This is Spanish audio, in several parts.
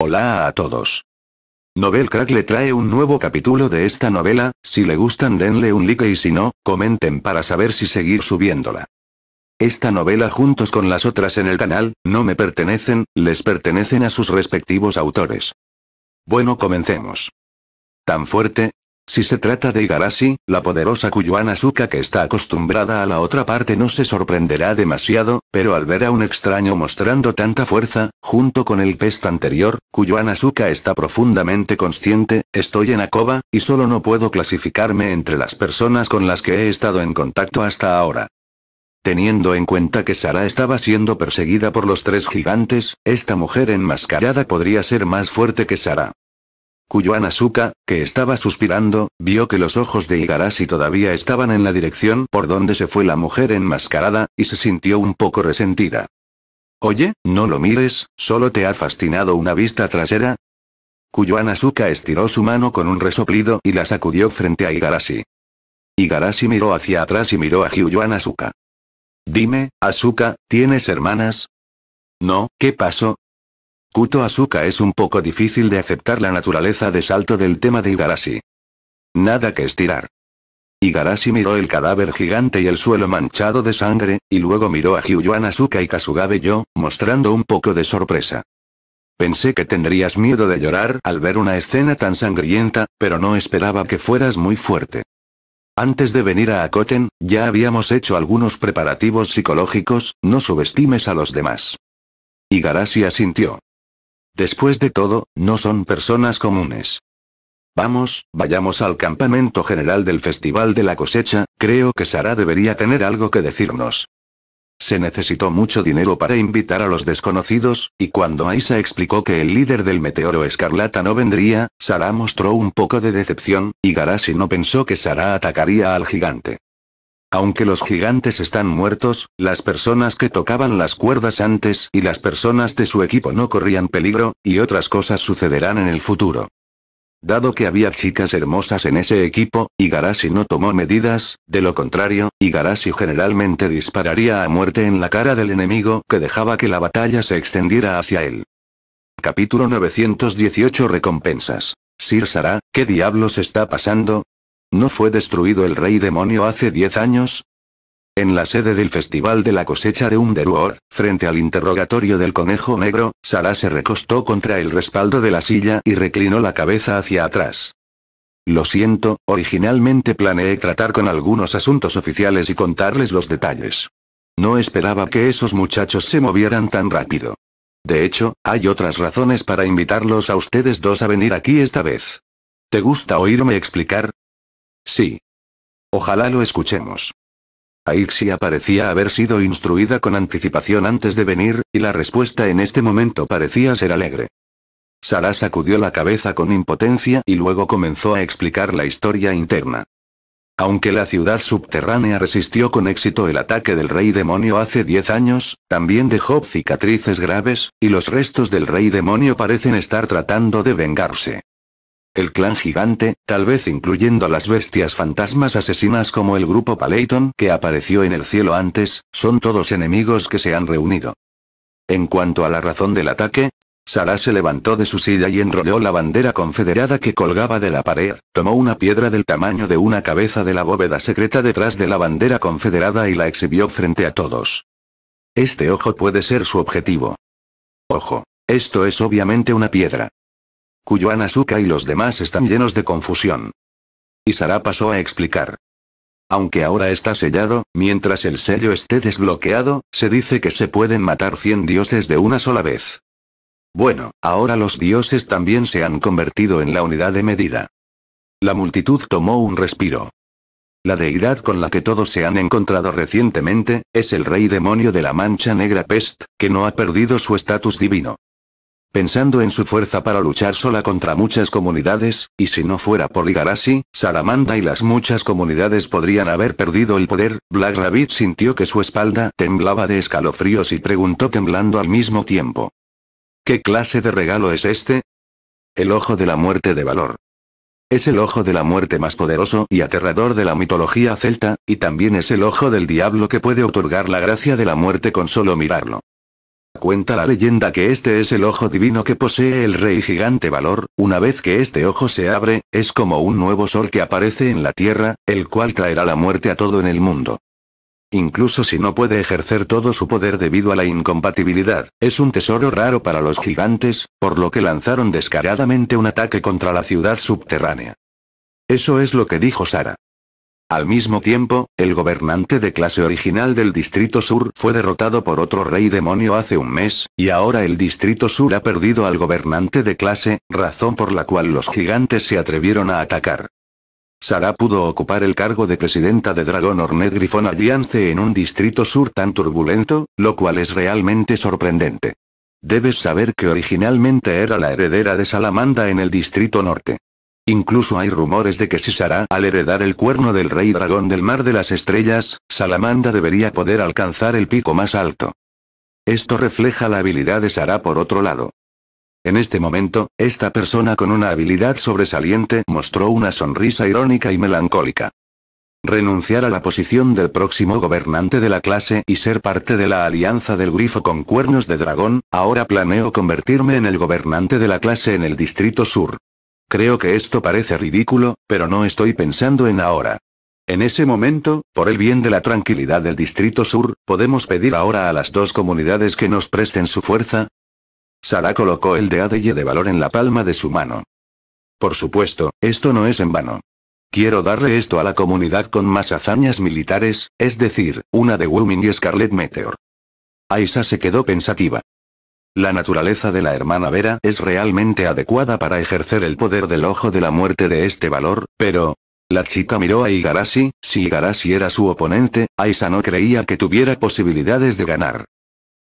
Hola a todos. Novel Crack le trae un nuevo capítulo de esta novela, si le gustan denle un like y si no, comenten para saber si seguir subiéndola. Esta novela juntos con las otras en el canal, no me pertenecen, les pertenecen a sus respectivos autores. Bueno comencemos. Tan fuerte, si se trata de Igarashi, la poderosa Kuyuan Asuka que está acostumbrada a la otra parte no se sorprenderá demasiado, pero al ver a un extraño mostrando tanta fuerza, junto con el pest anterior, Kuyuan Asuka está profundamente consciente, estoy en Akoba, y solo no puedo clasificarme entre las personas con las que he estado en contacto hasta ahora. Teniendo en cuenta que Sara estaba siendo perseguida por los tres gigantes, esta mujer enmascarada podría ser más fuerte que Sara cuyo Asuka, que estaba suspirando, vio que los ojos de Igarashi todavía estaban en la dirección por donde se fue la mujer enmascarada, y se sintió un poco resentida. Oye, no lo mires, solo te ha fascinado una vista trasera, cuyo Asuka estiró su mano con un resoplido y la sacudió frente a Igarashi. Igarashi miró hacia atrás y miró a Hyuyo Asuka. Dime, Asuka, ¿tienes hermanas? No, ¿qué pasó? Puto Asuka es un poco difícil de aceptar la naturaleza de salto del tema de Igarashi. Nada que estirar. Igarashi miró el cadáver gigante y el suelo manchado de sangre, y luego miró a Hyuyuan Asuka y Kasugabe yo, mostrando un poco de sorpresa. Pensé que tendrías miedo de llorar al ver una escena tan sangrienta, pero no esperaba que fueras muy fuerte. Antes de venir a Akoten, ya habíamos hecho algunos preparativos psicológicos, no subestimes a los demás. Igarashi asintió. Después de todo, no son personas comunes. Vamos, vayamos al campamento general del Festival de la Cosecha, creo que Sara debería tener algo que decirnos. Se necesitó mucho dinero para invitar a los desconocidos, y cuando Aisa explicó que el líder del meteoro escarlata no vendría, Sara mostró un poco de decepción, y Garasi no pensó que Sara atacaría al gigante. Aunque los gigantes están muertos, las personas que tocaban las cuerdas antes y las personas de su equipo no corrían peligro, y otras cosas sucederán en el futuro. Dado que había chicas hermosas en ese equipo, Igarashi no tomó medidas, de lo contrario, Igarashi generalmente dispararía a muerte en la cara del enemigo que dejaba que la batalla se extendiera hacia él. Capítulo 918 Recompensas. Sir Sara, ¿qué diablos está pasando? ¿No fue destruido el rey demonio hace 10 años? En la sede del Festival de la Cosecha de Underworld, frente al interrogatorio del conejo negro, Sara se recostó contra el respaldo de la silla y reclinó la cabeza hacia atrás. Lo siento, originalmente planeé tratar con algunos asuntos oficiales y contarles los detalles. No esperaba que esos muchachos se movieran tan rápido. De hecho, hay otras razones para invitarlos a ustedes dos a venir aquí esta vez. ¿Te gusta oírme explicar? Sí. Ojalá lo escuchemos. Aixia parecía haber sido instruida con anticipación antes de venir, y la respuesta en este momento parecía ser alegre. Sara sacudió la cabeza con impotencia y luego comenzó a explicar la historia interna. Aunque la ciudad subterránea resistió con éxito el ataque del rey demonio hace 10 años, también dejó cicatrices graves, y los restos del rey demonio parecen estar tratando de vengarse el clan gigante, tal vez incluyendo a las bestias fantasmas asesinas como el grupo Palayton que apareció en el cielo antes, son todos enemigos que se han reunido. En cuanto a la razón del ataque, Sara se levantó de su silla y enrolló la bandera confederada que colgaba de la pared, tomó una piedra del tamaño de una cabeza de la bóveda secreta detrás de la bandera confederada y la exhibió frente a todos. Este ojo puede ser su objetivo. Ojo. Esto es obviamente una piedra cuyo anasuka y los demás están llenos de confusión. Y Sara pasó a explicar. Aunque ahora está sellado, mientras el sello esté desbloqueado, se dice que se pueden matar 100 dioses de una sola vez. Bueno, ahora los dioses también se han convertido en la unidad de medida. La multitud tomó un respiro. La deidad con la que todos se han encontrado recientemente, es el rey demonio de la mancha negra Pest, que no ha perdido su estatus divino. Pensando en su fuerza para luchar sola contra muchas comunidades, y si no fuera por Ligarasi, Salamanda y las muchas comunidades podrían haber perdido el poder, Black Rabbit sintió que su espalda temblaba de escalofríos y preguntó temblando al mismo tiempo. ¿Qué clase de regalo es este? El ojo de la muerte de valor. Es el ojo de la muerte más poderoso y aterrador de la mitología celta, y también es el ojo del diablo que puede otorgar la gracia de la muerte con solo mirarlo. Cuenta la leyenda que este es el ojo divino que posee el rey gigante Valor, una vez que este ojo se abre, es como un nuevo sol que aparece en la tierra, el cual traerá la muerte a todo en el mundo. Incluso si no puede ejercer todo su poder debido a la incompatibilidad, es un tesoro raro para los gigantes, por lo que lanzaron descaradamente un ataque contra la ciudad subterránea. Eso es lo que dijo Sara. Al mismo tiempo, el gobernante de clase original del Distrito Sur fue derrotado por otro rey demonio hace un mes, y ahora el Distrito Sur ha perdido al gobernante de clase, razón por la cual los gigantes se atrevieron a atacar. Sara pudo ocupar el cargo de presidenta de Dragón Hornet Grifón Alliance en un Distrito Sur tan turbulento, lo cual es realmente sorprendente. Debes saber que originalmente era la heredera de Salamanda en el Distrito Norte. Incluso hay rumores de que si Sara al heredar el cuerno del rey dragón del mar de las estrellas, Salamanda debería poder alcanzar el pico más alto. Esto refleja la habilidad de Sara por otro lado. En este momento, esta persona con una habilidad sobresaliente mostró una sonrisa irónica y melancólica. Renunciar a la posición del próximo gobernante de la clase y ser parte de la alianza del grifo con cuernos de dragón, ahora planeo convertirme en el gobernante de la clase en el Distrito Sur. Creo que esto parece ridículo, pero no estoy pensando en ahora. En ese momento, por el bien de la tranquilidad del Distrito Sur, podemos pedir ahora a las dos comunidades que nos presten su fuerza. Sara colocó el de Adeye de valor en la palma de su mano. Por supuesto, esto no es en vano. Quiero darle esto a la comunidad con más hazañas militares, es decir, una de Wilming y Scarlet Meteor. Aisa se quedó pensativa. La naturaleza de la hermana Vera es realmente adecuada para ejercer el poder del ojo de la muerte de este valor, pero... La chica miró a Igarashi, si Igarashi era su oponente, Aisa no creía que tuviera posibilidades de ganar.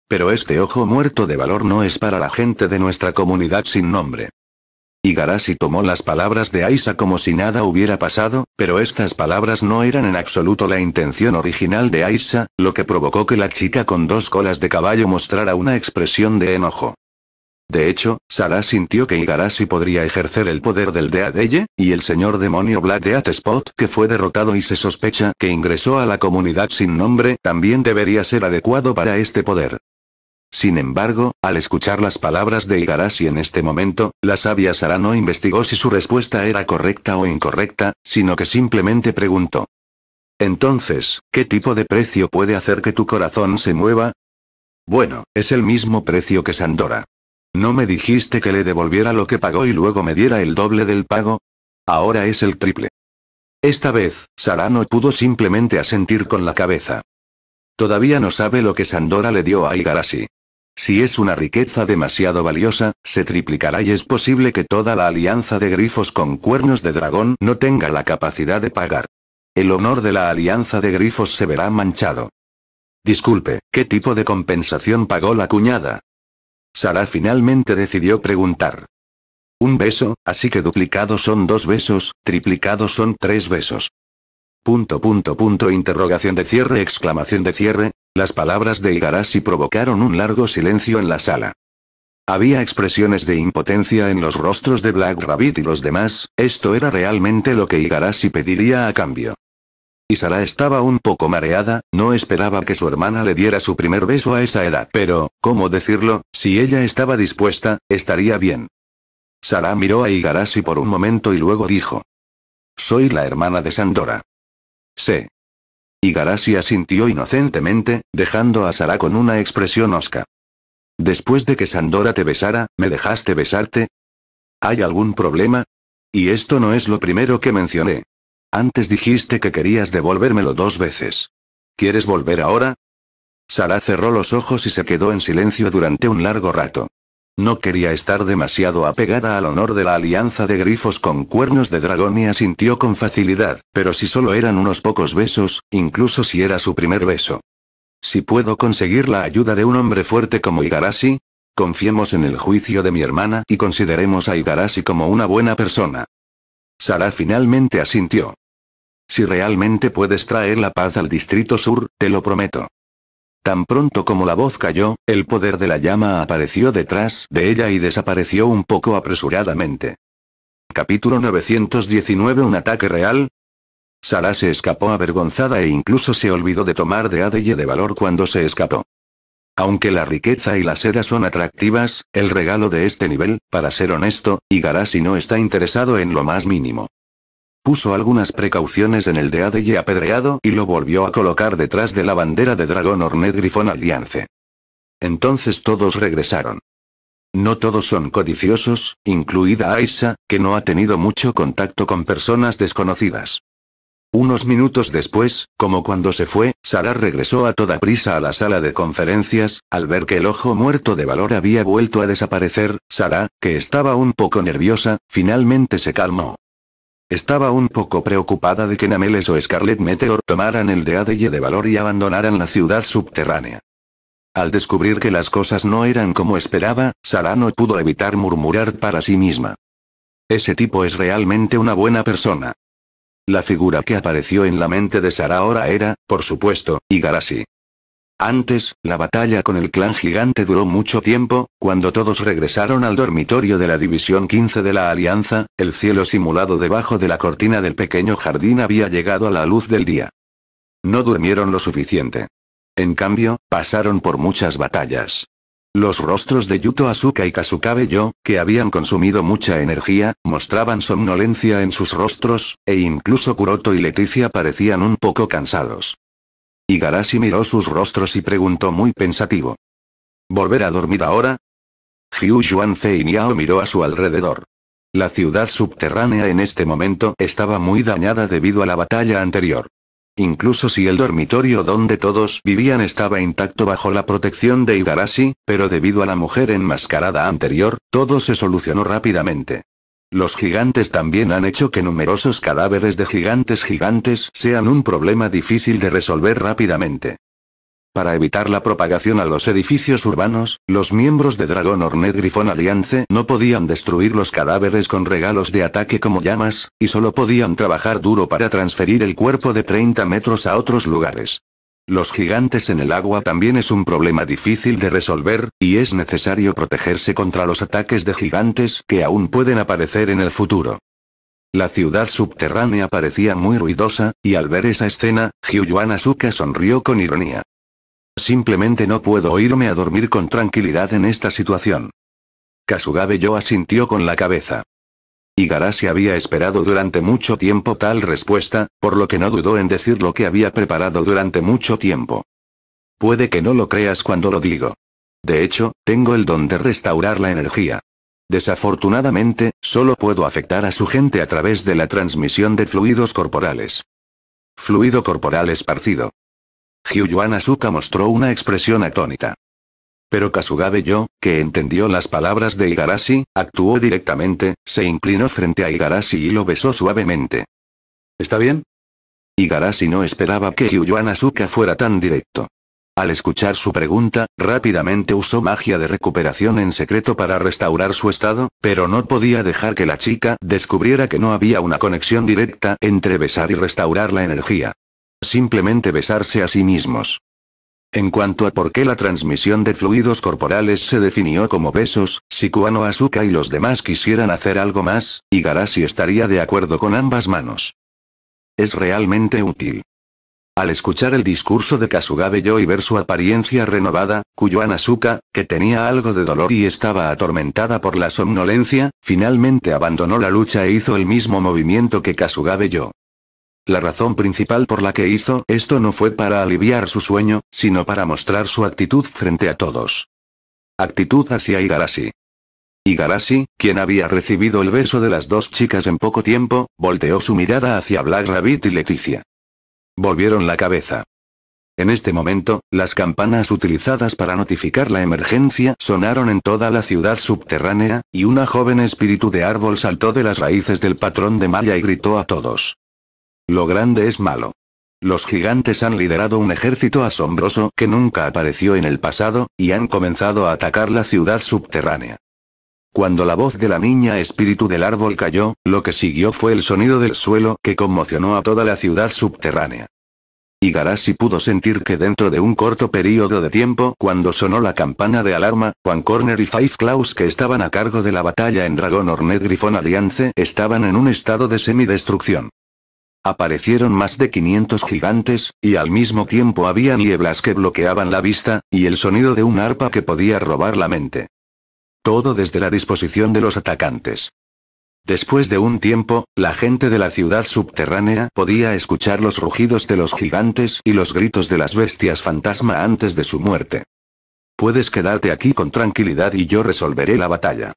Pero este ojo muerto de valor no es para la gente de nuestra comunidad sin nombre. Y tomó las palabras de Aisa como si nada hubiera pasado, pero estas palabras no eran en absoluto la intención original de Aisa, lo que provocó que la chica con dos colas de caballo mostrara una expresión de enojo. De hecho, Sara sintió que Igarashi podría ejercer el poder del Deadeye, y el señor demonio Black Death Spot que fue derrotado y se sospecha que ingresó a la comunidad sin nombre también debería ser adecuado para este poder. Sin embargo, al escuchar las palabras de Igarashi en este momento, la sabia Sara no investigó si su respuesta era correcta o incorrecta, sino que simplemente preguntó. Entonces, ¿qué tipo de precio puede hacer que tu corazón se mueva? Bueno, es el mismo precio que Sandora. ¿No me dijiste que le devolviera lo que pagó y luego me diera el doble del pago? Ahora es el triple. Esta vez, Sara no pudo simplemente asentir con la cabeza. Todavía no sabe lo que Sandora le dio a Igarasi. Si es una riqueza demasiado valiosa, se triplicará y es posible que toda la alianza de grifos con cuernos de dragón no tenga la capacidad de pagar. El honor de la alianza de grifos se verá manchado. Disculpe, ¿qué tipo de compensación pagó la cuñada? Sara finalmente decidió preguntar. Un beso, así que duplicado son dos besos, triplicado son tres besos. Punto punto punto interrogación de cierre exclamación de cierre, las palabras de Igarashi provocaron un largo silencio en la sala. Había expresiones de impotencia en los rostros de Black Rabbit y los demás, esto era realmente lo que Igarashi pediría a cambio. Y Sara estaba un poco mareada, no esperaba que su hermana le diera su primer beso a esa edad. Pero, ¿cómo decirlo? Si ella estaba dispuesta, estaría bien. Sara miró a Igarashi por un momento y luego dijo. Soy la hermana de Sandora. Sé. Y Garasi asintió inocentemente, dejando a Sara con una expresión osca. Después de que Sandora te besara, ¿me dejaste besarte? ¿Hay algún problema? Y esto no es lo primero que mencioné. Antes dijiste que querías devolvérmelo dos veces. ¿Quieres volver ahora? Sara cerró los ojos y se quedó en silencio durante un largo rato. No quería estar demasiado apegada al honor de la alianza de grifos con cuernos de dragón y asintió con facilidad, pero si solo eran unos pocos besos, incluso si era su primer beso. Si puedo conseguir la ayuda de un hombre fuerte como Igarashi, confiemos en el juicio de mi hermana y consideremos a Igarashi como una buena persona. Sara finalmente asintió. Si realmente puedes traer la paz al Distrito Sur, te lo prometo. Tan pronto como la voz cayó, el poder de la llama apareció detrás de ella y desapareció un poco apresuradamente. Capítulo 919 Un ataque real, Sara se escapó avergonzada e incluso se olvidó de tomar de Adeye de valor cuando se escapó. Aunque la riqueza y la seda son atractivas, el regalo de este nivel, para ser honesto, si no está interesado en lo más mínimo. Puso algunas precauciones en el de Adeye apedreado y lo volvió a colocar detrás de la bandera de Dragón Hornet Grifón Alliance. Entonces todos regresaron. No todos son codiciosos, incluida Aisa, que no ha tenido mucho contacto con personas desconocidas. Unos minutos después, como cuando se fue, Sara regresó a toda prisa a la sala de conferencias, al ver que el ojo muerto de valor había vuelto a desaparecer, Sara, que estaba un poco nerviosa, finalmente se calmó. Estaba un poco preocupada de que Nameles o Scarlet Meteor tomaran el de de valor y abandonaran la ciudad subterránea. Al descubrir que las cosas no eran como esperaba, Sara no pudo evitar murmurar para sí misma. Ese tipo es realmente una buena persona. La figura que apareció en la mente de Sara ahora era, por supuesto, Igarashi. Antes, la batalla con el clan gigante duró mucho tiempo, cuando todos regresaron al dormitorio de la División 15 de la Alianza, el cielo simulado debajo de la cortina del pequeño jardín había llegado a la luz del día. No durmieron lo suficiente. En cambio, pasaron por muchas batallas. Los rostros de Yuto Asuka y Kasukabe Yo, que habían consumido mucha energía, mostraban somnolencia en sus rostros, e incluso Kuroto y Leticia parecían un poco cansados. Igarashi miró sus rostros y preguntó muy pensativo. ¿Volver a dormir ahora? Jiu Yuanfei Miao miró a su alrededor. La ciudad subterránea en este momento estaba muy dañada debido a la batalla anterior. Incluso si el dormitorio donde todos vivían estaba intacto bajo la protección de Igarashi, pero debido a la mujer enmascarada anterior, todo se solucionó rápidamente. Los gigantes también han hecho que numerosos cadáveres de gigantes gigantes sean un problema difícil de resolver rápidamente. Para evitar la propagación a los edificios urbanos, los miembros de Dragon Hornet Grifón Alliance no podían destruir los cadáveres con regalos de ataque como llamas, y solo podían trabajar duro para transferir el cuerpo de 30 metros a otros lugares. Los gigantes en el agua también es un problema difícil de resolver, y es necesario protegerse contra los ataques de gigantes que aún pueden aparecer en el futuro. La ciudad subterránea parecía muy ruidosa, y al ver esa escena, Hyuyuan Asuka sonrió con ironía. Simplemente no puedo irme a dormir con tranquilidad en esta situación. Kasugabe yo asintió con la cabeza. Y Garasi había esperado durante mucho tiempo tal respuesta, por lo que no dudó en decir lo que había preparado durante mucho tiempo. Puede que no lo creas cuando lo digo. De hecho, tengo el don de restaurar la energía. Desafortunadamente, solo puedo afectar a su gente a través de la transmisión de fluidos corporales. Fluido corporal esparcido. Hyuyuan Asuka mostró una expresión atónita. Pero Kasugabe Yo, que entendió las palabras de Igarashi, actuó directamente, se inclinó frente a Igarashi y lo besó suavemente. ¿Está bien? Igarashi no esperaba que Kyuan Asuka fuera tan directo. Al escuchar su pregunta, rápidamente usó magia de recuperación en secreto para restaurar su estado, pero no podía dejar que la chica descubriera que no había una conexión directa entre besar y restaurar la energía. Simplemente besarse a sí mismos. En cuanto a por qué la transmisión de fluidos corporales se definió como besos, si Kuano Asuka y los demás quisieran hacer algo más, Igarashi estaría de acuerdo con ambas manos. Es realmente útil. Al escuchar el discurso de Kasugabe Yo y ver su apariencia renovada, Kuyuan Asuka, que tenía algo de dolor y estaba atormentada por la somnolencia, finalmente abandonó la lucha e hizo el mismo movimiento que Kasugabe Yo. La razón principal por la que hizo esto no fue para aliviar su sueño, sino para mostrar su actitud frente a todos. Actitud hacia Igarashi. Igarashi, quien había recibido el beso de las dos chicas en poco tiempo, volteó su mirada hacia Black Rabbit y Leticia. Volvieron la cabeza. En este momento, las campanas utilizadas para notificar la emergencia sonaron en toda la ciudad subterránea, y una joven espíritu de árbol saltó de las raíces del patrón de malla y gritó a todos. Lo grande es malo. Los gigantes han liderado un ejército asombroso que nunca apareció en el pasado, y han comenzado a atacar la ciudad subterránea. Cuando la voz de la niña espíritu del árbol cayó, lo que siguió fue el sonido del suelo que conmocionó a toda la ciudad subterránea. Y Garasi pudo sentir que dentro de un corto periodo de tiempo, cuando sonó la campana de alarma, Juan Corner y Five Claus que estaban a cargo de la batalla en Dragon y Grifón Alliance estaban en un estado de semidestrucción. Aparecieron más de 500 gigantes, y al mismo tiempo había nieblas que bloqueaban la vista, y el sonido de un arpa que podía robar la mente. Todo desde la disposición de los atacantes. Después de un tiempo, la gente de la ciudad subterránea podía escuchar los rugidos de los gigantes y los gritos de las bestias fantasma antes de su muerte. Puedes quedarte aquí con tranquilidad y yo resolveré la batalla.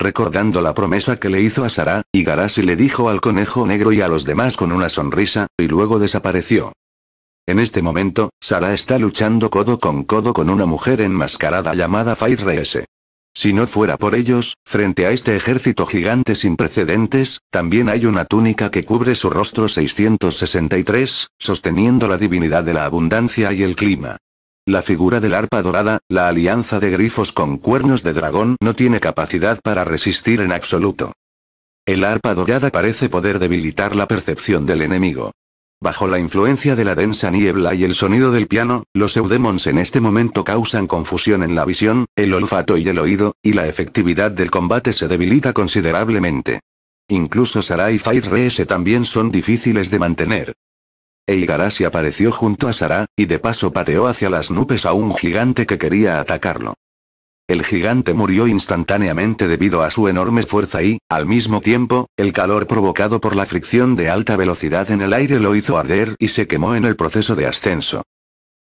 Recordando la promesa que le hizo a Sara, Garasi le dijo al conejo negro y a los demás con una sonrisa, y luego desapareció. En este momento, Sara está luchando codo con codo con una mujer enmascarada llamada Fire Si no fuera por ellos, frente a este ejército gigante sin precedentes, también hay una túnica que cubre su rostro 663, sosteniendo la divinidad de la abundancia y el clima. La figura del arpa dorada, la alianza de grifos con cuernos de dragón no tiene capacidad para resistir en absoluto. El arpa dorada parece poder debilitar la percepción del enemigo. Bajo la influencia de la densa niebla y el sonido del piano, los eudemons en este momento causan confusión en la visión, el olfato y el oído, y la efectividad del combate se debilita considerablemente. Incluso Sarai y Fire también son difíciles de mantener. Eigarasi apareció junto a Sara, y de paso pateó hacia las nubes a un gigante que quería atacarlo. El gigante murió instantáneamente debido a su enorme fuerza y, al mismo tiempo, el calor provocado por la fricción de alta velocidad en el aire lo hizo arder y se quemó en el proceso de ascenso.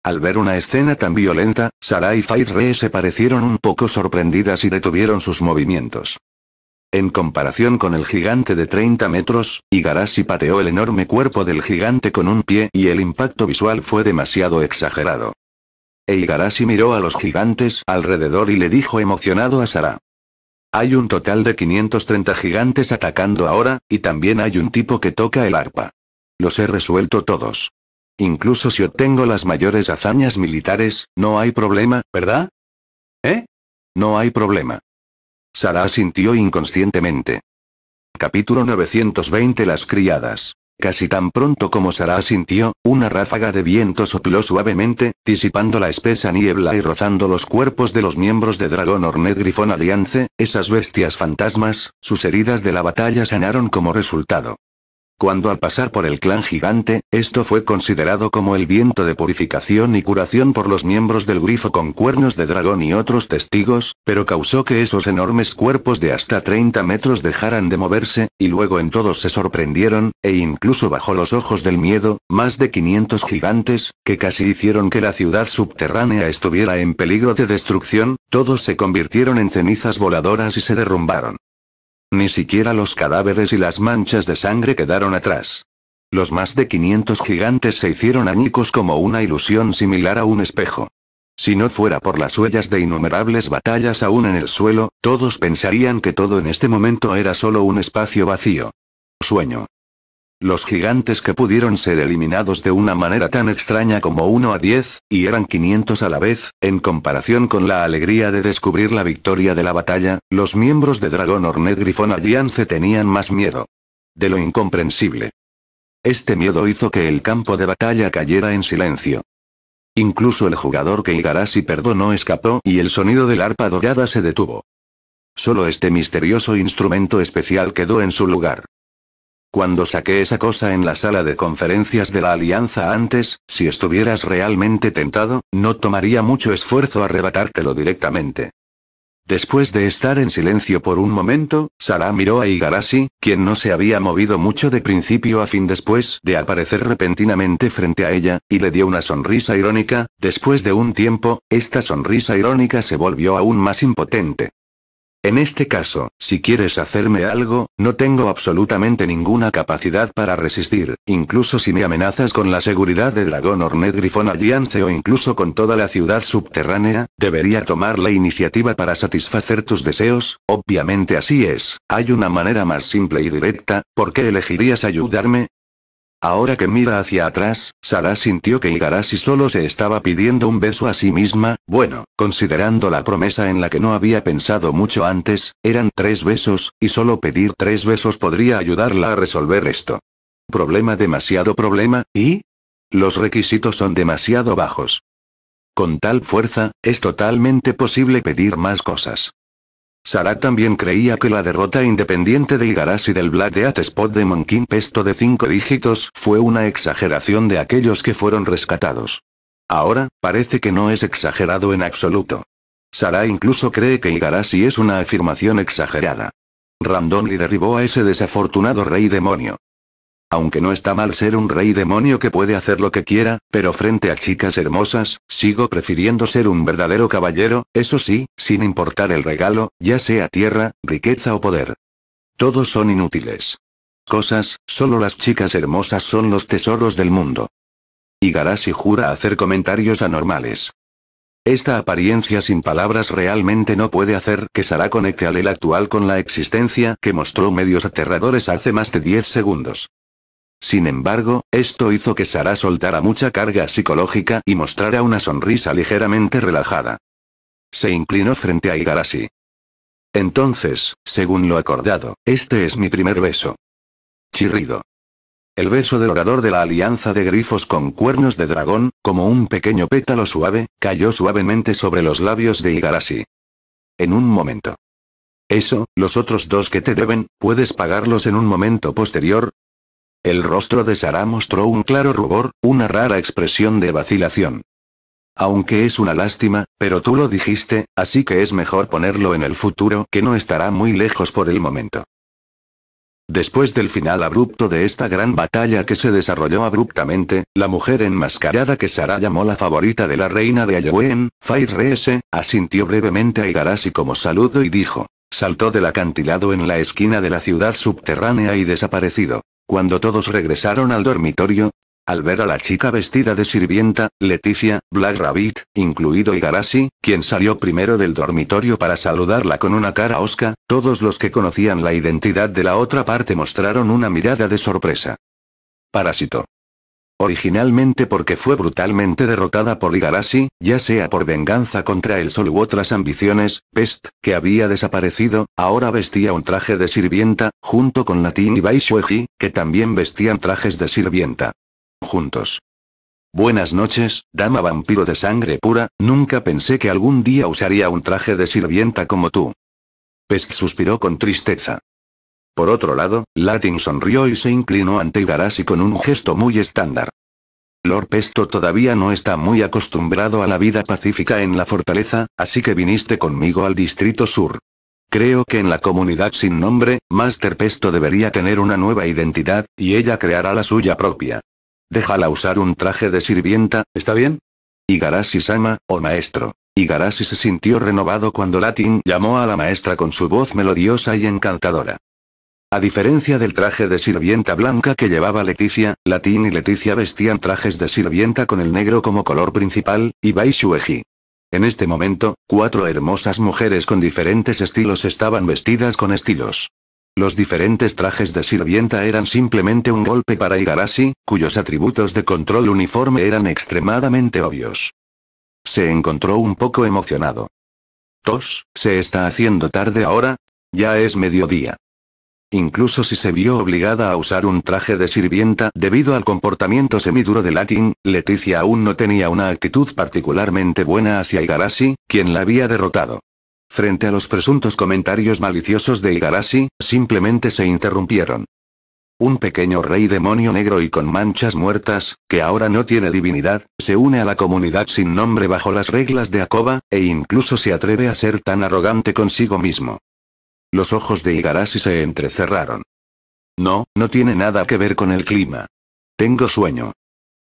Al ver una escena tan violenta, Sara y Fire se parecieron un poco sorprendidas y detuvieron sus movimientos. En comparación con el gigante de 30 metros, Igarashi pateó el enorme cuerpo del gigante con un pie y el impacto visual fue demasiado exagerado. E Igarashi miró a los gigantes alrededor y le dijo emocionado a Sara. Hay un total de 530 gigantes atacando ahora, y también hay un tipo que toca el arpa. Los he resuelto todos. Incluso si obtengo las mayores hazañas militares, no hay problema, ¿verdad? ¿Eh? No hay problema. Sara sintió inconscientemente. Capítulo 920 Las criadas. Casi tan pronto como Sara sintió una ráfaga de viento sopló suavemente, disipando la espesa niebla y rozando los cuerpos de los miembros de Dragón Ornette Grifón Aliance, esas bestias fantasmas, sus heridas de la batalla sanaron como resultado. Cuando al pasar por el clan gigante, esto fue considerado como el viento de purificación y curación por los miembros del grifo con cuernos de dragón y otros testigos, pero causó que esos enormes cuerpos de hasta 30 metros dejaran de moverse, y luego en todos se sorprendieron, e incluso bajo los ojos del miedo, más de 500 gigantes, que casi hicieron que la ciudad subterránea estuviera en peligro de destrucción, todos se convirtieron en cenizas voladoras y se derrumbaron. Ni siquiera los cadáveres y las manchas de sangre quedaron atrás. Los más de 500 gigantes se hicieron añicos como una ilusión similar a un espejo. Si no fuera por las huellas de innumerables batallas aún en el suelo, todos pensarían que todo en este momento era solo un espacio vacío. Sueño los gigantes que pudieron ser eliminados de una manera tan extraña como 1 a 10, y eran 500 a la vez, en comparación con la alegría de descubrir la victoria de la batalla, los miembros de Dragon Hornet Grifón Alliance tenían más miedo. De lo incomprensible. Este miedo hizo que el campo de batalla cayera en silencio. Incluso el jugador que Igarashi perdonó no escapó y el sonido del arpa dorada se detuvo. Solo este misterioso instrumento especial quedó en su lugar. Cuando saqué esa cosa en la sala de conferencias de la Alianza antes, si estuvieras realmente tentado, no tomaría mucho esfuerzo arrebatártelo directamente. Después de estar en silencio por un momento, Sara miró a Igarashi, quien no se había movido mucho de principio a fin después de aparecer repentinamente frente a ella, y le dio una sonrisa irónica, después de un tiempo, esta sonrisa irónica se volvió aún más impotente. En este caso, si quieres hacerme algo, no tengo absolutamente ninguna capacidad para resistir, incluso si me amenazas con la seguridad de Dragón Hornet Grifón Alliance o incluso con toda la ciudad subterránea, debería tomar la iniciativa para satisfacer tus deseos, obviamente así es, hay una manera más simple y directa, ¿por qué elegirías ayudarme? Ahora que mira hacia atrás, Sara sintió que Igarashi solo se estaba pidiendo un beso a sí misma, bueno, considerando la promesa en la que no había pensado mucho antes, eran tres besos, y solo pedir tres besos podría ayudarla a resolver esto. Problema demasiado problema, y... Los requisitos son demasiado bajos. Con tal fuerza, es totalmente posible pedir más cosas. Sara también creía que la derrota independiente de Igarashi del Death Spot de Monkin Pesto de 5 dígitos fue una exageración de aquellos que fueron rescatados. Ahora, parece que no es exagerado en absoluto. Sara incluso cree que Igarashi es una afirmación exagerada. le derribó a ese desafortunado rey demonio aunque no está mal ser un rey demonio que puede hacer lo que quiera, pero frente a chicas hermosas, sigo prefiriendo ser un verdadero caballero, eso sí, sin importar el regalo, ya sea tierra, riqueza o poder. Todos son inútiles. Cosas, solo las chicas hermosas son los tesoros del mundo. Y Garashi jura hacer comentarios anormales. Esta apariencia sin palabras realmente no puede hacer que Sara conecte al él actual con la existencia que mostró medios aterradores hace más de 10 segundos. Sin embargo, esto hizo que Sara soltara mucha carga psicológica y mostrara una sonrisa ligeramente relajada. Se inclinó frente a Igarashi. Entonces, según lo acordado, este es mi primer beso. Chirrido. El beso del orador de la alianza de grifos con cuernos de dragón, como un pequeño pétalo suave, cayó suavemente sobre los labios de Igarashi. En un momento. Eso, los otros dos que te deben, puedes pagarlos en un momento posterior, el rostro de Sara mostró un claro rubor, una rara expresión de vacilación. Aunque es una lástima, pero tú lo dijiste, así que es mejor ponerlo en el futuro que no estará muy lejos por el momento. Después del final abrupto de esta gran batalla que se desarrolló abruptamente, la mujer enmascarada que Sara llamó la favorita de la reina de Ayoen, Fai asintió brevemente a Igarashi como saludo y dijo, saltó del acantilado en la esquina de la ciudad subterránea y desaparecido. Cuando todos regresaron al dormitorio, al ver a la chica vestida de sirvienta, Leticia, Black Rabbit, incluido Igarashi, quien salió primero del dormitorio para saludarla con una cara osca, todos los que conocían la identidad de la otra parte mostraron una mirada de sorpresa. Parásito. Originalmente porque fue brutalmente derrotada por Igarashi, ya sea por venganza contra el sol u otras ambiciones, Pest, que había desaparecido, ahora vestía un traje de sirvienta, junto con Latin y Baishueji, que también vestían trajes de sirvienta. Juntos. Buenas noches, dama vampiro de sangre pura, nunca pensé que algún día usaría un traje de sirvienta como tú. Pest suspiró con tristeza. Por otro lado, Latin sonrió y se inclinó ante Garasi con un gesto muy estándar. Lord Pesto todavía no está muy acostumbrado a la vida pacífica en la fortaleza, así que viniste conmigo al Distrito Sur. Creo que en la comunidad sin nombre, Master Pesto debería tener una nueva identidad, y ella creará la suya propia. Déjala usar un traje de sirvienta, ¿está bien? Igarashi-sama, o oh maestro. Igarashi se sintió renovado cuando Latin llamó a la maestra con su voz melodiosa y encantadora. A diferencia del traje de sirvienta blanca que llevaba Leticia, Latín y Leticia vestían trajes de sirvienta con el negro como color principal, y Bai En este momento, cuatro hermosas mujeres con diferentes estilos estaban vestidas con estilos. Los diferentes trajes de sirvienta eran simplemente un golpe para Igarashi, cuyos atributos de control uniforme eran extremadamente obvios. Se encontró un poco emocionado. Tos, ¿se está haciendo tarde ahora? Ya es mediodía incluso si se vio obligada a usar un traje de sirvienta debido al comportamiento semiduro de Latin, Leticia aún no tenía una actitud particularmente buena hacia Igarashi, quien la había derrotado. Frente a los presuntos comentarios maliciosos de Igarashi, simplemente se interrumpieron. Un pequeño rey demonio negro y con manchas muertas, que ahora no tiene divinidad, se une a la comunidad sin nombre bajo las reglas de Akoba, e incluso se atreve a ser tan arrogante consigo mismo. Los ojos de Igarashi se entrecerraron. No, no tiene nada que ver con el clima. Tengo sueño.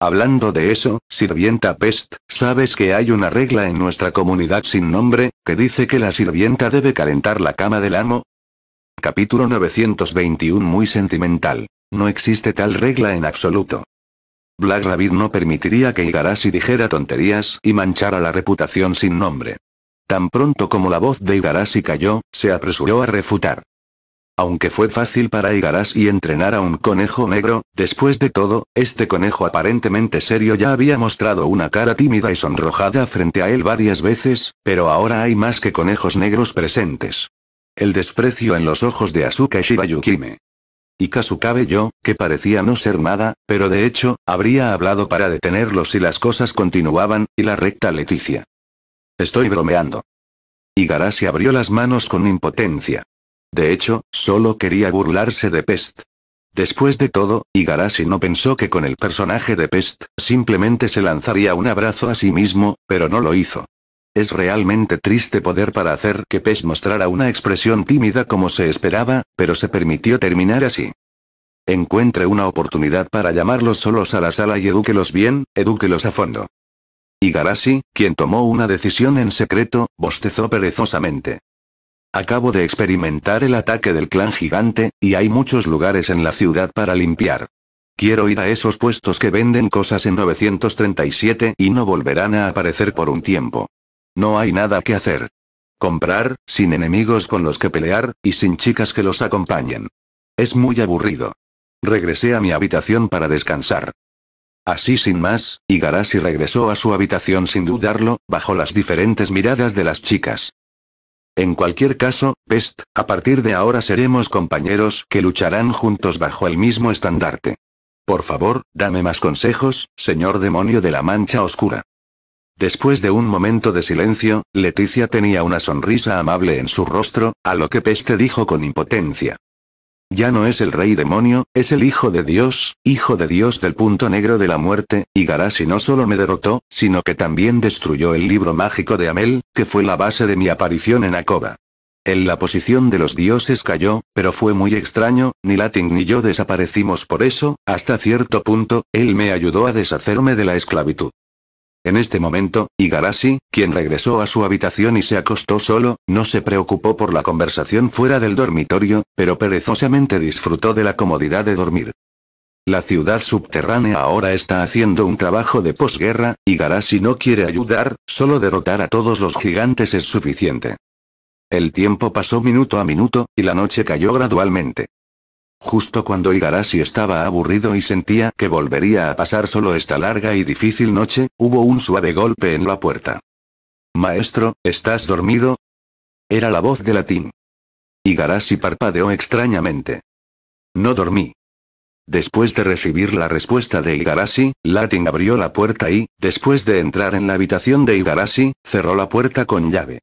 Hablando de eso, sirvienta Pest, sabes que hay una regla en nuestra comunidad sin nombre, que dice que la sirvienta debe calentar la cama del amo. Capítulo 921 Muy sentimental. No existe tal regla en absoluto. Black Rabbit no permitiría que Igarashi dijera tonterías y manchara la reputación sin nombre. Tan pronto como la voz de Igarashi cayó, se apresuró a refutar. Aunque fue fácil para Igarashi entrenar a un conejo negro, después de todo, este conejo aparentemente serio ya había mostrado una cara tímida y sonrojada frente a él varias veces, pero ahora hay más que conejos negros presentes. El desprecio en los ojos de Asuka Shibayukime. Y Kasukabe yo, que parecía no ser nada, pero de hecho, habría hablado para detenerlo si las cosas continuaban, y la recta Leticia. Estoy bromeando. Igarashi abrió las manos con impotencia. De hecho, solo quería burlarse de Pest. Después de todo, Igarashi no pensó que con el personaje de Pest, simplemente se lanzaría un abrazo a sí mismo, pero no lo hizo. Es realmente triste poder para hacer que Pest mostrara una expresión tímida como se esperaba, pero se permitió terminar así. Encuentre una oportunidad para llamarlos solos a la sala y edúquelos bien, edúquelos a fondo. Igarashi, quien tomó una decisión en secreto, bostezó perezosamente. Acabo de experimentar el ataque del clan gigante, y hay muchos lugares en la ciudad para limpiar. Quiero ir a esos puestos que venden cosas en 937 y no volverán a aparecer por un tiempo. No hay nada que hacer. Comprar, sin enemigos con los que pelear, y sin chicas que los acompañen. Es muy aburrido. Regresé a mi habitación para descansar. Así sin más, Igarashi regresó a su habitación sin dudarlo, bajo las diferentes miradas de las chicas. En cualquier caso, Pest, a partir de ahora seremos compañeros que lucharán juntos bajo el mismo estandarte. Por favor, dame más consejos, señor demonio de la mancha oscura. Después de un momento de silencio, Leticia tenía una sonrisa amable en su rostro, a lo que Peste dijo con impotencia. Ya no es el rey demonio, es el hijo de Dios, hijo de Dios del punto negro de la muerte, y Garasi no solo me derrotó, sino que también destruyó el libro mágico de Amel, que fue la base de mi aparición en Akoba. En la posición de los dioses cayó, pero fue muy extraño, ni Latin ni yo desaparecimos por eso, hasta cierto punto, él me ayudó a deshacerme de la esclavitud. En este momento, Igarashi, quien regresó a su habitación y se acostó solo, no se preocupó por la conversación fuera del dormitorio, pero perezosamente disfrutó de la comodidad de dormir. La ciudad subterránea ahora está haciendo un trabajo de posguerra, y no quiere ayudar, solo derrotar a todos los gigantes es suficiente. El tiempo pasó minuto a minuto, y la noche cayó gradualmente. Justo cuando Igarashi estaba aburrido y sentía que volvería a pasar solo esta larga y difícil noche, hubo un suave golpe en la puerta. Maestro, ¿estás dormido? Era la voz de latín. Igarashi parpadeó extrañamente. No dormí. Después de recibir la respuesta de Igarashi, Latin abrió la puerta y, después de entrar en la habitación de Igarashi, cerró la puerta con llave.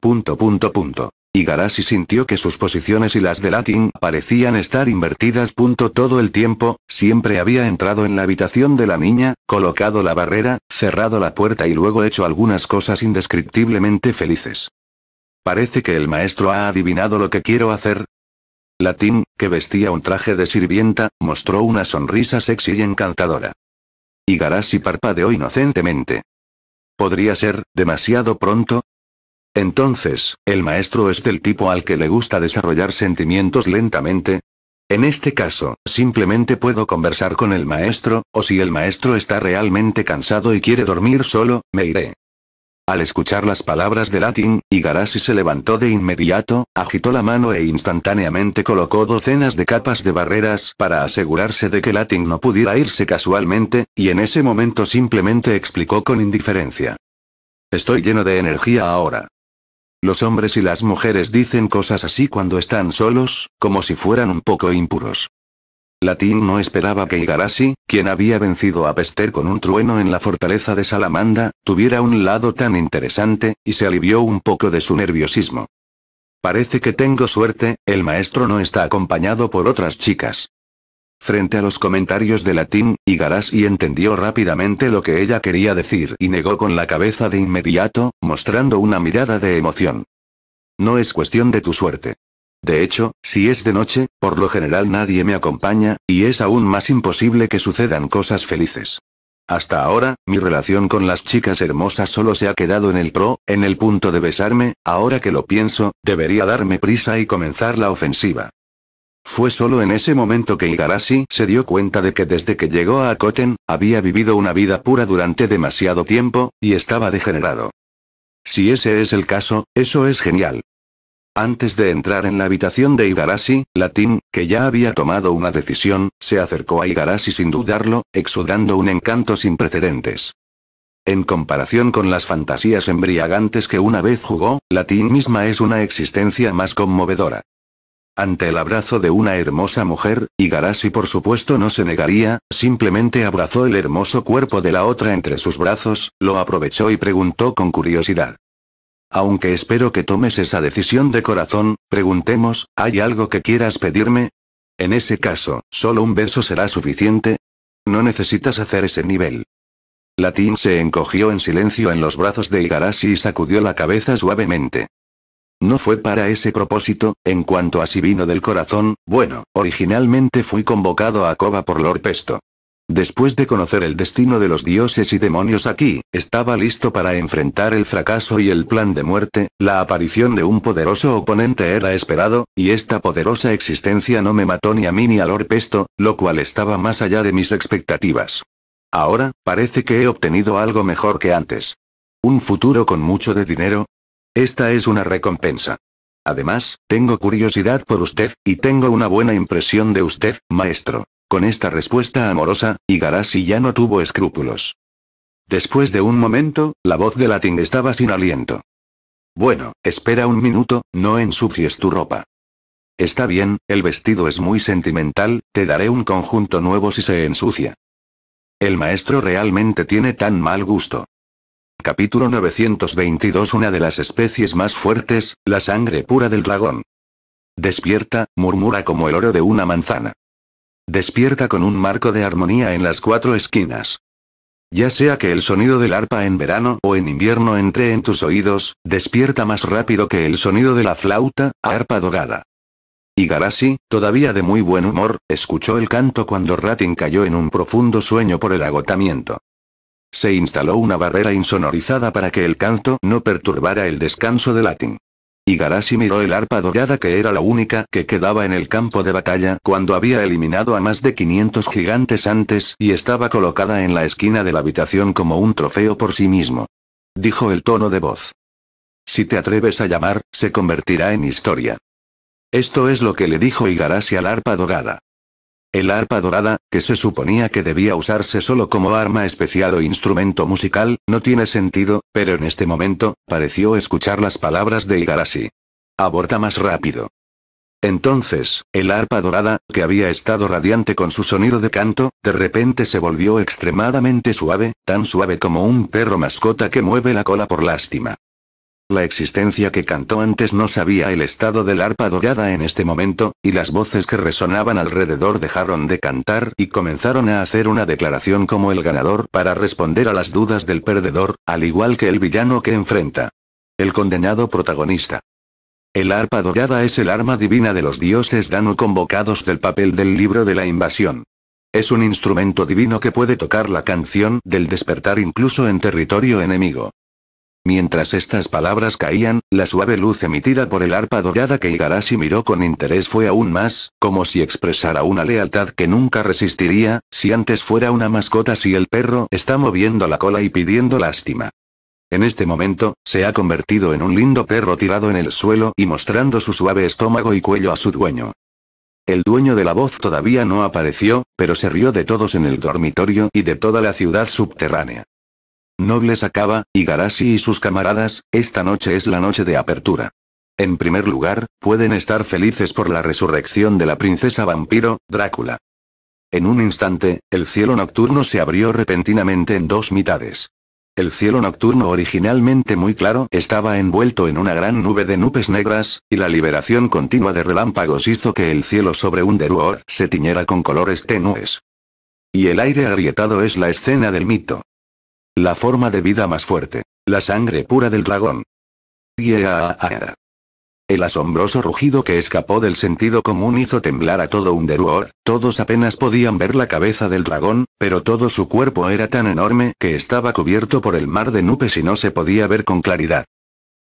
Punto punto punto. Y sintió que sus posiciones y las de Latin parecían estar invertidas. punto Todo el tiempo, siempre había entrado en la habitación de la niña, colocado la barrera, cerrado la puerta y luego hecho algunas cosas indescriptiblemente felices. Parece que el maestro ha adivinado lo que quiero hacer. Latin, que vestía un traje de sirvienta, mostró una sonrisa sexy y encantadora. Y parpadeó inocentemente. ¿Podría ser, demasiado pronto? Entonces, ¿el maestro es del tipo al que le gusta desarrollar sentimientos lentamente? En este caso, simplemente puedo conversar con el maestro, o si el maestro está realmente cansado y quiere dormir solo, me iré. Al escuchar las palabras de Latin, Igarashi se levantó de inmediato, agitó la mano e instantáneamente colocó docenas de capas de barreras para asegurarse de que Latin no pudiera irse casualmente, y en ese momento simplemente explicó con indiferencia. Estoy lleno de energía ahora. Los hombres y las mujeres dicen cosas así cuando están solos, como si fueran un poco impuros. Latín no esperaba que Igarashi, quien había vencido a Pester con un trueno en la fortaleza de Salamanda, tuviera un lado tan interesante, y se alivió un poco de su nerviosismo. Parece que tengo suerte, el maestro no está acompañado por otras chicas. Frente a los comentarios de Latín, Igarashi entendió rápidamente lo que ella quería decir y negó con la cabeza de inmediato, mostrando una mirada de emoción. No es cuestión de tu suerte. De hecho, si es de noche, por lo general nadie me acompaña, y es aún más imposible que sucedan cosas felices. Hasta ahora, mi relación con las chicas hermosas solo se ha quedado en el pro, en el punto de besarme, ahora que lo pienso, debería darme prisa y comenzar la ofensiva. Fue solo en ese momento que Igarashi se dio cuenta de que desde que llegó a Koten, había vivido una vida pura durante demasiado tiempo, y estaba degenerado. Si ese es el caso, eso es genial. Antes de entrar en la habitación de Igarashi, Latin, que ya había tomado una decisión, se acercó a Igarashi sin dudarlo, exudando un encanto sin precedentes. En comparación con las fantasías embriagantes que una vez jugó, Latin misma es una existencia más conmovedora. Ante el abrazo de una hermosa mujer, Igarashi por supuesto no se negaría, simplemente abrazó el hermoso cuerpo de la otra entre sus brazos, lo aprovechó y preguntó con curiosidad. Aunque espero que tomes esa decisión de corazón, preguntemos, ¿hay algo que quieras pedirme? En ese caso, ¿solo un beso será suficiente? No necesitas hacer ese nivel. Latín se encogió en silencio en los brazos de Igarashi y sacudió la cabeza suavemente. No fue para ese propósito, en cuanto a si vino del corazón, bueno, originalmente fui convocado a Coba por Lord Pesto. Después de conocer el destino de los dioses y demonios aquí, estaba listo para enfrentar el fracaso y el plan de muerte, la aparición de un poderoso oponente era esperado, y esta poderosa existencia no me mató ni a mí ni a Lord Pesto, lo cual estaba más allá de mis expectativas. Ahora, parece que he obtenido algo mejor que antes. Un futuro con mucho de dinero, esta es una recompensa. Además, tengo curiosidad por usted, y tengo una buena impresión de usted, maestro. Con esta respuesta amorosa, Igarashi ya no tuvo escrúpulos. Después de un momento, la voz de Latin estaba sin aliento. Bueno, espera un minuto, no ensucies tu ropa. Está bien, el vestido es muy sentimental, te daré un conjunto nuevo si se ensucia. El maestro realmente tiene tan mal gusto. Capítulo 922 Una de las especies más fuertes, la sangre pura del dragón. Despierta, murmura como el oro de una manzana. Despierta con un marco de armonía en las cuatro esquinas. Ya sea que el sonido del arpa en verano o en invierno entre en tus oídos, despierta más rápido que el sonido de la flauta, arpa dorada. Y Garasi, todavía de muy buen humor, escuchó el canto cuando Ratin cayó en un profundo sueño por el agotamiento. Se instaló una barrera insonorizada para que el canto no perturbara el descanso de Latin. Igarashi miró el arpa dorada que era la única que quedaba en el campo de batalla cuando había eliminado a más de 500 gigantes antes y estaba colocada en la esquina de la habitación como un trofeo por sí mismo. Dijo el tono de voz. Si te atreves a llamar, se convertirá en historia. Esto es lo que le dijo Igarashi al arpa dorada. El arpa dorada, que se suponía que debía usarse solo como arma especial o instrumento musical, no tiene sentido, pero en este momento, pareció escuchar las palabras de Igarashi. Aborta más rápido. Entonces, el arpa dorada, que había estado radiante con su sonido de canto, de repente se volvió extremadamente suave, tan suave como un perro mascota que mueve la cola por lástima. La existencia que cantó antes no sabía el estado del arpa dorada en este momento, y las voces que resonaban alrededor dejaron de cantar y comenzaron a hacer una declaración como el ganador para responder a las dudas del perdedor, al igual que el villano que enfrenta. El condenado protagonista. El arpa dorada es el arma divina de los dioses Danu convocados del papel del libro de la invasión. Es un instrumento divino que puede tocar la canción del despertar incluso en territorio enemigo. Mientras estas palabras caían, la suave luz emitida por el arpa dorada que Igarashi miró con interés fue aún más, como si expresara una lealtad que nunca resistiría, si antes fuera una mascota si el perro está moviendo la cola y pidiendo lástima. En este momento, se ha convertido en un lindo perro tirado en el suelo y mostrando su suave estómago y cuello a su dueño. El dueño de la voz todavía no apareció, pero se rió de todos en el dormitorio y de toda la ciudad subterránea. Nobles Acaba, Garasi y sus camaradas, esta noche es la noche de apertura. En primer lugar, pueden estar felices por la resurrección de la princesa vampiro, Drácula. En un instante, el cielo nocturno se abrió repentinamente en dos mitades. El cielo nocturno originalmente muy claro estaba envuelto en una gran nube de nubes negras, y la liberación continua de relámpagos hizo que el cielo sobre un se tiñera con colores tenues. Y el aire agrietado es la escena del mito. La forma de vida más fuerte. La sangre pura del dragón. ¡Gie-a-a-a-a-a! El asombroso rugido que escapó del sentido común hizo temblar a todo un Underworld, todos apenas podían ver la cabeza del dragón, pero todo su cuerpo era tan enorme que estaba cubierto por el mar de nubes y no se podía ver con claridad.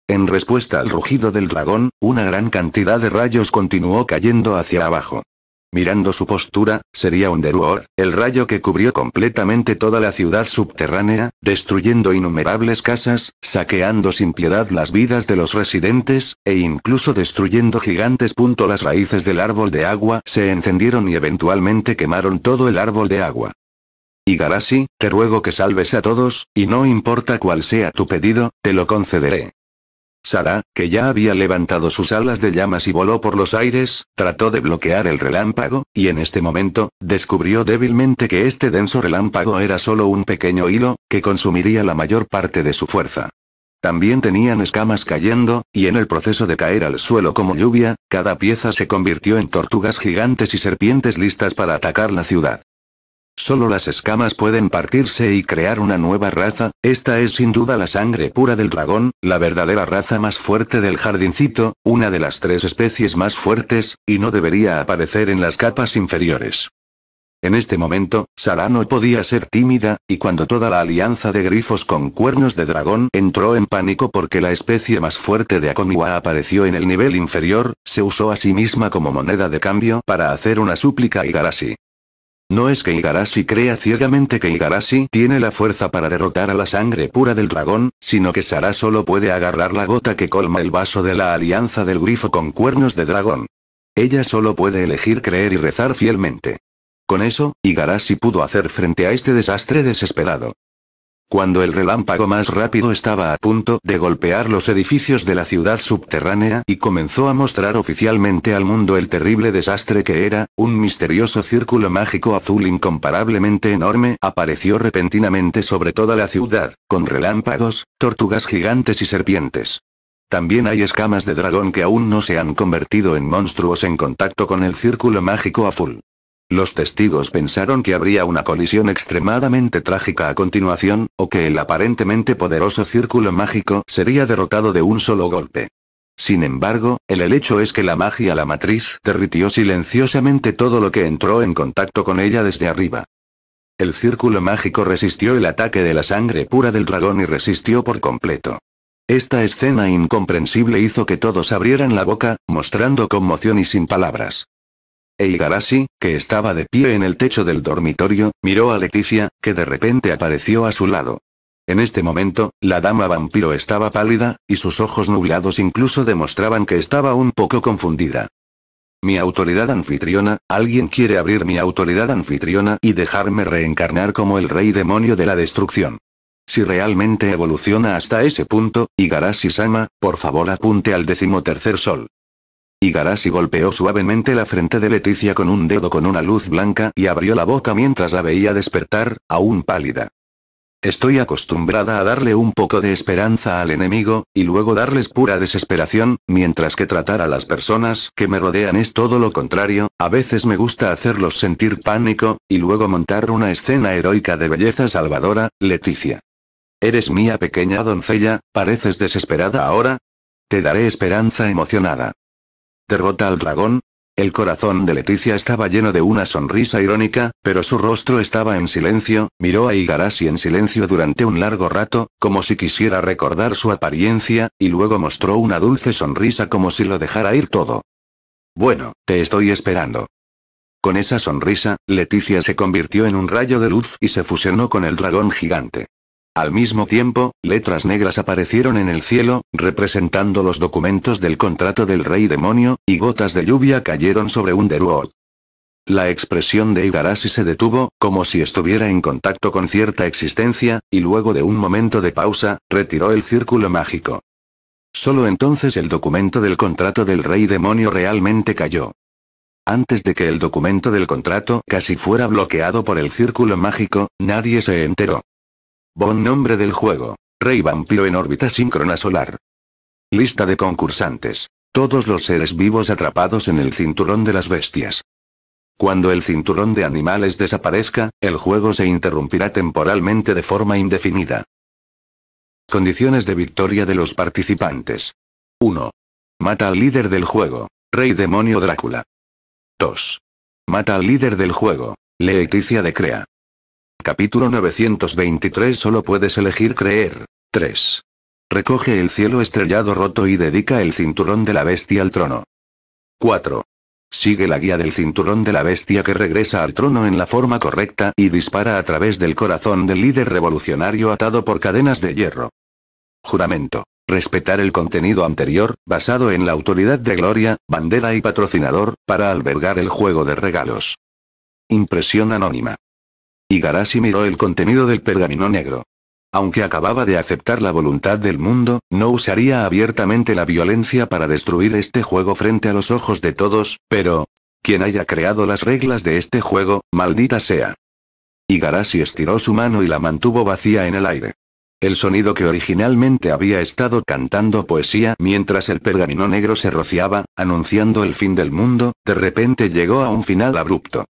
En respuesta al rugido del dragón, una gran cantidad de rayos continuó cayendo hacia abajo. Mirando su postura, sería un Underworld, el rayo que cubrió completamente toda la ciudad subterránea, destruyendo innumerables casas, saqueando sin piedad las vidas de los residentes, e incluso destruyendo gigantes. Las raíces del árbol de agua se encendieron y eventualmente quemaron todo el árbol de agua. Y Garasi, te ruego que salves a todos, y no importa cuál sea tu pedido, te lo concederé. Sara, que ya había levantado sus alas de llamas y voló por los aires, trató de bloquear el relámpago, y en este momento, descubrió débilmente que este denso relámpago era solo un pequeño hilo, que consumiría la mayor parte de su fuerza. También tenían escamas cayendo, y en el proceso de caer al suelo como lluvia, cada pieza se convirtió en tortugas gigantes y serpientes listas para atacar la ciudad. Solo las escamas pueden partirse y crear una nueva raza, esta es sin duda la sangre pura del dragón, la verdadera raza más fuerte del jardincito, una de las tres especies más fuertes, y no debería aparecer en las capas inferiores. En este momento, Sara no podía ser tímida, y cuando toda la alianza de grifos con cuernos de dragón entró en pánico porque la especie más fuerte de Akomiwa apareció en el nivel inferior, se usó a sí misma como moneda de cambio para hacer una súplica a Igarashi. No es que Igarashi crea ciegamente que Igarashi tiene la fuerza para derrotar a la sangre pura del dragón, sino que Sara solo puede agarrar la gota que colma el vaso de la alianza del grifo con cuernos de dragón. Ella solo puede elegir creer y rezar fielmente. Con eso, Igarashi pudo hacer frente a este desastre desesperado. Cuando el relámpago más rápido estaba a punto de golpear los edificios de la ciudad subterránea y comenzó a mostrar oficialmente al mundo el terrible desastre que era, un misterioso círculo mágico azul incomparablemente enorme apareció repentinamente sobre toda la ciudad, con relámpagos, tortugas gigantes y serpientes. También hay escamas de dragón que aún no se han convertido en monstruos en contacto con el círculo mágico azul. Los testigos pensaron que habría una colisión extremadamente trágica a continuación, o que el aparentemente poderoso círculo mágico sería derrotado de un solo golpe. Sin embargo, el, el hecho es que la magia la matriz derritió silenciosamente todo lo que entró en contacto con ella desde arriba. El círculo mágico resistió el ataque de la sangre pura del dragón y resistió por completo. Esta escena incomprensible hizo que todos abrieran la boca, mostrando conmoción y sin palabras. E Igarashi, que estaba de pie en el techo del dormitorio, miró a Leticia, que de repente apareció a su lado. En este momento, la dama vampiro estaba pálida, y sus ojos nublados incluso demostraban que estaba un poco confundida. Mi autoridad anfitriona, alguien quiere abrir mi autoridad anfitriona y dejarme reencarnar como el rey demonio de la destrucción. Si realmente evoluciona hasta ese punto, Igarashi-sama, por favor apunte al decimotercer sol. Y golpeó suavemente la frente de Leticia con un dedo con una luz blanca y abrió la boca mientras la veía despertar, aún pálida. Estoy acostumbrada a darle un poco de esperanza al enemigo, y luego darles pura desesperación, mientras que tratar a las personas que me rodean es todo lo contrario, a veces me gusta hacerlos sentir pánico, y luego montar una escena heroica de belleza salvadora, Leticia. Eres mía pequeña doncella, pareces desesperada ahora. Te daré esperanza emocionada. Derrota al dragón. El corazón de Leticia estaba lleno de una sonrisa irónica, pero su rostro estaba en silencio, miró a Igarashi en silencio durante un largo rato, como si quisiera recordar su apariencia, y luego mostró una dulce sonrisa como si lo dejara ir todo. Bueno, te estoy esperando. Con esa sonrisa, Leticia se convirtió en un rayo de luz y se fusionó con el dragón gigante. Al mismo tiempo, letras negras aparecieron en el cielo, representando los documentos del contrato del rey demonio, y gotas de lluvia cayeron sobre Underworld. La expresión de Igarashi se detuvo, como si estuviera en contacto con cierta existencia, y luego de un momento de pausa, retiró el círculo mágico. Solo entonces el documento del contrato del rey demonio realmente cayó. Antes de que el documento del contrato casi fuera bloqueado por el círculo mágico, nadie se enteró. Bon nombre del juego. Rey vampiro en órbita síncrona solar. Lista de concursantes. Todos los seres vivos atrapados en el cinturón de las bestias. Cuando el cinturón de animales desaparezca, el juego se interrumpirá temporalmente de forma indefinida. Condiciones de victoria de los participantes. 1. Mata al líder del juego, Rey Demonio Drácula. 2. Mata al líder del juego, Leticia de Crea. Capítulo 923 Solo puedes elegir creer. 3. Recoge el cielo estrellado roto y dedica el cinturón de la bestia al trono. 4. Sigue la guía del cinturón de la bestia que regresa al trono en la forma correcta y dispara a través del corazón del líder revolucionario atado por cadenas de hierro. Juramento. Respetar el contenido anterior, basado en la autoridad de Gloria, bandera y patrocinador, para albergar el juego de regalos. Impresión anónima garasi miró el contenido del pergamino negro. Aunque acababa de aceptar la voluntad del mundo, no usaría abiertamente la violencia para destruir este juego frente a los ojos de todos, pero... Quien haya creado las reglas de este juego, maldita sea. Igarashi estiró su mano y la mantuvo vacía en el aire. El sonido que originalmente había estado cantando poesía mientras el pergamino negro se rociaba, anunciando el fin del mundo, de repente llegó a un final abrupto.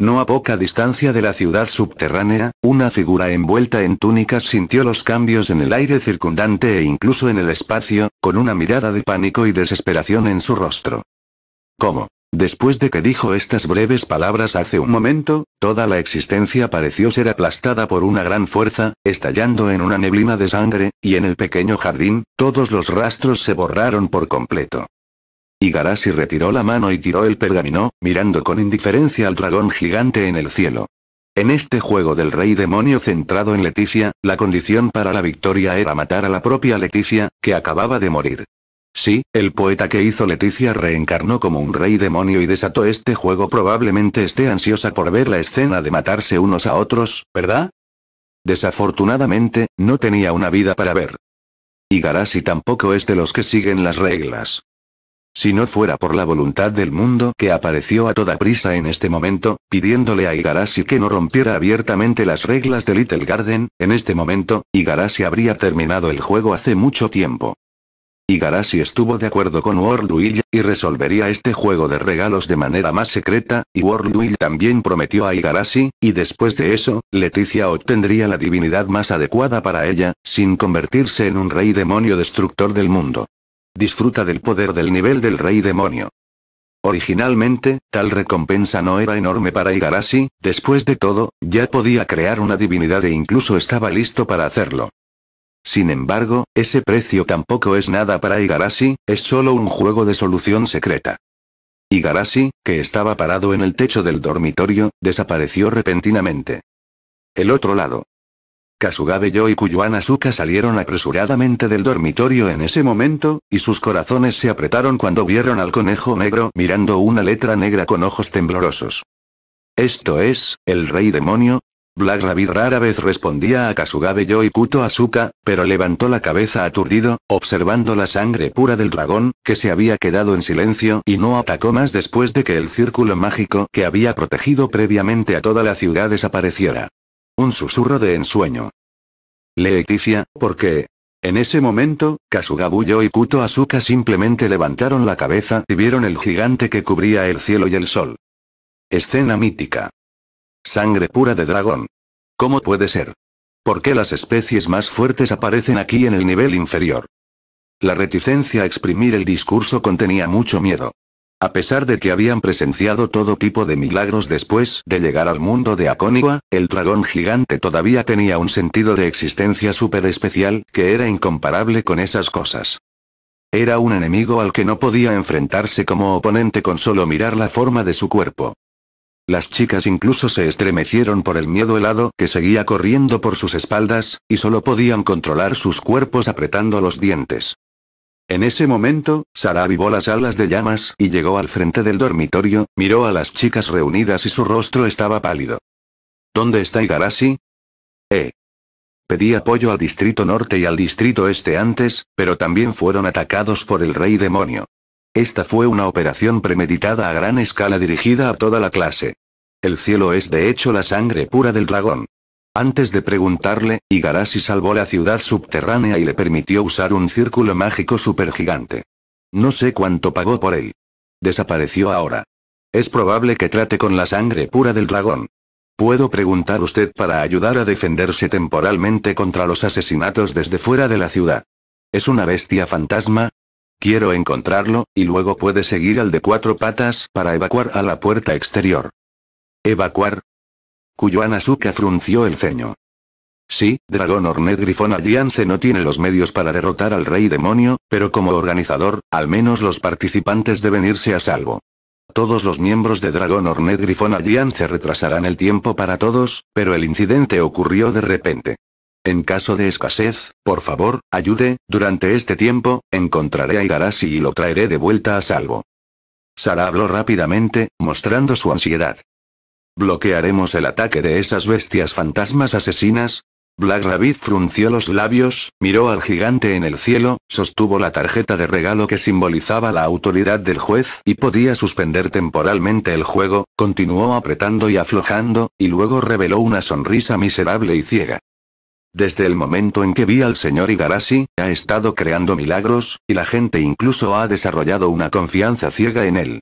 No a poca distancia de la ciudad subterránea, una figura envuelta en túnicas sintió los cambios en el aire circundante e incluso en el espacio, con una mirada de pánico y desesperación en su rostro. ¿Cómo? Después de que dijo estas breves palabras hace un momento, toda la existencia pareció ser aplastada por una gran fuerza, estallando en una neblina de sangre, y en el pequeño jardín, todos los rastros se borraron por completo. Igarashi retiró la mano y tiró el pergamino, mirando con indiferencia al dragón gigante en el cielo. En este juego del rey demonio centrado en Leticia, la condición para la victoria era matar a la propia Leticia, que acababa de morir. Sí, el poeta que hizo Leticia reencarnó como un rey demonio y desató este juego probablemente esté ansiosa por ver la escena de matarse unos a otros, ¿verdad? Desafortunadamente, no tenía una vida para ver. Igarashi tampoco es de los que siguen las reglas. Si no fuera por la voluntad del mundo que apareció a toda prisa en este momento, pidiéndole a Igarashi que no rompiera abiertamente las reglas de Little Garden, en este momento, Igarashi habría terminado el juego hace mucho tiempo. Igarashi estuvo de acuerdo con World y resolvería este juego de regalos de manera más secreta, y World también prometió a Igarashi, y después de eso, Leticia obtendría la divinidad más adecuada para ella, sin convertirse en un rey demonio destructor del mundo disfruta del poder del nivel del rey demonio. Originalmente, tal recompensa no era enorme para Igarashi, después de todo, ya podía crear una divinidad e incluso estaba listo para hacerlo. Sin embargo, ese precio tampoco es nada para Igarashi, es solo un juego de solución secreta. Igarashi, que estaba parado en el techo del dormitorio, desapareció repentinamente. El otro lado. Kasugabe Yo y Kuyuan Asuka salieron apresuradamente del dormitorio en ese momento, y sus corazones se apretaron cuando vieron al conejo negro mirando una letra negra con ojos temblorosos. Esto es, el rey demonio. Black Rabbit rara vez respondía a Kasugabe Yo y Kuto Asuka, pero levantó la cabeza aturdido, observando la sangre pura del dragón, que se había quedado en silencio y no atacó más después de que el círculo mágico que había protegido previamente a toda la ciudad desapareciera. Un susurro de ensueño. Leeticia, porque... En ese momento, Kasugabuyo y Kuto Asuka simplemente levantaron la cabeza y vieron el gigante que cubría el cielo y el sol. Escena mítica. Sangre pura de dragón. ¿Cómo puede ser? ¿Por qué las especies más fuertes aparecen aquí en el nivel inferior? La reticencia a exprimir el discurso contenía mucho miedo. A pesar de que habían presenciado todo tipo de milagros después de llegar al mundo de Acónigua, el dragón gigante todavía tenía un sentido de existencia súper especial, que era incomparable con esas cosas. Era un enemigo al que no podía enfrentarse como oponente con solo mirar la forma de su cuerpo. Las chicas incluso se estremecieron por el miedo helado que seguía corriendo por sus espaldas, y solo podían controlar sus cuerpos apretando los dientes. En ese momento, Sara avivó las alas de llamas y llegó al frente del dormitorio, miró a las chicas reunidas y su rostro estaba pálido. ¿Dónde está Igarashi? Eh. Pedí apoyo al Distrito Norte y al Distrito Este antes, pero también fueron atacados por el Rey Demonio. Esta fue una operación premeditada a gran escala dirigida a toda la clase. El cielo es de hecho la sangre pura del dragón. Antes de preguntarle, Igarashi salvó la ciudad subterránea y le permitió usar un círculo mágico supergigante. No sé cuánto pagó por él. Desapareció ahora. Es probable que trate con la sangre pura del dragón. Puedo preguntar usted para ayudar a defenderse temporalmente contra los asesinatos desde fuera de la ciudad. ¿Es una bestia fantasma? Quiero encontrarlo, y luego puede seguir al de cuatro patas para evacuar a la puerta exterior. ¿Evacuar? cuyo anasuka frunció el ceño. Sí, Dragón Hornet Grifón Alliance no tiene los medios para derrotar al Rey Demonio, pero como organizador, al menos los participantes deben irse a salvo. Todos los miembros de Dragón Hornet Grifón Alliance retrasarán el tiempo para todos, pero el incidente ocurrió de repente. En caso de escasez, por favor, ayude, durante este tiempo, encontraré a Igarashi y lo traeré de vuelta a salvo. Sara habló rápidamente, mostrando su ansiedad. ¿Bloquearemos el ataque de esas bestias fantasmas asesinas? Black Rabbit frunció los labios, miró al gigante en el cielo, sostuvo la tarjeta de regalo que simbolizaba la autoridad del juez y podía suspender temporalmente el juego, continuó apretando y aflojando, y luego reveló una sonrisa miserable y ciega. Desde el momento en que vi al señor Igarashi, ha estado creando milagros, y la gente incluso ha desarrollado una confianza ciega en él.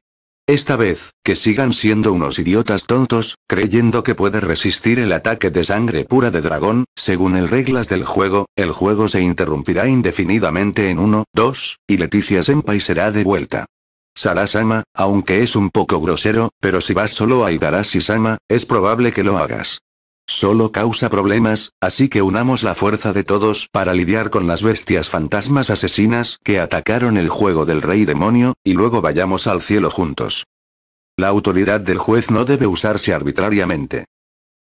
Esta vez, que sigan siendo unos idiotas tontos, creyendo que puede resistir el ataque de sangre pura de dragón, según el reglas del juego, el juego se interrumpirá indefinidamente en 1, 2, y Leticia Senpai será de vuelta. Sarasama, aunque es un poco grosero, pero si vas solo a y sama es probable que lo hagas. Solo causa problemas, así que unamos la fuerza de todos para lidiar con las bestias fantasmas asesinas que atacaron el juego del rey demonio, y luego vayamos al cielo juntos. La autoridad del juez no debe usarse arbitrariamente.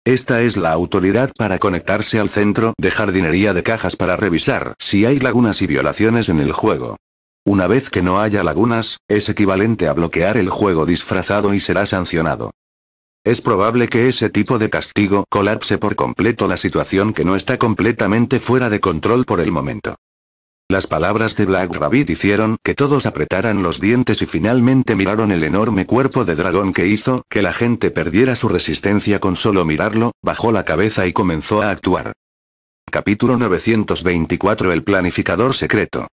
Esta es la autoridad para conectarse al centro de jardinería de cajas para revisar si hay lagunas y violaciones en el juego. Una vez que no haya lagunas, es equivalente a bloquear el juego disfrazado y será sancionado. Es probable que ese tipo de castigo colapse por completo la situación que no está completamente fuera de control por el momento. Las palabras de Black Rabbit hicieron que todos apretaran los dientes y finalmente miraron el enorme cuerpo de dragón que hizo que la gente perdiera su resistencia con solo mirarlo, bajó la cabeza y comenzó a actuar. Capítulo 924 El planificador secreto.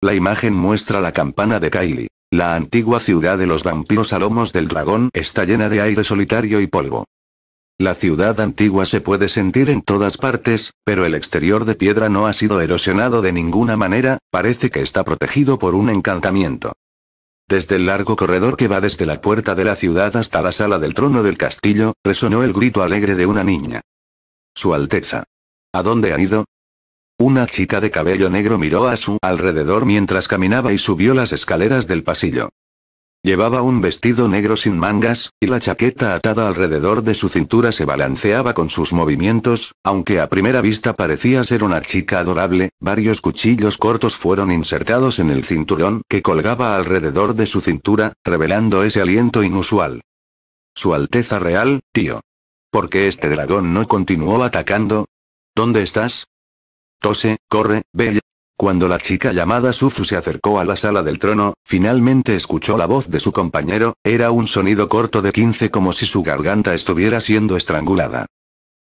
La imagen muestra la campana de Kylie. La antigua ciudad de los vampiros a lomos del dragón está llena de aire solitario y polvo. La ciudad antigua se puede sentir en todas partes, pero el exterior de piedra no ha sido erosionado de ninguna manera, parece que está protegido por un encantamiento. Desde el largo corredor que va desde la puerta de la ciudad hasta la sala del trono del castillo, resonó el grito alegre de una niña. Su Alteza. ¿A dónde ha ido? Una chica de cabello negro miró a su alrededor mientras caminaba y subió las escaleras del pasillo. Llevaba un vestido negro sin mangas, y la chaqueta atada alrededor de su cintura se balanceaba con sus movimientos, aunque a primera vista parecía ser una chica adorable, varios cuchillos cortos fueron insertados en el cinturón que colgaba alrededor de su cintura, revelando ese aliento inusual. Su Alteza Real, tío. ¿Por qué este dragón no continuó atacando? ¿Dónde estás? Tose, corre, Bella. Cuando la chica llamada Sufu se acercó a la sala del trono, finalmente escuchó la voz de su compañero, era un sonido corto de 15 como si su garganta estuviera siendo estrangulada.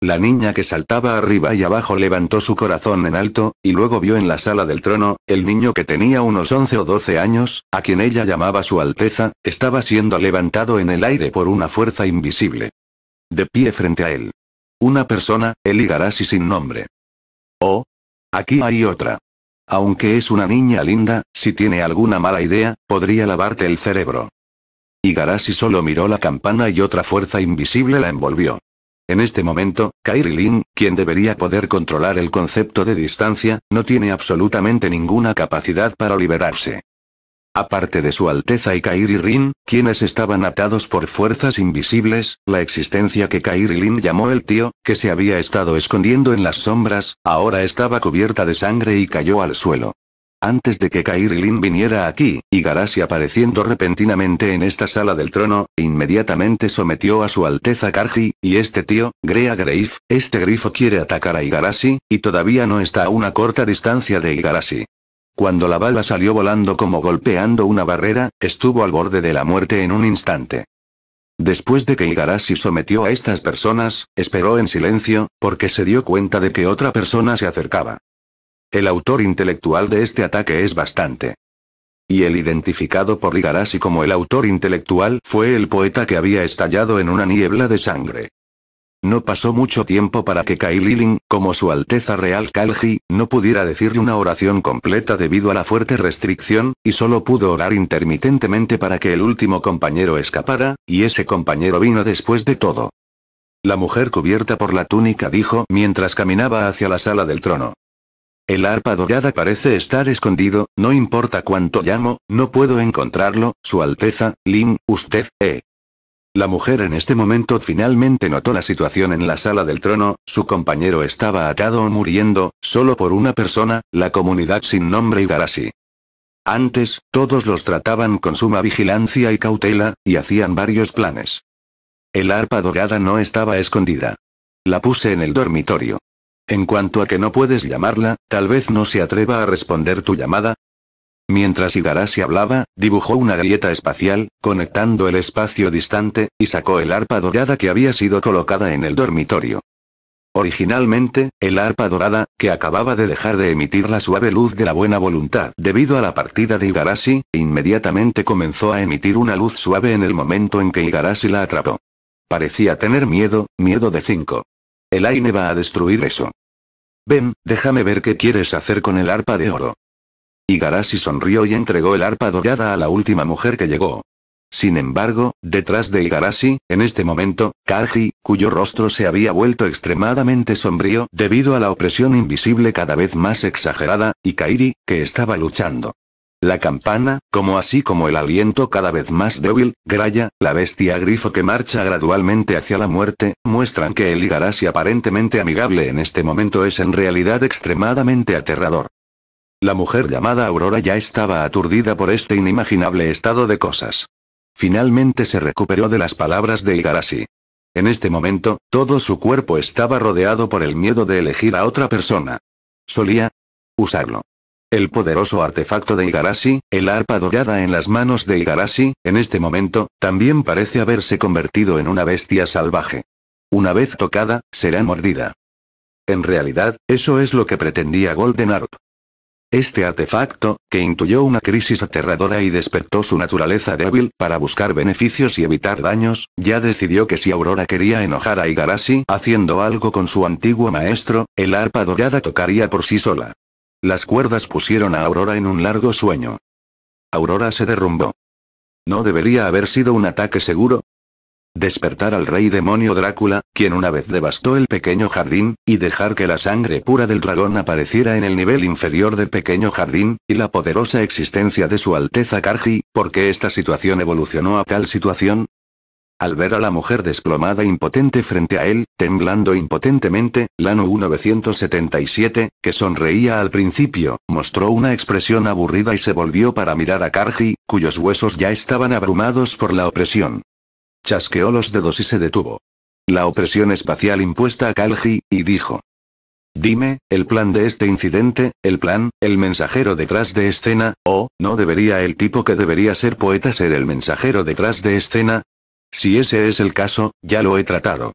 La niña que saltaba arriba y abajo levantó su corazón en alto, y luego vio en la sala del trono, el niño que tenía unos 11 o 12 años, a quien ella llamaba Su Alteza, estaba siendo levantado en el aire por una fuerza invisible. De pie frente a él. Una persona, el sin nombre. Oh, Aquí hay otra. Aunque es una niña linda, si tiene alguna mala idea, podría lavarte el cerebro. Y Garasi solo miró la campana y otra fuerza invisible la envolvió. En este momento, Kairi Lin, quien debería poder controlar el concepto de distancia, no tiene absolutamente ninguna capacidad para liberarse. Aparte de su Alteza y Kairi Rin, quienes estaban atados por fuerzas invisibles, la existencia que Kairi Rin llamó el tío, que se había estado escondiendo en las sombras, ahora estaba cubierta de sangre y cayó al suelo. Antes de que Kairi Lin viniera aquí, Igarashi apareciendo repentinamente en esta sala del trono, inmediatamente sometió a su Alteza Karji, y este tío, Grea este grifo quiere atacar a Igarashi, y todavía no está a una corta distancia de Igarashi. Cuando la bala salió volando como golpeando una barrera, estuvo al borde de la muerte en un instante. Después de que Igarashi sometió a estas personas, esperó en silencio, porque se dio cuenta de que otra persona se acercaba. El autor intelectual de este ataque es bastante. Y el identificado por Igarashi como el autor intelectual fue el poeta que había estallado en una niebla de sangre. No pasó mucho tiempo para que Kai Liling, como su Alteza Real Kalji, no pudiera decirle una oración completa debido a la fuerte restricción, y solo pudo orar intermitentemente para que el último compañero escapara, y ese compañero vino después de todo. La mujer cubierta por la túnica dijo mientras caminaba hacia la sala del trono. El arpa dorada parece estar escondido, no importa cuánto llamo, no puedo encontrarlo, Su Alteza, Lin, usted, eh. La mujer en este momento finalmente notó la situación en la sala del trono, su compañero estaba atado o muriendo, solo por una persona, la comunidad sin nombre y garasi. Antes, todos los trataban con suma vigilancia y cautela, y hacían varios planes. El arpa dorada no estaba escondida. La puse en el dormitorio. En cuanto a que no puedes llamarla, tal vez no se atreva a responder tu llamada, Mientras Igarashi hablaba, dibujó una galleta espacial, conectando el espacio distante, y sacó el arpa dorada que había sido colocada en el dormitorio. Originalmente, el arpa dorada, que acababa de dejar de emitir la suave luz de la buena voluntad debido a la partida de Igarashi, inmediatamente comenzó a emitir una luz suave en el momento en que Igarashi la atrapó. Parecía tener miedo, miedo de 5. El Aine va a destruir eso. Ven, déjame ver qué quieres hacer con el arpa de oro. Igarashi sonrió y entregó el arpa dorada a la última mujer que llegó. Sin embargo, detrás de Igarashi, en este momento, Kaji, cuyo rostro se había vuelto extremadamente sombrío debido a la opresión invisible cada vez más exagerada, y Kairi, que estaba luchando. La campana, como así como el aliento cada vez más débil, Graya, la bestia grifo que marcha gradualmente hacia la muerte, muestran que el Igarashi aparentemente amigable en este momento es en realidad extremadamente aterrador. La mujer llamada Aurora ya estaba aturdida por este inimaginable estado de cosas. Finalmente se recuperó de las palabras de Igarashi. En este momento, todo su cuerpo estaba rodeado por el miedo de elegir a otra persona. Solía usarlo. El poderoso artefacto de Igarashi, el arpa dorada en las manos de Igarashi, en este momento, también parece haberse convertido en una bestia salvaje. Una vez tocada, será mordida. En realidad, eso es lo que pretendía Golden este artefacto, que intuyó una crisis aterradora y despertó su naturaleza débil para buscar beneficios y evitar daños, ya decidió que si Aurora quería enojar a Igarashi haciendo algo con su antiguo maestro, el arpa dorada tocaría por sí sola. Las cuerdas pusieron a Aurora en un largo sueño. Aurora se derrumbó. No debería haber sido un ataque seguro, despertar al rey demonio Drácula, quien una vez devastó el pequeño jardín, y dejar que la sangre pura del dragón apareciera en el nivel inferior del pequeño jardín, y la poderosa existencia de su Alteza Karji, porque esta situación evolucionó a tal situación? Al ver a la mujer desplomada impotente frente a él, temblando impotentemente, Lano 1977, que sonreía al principio, mostró una expresión aburrida y se volvió para mirar a Karji, cuyos huesos ya estaban abrumados por la opresión. Chasqueó los dedos y se detuvo. La opresión espacial impuesta a Kalji, y dijo. Dime, el plan de este incidente, el plan, el mensajero detrás de escena, o, ¿no debería el tipo que debería ser poeta ser el mensajero detrás de escena? Si ese es el caso, ya lo he tratado.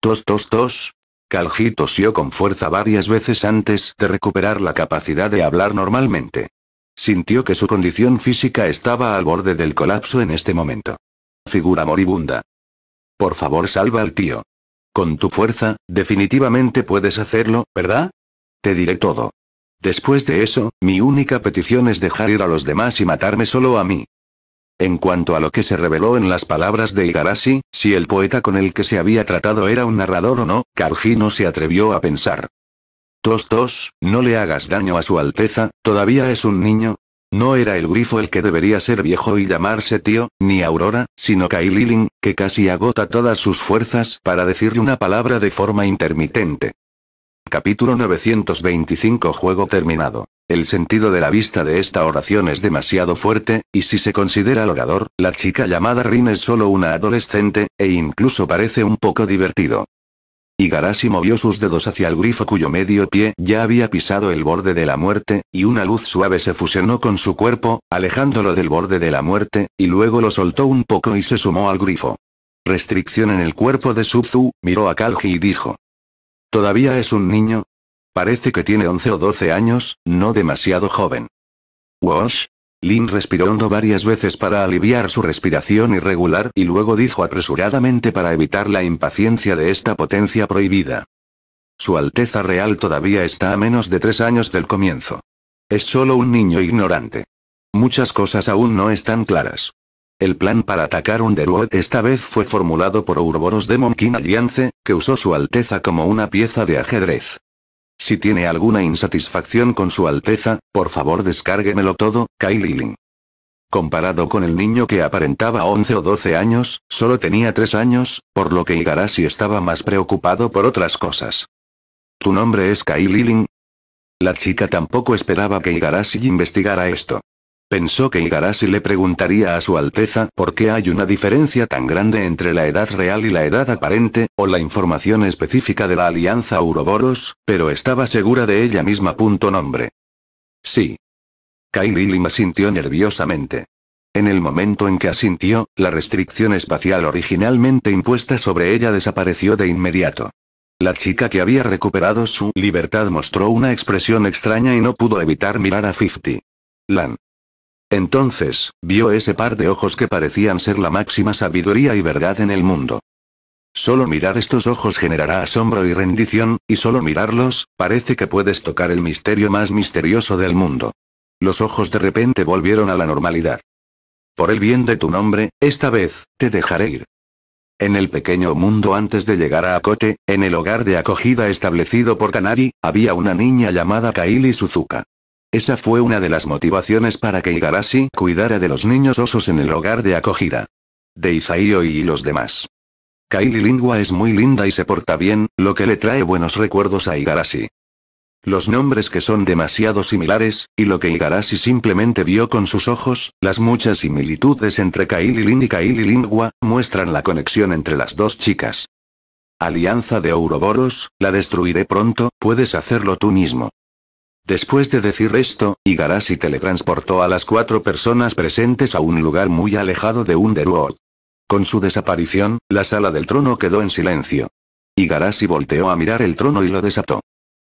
Tos tos tos. Kalji tosió con fuerza varias veces antes de recuperar la capacidad de hablar normalmente. Sintió que su condición física estaba al borde del colapso en este momento figura moribunda. Por favor salva al tío. Con tu fuerza, definitivamente puedes hacerlo, ¿verdad? Te diré todo. Después de eso, mi única petición es dejar ir a los demás y matarme solo a mí. En cuanto a lo que se reveló en las palabras de Igarashi, si el poeta con el que se había tratado era un narrador o no, Karji no se atrevió a pensar. Tos tos, no le hagas daño a su alteza, todavía es un niño, no era el grifo el que debería ser viejo y llamarse tío, ni Aurora, sino Kai Lilin, que casi agota todas sus fuerzas para decirle una palabra de forma intermitente. Capítulo 925 Juego terminado. El sentido de la vista de esta oración es demasiado fuerte, y si se considera al orador, la chica llamada Rin es solo una adolescente, e incluso parece un poco divertido. Y movió sus dedos hacia el grifo cuyo medio pie ya había pisado el borde de la muerte, y una luz suave se fusionó con su cuerpo, alejándolo del borde de la muerte, y luego lo soltó un poco y se sumó al grifo. Restricción en el cuerpo de Subzu, miró a Kalji y dijo. Todavía es un niño. Parece que tiene 11 o 12 años, no demasiado joven. Wash, Lin respiró hondo varias veces para aliviar su respiración irregular y luego dijo apresuradamente para evitar la impaciencia de esta potencia prohibida. Su Alteza Real todavía está a menos de tres años del comienzo. Es solo un niño ignorante. Muchas cosas aún no están claras. El plan para atacar Underwood esta vez fue formulado por Urboros de King Alliance, que usó su Alteza como una pieza de ajedrez. Si tiene alguna insatisfacción con su Alteza, por favor descárguemelo todo, Kai Liling. Comparado con el niño que aparentaba 11 o 12 años, solo tenía 3 años, por lo que Igarashi estaba más preocupado por otras cosas. ¿Tu nombre es Kai Lilin? La chica tampoco esperaba que Igarashi investigara esto. Pensó que Igarashi le preguntaría a su Alteza por qué hay una diferencia tan grande entre la edad real y la edad aparente, o la información específica de la alianza Uroboros, pero estaba segura de ella misma. Punto nombre. Sí. Kylie Lima sintió nerviosamente. En el momento en que asintió, la restricción espacial originalmente impuesta sobre ella desapareció de inmediato. La chica que había recuperado su libertad mostró una expresión extraña y no pudo evitar mirar a Fifty. Lan. Entonces, vio ese par de ojos que parecían ser la máxima sabiduría y verdad en el mundo. Solo mirar estos ojos generará asombro y rendición, y solo mirarlos, parece que puedes tocar el misterio más misterioso del mundo. Los ojos de repente volvieron a la normalidad. Por el bien de tu nombre, esta vez, te dejaré ir. En el pequeño mundo antes de llegar a Akote, en el hogar de acogida establecido por Kanari, había una niña llamada Kaili Suzuka. Esa fue una de las motivaciones para que Igarashi cuidara de los niños osos en el hogar de acogida. De Izaio y los demás. Kaili Lingua es muy linda y se porta bien, lo que le trae buenos recuerdos a Igarashi. Los nombres que son demasiado similares, y lo que Igarashi simplemente vio con sus ojos, las muchas similitudes entre Kaili Lind y Kaili Lingua, muestran la conexión entre las dos chicas. Alianza de Ouroboros, la destruiré pronto, puedes hacerlo tú mismo. Después de decir esto, Igarashi teletransportó a las cuatro personas presentes a un lugar muy alejado de Underworld. Con su desaparición, la sala del trono quedó en silencio. Igarashi volteó a mirar el trono y lo desató.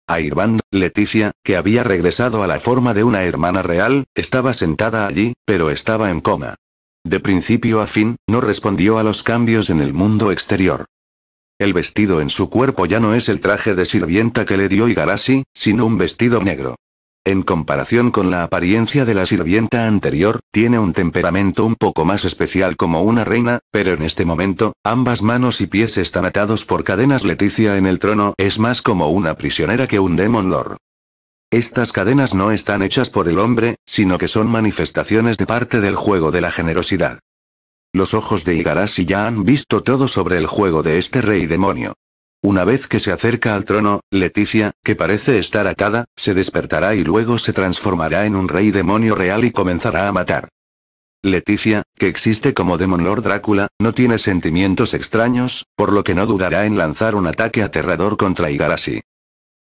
A Irván, Leticia, que había regresado a la forma de una hermana real, estaba sentada allí, pero estaba en coma. De principio a fin, no respondió a los cambios en el mundo exterior. El vestido en su cuerpo ya no es el traje de sirvienta que le dio Igarashi, sino un vestido negro. En comparación con la apariencia de la sirvienta anterior, tiene un temperamento un poco más especial como una reina, pero en este momento, ambas manos y pies están atados por cadenas. Leticia en el trono es más como una prisionera que un demon lord. Estas cadenas no están hechas por el hombre, sino que son manifestaciones de parte del juego de la generosidad. Los ojos de Igarashi ya han visto todo sobre el juego de este rey demonio. Una vez que se acerca al trono, Leticia, que parece estar atada, se despertará y luego se transformará en un rey demonio real y comenzará a matar. Leticia, que existe como Demon Lord Drácula, no tiene sentimientos extraños, por lo que no dudará en lanzar un ataque aterrador contra Igarashi.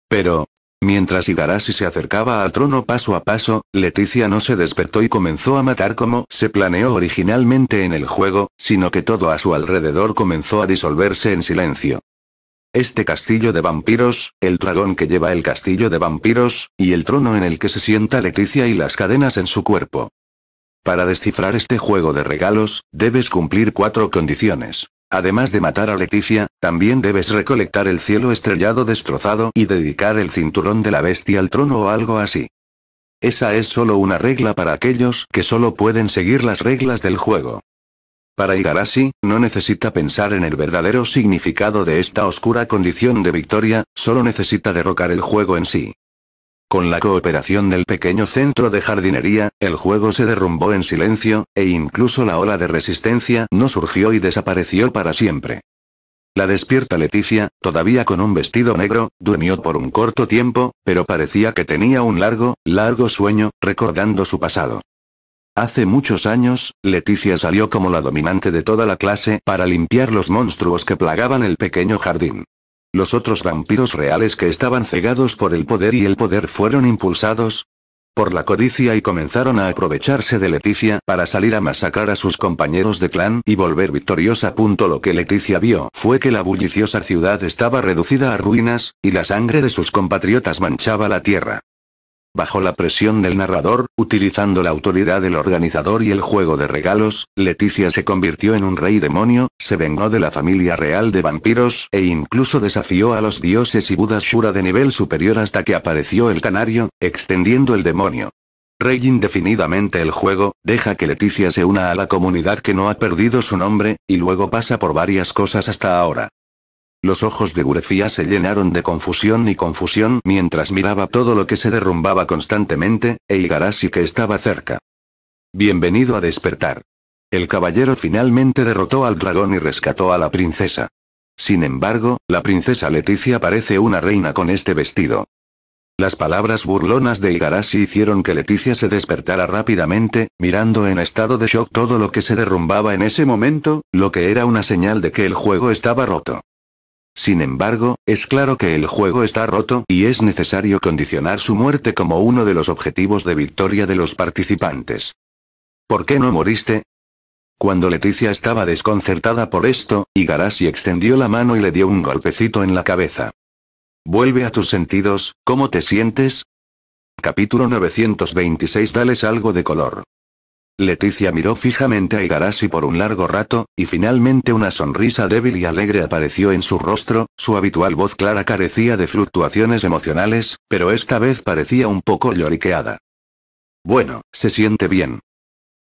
Pero, Mientras Igarashi se acercaba al trono paso a paso, Leticia no se despertó y comenzó a matar como se planeó originalmente en el juego, sino que todo a su alrededor comenzó a disolverse en silencio. Este castillo de vampiros, el dragón que lleva el castillo de vampiros, y el trono en el que se sienta Leticia y las cadenas en su cuerpo. Para descifrar este juego de regalos, debes cumplir cuatro condiciones. Además de matar a Leticia, también debes recolectar el cielo estrellado destrozado y dedicar el cinturón de la bestia al trono o algo así. Esa es solo una regla para aquellos que solo pueden seguir las reglas del juego. Para Igarashi, no necesita pensar en el verdadero significado de esta oscura condición de victoria, solo necesita derrocar el juego en sí. Con la cooperación del pequeño centro de jardinería, el juego se derrumbó en silencio, e incluso la ola de resistencia no surgió y desapareció para siempre. La despierta Leticia, todavía con un vestido negro, durmió por un corto tiempo, pero parecía que tenía un largo, largo sueño, recordando su pasado. Hace muchos años, Leticia salió como la dominante de toda la clase para limpiar los monstruos que plagaban el pequeño jardín. Los otros vampiros reales que estaban cegados por el poder y el poder fueron impulsados por la codicia y comenzaron a aprovecharse de Leticia para salir a masacrar a sus compañeros de clan y volver victoriosa. Lo que Leticia vio fue que la bulliciosa ciudad estaba reducida a ruinas, y la sangre de sus compatriotas manchaba la tierra. Bajo la presión del narrador, utilizando la autoridad del organizador y el juego de regalos, Leticia se convirtió en un rey demonio, se vengó de la familia real de vampiros e incluso desafió a los dioses y Budas Shura de nivel superior hasta que apareció el canario, extendiendo el demonio. Rey indefinidamente el juego, deja que Leticia se una a la comunidad que no ha perdido su nombre, y luego pasa por varias cosas hasta ahora. Los ojos de Gurefía se llenaron de confusión y confusión mientras miraba todo lo que se derrumbaba constantemente, e Igarashi que estaba cerca. Bienvenido a despertar. El caballero finalmente derrotó al dragón y rescató a la princesa. Sin embargo, la princesa Leticia parece una reina con este vestido. Las palabras burlonas de Igarashi hicieron que Leticia se despertara rápidamente, mirando en estado de shock todo lo que se derrumbaba en ese momento, lo que era una señal de que el juego estaba roto. Sin embargo, es claro que el juego está roto y es necesario condicionar su muerte como uno de los objetivos de victoria de los participantes. ¿Por qué no moriste? Cuando Leticia estaba desconcertada por esto, Igarashi extendió la mano y le dio un golpecito en la cabeza. Vuelve a tus sentidos, ¿cómo te sientes? Capítulo 926 Dales algo de color. Leticia miró fijamente a Igarashi por un largo rato, y finalmente una sonrisa débil y alegre apareció en su rostro, su habitual voz clara carecía de fluctuaciones emocionales, pero esta vez parecía un poco lloriqueada. Bueno, se siente bien.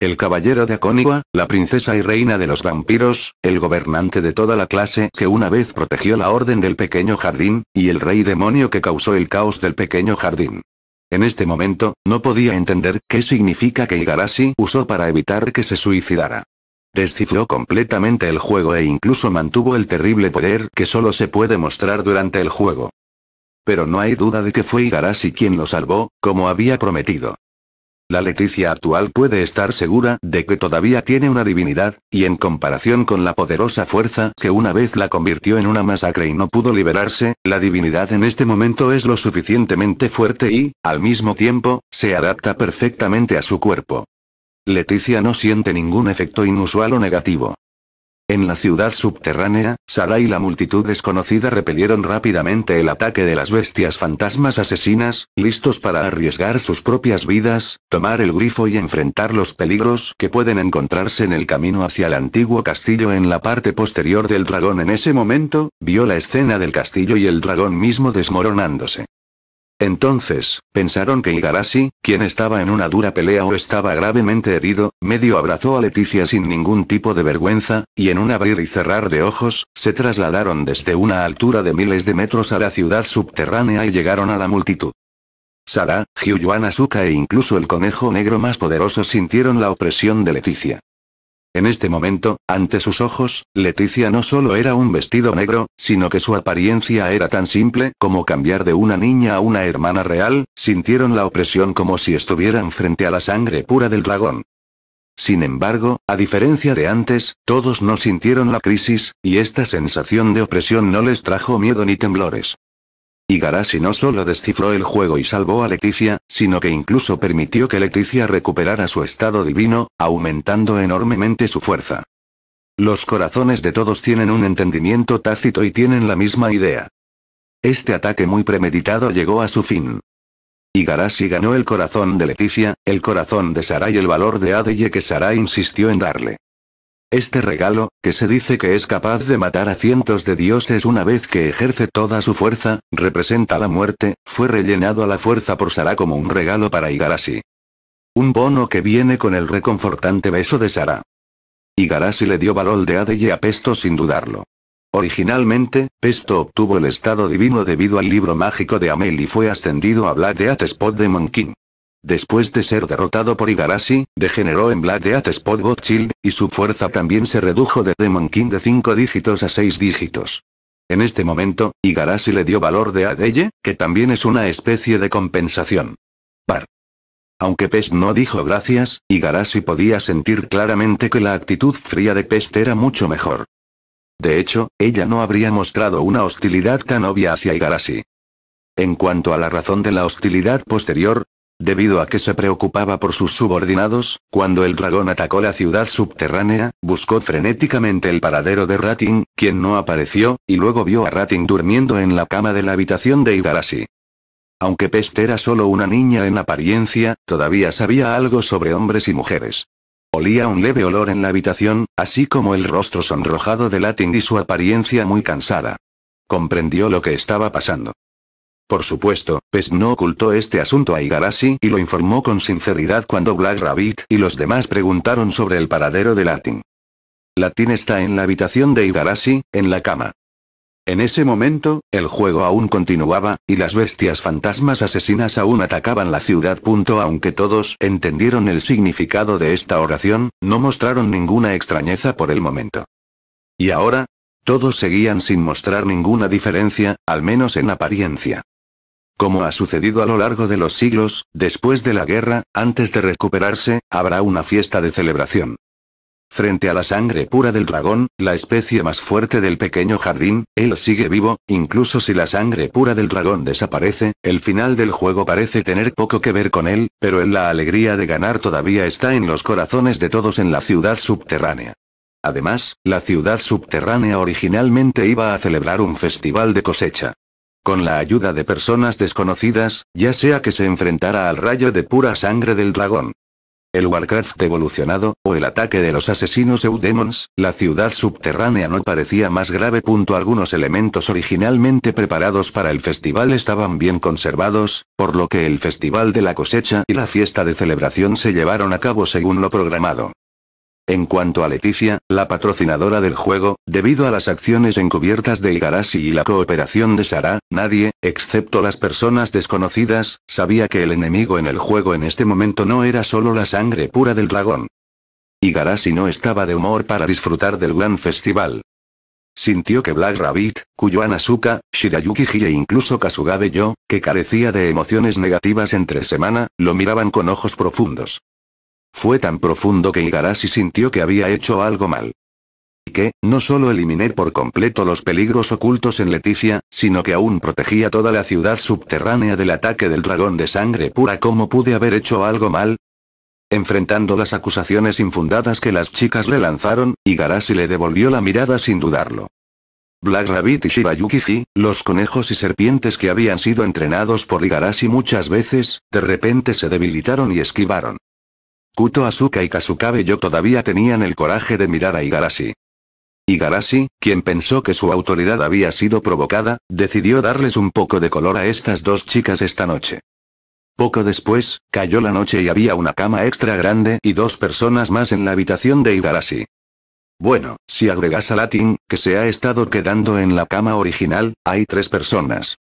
El caballero de Acónigua, la princesa y reina de los vampiros, el gobernante de toda la clase que una vez protegió la orden del pequeño jardín, y el rey demonio que causó el caos del pequeño jardín. En este momento, no podía entender qué significa que Igarashi usó para evitar que se suicidara. Descifró completamente el juego e incluso mantuvo el terrible poder que solo se puede mostrar durante el juego. Pero no hay duda de que fue Igarashi quien lo salvó, como había prometido. La Leticia actual puede estar segura de que todavía tiene una divinidad, y en comparación con la poderosa fuerza que una vez la convirtió en una masacre y no pudo liberarse, la divinidad en este momento es lo suficientemente fuerte y, al mismo tiempo, se adapta perfectamente a su cuerpo. Leticia no siente ningún efecto inusual o negativo. En la ciudad subterránea, Sara y la multitud desconocida repelieron rápidamente el ataque de las bestias fantasmas asesinas, listos para arriesgar sus propias vidas, tomar el grifo y enfrentar los peligros que pueden encontrarse en el camino hacia el antiguo castillo en la parte posterior del dragón. En ese momento, vio la escena del castillo y el dragón mismo desmoronándose. Entonces, pensaron que Igarashi, quien estaba en una dura pelea o estaba gravemente herido, medio abrazó a Leticia sin ningún tipo de vergüenza, y en un abrir y cerrar de ojos, se trasladaron desde una altura de miles de metros a la ciudad subterránea y llegaron a la multitud. Sara, Hyuyuan Asuka e incluso el conejo negro más poderoso sintieron la opresión de Leticia. En este momento, ante sus ojos, Leticia no solo era un vestido negro, sino que su apariencia era tan simple como cambiar de una niña a una hermana real, sintieron la opresión como si estuvieran frente a la sangre pura del dragón. Sin embargo, a diferencia de antes, todos no sintieron la crisis, y esta sensación de opresión no les trajo miedo ni temblores. Y no solo descifró el juego y salvó a Leticia, sino que incluso permitió que Leticia recuperara su estado divino, aumentando enormemente su fuerza. Los corazones de todos tienen un entendimiento tácito y tienen la misma idea. Este ataque muy premeditado llegó a su fin. Igarashi ganó el corazón de Leticia, el corazón de Sarai y el valor de Adeye que Sarai insistió en darle. Este regalo, que se dice que es capaz de matar a cientos de dioses una vez que ejerce toda su fuerza, representa la muerte, fue rellenado a la fuerza por Sara como un regalo para Igarashi. Un bono que viene con el reconfortante beso de Sara. Igarashi le dio valor de Adeye a Pesto sin dudarlo. Originalmente, Pesto obtuvo el estado divino debido al libro mágico de Amel y fue ascendido a Black Death Spot de Monkin. Después de ser derrotado por Igarashi, degeneró en Black Death Spot God y su fuerza también se redujo de Demon King de 5 dígitos a 6 dígitos. En este momento, Igarashi le dio valor de Adeye, que también es una especie de compensación. Par. Aunque Pest no dijo gracias, Igarashi podía sentir claramente que la actitud fría de Pest era mucho mejor. De hecho, ella no habría mostrado una hostilidad tan obvia hacia Igarashi. En cuanto a la razón de la hostilidad posterior, Debido a que se preocupaba por sus subordinados, cuando el dragón atacó la ciudad subterránea, buscó frenéticamente el paradero de Ratin, quien no apareció, y luego vio a Ratin durmiendo en la cama de la habitación de Igarashi. Aunque Pest era solo una niña en apariencia, todavía sabía algo sobre hombres y mujeres. Olía un leve olor en la habitación, así como el rostro sonrojado de Latin y su apariencia muy cansada. Comprendió lo que estaba pasando. Por supuesto, Pes no ocultó este asunto a Igarashi y lo informó con sinceridad cuando Black Rabbit y los demás preguntaron sobre el paradero de Latin. Latin está en la habitación de Igarashi, en la cama. En ese momento, el juego aún continuaba, y las bestias fantasmas asesinas aún atacaban la ciudad. Aunque todos entendieron el significado de esta oración, no mostraron ninguna extrañeza por el momento. ¿Y ahora? Todos seguían sin mostrar ninguna diferencia, al menos en apariencia. Como ha sucedido a lo largo de los siglos, después de la guerra, antes de recuperarse, habrá una fiesta de celebración. Frente a la sangre pura del dragón, la especie más fuerte del pequeño jardín, él sigue vivo, incluso si la sangre pura del dragón desaparece, el final del juego parece tener poco que ver con él, pero en la alegría de ganar todavía está en los corazones de todos en la ciudad subterránea. Además, la ciudad subterránea originalmente iba a celebrar un festival de cosecha con la ayuda de personas desconocidas, ya sea que se enfrentara al rayo de pura sangre del dragón. El Warcraft evolucionado, o el ataque de los asesinos Eudemons, la ciudad subterránea no parecía más grave. Algunos elementos originalmente preparados para el festival estaban bien conservados, por lo que el festival de la cosecha y la fiesta de celebración se llevaron a cabo según lo programado. En cuanto a Leticia, la patrocinadora del juego, debido a las acciones encubiertas de Igarashi y la cooperación de Sara, nadie, excepto las personas desconocidas, sabía que el enemigo en el juego en este momento no era solo la sangre pura del dragón. Igarashi no estaba de humor para disfrutar del gran festival. Sintió que Black Rabbit, cuyo Anasuka, Shirayuki y e incluso Kasugabe Yo, que carecía de emociones negativas entre semana, lo miraban con ojos profundos. Fue tan profundo que Igarashi sintió que había hecho algo mal. Y que, no solo eliminé por completo los peligros ocultos en Leticia, sino que aún protegía toda la ciudad subterránea del ataque del dragón de sangre pura. como pude haber hecho algo mal? Enfrentando las acusaciones infundadas que las chicas le lanzaron, Igarashi le devolvió la mirada sin dudarlo. Black Rabbit y Shirayuki, los conejos y serpientes que habían sido entrenados por Igarashi muchas veces, de repente se debilitaron y esquivaron. Kuto Asuka y Kasukabe yo todavía tenían el coraje de mirar a Igarashi. Igarashi, quien pensó que su autoridad había sido provocada, decidió darles un poco de color a estas dos chicas esta noche. Poco después, cayó la noche y había una cama extra grande y dos personas más en la habitación de Igarashi. Bueno, si agregas a Latin, que se ha estado quedando en la cama original, hay tres personas.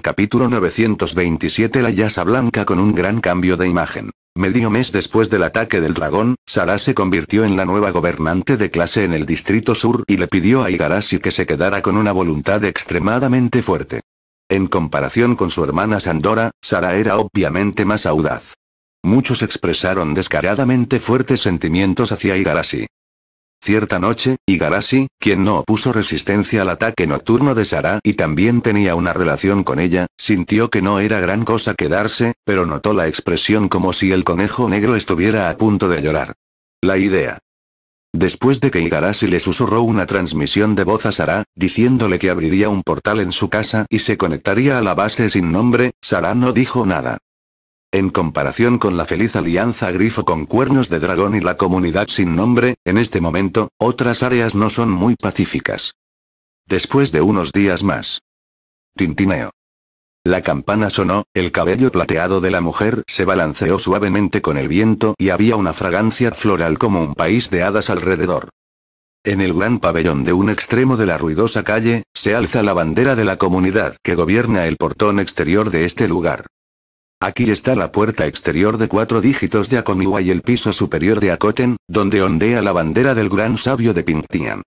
Capítulo 927 La Yasa Blanca con un gran cambio de imagen. Medio mes después del ataque del dragón, Sara se convirtió en la nueva gobernante de clase en el Distrito Sur y le pidió a Igarashi que se quedara con una voluntad extremadamente fuerte. En comparación con su hermana Sandora, Sara era obviamente más audaz. Muchos expresaron descaradamente fuertes sentimientos hacia Igarashi. Cierta noche, Igarashi, quien no opuso resistencia al ataque nocturno de Sara y también tenía una relación con ella, sintió que no era gran cosa quedarse, pero notó la expresión como si el conejo negro estuviera a punto de llorar. La idea. Después de que Igarashi le susurró una transmisión de voz a Sara, diciéndole que abriría un portal en su casa y se conectaría a la base sin nombre, Sara no dijo nada. En comparación con la feliz alianza grifo con cuernos de dragón y la comunidad sin nombre, en este momento, otras áreas no son muy pacíficas. Después de unos días más. Tintineo. La campana sonó, el cabello plateado de la mujer se balanceó suavemente con el viento y había una fragancia floral como un país de hadas alrededor. En el gran pabellón de un extremo de la ruidosa calle, se alza la bandera de la comunidad que gobierna el portón exterior de este lugar. Aquí está la puerta exterior de cuatro dígitos de Akomiwa y el piso superior de Akoten, donde ondea la bandera del gran sabio de Pintian.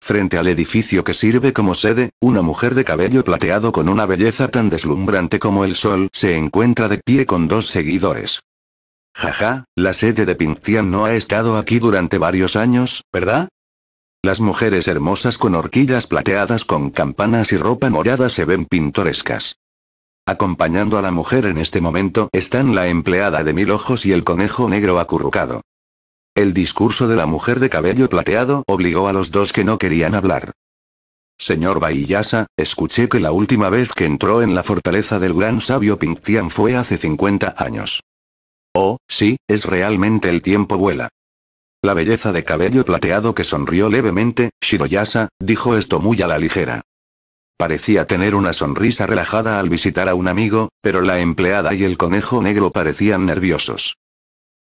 Frente al edificio que sirve como sede, una mujer de cabello plateado con una belleza tan deslumbrante como el sol se encuentra de pie con dos seguidores. Jaja, la sede de Pintian no ha estado aquí durante varios años, ¿verdad? Las mujeres hermosas con horquillas plateadas con campanas y ropa morada se ven pintorescas. Acompañando a la mujer en este momento están la empleada de mil ojos y el conejo negro acurrucado. El discurso de la mujer de cabello plateado obligó a los dos que no querían hablar. Señor Baiyasa, escuché que la última vez que entró en la fortaleza del gran sabio Pingtian fue hace 50 años. Oh, sí, es realmente el tiempo vuela. La belleza de cabello plateado que sonrió levemente, Shiroyasa, dijo esto muy a la ligera. Parecía tener una sonrisa relajada al visitar a un amigo, pero la empleada y el conejo negro parecían nerviosos.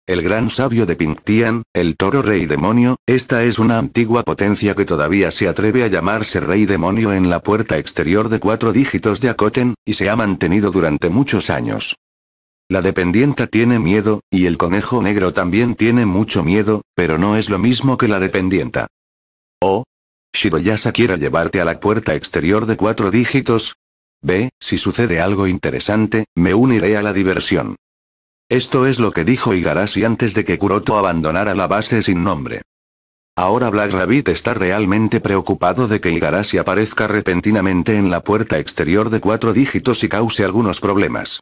El gran sabio de Pingtian, el toro rey demonio, esta es una antigua potencia que todavía se atreve a llamarse rey demonio en la puerta exterior de cuatro dígitos de Acoten, y se ha mantenido durante muchos años. La dependienta tiene miedo, y el conejo negro también tiene mucho miedo, pero no es lo mismo que la dependienta. Oh, Shiroyasa quiera llevarte a la puerta exterior de cuatro dígitos? Ve, si sucede algo interesante, me uniré a la diversión. Esto es lo que dijo Igarashi antes de que Kuroto abandonara la base sin nombre. Ahora Black Rabbit está realmente preocupado de que Igarashi aparezca repentinamente en la puerta exterior de cuatro dígitos y cause algunos problemas.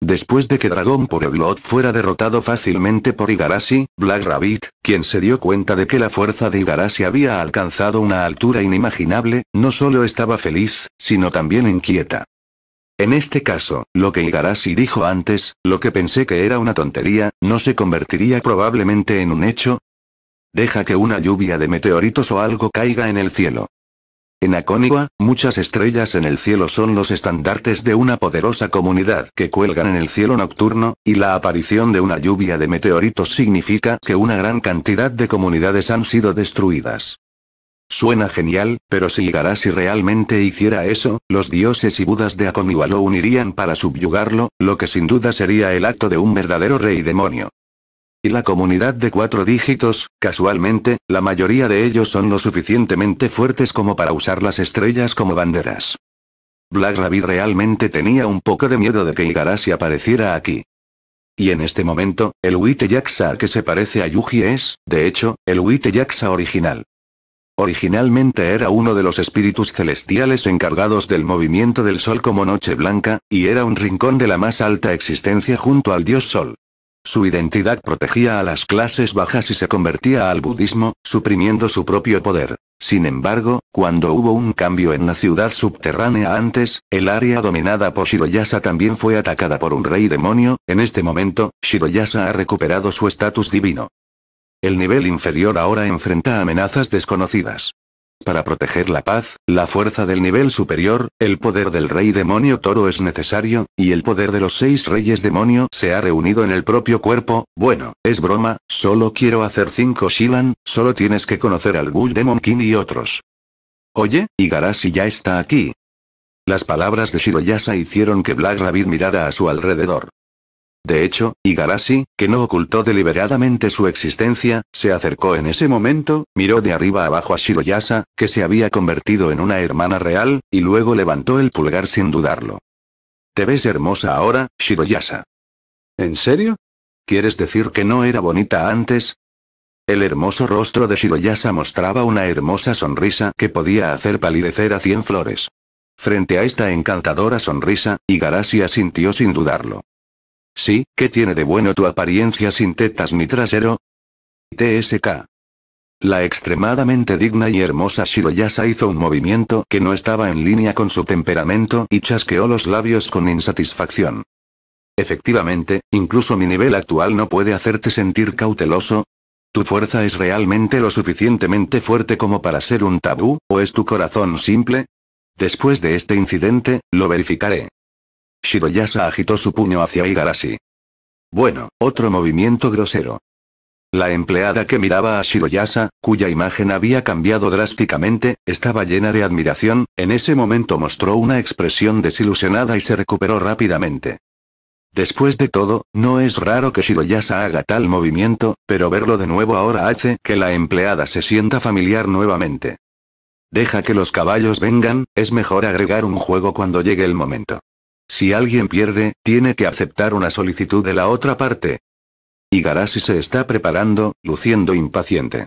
Después de que Dragón por Blood fuera derrotado fácilmente por Igarashi, Black Rabbit, quien se dio cuenta de que la fuerza de Igarashi había alcanzado una altura inimaginable, no solo estaba feliz, sino también inquieta. En este caso, lo que Igarashi dijo antes, lo que pensé que era una tontería, no se convertiría probablemente en un hecho. Deja que una lluvia de meteoritos o algo caiga en el cielo. En Aconigua, muchas estrellas en el cielo son los estandartes de una poderosa comunidad que cuelgan en el cielo nocturno, y la aparición de una lluvia de meteoritos significa que una gran cantidad de comunidades han sido destruidas. Suena genial, pero si llegara si realmente hiciera eso, los dioses y budas de Akoniwa lo unirían para subyugarlo, lo que sin duda sería el acto de un verdadero rey demonio la comunidad de cuatro dígitos, casualmente, la mayoría de ellos son lo suficientemente fuertes como para usar las estrellas como banderas. Black Rabbit realmente tenía un poco de miedo de que Igarashi apareciera aquí. Y en este momento, el Witte Yaksa que se parece a Yuji es, de hecho, el Witte Yaksa original. Originalmente era uno de los espíritus celestiales encargados del movimiento del sol como noche blanca, y era un rincón de la más alta existencia junto al dios sol. Su identidad protegía a las clases bajas y se convertía al budismo, suprimiendo su propio poder. Sin embargo, cuando hubo un cambio en la ciudad subterránea antes, el área dominada por Shiroyasa también fue atacada por un rey demonio, en este momento, Shiroyasa ha recuperado su estatus divino. El nivel inferior ahora enfrenta amenazas desconocidas. Para proteger la paz, la fuerza del nivel superior, el poder del rey demonio toro es necesario, y el poder de los seis reyes demonio se ha reunido en el propio cuerpo, bueno, es broma, solo quiero hacer cinco Shilan, solo tienes que conocer al Bull Demon King y otros. Oye, Igarashi ya está aquí. Las palabras de Shiroyasa hicieron que Black Rabbit mirara a su alrededor. De hecho, Igarashi, que no ocultó deliberadamente su existencia, se acercó en ese momento, miró de arriba abajo a Shiroyasa, que se había convertido en una hermana real, y luego levantó el pulgar sin dudarlo. Te ves hermosa ahora, Shiroyasa. ¿En serio? ¿Quieres decir que no era bonita antes? El hermoso rostro de Shiroyasa mostraba una hermosa sonrisa que podía hacer palidecer a cien flores. Frente a esta encantadora sonrisa, Igarashi asintió sin dudarlo. Sí, ¿qué tiene de bueno tu apariencia sin tetas ni trasero? TSK. La extremadamente digna y hermosa Shiroyasa hizo un movimiento que no estaba en línea con su temperamento y chasqueó los labios con insatisfacción. Efectivamente, incluso mi nivel actual no puede hacerte sentir cauteloso. ¿Tu fuerza es realmente lo suficientemente fuerte como para ser un tabú, o es tu corazón simple? Después de este incidente, lo verificaré. Shiroyasa agitó su puño hacia Igarashi. Bueno, otro movimiento grosero. La empleada que miraba a Shiroyasa, cuya imagen había cambiado drásticamente, estaba llena de admiración, en ese momento mostró una expresión desilusionada y se recuperó rápidamente. Después de todo, no es raro que Shiroyasa haga tal movimiento, pero verlo de nuevo ahora hace que la empleada se sienta familiar nuevamente. Deja que los caballos vengan, es mejor agregar un juego cuando llegue el momento. Si alguien pierde, tiene que aceptar una solicitud de la otra parte. Igarashi se está preparando, luciendo impaciente.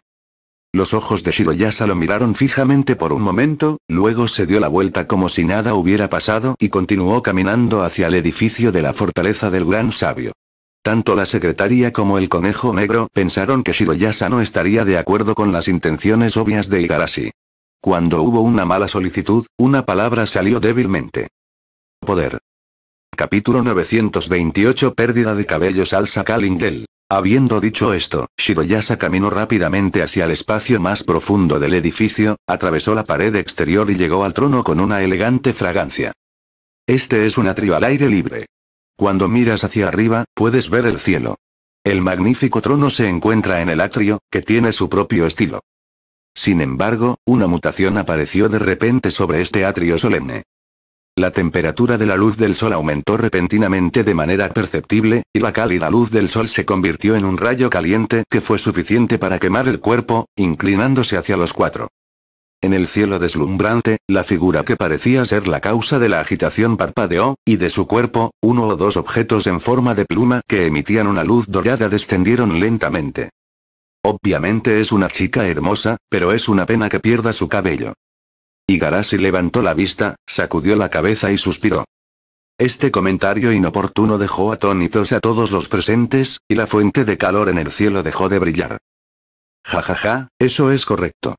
Los ojos de Shiroyasa lo miraron fijamente por un momento, luego se dio la vuelta como si nada hubiera pasado y continuó caminando hacia el edificio de la fortaleza del gran sabio. Tanto la secretaria como el conejo negro pensaron que Shiroyasa no estaría de acuerdo con las intenciones obvias de Igarashi. Cuando hubo una mala solicitud, una palabra salió débilmente. Poder. Capítulo 928 Pérdida de cabellos al Kalindel Habiendo dicho esto, Shiroyasa caminó rápidamente hacia el espacio más profundo del edificio, atravesó la pared exterior y llegó al trono con una elegante fragancia. Este es un atrio al aire libre. Cuando miras hacia arriba, puedes ver el cielo. El magnífico trono se encuentra en el atrio, que tiene su propio estilo. Sin embargo, una mutación apareció de repente sobre este atrio solemne. La temperatura de la luz del sol aumentó repentinamente de manera perceptible, y la cálida luz del sol se convirtió en un rayo caliente que fue suficiente para quemar el cuerpo, inclinándose hacia los cuatro. En el cielo deslumbrante, la figura que parecía ser la causa de la agitación parpadeó, y de su cuerpo, uno o dos objetos en forma de pluma que emitían una luz dorada descendieron lentamente. Obviamente es una chica hermosa, pero es una pena que pierda su cabello. Igarashi levantó la vista, sacudió la cabeza y suspiró. Este comentario inoportuno dejó atónitos a todos los presentes, y la fuente de calor en el cielo dejó de brillar. Ja ja ja, eso es correcto.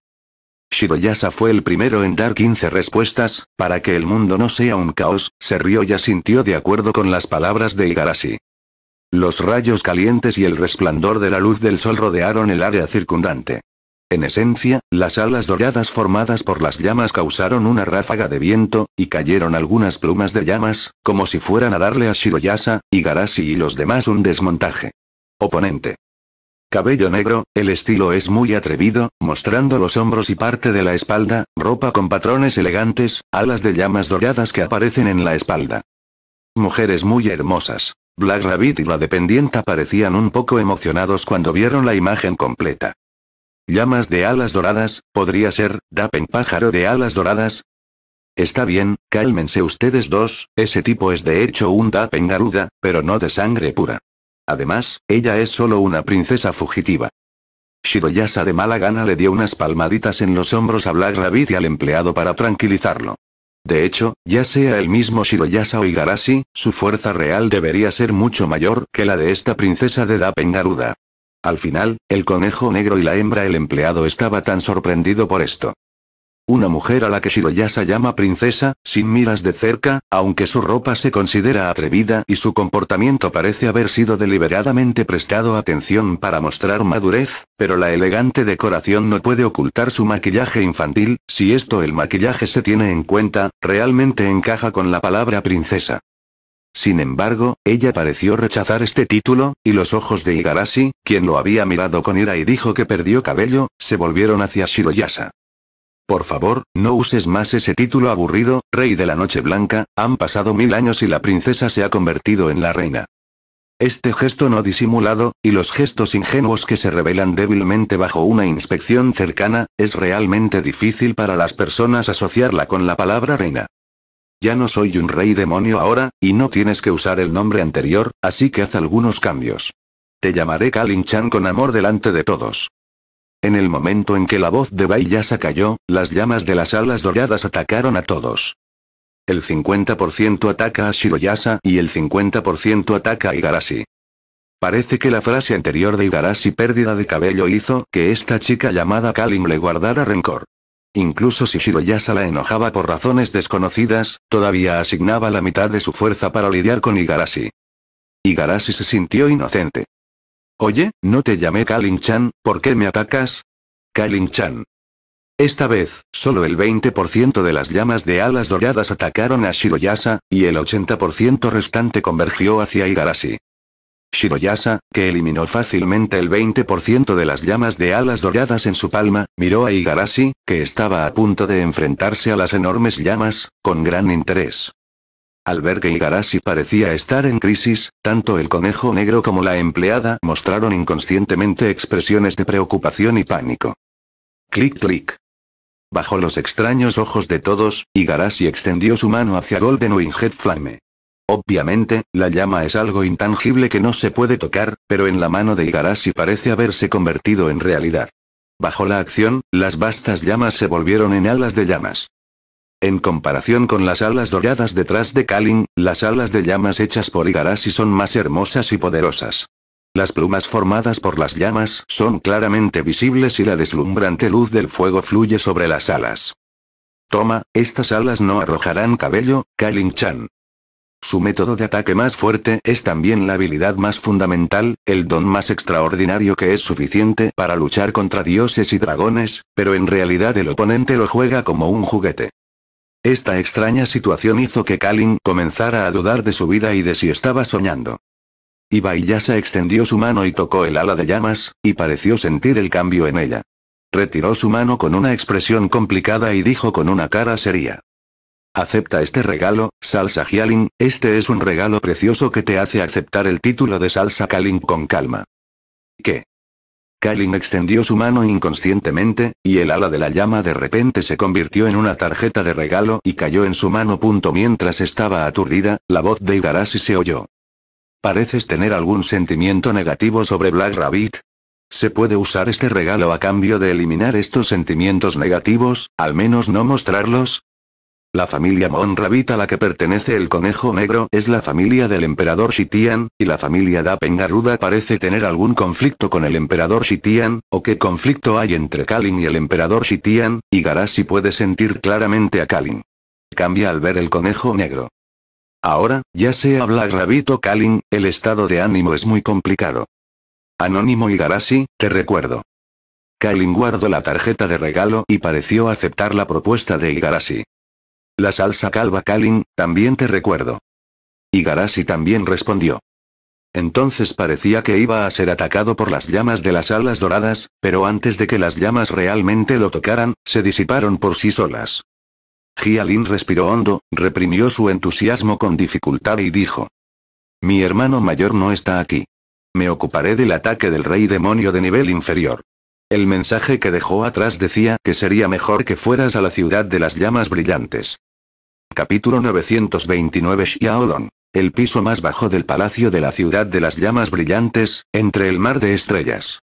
Shiroyasa fue el primero en dar 15 respuestas, para que el mundo no sea un caos, se rió y asintió de acuerdo con las palabras de Igarashi. Los rayos calientes y el resplandor de la luz del sol rodearon el área circundante. En esencia, las alas doradas formadas por las llamas causaron una ráfaga de viento, y cayeron algunas plumas de llamas, como si fueran a darle a Shiroyasa, Igarashi y los demás un desmontaje. Oponente. Cabello negro, el estilo es muy atrevido, mostrando los hombros y parte de la espalda, ropa con patrones elegantes, alas de llamas doradas que aparecen en la espalda. Mujeres muy hermosas. Black Rabbit y la dependienta parecían un poco emocionados cuando vieron la imagen completa. Llamas de alas doradas, podría ser, Dapen pájaro de alas doradas. Está bien, cálmense ustedes dos, ese tipo es de hecho un Dappen garuda, pero no de sangre pura. Además, ella es solo una princesa fugitiva. Shiroyasa de mala gana le dio unas palmaditas en los hombros a Black Rabbit y al empleado para tranquilizarlo. De hecho, ya sea el mismo Shiroyasa o Igarashi, su fuerza real debería ser mucho mayor que la de esta princesa de Dappen Garuda. Al final, el conejo negro y la hembra el empleado estaba tan sorprendido por esto. Una mujer a la que Shiroyasa llama princesa, sin miras de cerca, aunque su ropa se considera atrevida y su comportamiento parece haber sido deliberadamente prestado atención para mostrar madurez, pero la elegante decoración no puede ocultar su maquillaje infantil, si esto el maquillaje se tiene en cuenta, realmente encaja con la palabra princesa. Sin embargo, ella pareció rechazar este título, y los ojos de Igarashi, quien lo había mirado con ira y dijo que perdió cabello, se volvieron hacia Shiroyasa. Por favor, no uses más ese título aburrido, Rey de la Noche Blanca, han pasado mil años y la princesa se ha convertido en la reina. Este gesto no disimulado, y los gestos ingenuos que se revelan débilmente bajo una inspección cercana, es realmente difícil para las personas asociarla con la palabra reina. Ya no soy un rey demonio ahora, y no tienes que usar el nombre anterior, así que haz algunos cambios. Te llamaré Kalin Chan con amor delante de todos. En el momento en que la voz de Yasa cayó, las llamas de las alas doradas atacaron a todos. El 50% ataca a Shiroyasa y el 50% ataca a Igarashi. Parece que la frase anterior de Igarashi pérdida de cabello hizo que esta chica llamada Kalin le guardara rencor. Incluso si Shiroyasa la enojaba por razones desconocidas, todavía asignaba la mitad de su fuerza para lidiar con Igarashi. Igarashi se sintió inocente. Oye, no te llamé Kalin-chan, ¿por qué me atacas? Kalin-chan. Esta vez, solo el 20% de las llamas de alas doradas atacaron a Shiroyasa, y el 80% restante convergió hacia Igarashi. Shiroyasa, que eliminó fácilmente el 20% de las llamas de alas doradas en su palma, miró a Igarashi, que estaba a punto de enfrentarse a las enormes llamas, con gran interés. Al ver que Igarashi parecía estar en crisis, tanto el conejo negro como la empleada mostraron inconscientemente expresiones de preocupación y pánico. Clic clic. Bajo los extraños ojos de todos, Igarashi extendió su mano hacia Golden Winged Flame. Obviamente, la llama es algo intangible que no se puede tocar, pero en la mano de Igarashi parece haberse convertido en realidad. Bajo la acción, las vastas llamas se volvieron en alas de llamas. En comparación con las alas doradas detrás de Kalin, las alas de llamas hechas por Igarashi son más hermosas y poderosas. Las plumas formadas por las llamas son claramente visibles y la deslumbrante luz del fuego fluye sobre las alas. Toma, estas alas no arrojarán cabello, Kalin-chan. Su método de ataque más fuerte es también la habilidad más fundamental, el don más extraordinario que es suficiente para luchar contra dioses y dragones, pero en realidad el oponente lo juega como un juguete. Esta extraña situación hizo que Kalin comenzara a dudar de su vida y de si estaba soñando. Yasa extendió su mano y tocó el ala de llamas, y pareció sentir el cambio en ella. Retiró su mano con una expresión complicada y dijo con una cara seria. Acepta este regalo, Salsa Hialin, este es un regalo precioso que te hace aceptar el título de Salsa Kalin con calma. ¿Qué? Kalin extendió su mano inconscientemente, y el ala de la llama de repente se convirtió en una tarjeta de regalo y cayó en su mano. mientras estaba aturdida, la voz de Igarashi se oyó. ¿Pareces tener algún sentimiento negativo sobre Black Rabbit? Se puede usar este regalo a cambio de eliminar estos sentimientos negativos, al menos no mostrarlos, la familia Mon-Rabbit a la que pertenece el conejo negro es la familia del emperador Shitian, y la familia Da Pengaruda parece tener algún conflicto con el emperador Shitian, o qué conflicto hay entre Kalin y el emperador Shitian, y Garasi puede sentir claramente a Kalin. Cambia al ver el conejo negro. Ahora, ya se habla Rabbit o Kalin, el estado de ánimo es muy complicado. Anónimo y te recuerdo. Kalin guardó la tarjeta de regalo y pareció aceptar la propuesta de Igarashi. La salsa calva Kalin, también te recuerdo. Y Garasi también respondió. Entonces parecía que iba a ser atacado por las llamas de las alas doradas, pero antes de que las llamas realmente lo tocaran, se disiparon por sí solas. Jialin respiró hondo, reprimió su entusiasmo con dificultad y dijo. Mi hermano mayor no está aquí. Me ocuparé del ataque del rey demonio de nivel inferior. El mensaje que dejó atrás decía que sería mejor que fueras a la ciudad de las llamas brillantes. Capítulo 929 Xiaolong. El piso más bajo del palacio de la ciudad de las llamas brillantes, entre el mar de estrellas.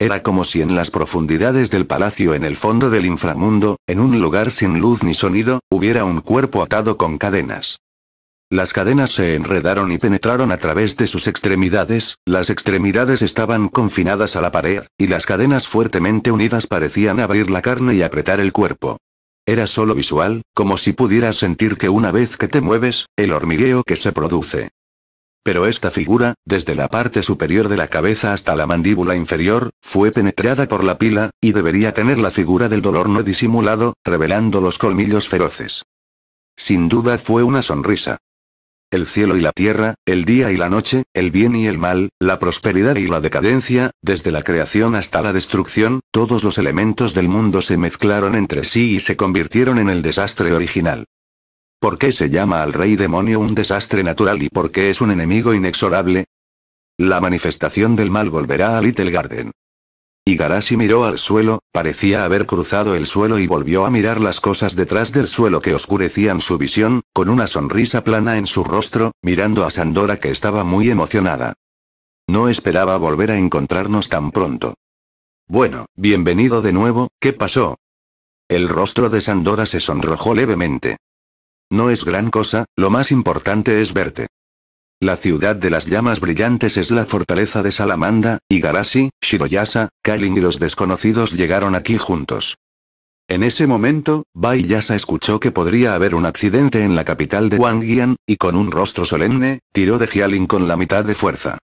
Era como si en las profundidades del palacio en el fondo del inframundo, en un lugar sin luz ni sonido, hubiera un cuerpo atado con cadenas. Las cadenas se enredaron y penetraron a través de sus extremidades, las extremidades estaban confinadas a la pared, y las cadenas fuertemente unidas parecían abrir la carne y apretar el cuerpo. Era solo visual, como si pudieras sentir que una vez que te mueves, el hormigueo que se produce. Pero esta figura, desde la parte superior de la cabeza hasta la mandíbula inferior, fue penetrada por la pila, y debería tener la figura del dolor no disimulado, revelando los colmillos feroces. Sin duda fue una sonrisa el cielo y la tierra, el día y la noche, el bien y el mal, la prosperidad y la decadencia, desde la creación hasta la destrucción, todos los elementos del mundo se mezclaron entre sí y se convirtieron en el desastre original. ¿Por qué se llama al rey demonio un desastre natural y por qué es un enemigo inexorable? La manifestación del mal volverá a Little Garden. Garashi miró al suelo, parecía haber cruzado el suelo y volvió a mirar las cosas detrás del suelo que oscurecían su visión, con una sonrisa plana en su rostro, mirando a Sandora que estaba muy emocionada. No esperaba volver a encontrarnos tan pronto. Bueno, bienvenido de nuevo, ¿qué pasó? El rostro de Sandora se sonrojó levemente. No es gran cosa, lo más importante es verte. La ciudad de las llamas brillantes es la fortaleza de Salamanda, y Garasi, Shiroyasa, Kailin y los desconocidos llegaron aquí juntos. En ese momento, Bai Yasa escuchó que podría haber un accidente en la capital de Wangyan, y con un rostro solemne, tiró de Jialin con la mitad de fuerza.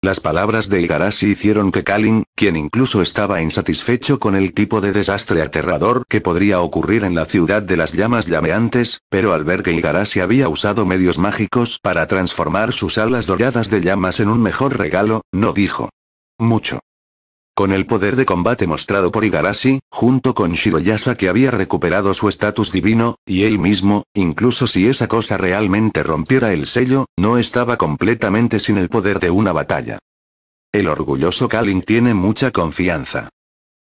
Las palabras de Igarashi hicieron que Kalin, quien incluso estaba insatisfecho con el tipo de desastre aterrador que podría ocurrir en la ciudad de las llamas llameantes, pero al ver que Igarashi había usado medios mágicos para transformar sus alas doradas de llamas en un mejor regalo, no dijo mucho. Con el poder de combate mostrado por Igarashi, junto con Shiroyasa que había recuperado su estatus divino, y él mismo, incluso si esa cosa realmente rompiera el sello, no estaba completamente sin el poder de una batalla. El orgulloso Kalin tiene mucha confianza.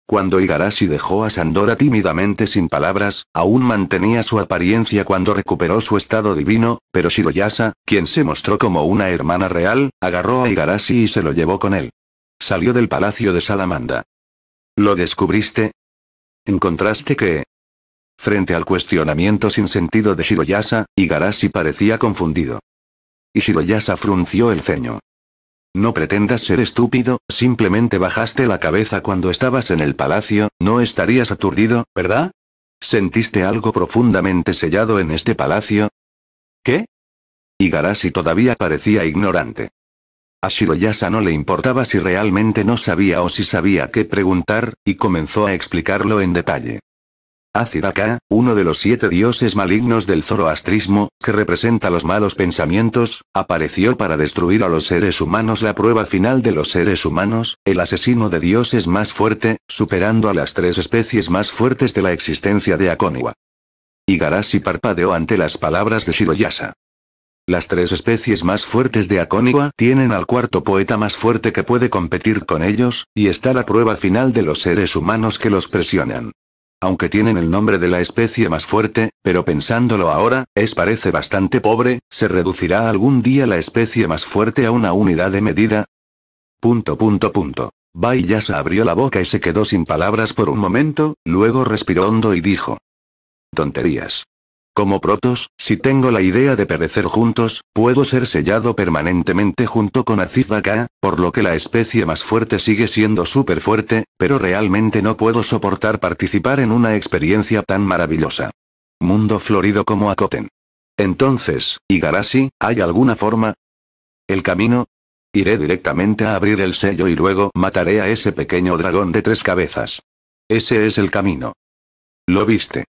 Cuando Igarashi dejó a Sandora tímidamente sin palabras, aún mantenía su apariencia cuando recuperó su estado divino, pero Shiroyasa, quien se mostró como una hermana real, agarró a Igarashi y se lo llevó con él. Salió del palacio de Salamanda. ¿Lo descubriste? ¿Encontraste que...? Frente al cuestionamiento sin sentido de Shiroyasa, Igarashi parecía confundido. Y Shiroyasa frunció el ceño. No pretendas ser estúpido, simplemente bajaste la cabeza cuando estabas en el palacio, no estarías aturdido, ¿verdad? ¿Sentiste algo profundamente sellado en este palacio? ¿Qué? Igarashi todavía parecía ignorante. A Shiroyasa no le importaba si realmente no sabía o si sabía qué preguntar, y comenzó a explicarlo en detalle. Azidaka, uno de los siete dioses malignos del zoroastrismo, que representa los malos pensamientos, apareció para destruir a los seres humanos la prueba final de los seres humanos, el asesino de dioses más fuerte, superando a las tres especies más fuertes de la existencia de Akoniwa. Igarashi parpadeó ante las palabras de Shiroyasa. Las tres especies más fuertes de Acóniga tienen al cuarto poeta más fuerte que puede competir con ellos, y está la prueba final de los seres humanos que los presionan. Aunque tienen el nombre de la especie más fuerte, pero pensándolo ahora, es parece bastante pobre, ¿se reducirá algún día la especie más fuerte a una unidad de medida? Punto punto punto. Bai ya se abrió la boca y se quedó sin palabras por un momento, luego respiró hondo y dijo. Tonterías. Como protos, si tengo la idea de perecer juntos, puedo ser sellado permanentemente junto con Aziz por lo que la especie más fuerte sigue siendo súper fuerte, pero realmente no puedo soportar participar en una experiencia tan maravillosa. Mundo florido como Akoten. Entonces, Igarashi, ¿hay alguna forma? ¿El camino? Iré directamente a abrir el sello y luego mataré a ese pequeño dragón de tres cabezas. Ese es el camino. Lo viste.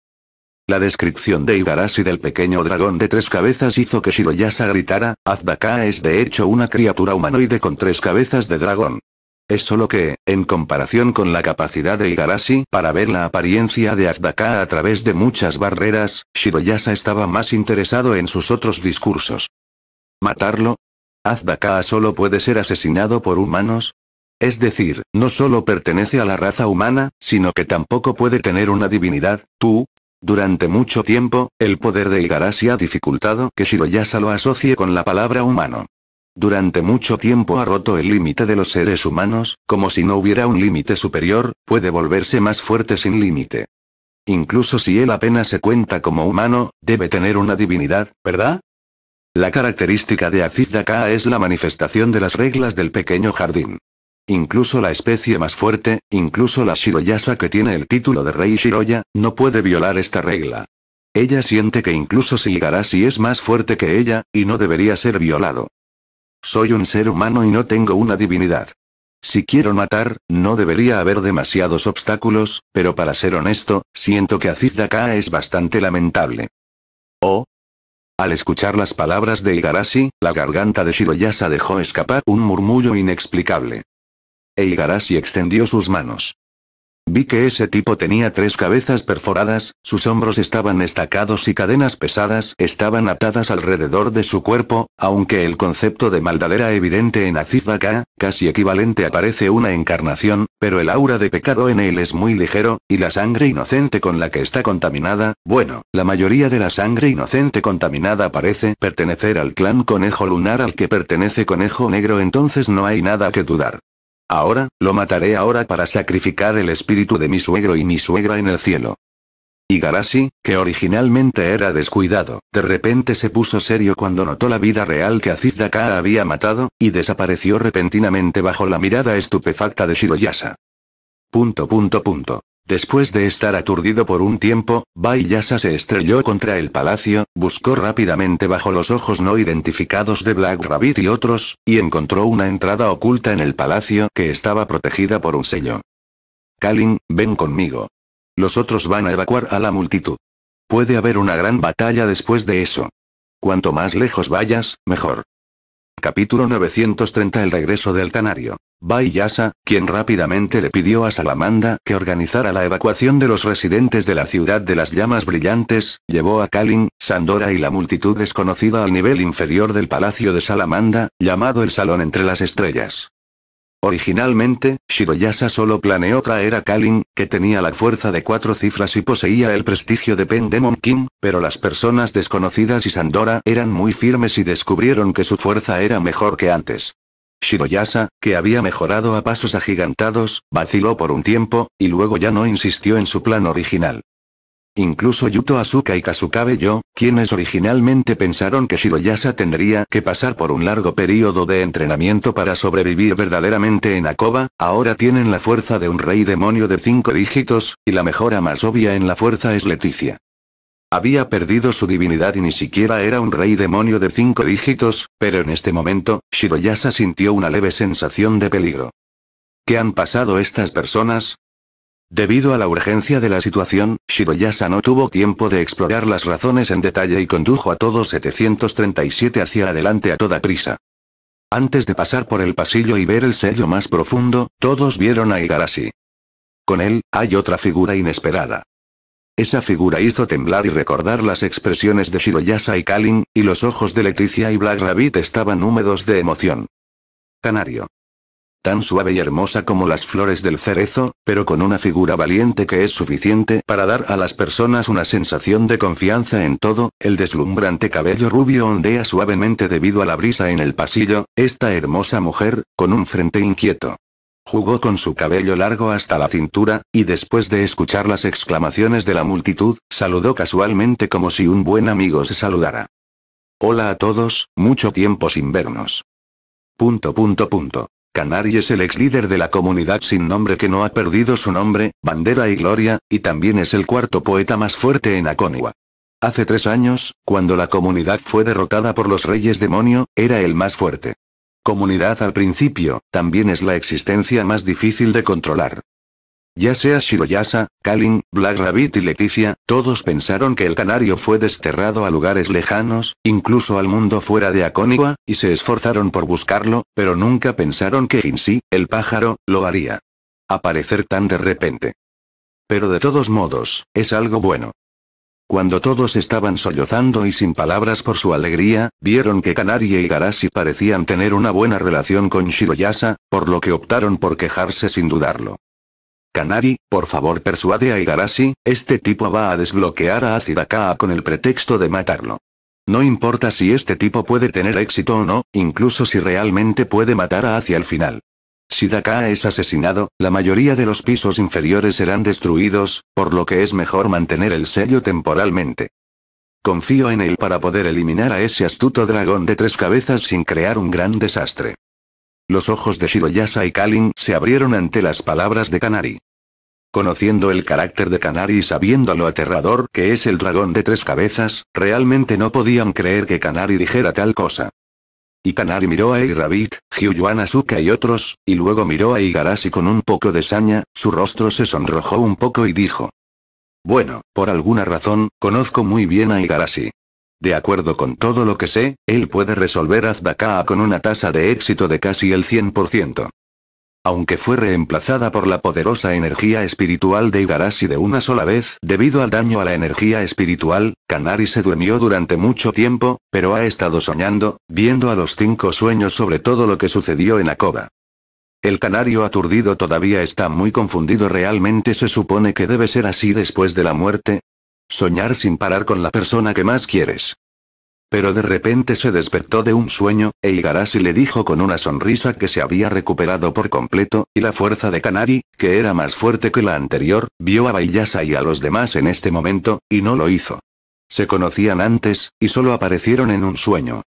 La descripción de Igarashi del pequeño dragón de tres cabezas hizo que Shiroyasa gritara, Azbaka es de hecho una criatura humanoide con tres cabezas de dragón. Es solo que, en comparación con la capacidad de Igarashi para ver la apariencia de Azbaka a través de muchas barreras, Shiroyasa estaba más interesado en sus otros discursos. ¿Matarlo? ¿Azbaka solo puede ser asesinado por humanos? Es decir, no solo pertenece a la raza humana, sino que tampoco puede tener una divinidad, tú, durante mucho tiempo, el poder de Igarashi ha dificultado que Shiroyasa lo asocie con la palabra humano. Durante mucho tiempo ha roto el límite de los seres humanos, como si no hubiera un límite superior, puede volverse más fuerte sin límite. Incluso si él apenas se cuenta como humano, debe tener una divinidad, ¿verdad? La característica de Azidaka Daka es la manifestación de las reglas del pequeño jardín. Incluso la especie más fuerte, incluso la Shiroyasa que tiene el título de rey Shiroya, no puede violar esta regla. Ella siente que incluso si Igarashi es más fuerte que ella, y no debería ser violado. Soy un ser humano y no tengo una divinidad. Si quiero matar, no debería haber demasiados obstáculos, pero para ser honesto, siento que Azidaka es bastante lamentable. Oh, al escuchar las palabras de Igarashi, la garganta de Shiroyasa dejó escapar un murmullo inexplicable e extendió sus manos. Vi que ese tipo tenía tres cabezas perforadas, sus hombros estaban estacados y cadenas pesadas estaban atadas alrededor de su cuerpo, aunque el concepto de maldad era evidente en Azizbaka, casi equivalente aparece una encarnación, pero el aura de pecado en él es muy ligero, y la sangre inocente con la que está contaminada, bueno, la mayoría de la sangre inocente contaminada parece pertenecer al clan conejo lunar al que pertenece conejo negro entonces no hay nada que dudar. Ahora, lo mataré ahora para sacrificar el espíritu de mi suegro y mi suegra en el cielo. Igarashi, que originalmente era descuidado, de repente se puso serio cuando notó la vida real que Daka había matado, y desapareció repentinamente bajo la mirada estupefacta de Shiroyasa. Punto punto punto. Después de estar aturdido por un tiempo, Bai Yasa se estrelló contra el palacio, buscó rápidamente bajo los ojos no identificados de Black Rabbit y otros, y encontró una entrada oculta en el palacio que estaba protegida por un sello. Kalin, ven conmigo. Los otros van a evacuar a la multitud. Puede haber una gran batalla después de eso. Cuanto más lejos vayas, mejor. Capítulo 930 El regreso del canario. Bai Yasa, quien rápidamente le pidió a Salamanda que organizara la evacuación de los residentes de la ciudad de las llamas brillantes, llevó a Kalin, Sandora y la multitud desconocida al nivel inferior del palacio de Salamanda, llamado el Salón entre las Estrellas. Originalmente, Shiroyasa solo planeó traer a Kalin, que tenía la fuerza de cuatro cifras y poseía el prestigio de Pendemon King, pero las personas desconocidas y Sandora eran muy firmes y descubrieron que su fuerza era mejor que antes. Shiroyasa, que había mejorado a pasos agigantados, vaciló por un tiempo, y luego ya no insistió en su plan original. Incluso Yuto Asuka y Kasukabe Yo, quienes originalmente pensaron que Shiroyasa tendría que pasar por un largo periodo de entrenamiento para sobrevivir verdaderamente en Akoba, ahora tienen la fuerza de un rey demonio de cinco dígitos, y la mejora más obvia en la fuerza es Leticia. Había perdido su divinidad y ni siquiera era un rey demonio de cinco dígitos, pero en este momento, Shiroyasa sintió una leve sensación de peligro. ¿Qué han pasado estas personas? Debido a la urgencia de la situación, Shiroyasa no tuvo tiempo de explorar las razones en detalle y condujo a todos 737 hacia adelante a toda prisa. Antes de pasar por el pasillo y ver el sello más profundo, todos vieron a Igarashi. Con él, hay otra figura inesperada. Esa figura hizo temblar y recordar las expresiones de Shiroyasa y Kalin, y los ojos de Leticia y Black Rabbit estaban húmedos de emoción. Canario tan suave y hermosa como las flores del cerezo, pero con una figura valiente que es suficiente para dar a las personas una sensación de confianza en todo, el deslumbrante cabello rubio ondea suavemente debido a la brisa en el pasillo, esta hermosa mujer, con un frente inquieto. Jugó con su cabello largo hasta la cintura, y después de escuchar las exclamaciones de la multitud, saludó casualmente como si un buen amigo se saludara. Hola a todos, mucho tiempo sin vernos. Punto punto punto. Canary es el ex líder de la comunidad sin nombre que no ha perdido su nombre, bandera y gloria, y también es el cuarto poeta más fuerte en Aconiwa. Hace tres años, cuando la comunidad fue derrotada por los reyes demonio, era el más fuerte. Comunidad al principio, también es la existencia más difícil de controlar. Ya sea Shiroyasa, Kalin, Black Rabbit y Leticia, todos pensaron que el canario fue desterrado a lugares lejanos, incluso al mundo fuera de Acónigua, y se esforzaron por buscarlo, pero nunca pensaron que sí, el pájaro, lo haría. Aparecer tan de repente. Pero de todos modos, es algo bueno. Cuando todos estaban sollozando y sin palabras por su alegría, vieron que Canaria y Garashi parecían tener una buena relación con Shiroyasa, por lo que optaron por quejarse sin dudarlo. Kanari, por favor persuade a Igarashi, este tipo va a desbloquear a Azidakaa con el pretexto de matarlo. No importa si este tipo puede tener éxito o no, incluso si realmente puede matar a hacia el final. Si Daka es asesinado, la mayoría de los pisos inferiores serán destruidos, por lo que es mejor mantener el sello temporalmente. Confío en él para poder eliminar a ese astuto dragón de tres cabezas sin crear un gran desastre. Los ojos de Shiroyasa y Kalin se abrieron ante las palabras de Kanari. Conociendo el carácter de Kanari y sabiendo lo aterrador que es el dragón de tres cabezas, realmente no podían creer que Kanari dijera tal cosa. Y Kanari miró a Eirabit, Hyuyuan Asuka y otros, y luego miró a Igarashi con un poco de saña, su rostro se sonrojó un poco y dijo. Bueno, por alguna razón, conozco muy bien a Igarashi. De acuerdo con todo lo que sé, él puede resolver Azbakaa con una tasa de éxito de casi el 100%. Aunque fue reemplazada por la poderosa energía espiritual de Igarashi de una sola vez debido al daño a la energía espiritual, Kanari se durmió durante mucho tiempo, pero ha estado soñando, viendo a los cinco sueños sobre todo lo que sucedió en Akoba. El canario aturdido todavía está muy confundido realmente se supone que debe ser así después de la muerte, Soñar sin parar con la persona que más quieres. Pero de repente se despertó de un sueño, e Igarashi le dijo con una sonrisa que se había recuperado por completo, y la fuerza de Kanari, que era más fuerte que la anterior, vio a Bayasa y a los demás en este momento, y no lo hizo. Se conocían antes, y solo aparecieron en un sueño.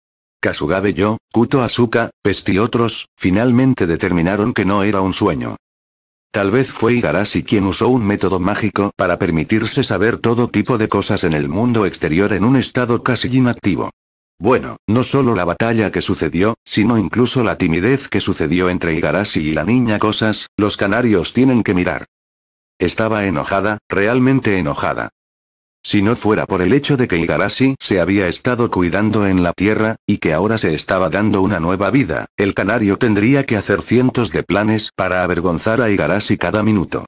Kasugabe yo, Kuto Asuka, pesti y otros, finalmente determinaron que no era un sueño. Tal vez fue Igarashi quien usó un método mágico para permitirse saber todo tipo de cosas en el mundo exterior en un estado casi inactivo. Bueno, no solo la batalla que sucedió, sino incluso la timidez que sucedió entre Igarashi y la niña Cosas, los canarios tienen que mirar. Estaba enojada, realmente enojada. Si no fuera por el hecho de que Igarashi se había estado cuidando en la tierra, y que ahora se estaba dando una nueva vida, el canario tendría que hacer cientos de planes para avergonzar a Igarashi cada minuto.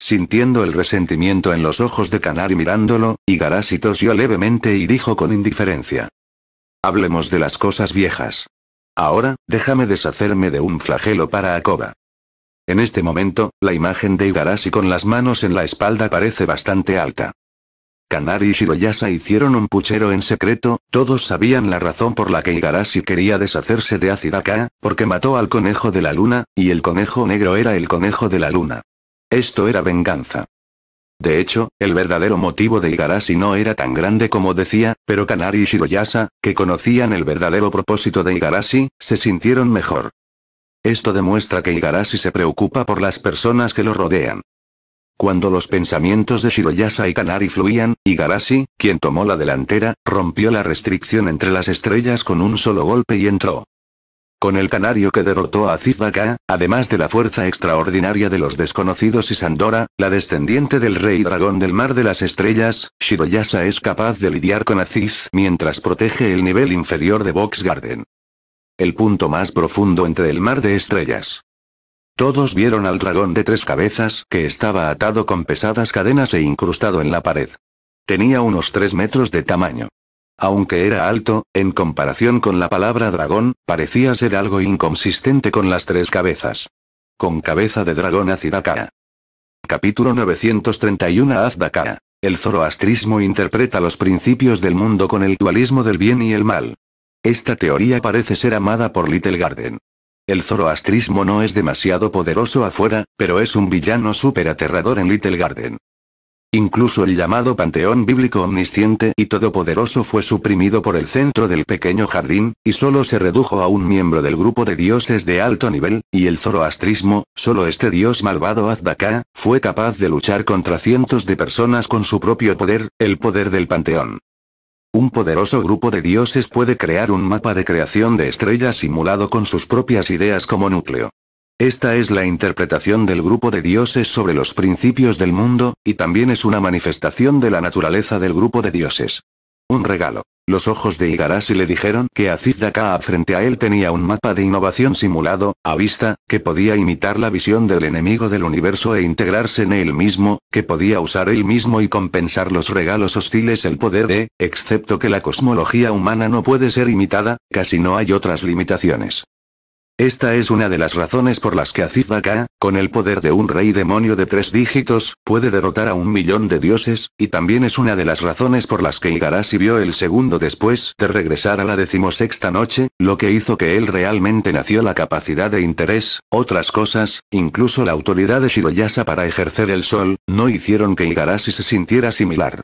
Sintiendo el resentimiento en los ojos de Kanari mirándolo, Igarashi tosió levemente y dijo con indiferencia. Hablemos de las cosas viejas. Ahora, déjame deshacerme de un flagelo para Akoba. En este momento, la imagen de Igarashi con las manos en la espalda parece bastante alta. Kanari y Shiroyasa hicieron un puchero en secreto, todos sabían la razón por la que Igarashi quería deshacerse de Azidaka, porque mató al conejo de la luna, y el conejo negro era el conejo de la luna. Esto era venganza. De hecho, el verdadero motivo de Igarashi no era tan grande como decía, pero Kanari y Shiroyasa, que conocían el verdadero propósito de Igarashi, se sintieron mejor. Esto demuestra que Igarashi se preocupa por las personas que lo rodean. Cuando los pensamientos de Shiroyasa y Kanari fluían, Igarashi, quien tomó la delantera, rompió la restricción entre las estrellas con un solo golpe y entró. Con el canario que derrotó a Baka, además de la fuerza extraordinaria de los desconocidos y Sandora, la descendiente del rey dragón del mar de las estrellas, Shiroyasa es capaz de lidiar con Aziz mientras protege el nivel inferior de Box Garden. El punto más profundo entre el mar de estrellas. Todos vieron al dragón de tres cabezas que estaba atado con pesadas cadenas e incrustado en la pared. Tenía unos tres metros de tamaño. Aunque era alto, en comparación con la palabra dragón, parecía ser algo inconsistente con las tres cabezas. Con cabeza de dragón Azidakara. Capítulo 931 Azdakara. El zoroastrismo interpreta los principios del mundo con el dualismo del bien y el mal. Esta teoría parece ser amada por Little Garden. El zoroastrismo no es demasiado poderoso afuera, pero es un villano súper aterrador en Little Garden. Incluso el llamado panteón bíblico omnisciente y todopoderoso fue suprimido por el centro del pequeño jardín, y solo se redujo a un miembro del grupo de dioses de alto nivel, y el zoroastrismo, solo este dios malvado Azdaka, fue capaz de luchar contra cientos de personas con su propio poder, el poder del panteón. Un poderoso grupo de dioses puede crear un mapa de creación de estrellas simulado con sus propias ideas como núcleo. Esta es la interpretación del grupo de dioses sobre los principios del mundo, y también es una manifestación de la naturaleza del grupo de dioses. Un regalo. Los ojos de Igarashi le dijeron que Azidaka frente a él tenía un mapa de innovación simulado, a vista, que podía imitar la visión del enemigo del universo e integrarse en él mismo, que podía usar él mismo y compensar los regalos hostiles el poder de, excepto que la cosmología humana no puede ser imitada, casi no hay otras limitaciones. Esta es una de las razones por las que Aziz con el poder de un rey demonio de tres dígitos, puede derrotar a un millón de dioses, y también es una de las razones por las que Igarashi vio el segundo después de regresar a la decimosexta noche, lo que hizo que él realmente nació la capacidad de interés, otras cosas, incluso la autoridad de Shiroyasa para ejercer el sol, no hicieron que Igarashi se sintiera similar.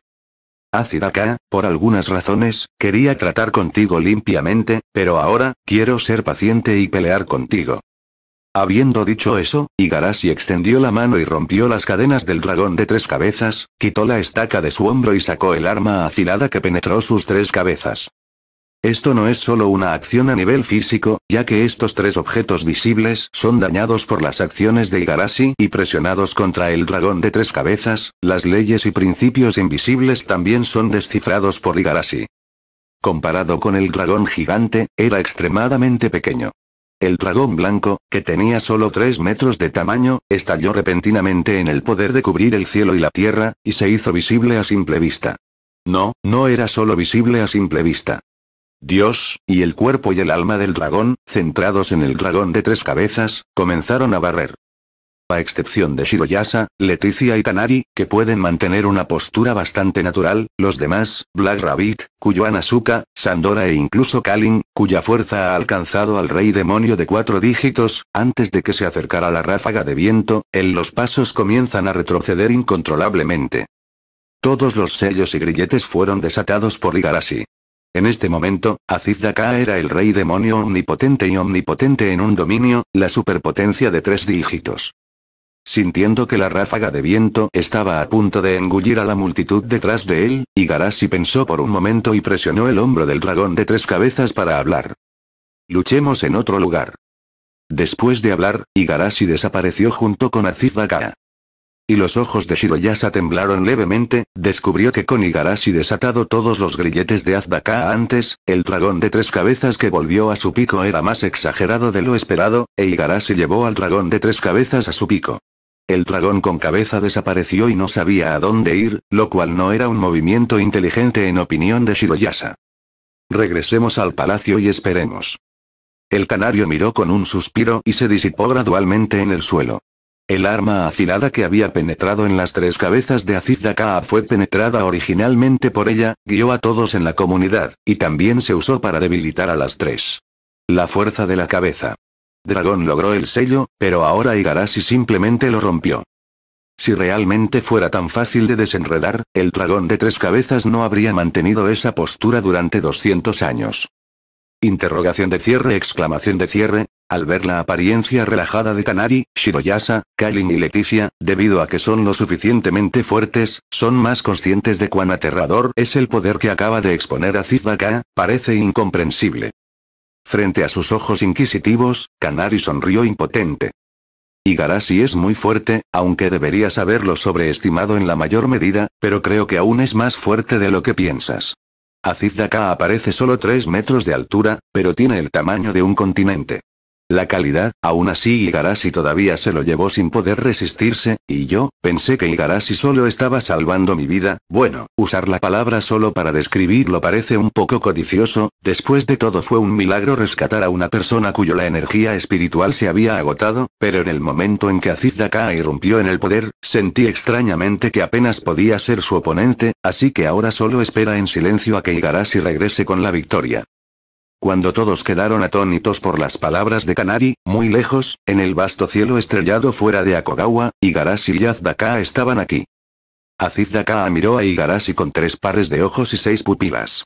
Acidaka, por algunas razones, quería tratar contigo limpiamente, pero ahora, quiero ser paciente y pelear contigo. Habiendo dicho eso, Igarashi extendió la mano y rompió las cadenas del dragón de tres cabezas, quitó la estaca de su hombro y sacó el arma afilada que penetró sus tres cabezas. Esto no es solo una acción a nivel físico, ya que estos tres objetos visibles son dañados por las acciones de Igarashi y presionados contra el dragón de tres cabezas, las leyes y principios invisibles también son descifrados por Igarashi. Comparado con el dragón gigante, era extremadamente pequeño. El dragón blanco, que tenía solo tres metros de tamaño, estalló repentinamente en el poder de cubrir el cielo y la tierra, y se hizo visible a simple vista. No, no era solo visible a simple vista. Dios, y el cuerpo y el alma del dragón, centrados en el dragón de tres cabezas, comenzaron a barrer. A excepción de Shiroyasa, Leticia y Kanari, que pueden mantener una postura bastante natural, los demás, Black Rabbit, cuyo Anazuka, Sandora e incluso Kalin, cuya fuerza ha alcanzado al rey demonio de cuatro dígitos, antes de que se acercara la ráfaga de viento, en los pasos comienzan a retroceder incontrolablemente. Todos los sellos y grilletes fueron desatados por Igarashi. En este momento, Aziz era el rey demonio omnipotente y omnipotente en un dominio, la superpotencia de tres dígitos. Sintiendo que la ráfaga de viento estaba a punto de engullir a la multitud detrás de él, Igarashi pensó por un momento y presionó el hombro del dragón de tres cabezas para hablar. Luchemos en otro lugar. Después de hablar, Igarashi desapareció junto con Aziz y los ojos de Shiroyasa temblaron levemente, descubrió que con Igarashi desatado todos los grilletes de Azbaka antes, el dragón de tres cabezas que volvió a su pico era más exagerado de lo esperado, e Igarashi llevó al dragón de tres cabezas a su pico. El dragón con cabeza desapareció y no sabía a dónde ir, lo cual no era un movimiento inteligente en opinión de Shiroyasa. Regresemos al palacio y esperemos. El canario miró con un suspiro y se disipó gradualmente en el suelo. El arma afilada que había penetrado en las tres cabezas de Aziz Dakaa fue penetrada originalmente por ella, guió a todos en la comunidad, y también se usó para debilitar a las tres. La fuerza de la cabeza. Dragón logró el sello, pero ahora Igarashi simplemente lo rompió. Si realmente fuera tan fácil de desenredar, el dragón de tres cabezas no habría mantenido esa postura durante 200 años. Interrogación de cierre, exclamación de cierre, al ver la apariencia relajada de Kanari, Shiroyasa, Kailin y Leticia, debido a que son lo suficientemente fuertes, son más conscientes de cuán aterrador es el poder que acaba de exponer a Zidaka, parece incomprensible. Frente a sus ojos inquisitivos, Kanari sonrió impotente. Igarashi es muy fuerte, aunque deberías haberlo sobreestimado en la mayor medida, pero creo que aún es más fuerte de lo que piensas. Azizdaka aparece solo 3 metros de altura, pero tiene el tamaño de un continente. La calidad, aún así Igarashi todavía se lo llevó sin poder resistirse, y yo, pensé que Igarashi solo estaba salvando mi vida, bueno, usar la palabra solo para describirlo parece un poco codicioso, después de todo fue un milagro rescatar a una persona cuyo la energía espiritual se había agotado, pero en el momento en que Aziz irrumpió en el poder, sentí extrañamente que apenas podía ser su oponente, así que ahora solo espera en silencio a que Igarashi regrese con la victoria. Cuando todos quedaron atónitos por las palabras de Kanari, muy lejos, en el vasto cielo estrellado fuera de Akogawa, Igarashi y Azdaka estaban aquí. Azizdaka miró a Igarashi con tres pares de ojos y seis pupilas.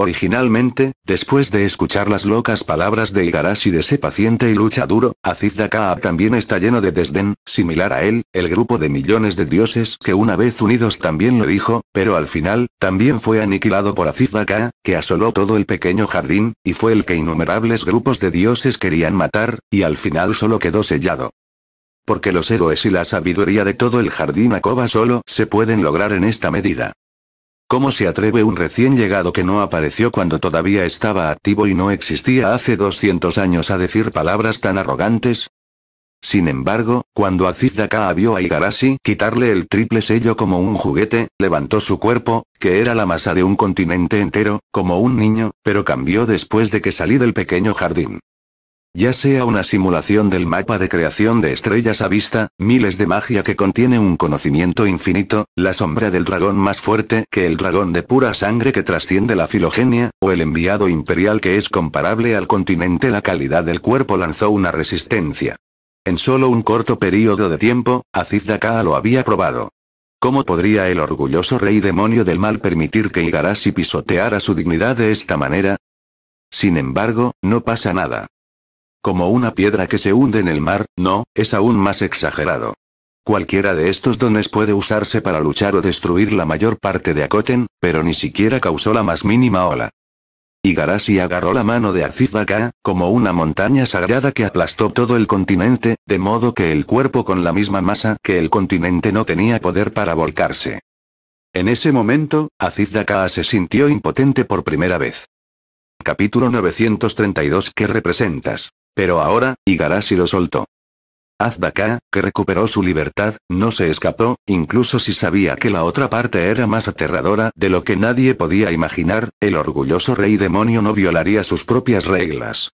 Originalmente, después de escuchar las locas palabras de Igarashi de ese paciente y lucha duro, Aziz también está lleno de desdén, similar a él, el grupo de millones de dioses que una vez unidos también lo dijo, pero al final, también fue aniquilado por Aziz que asoló todo el pequeño jardín, y fue el que innumerables grupos de dioses querían matar, y al final solo quedó sellado porque los héroes y la sabiduría de todo el jardín Acoba solo se pueden lograr en esta medida. ¿Cómo se atreve un recién llegado que no apareció cuando todavía estaba activo y no existía hace 200 años a decir palabras tan arrogantes? Sin embargo, cuando Azizdaka vio a Igarashi quitarle el triple sello como un juguete, levantó su cuerpo, que era la masa de un continente entero, como un niño, pero cambió después de que salí del pequeño jardín. Ya sea una simulación del mapa de creación de estrellas a vista, miles de magia que contiene un conocimiento infinito, la sombra del dragón más fuerte que el dragón de pura sangre que trasciende la filogenia, o el enviado imperial que es comparable al continente, la calidad del cuerpo lanzó una resistencia. En solo un corto periodo de tiempo, Aziz lo había probado. ¿Cómo podría el orgulloso rey demonio del mal permitir que Igarashi pisoteara su dignidad de esta manera? Sin embargo, no pasa nada. Como una piedra que se hunde en el mar, no, es aún más exagerado. Cualquiera de estos dones puede usarse para luchar o destruir la mayor parte de Akoten, pero ni siquiera causó la más mínima ola. Garassi agarró la mano de Daka, como una montaña sagrada que aplastó todo el continente, de modo que el cuerpo con la misma masa que el continente no tenía poder para volcarse. En ese momento, Daka se sintió impotente por primera vez. Capítulo 932 ¿Qué representas? Pero ahora, Igarashi lo soltó. Azbaka, que recuperó su libertad, no se escapó, incluso si sabía que la otra parte era más aterradora de lo que nadie podía imaginar, el orgulloso rey demonio no violaría sus propias reglas.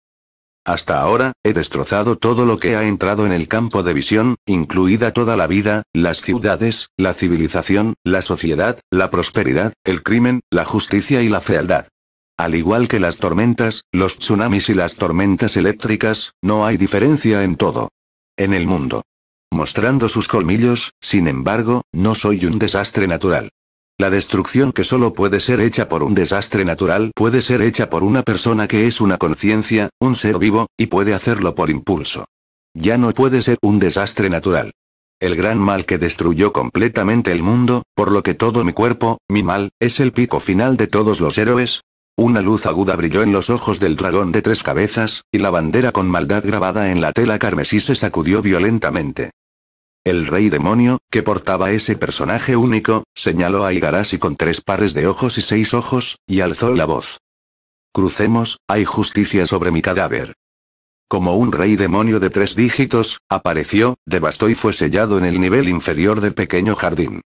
Hasta ahora, he destrozado todo lo que ha entrado en el campo de visión, incluida toda la vida, las ciudades, la civilización, la sociedad, la prosperidad, el crimen, la justicia y la fealdad. Al igual que las tormentas, los tsunamis y las tormentas eléctricas, no hay diferencia en todo. En el mundo. Mostrando sus colmillos, sin embargo, no soy un desastre natural. La destrucción que solo puede ser hecha por un desastre natural puede ser hecha por una persona que es una conciencia, un ser vivo, y puede hacerlo por impulso. Ya no puede ser un desastre natural. El gran mal que destruyó completamente el mundo, por lo que todo mi cuerpo, mi mal, es el pico final de todos los héroes, una luz aguda brilló en los ojos del dragón de tres cabezas, y la bandera con maldad grabada en la tela carmesí se sacudió violentamente. El rey demonio, que portaba ese personaje único, señaló a Igarashi con tres pares de ojos y seis ojos, y alzó la voz. Crucemos, hay justicia sobre mi cadáver. Como un rey demonio de tres dígitos, apareció, devastó y fue sellado en el nivel inferior del pequeño jardín.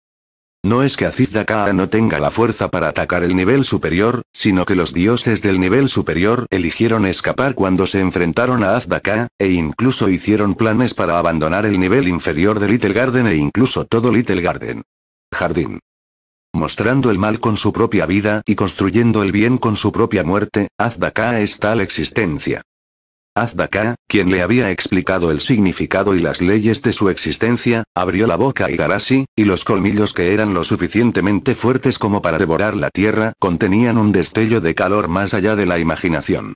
No es que Aziz no tenga la fuerza para atacar el nivel superior, sino que los dioses del nivel superior eligieron escapar cuando se enfrentaron a Azdaka, e incluso hicieron planes para abandonar el nivel inferior de Little Garden e incluso todo Little Garden. Jardín. Mostrando el mal con su propia vida y construyendo el bien con su propia muerte, Azdakaa es tal existencia. Azdaká, quien le había explicado el significado y las leyes de su existencia, abrió la boca a Igarashi, y los colmillos que eran lo suficientemente fuertes como para devorar la tierra contenían un destello de calor más allá de la imaginación.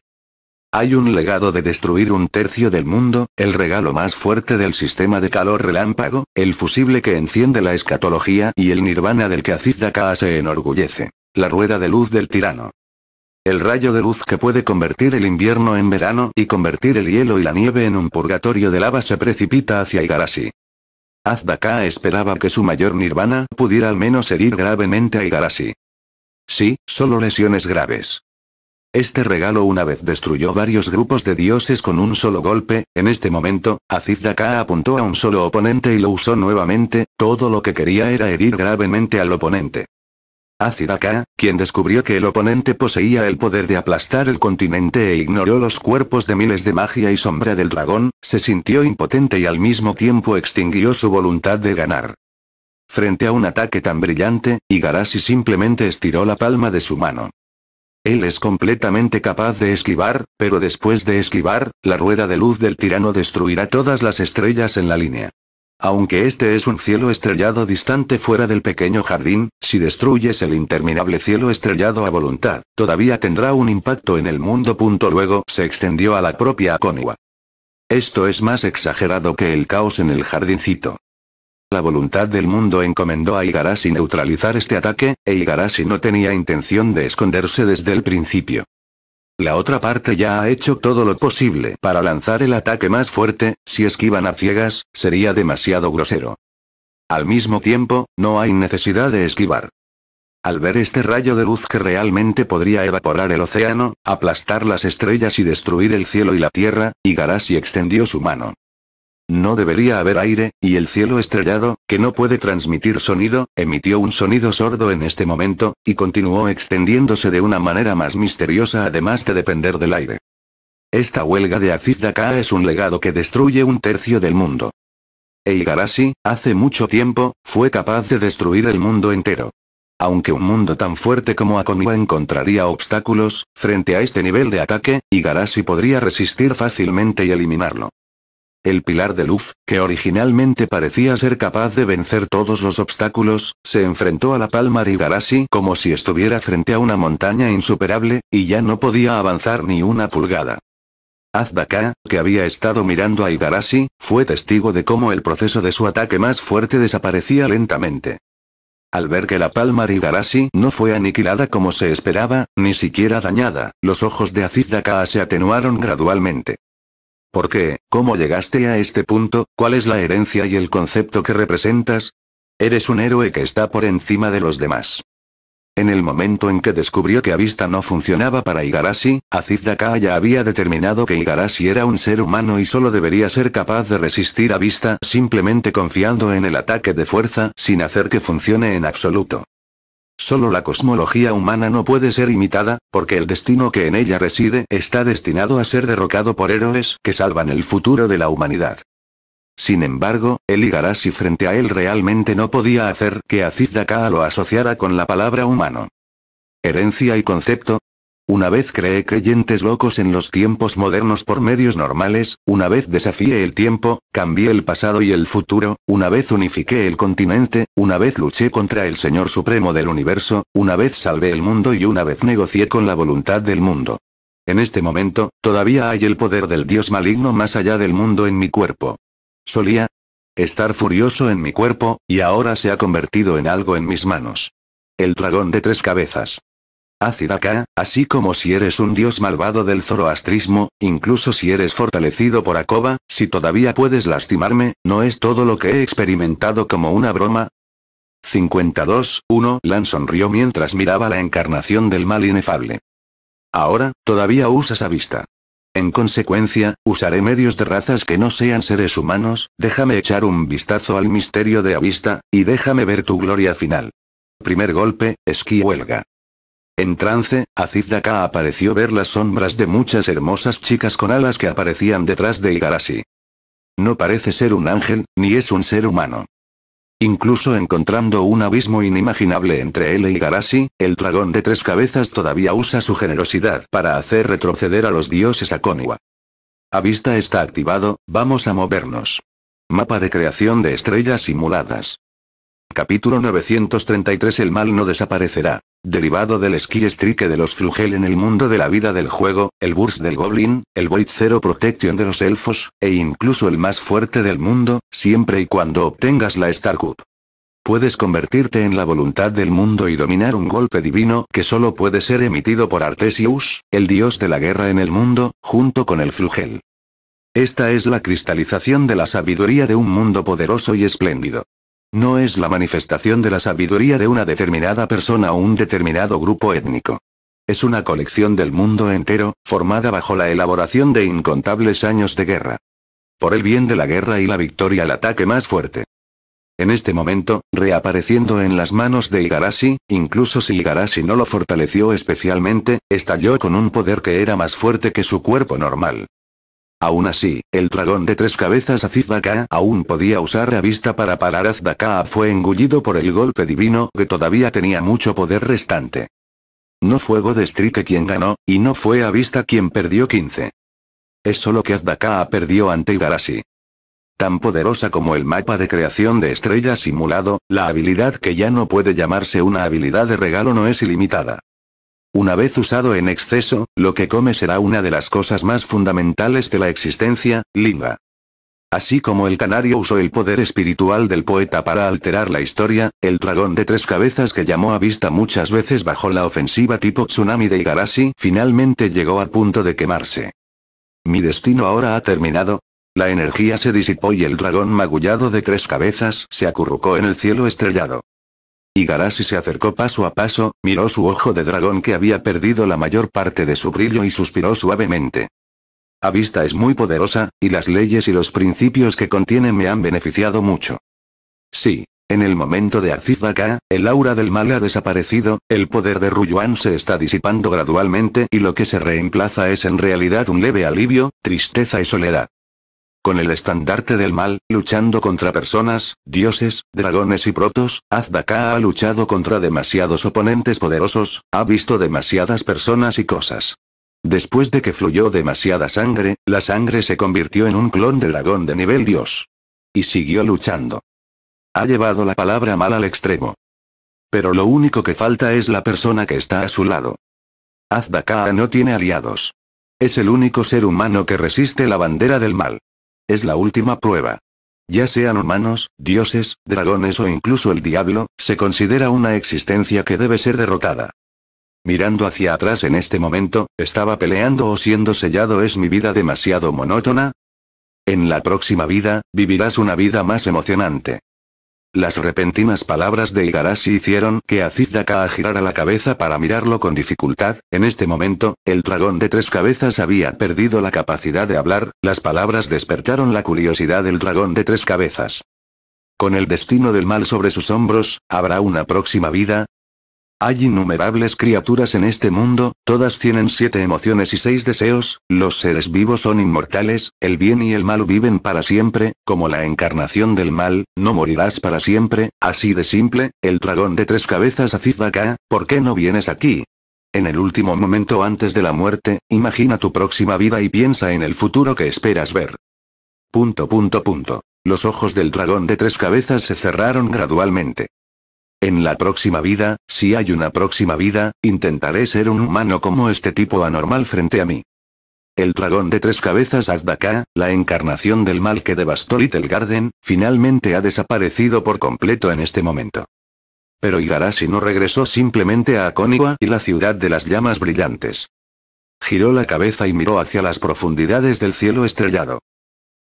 Hay un legado de destruir un tercio del mundo, el regalo más fuerte del sistema de calor relámpago, el fusible que enciende la escatología y el nirvana del que Azidaka se enorgullece. La rueda de luz del tirano. El rayo de luz que puede convertir el invierno en verano y convertir el hielo y la nieve en un purgatorio de lava se precipita hacia Igarashi. Azdaka esperaba que su mayor nirvana pudiera al menos herir gravemente a Igarashi. Sí, solo lesiones graves. Este regalo una vez destruyó varios grupos de dioses con un solo golpe, en este momento, Azizdaka apuntó a un solo oponente y lo usó nuevamente, todo lo que quería era herir gravemente al oponente. Azidaka, quien descubrió que el oponente poseía el poder de aplastar el continente e ignoró los cuerpos de miles de magia y sombra del dragón, se sintió impotente y al mismo tiempo extinguió su voluntad de ganar. Frente a un ataque tan brillante, Igarashi simplemente estiró la palma de su mano. Él es completamente capaz de esquivar, pero después de esquivar, la rueda de luz del tirano destruirá todas las estrellas en la línea. Aunque este es un cielo estrellado distante fuera del pequeño jardín, si destruyes el interminable cielo estrellado a voluntad, todavía tendrá un impacto en el mundo. luego se extendió a la propia Konoha. Esto es más exagerado que el caos en el jardincito. La voluntad del mundo encomendó a Igarashi neutralizar este ataque, e Igarashi no tenía intención de esconderse desde el principio. La otra parte ya ha hecho todo lo posible para lanzar el ataque más fuerte, si esquivan a ciegas, sería demasiado grosero. Al mismo tiempo, no hay necesidad de esquivar. Al ver este rayo de luz que realmente podría evaporar el océano, aplastar las estrellas y destruir el cielo y la tierra, Igarashi extendió su mano. No debería haber aire, y el cielo estrellado, que no puede transmitir sonido, emitió un sonido sordo en este momento, y continuó extendiéndose de una manera más misteriosa además de depender del aire. Esta huelga de Daka es un legado que destruye un tercio del mundo. E Eigarashi, hace mucho tiempo, fue capaz de destruir el mundo entero. Aunque un mundo tan fuerte como Akomiwa encontraría obstáculos, frente a este nivel de ataque, Igarashi podría resistir fácilmente y eliminarlo. El pilar de luz, que originalmente parecía ser capaz de vencer todos los obstáculos, se enfrentó a la palma de Igarashi como si estuviera frente a una montaña insuperable, y ya no podía avanzar ni una pulgada. Azdaka, que había estado mirando a Igarashi, fue testigo de cómo el proceso de su ataque más fuerte desaparecía lentamente. Al ver que la palma de Igarashi no fue aniquilada como se esperaba, ni siquiera dañada, los ojos de Azdaka se atenuaron gradualmente. ¿Por qué? ¿Cómo llegaste a este punto? ¿Cuál es la herencia y el concepto que representas? Eres un héroe que está por encima de los demás. En el momento en que descubrió que Avista no funcionaba para Igarashi, Daka ya había determinado que Igarashi era un ser humano y solo debería ser capaz de resistir a Vista simplemente confiando en el ataque de fuerza sin hacer que funcione en absoluto. Solo la cosmología humana no puede ser imitada, porque el destino que en ella reside está destinado a ser derrocado por héroes que salvan el futuro de la humanidad. Sin embargo, el Igarashi frente a él realmente no podía hacer que Aziz lo asociara con la palabra humano. Herencia y concepto, una vez creé creyentes locos en los tiempos modernos por medios normales, una vez desafié el tiempo, cambié el pasado y el futuro, una vez unifiqué el continente, una vez luché contra el Señor Supremo del Universo, una vez salvé el mundo y una vez negocié con la voluntad del mundo. En este momento, todavía hay el poder del Dios maligno más allá del mundo en mi cuerpo. Solía estar furioso en mi cuerpo, y ahora se ha convertido en algo en mis manos. El dragón de tres cabezas ácida así como si eres un dios malvado del zoroastrismo, incluso si eres fortalecido por Akoba, si todavía puedes lastimarme, ¿no es todo lo que he experimentado como una broma? 52. 1. Lan sonrió mientras miraba la encarnación del mal inefable. Ahora, todavía usas avista. En consecuencia, usaré medios de razas que no sean seres humanos, déjame echar un vistazo al misterio de Avista, y déjame ver tu gloria final. Primer golpe, esquí huelga. En trance, Aziz Daka apareció ver las sombras de muchas hermosas chicas con alas que aparecían detrás de Igarashi. No parece ser un ángel, ni es un ser humano. Incluso encontrando un abismo inimaginable entre él e Igarashi, el dragón de tres cabezas todavía usa su generosidad para hacer retroceder a los dioses a A vista está activado, vamos a movernos. Mapa de creación de estrellas simuladas. Capítulo 933 El mal no desaparecerá. Derivado del Ski Strike de los Flugel en el mundo de la vida del juego, el Burst del Goblin, el Void Zero Protection de los elfos, e incluso el más fuerte del mundo, siempre y cuando obtengas la Star Cup. Puedes convertirte en la voluntad del mundo y dominar un golpe divino que solo puede ser emitido por Artesius, el dios de la guerra en el mundo, junto con el Flugel. Esta es la cristalización de la sabiduría de un mundo poderoso y espléndido. No es la manifestación de la sabiduría de una determinada persona o un determinado grupo étnico. Es una colección del mundo entero, formada bajo la elaboración de incontables años de guerra. Por el bien de la guerra y la victoria al ataque más fuerte. En este momento, reapareciendo en las manos de Igarashi, incluso si Igarashi no lo fortaleció especialmente, estalló con un poder que era más fuerte que su cuerpo normal. Aún así, el dragón de tres cabezas Azizbaka aún podía usar la vista para parar Daka fue engullido por el golpe divino que todavía tenía mucho poder restante. No fue Godestrike quien ganó, y no fue Avista quien perdió 15. Es solo que Daka perdió ante Igarashi. Tan poderosa como el mapa de creación de estrellas simulado, la habilidad que ya no puede llamarse una habilidad de regalo no es ilimitada. Una vez usado en exceso, lo que come será una de las cosas más fundamentales de la existencia, Linga. Así como el canario usó el poder espiritual del poeta para alterar la historia, el dragón de tres cabezas que llamó a vista muchas veces bajo la ofensiva tipo tsunami de Igarashi finalmente llegó a punto de quemarse. Mi destino ahora ha terminado. La energía se disipó y el dragón magullado de tres cabezas se acurrucó en el cielo estrellado. Y Garasi se acercó paso a paso, miró su ojo de dragón que había perdido la mayor parte de su brillo y suspiró suavemente. A vista es muy poderosa, y las leyes y los principios que contiene me han beneficiado mucho. Sí. En el momento de Azizbaka, el aura del mal ha desaparecido, el poder de Ruyuan se está disipando gradualmente y lo que se reemplaza es en realidad un leve alivio, tristeza y soledad. Con el estandarte del mal, luchando contra personas, dioses, dragones y protos, Azdaka ha luchado contra demasiados oponentes poderosos, ha visto demasiadas personas y cosas. Después de que fluyó demasiada sangre, la sangre se convirtió en un clon de dragón de nivel dios. Y siguió luchando. Ha llevado la palabra mal al extremo. Pero lo único que falta es la persona que está a su lado. Azdaka no tiene aliados. Es el único ser humano que resiste la bandera del mal. Es la última prueba. Ya sean humanos, dioses, dragones o incluso el diablo, se considera una existencia que debe ser derrotada. Mirando hacia atrás en este momento, ¿estaba peleando o siendo sellado es mi vida demasiado monótona? En la próxima vida, vivirás una vida más emocionante. Las repentinas palabras de Igarashi hicieron que Azidaka girara la cabeza para mirarlo con dificultad, en este momento, el dragón de tres cabezas había perdido la capacidad de hablar, las palabras despertaron la curiosidad del dragón de tres cabezas. Con el destino del mal sobre sus hombros, ¿habrá una próxima vida? Hay innumerables criaturas en este mundo, todas tienen siete emociones y seis deseos, los seres vivos son inmortales, el bien y el mal viven para siempre, como la encarnación del mal, no morirás para siempre, así de simple, el dragón de tres cabezas acá, ¿por qué no vienes aquí? En el último momento antes de la muerte, imagina tu próxima vida y piensa en el futuro que esperas ver. Punto punto punto. Los ojos del dragón de tres cabezas se cerraron gradualmente. En la próxima vida, si hay una próxima vida, intentaré ser un humano como este tipo anormal frente a mí. El dragón de tres cabezas Azdaká, la encarnación del mal que devastó Little Garden, finalmente ha desaparecido por completo en este momento. Pero Igarashi no regresó simplemente a Akoniwa y la ciudad de las llamas brillantes. Giró la cabeza y miró hacia las profundidades del cielo estrellado.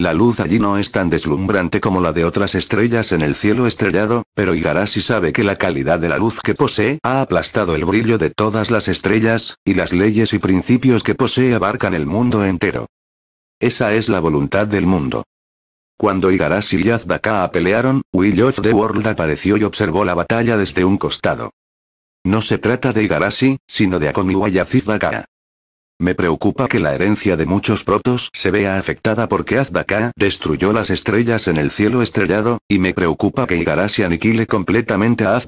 La luz allí no es tan deslumbrante como la de otras estrellas en el cielo estrellado, pero Igarashi sabe que la calidad de la luz que posee ha aplastado el brillo de todas las estrellas, y las leyes y principios que posee abarcan el mundo entero. Esa es la voluntad del mundo. Cuando Igarashi y Yazdaka pelearon, Will of the World apareció y observó la batalla desde un costado. No se trata de Igarashi, sino de Akomiwa y me preocupa que la herencia de muchos protos se vea afectada porque Azdaka destruyó las estrellas en el cielo estrellado, y me preocupa que se aniquile completamente a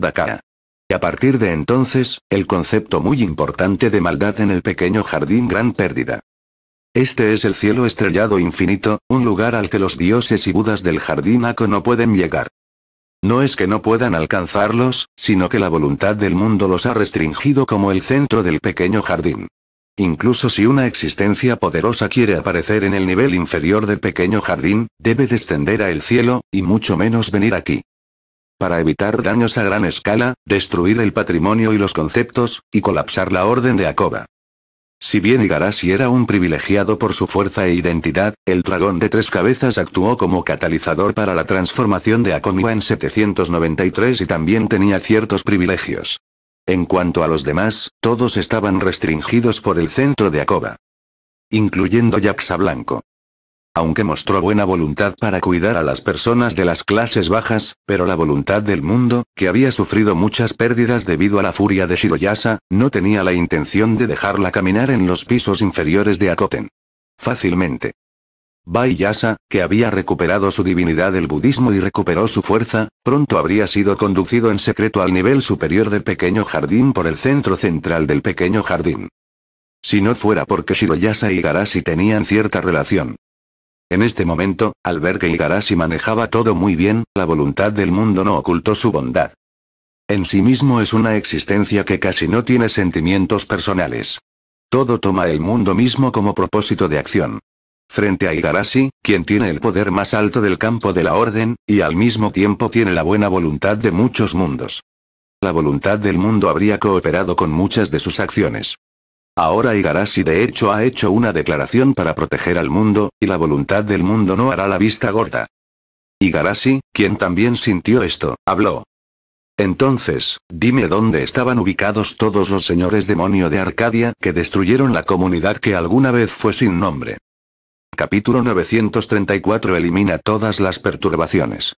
Y A partir de entonces, el concepto muy importante de maldad en el pequeño jardín gran pérdida. Este es el cielo estrellado infinito, un lugar al que los dioses y budas del jardín Ako no pueden llegar. No es que no puedan alcanzarlos, sino que la voluntad del mundo los ha restringido como el centro del pequeño jardín. Incluso si una existencia poderosa quiere aparecer en el nivel inferior del pequeño jardín, debe descender a el cielo, y mucho menos venir aquí. Para evitar daños a gran escala, destruir el patrimonio y los conceptos, y colapsar la orden de Akoba. Si bien Igarashi era un privilegiado por su fuerza e identidad, el dragón de tres cabezas actuó como catalizador para la transformación de Akoniba en 793 y también tenía ciertos privilegios. En cuanto a los demás, todos estaban restringidos por el centro de Akoba. Incluyendo Yaxa Blanco. Aunque mostró buena voluntad para cuidar a las personas de las clases bajas, pero la voluntad del mundo, que había sufrido muchas pérdidas debido a la furia de Shiroyasa, no tenía la intención de dejarla caminar en los pisos inferiores de Akoten. Fácilmente. Yasa, que había recuperado su divinidad del budismo y recuperó su fuerza, pronto habría sido conducido en secreto al nivel superior del pequeño jardín por el centro central del pequeño jardín. Si no fuera porque Shiroyasa y Garasi tenían cierta relación. En este momento, al ver que Igarashi manejaba todo muy bien, la voluntad del mundo no ocultó su bondad. En sí mismo es una existencia que casi no tiene sentimientos personales. Todo toma el mundo mismo como propósito de acción frente a Igarashi, quien tiene el poder más alto del campo de la orden, y al mismo tiempo tiene la buena voluntad de muchos mundos. La voluntad del mundo habría cooperado con muchas de sus acciones. Ahora Igarashi de hecho ha hecho una declaración para proteger al mundo, y la voluntad del mundo no hará la vista gorda. Igarashi, quien también sintió esto, habló. Entonces, dime dónde estaban ubicados todos los señores demonio de Arcadia que destruyeron la comunidad que alguna vez fue sin nombre capítulo 934 elimina todas las perturbaciones.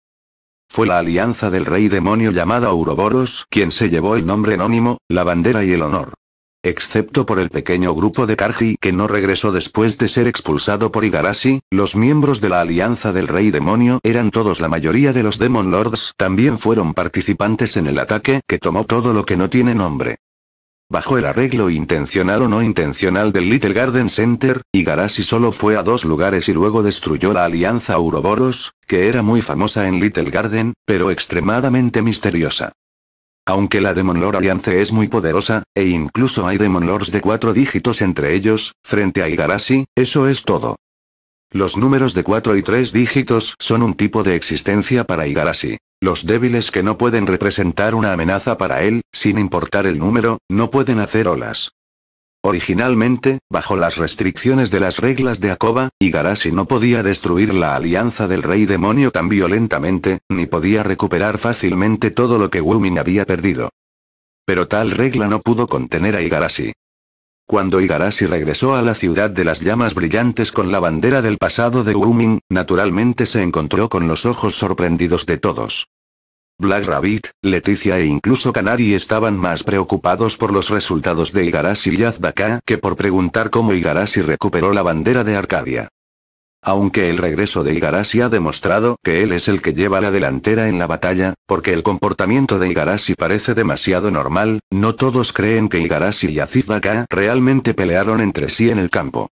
Fue la alianza del rey demonio llamada Ouroboros quien se llevó el nombre anónimo, la bandera y el honor. Excepto por el pequeño grupo de Karji que no regresó después de ser expulsado por Igarashi, los miembros de la Alianza del Rey Demonio eran todos la mayoría de los Demon Lords también fueron participantes en el ataque que tomó todo lo que no tiene nombre. Bajo el arreglo intencional o no intencional del Little Garden Center, Igarashi solo fue a dos lugares y luego destruyó la alianza Ouroboros, que era muy famosa en Little Garden, pero extremadamente misteriosa. Aunque la Demon Lord Alliance es muy poderosa, e incluso hay Demon Lords de cuatro dígitos entre ellos, frente a Igarashi, eso es todo. Los números de cuatro y tres dígitos son un tipo de existencia para Igarashi. Los débiles que no pueden representar una amenaza para él, sin importar el número, no pueden hacer olas. Originalmente, bajo las restricciones de las reglas de Akoba, Igarashi no podía destruir la alianza del rey demonio tan violentamente, ni podía recuperar fácilmente todo lo que Wumin había perdido. Pero tal regla no pudo contener a Igarashi. Cuando Igarashi regresó a la ciudad de las llamas brillantes con la bandera del pasado de Wuming, naturalmente se encontró con los ojos sorprendidos de todos. Black Rabbit, Leticia e incluso Canary estaban más preocupados por los resultados de Igarashi y Azbaka que por preguntar cómo Igarashi recuperó la bandera de Arcadia. Aunque el regreso de Igarashi ha demostrado que él es el que lleva la delantera en la batalla, porque el comportamiento de Igarashi parece demasiado normal, no todos creen que Igarashi y Daka realmente pelearon entre sí en el campo.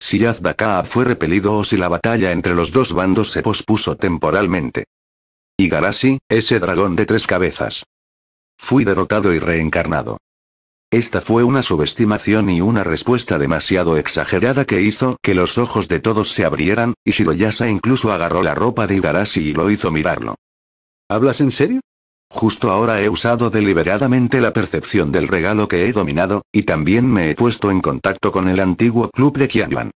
Si Azdaka fue repelido o si la batalla entre los dos bandos se pospuso temporalmente. Igarashi, ese dragón de tres cabezas. Fui derrotado y reencarnado. Esta fue una subestimación y una respuesta demasiado exagerada que hizo que los ojos de todos se abrieran, y Shiroyasa incluso agarró la ropa de Igarashi y lo hizo mirarlo. ¿Hablas en serio? Justo ahora he usado deliberadamente la percepción del regalo que he dominado, y también me he puesto en contacto con el antiguo club de Qianyuan.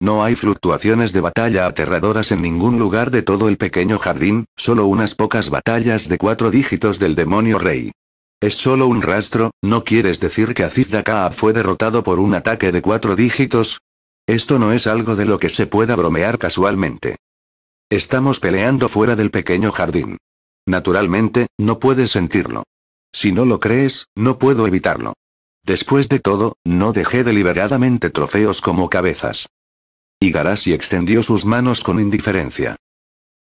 No hay fluctuaciones de batalla aterradoras en ningún lugar de todo el pequeño jardín, solo unas pocas batallas de cuatro dígitos del demonio rey. Es solo un rastro, ¿no quieres decir que Aziz Dakaab fue derrotado por un ataque de cuatro dígitos? Esto no es algo de lo que se pueda bromear casualmente. Estamos peleando fuera del pequeño jardín. Naturalmente, no puedes sentirlo. Si no lo crees, no puedo evitarlo. Después de todo, no dejé deliberadamente trofeos como cabezas. Y extendió sus manos con indiferencia.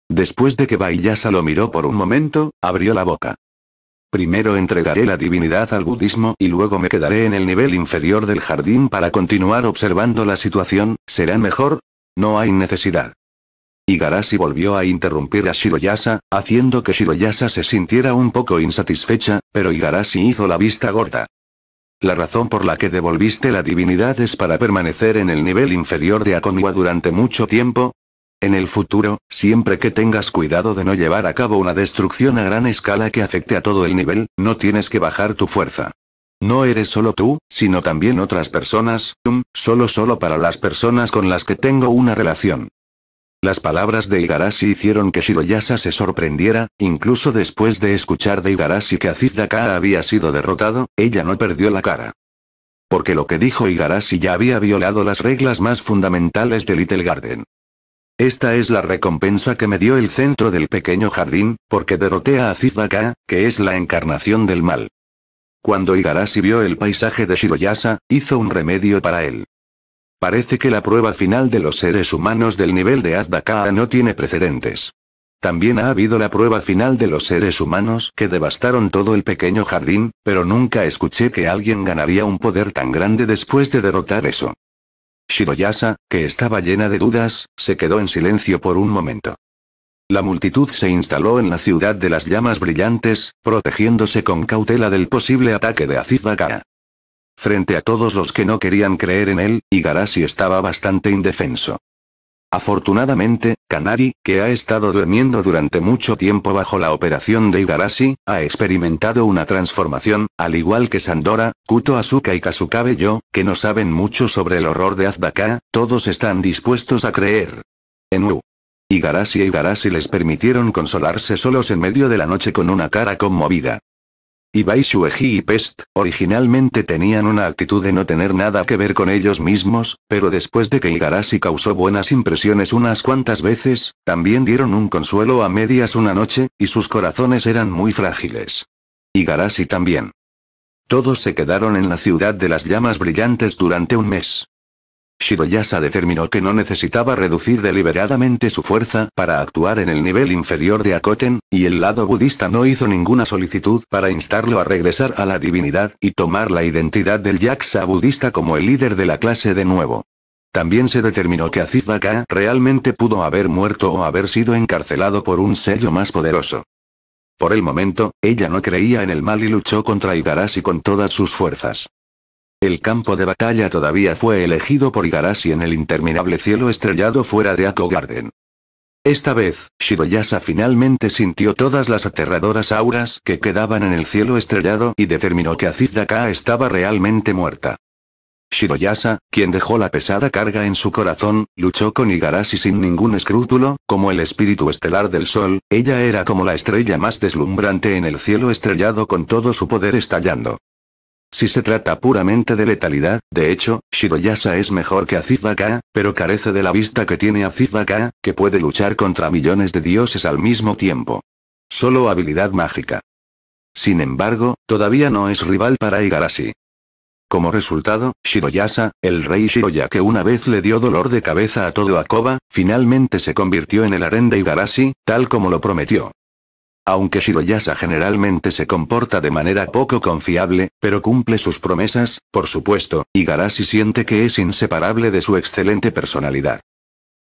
Después de que Baiyasa lo miró por un momento, abrió la boca. Primero entregaré la divinidad al budismo y luego me quedaré en el nivel inferior del jardín para continuar observando la situación, ¿será mejor? No hay necesidad. Igarashi volvió a interrumpir a Shiroyasa, haciendo que Shiroyasa se sintiera un poco insatisfecha, pero Igarashi hizo la vista gorda. La razón por la que devolviste la divinidad es para permanecer en el nivel inferior de Akonua durante mucho tiempo, en el futuro, siempre que tengas cuidado de no llevar a cabo una destrucción a gran escala que afecte a todo el nivel, no tienes que bajar tu fuerza. No eres solo tú, sino también otras personas, um, solo solo para las personas con las que tengo una relación. Las palabras de Igarashi hicieron que Shiroyasa se sorprendiera, incluso después de escuchar de Igarashi que Azidaka había sido derrotado, ella no perdió la cara. Porque lo que dijo Igarashi ya había violado las reglas más fundamentales de Little Garden. Esta es la recompensa que me dio el centro del pequeño jardín, porque derroté a Azibaka, que es la encarnación del mal. Cuando Igarashi vio el paisaje de Shiroyasa, hizo un remedio para él. Parece que la prueba final de los seres humanos del nivel de Azdaká no tiene precedentes. También ha habido la prueba final de los seres humanos que devastaron todo el pequeño jardín, pero nunca escuché que alguien ganaría un poder tan grande después de derrotar eso. Shiroyasa, que estaba llena de dudas, se quedó en silencio por un momento. La multitud se instaló en la ciudad de las llamas brillantes, protegiéndose con cautela del posible ataque de Aziz Frente a todos los que no querían creer en él, Igarashi estaba bastante indefenso. Afortunadamente, Kanari, que ha estado durmiendo durante mucho tiempo bajo la operación de Igarashi, ha experimentado una transformación, al igual que Sandora, Kuto Asuka y Kasukabe Yo, que no saben mucho sobre el horror de Azbaka, todos están dispuestos a creer. En U. Igarashi e Igarashi les permitieron consolarse solos en medio de la noche con una cara conmovida. Ibai Shueji y Pest, originalmente tenían una actitud de no tener nada que ver con ellos mismos, pero después de que Igarashi causó buenas impresiones unas cuantas veces, también dieron un consuelo a medias una noche, y sus corazones eran muy frágiles. Igarashi también. Todos se quedaron en la ciudad de las llamas brillantes durante un mes. Shiroyasa determinó que no necesitaba reducir deliberadamente su fuerza para actuar en el nivel inferior de Akoten, y el lado budista no hizo ninguna solicitud para instarlo a regresar a la divinidad y tomar la identidad del Yaksa budista como el líder de la clase de nuevo. También se determinó que Aziz realmente pudo haber muerto o haber sido encarcelado por un sello más poderoso. Por el momento, ella no creía en el mal y luchó contra Igarashi con todas sus fuerzas. El campo de batalla todavía fue elegido por Igarashi en el interminable cielo estrellado fuera de Akogarden. Esta vez, Shiroyasa finalmente sintió todas las aterradoras auras que quedaban en el cielo estrellado y determinó que Azidaka estaba realmente muerta. Shiroyasa, quien dejó la pesada carga en su corazón, luchó con Igarashi sin ningún escrúpulo, como el espíritu estelar del sol, ella era como la estrella más deslumbrante en el cielo estrellado con todo su poder estallando. Si se trata puramente de letalidad, de hecho, Shiroyasa es mejor que Aziz pero carece de la vista que tiene Aziz que puede luchar contra millones de dioses al mismo tiempo. Solo habilidad mágica. Sin embargo, todavía no es rival para Igarashi. Como resultado, Shiroyasa, el rey Shiroya que una vez le dio dolor de cabeza a todo Akoba, finalmente se convirtió en el harén de Igarashi, tal como lo prometió. Aunque Shiroyasa generalmente se comporta de manera poco confiable, pero cumple sus promesas, por supuesto, y siente que es inseparable de su excelente personalidad.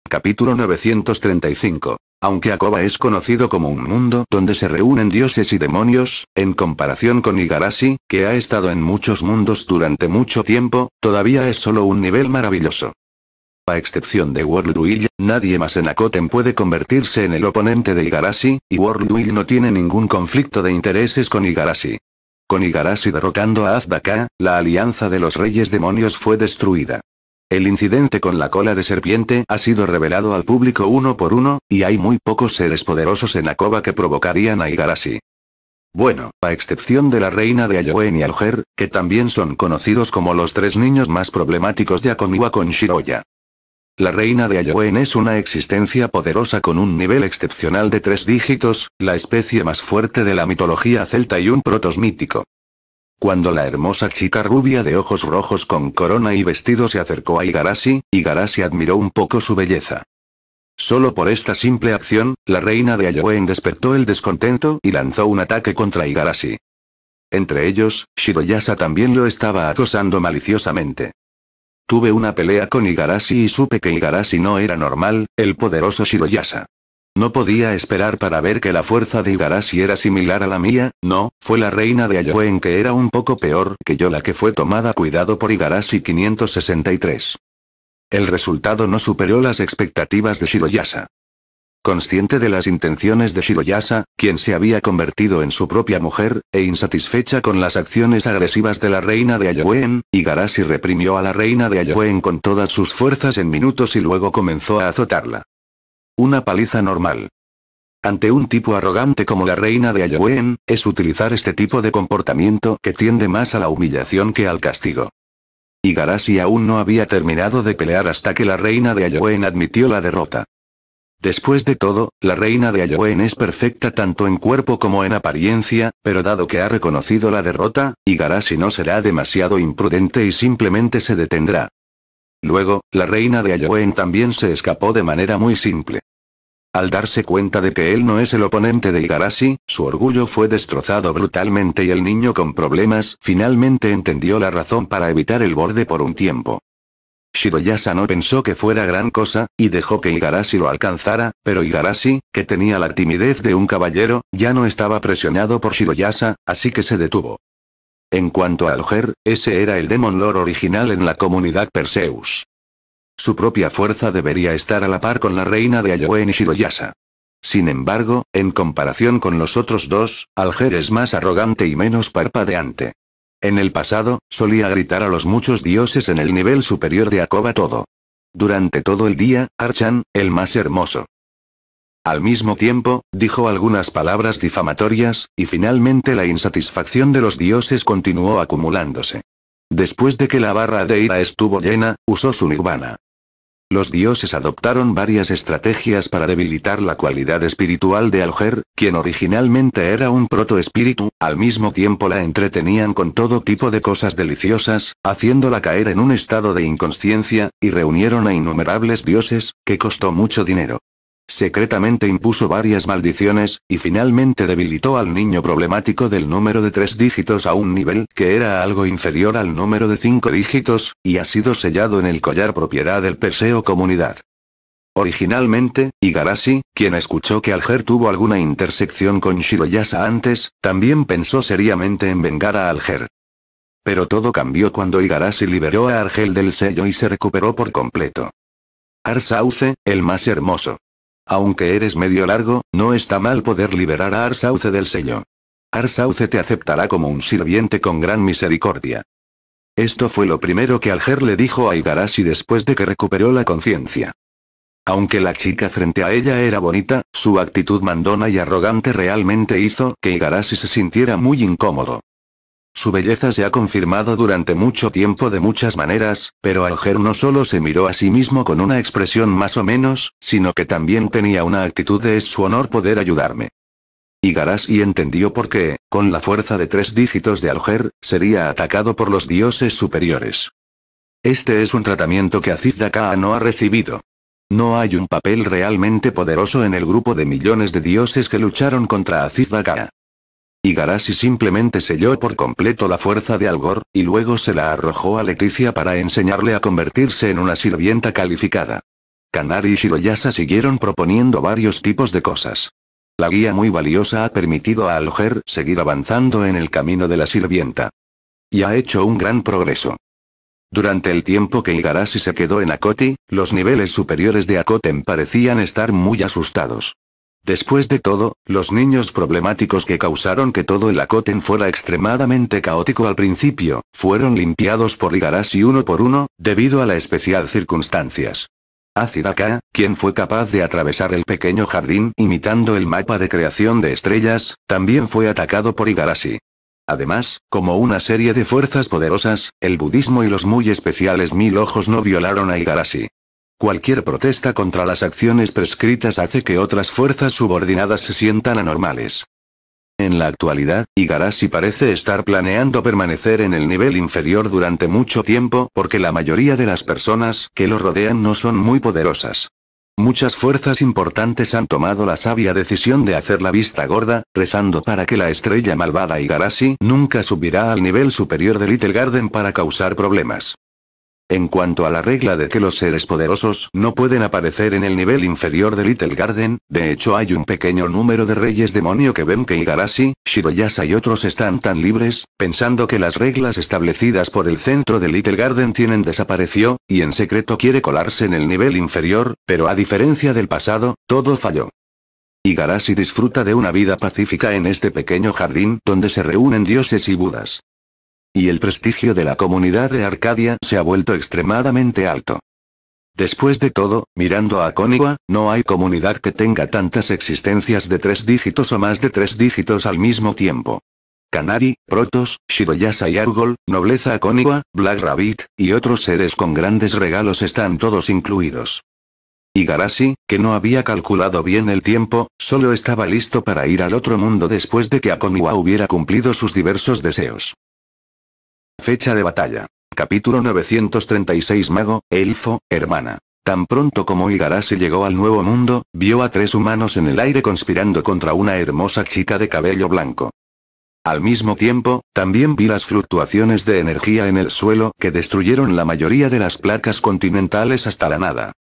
Capítulo 935. Aunque Akoba es conocido como un mundo donde se reúnen dioses y demonios, en comparación con Igarashi, que ha estado en muchos mundos durante mucho tiempo, todavía es solo un nivel maravilloso a excepción de World Will, nadie más en Akoten puede convertirse en el oponente de Igarashi, y World Will no tiene ningún conflicto de intereses con Igarashi. Con Igarashi derrotando a Azbaka, la alianza de los reyes demonios fue destruida. El incidente con la cola de serpiente ha sido revelado al público uno por uno, y hay muy pocos seres poderosos en Akoba que provocarían a Igarashi. Bueno, a excepción de la reina de Ayoen y Alger, que también son conocidos como los tres niños más problemáticos de Akomiwa con Shiroya. La reina de Ayoen es una existencia poderosa con un nivel excepcional de tres dígitos, la especie más fuerte de la mitología celta y un protos mítico. Cuando la hermosa chica rubia de ojos rojos con corona y vestido se acercó a Igarashi, Igarashi admiró un poco su belleza. Solo por esta simple acción, la reina de Ayoen despertó el descontento y lanzó un ataque contra Igarashi. Entre ellos, Shiroyasa también lo estaba acosando maliciosamente. Tuve una pelea con Igarashi y supe que Igarashi no era normal, el poderoso Shiroyasa. No podía esperar para ver que la fuerza de Igarashi era similar a la mía, no, fue la reina de Ayoen que era un poco peor que yo la que fue tomada cuidado por Igarashi 563. El resultado no superó las expectativas de Shiroyasa consciente de las intenciones de Shiroyasa, quien se había convertido en su propia mujer, e insatisfecha con las acciones agresivas de la reina de Ayoen, Igarashi reprimió a la reina de Ayoen con todas sus fuerzas en minutos y luego comenzó a azotarla. Una paliza normal. Ante un tipo arrogante como la reina de Ayoen, es utilizar este tipo de comportamiento que tiende más a la humillación que al castigo. Igarashi aún no había terminado de pelear hasta que la reina de Ayoen admitió la derrota. Después de todo, la reina de Ayoen es perfecta tanto en cuerpo como en apariencia, pero dado que ha reconocido la derrota, Igarashi no será demasiado imprudente y simplemente se detendrá. Luego, la reina de Ayoen también se escapó de manera muy simple. Al darse cuenta de que él no es el oponente de Igarashi, su orgullo fue destrozado brutalmente y el niño con problemas finalmente entendió la razón para evitar el borde por un tiempo. Shiroyasa no pensó que fuera gran cosa, y dejó que Igarashi lo alcanzara, pero Igarashi, que tenía la timidez de un caballero, ya no estaba presionado por Shiroyasa, así que se detuvo. En cuanto a Alger, ese era el Demon Lord original en la comunidad Perseus. Su propia fuerza debería estar a la par con la reina de Ayoen y Shiroyasa. Sin embargo, en comparación con los otros dos, Alger es más arrogante y menos parpadeante. En el pasado, solía gritar a los muchos dioses en el nivel superior de Akoba todo. Durante todo el día, Archan, el más hermoso. Al mismo tiempo, dijo algunas palabras difamatorias, y finalmente la insatisfacción de los dioses continuó acumulándose. Después de que la barra de ira estuvo llena, usó su nirvana. Los dioses adoptaron varias estrategias para debilitar la cualidad espiritual de Alger, quien originalmente era un proto-espíritu, al mismo tiempo la entretenían con todo tipo de cosas deliciosas, haciéndola caer en un estado de inconsciencia, y reunieron a innumerables dioses, que costó mucho dinero. Secretamente impuso varias maldiciones, y finalmente debilitó al niño problemático del número de tres dígitos a un nivel que era algo inferior al número de cinco dígitos, y ha sido sellado en el collar propiedad del Perseo Comunidad. Originalmente, Igarashi, quien escuchó que Alger tuvo alguna intersección con Shiroyasa antes, también pensó seriamente en vengar a Alger. Pero todo cambió cuando Igarashi liberó a Argel del sello y se recuperó por completo. Arsauce, el más hermoso. Aunque eres medio largo, no está mal poder liberar a Arsauce del sello. Arsauce te aceptará como un sirviente con gran misericordia. Esto fue lo primero que Alger le dijo a Igarashi después de que recuperó la conciencia. Aunque la chica frente a ella era bonita, su actitud mandona y arrogante realmente hizo que Igarashi se sintiera muy incómodo. Su belleza se ha confirmado durante mucho tiempo de muchas maneras, pero Alger no solo se miró a sí mismo con una expresión más o menos, sino que también tenía una actitud de es su honor poder ayudarme. Y y entendió por qué, con la fuerza de tres dígitos de Alger, sería atacado por los dioses superiores. Este es un tratamiento que Aziz Daka no ha recibido. No hay un papel realmente poderoso en el grupo de millones de dioses que lucharon contra Aziz Daka. Igarashi simplemente selló por completo la fuerza de Algor, y luego se la arrojó a Leticia para enseñarle a convertirse en una sirvienta calificada. Kanari y Shiroyasa siguieron proponiendo varios tipos de cosas. La guía muy valiosa ha permitido a Alger seguir avanzando en el camino de la sirvienta. Y ha hecho un gran progreso. Durante el tiempo que Igarashi se quedó en Akoti, los niveles superiores de Akoten parecían estar muy asustados. Después de todo, los niños problemáticos que causaron que todo el Akoten fuera extremadamente caótico al principio, fueron limpiados por Igarashi uno por uno, debido a la especial circunstancias. Azidaka, quien fue capaz de atravesar el pequeño jardín imitando el mapa de creación de estrellas, también fue atacado por Igarashi. Además, como una serie de fuerzas poderosas, el budismo y los muy especiales mil ojos no violaron a Igarashi. Cualquier protesta contra las acciones prescritas hace que otras fuerzas subordinadas se sientan anormales. En la actualidad, Igarashi parece estar planeando permanecer en el nivel inferior durante mucho tiempo porque la mayoría de las personas que lo rodean no son muy poderosas. Muchas fuerzas importantes han tomado la sabia decisión de hacer la vista gorda, rezando para que la estrella malvada Igarashi nunca subirá al nivel superior de Little Garden para causar problemas. En cuanto a la regla de que los seres poderosos no pueden aparecer en el nivel inferior de Little Garden, de hecho hay un pequeño número de reyes demonio que ven que Igarashi, Shiroyasa y otros están tan libres, pensando que las reglas establecidas por el centro de Little Garden tienen desapareció, y en secreto quiere colarse en el nivel inferior, pero a diferencia del pasado, todo falló. Igarashi disfruta de una vida pacífica en este pequeño jardín donde se reúnen dioses y budas. Y el prestigio de la comunidad de Arcadia se ha vuelto extremadamente alto. Después de todo, mirando a coniwa no hay comunidad que tenga tantas existencias de tres dígitos o más de tres dígitos al mismo tiempo. Canari, Protos, Shiroyasa y Argol, Nobleza coniwa Black Rabbit, y otros seres con grandes regalos están todos incluidos. Y Garasi, que no había calculado bien el tiempo, solo estaba listo para ir al otro mundo después de que Akoniwa hubiera cumplido sus diversos deseos. Fecha de batalla. Capítulo 936 Mago, Elfo, Hermana. Tan pronto como Igarashi llegó al Nuevo Mundo, vio a tres humanos en el aire conspirando contra una hermosa chica de cabello blanco. Al mismo tiempo, también vi las fluctuaciones de energía en el suelo que destruyeron la mayoría de las placas continentales hasta la nada.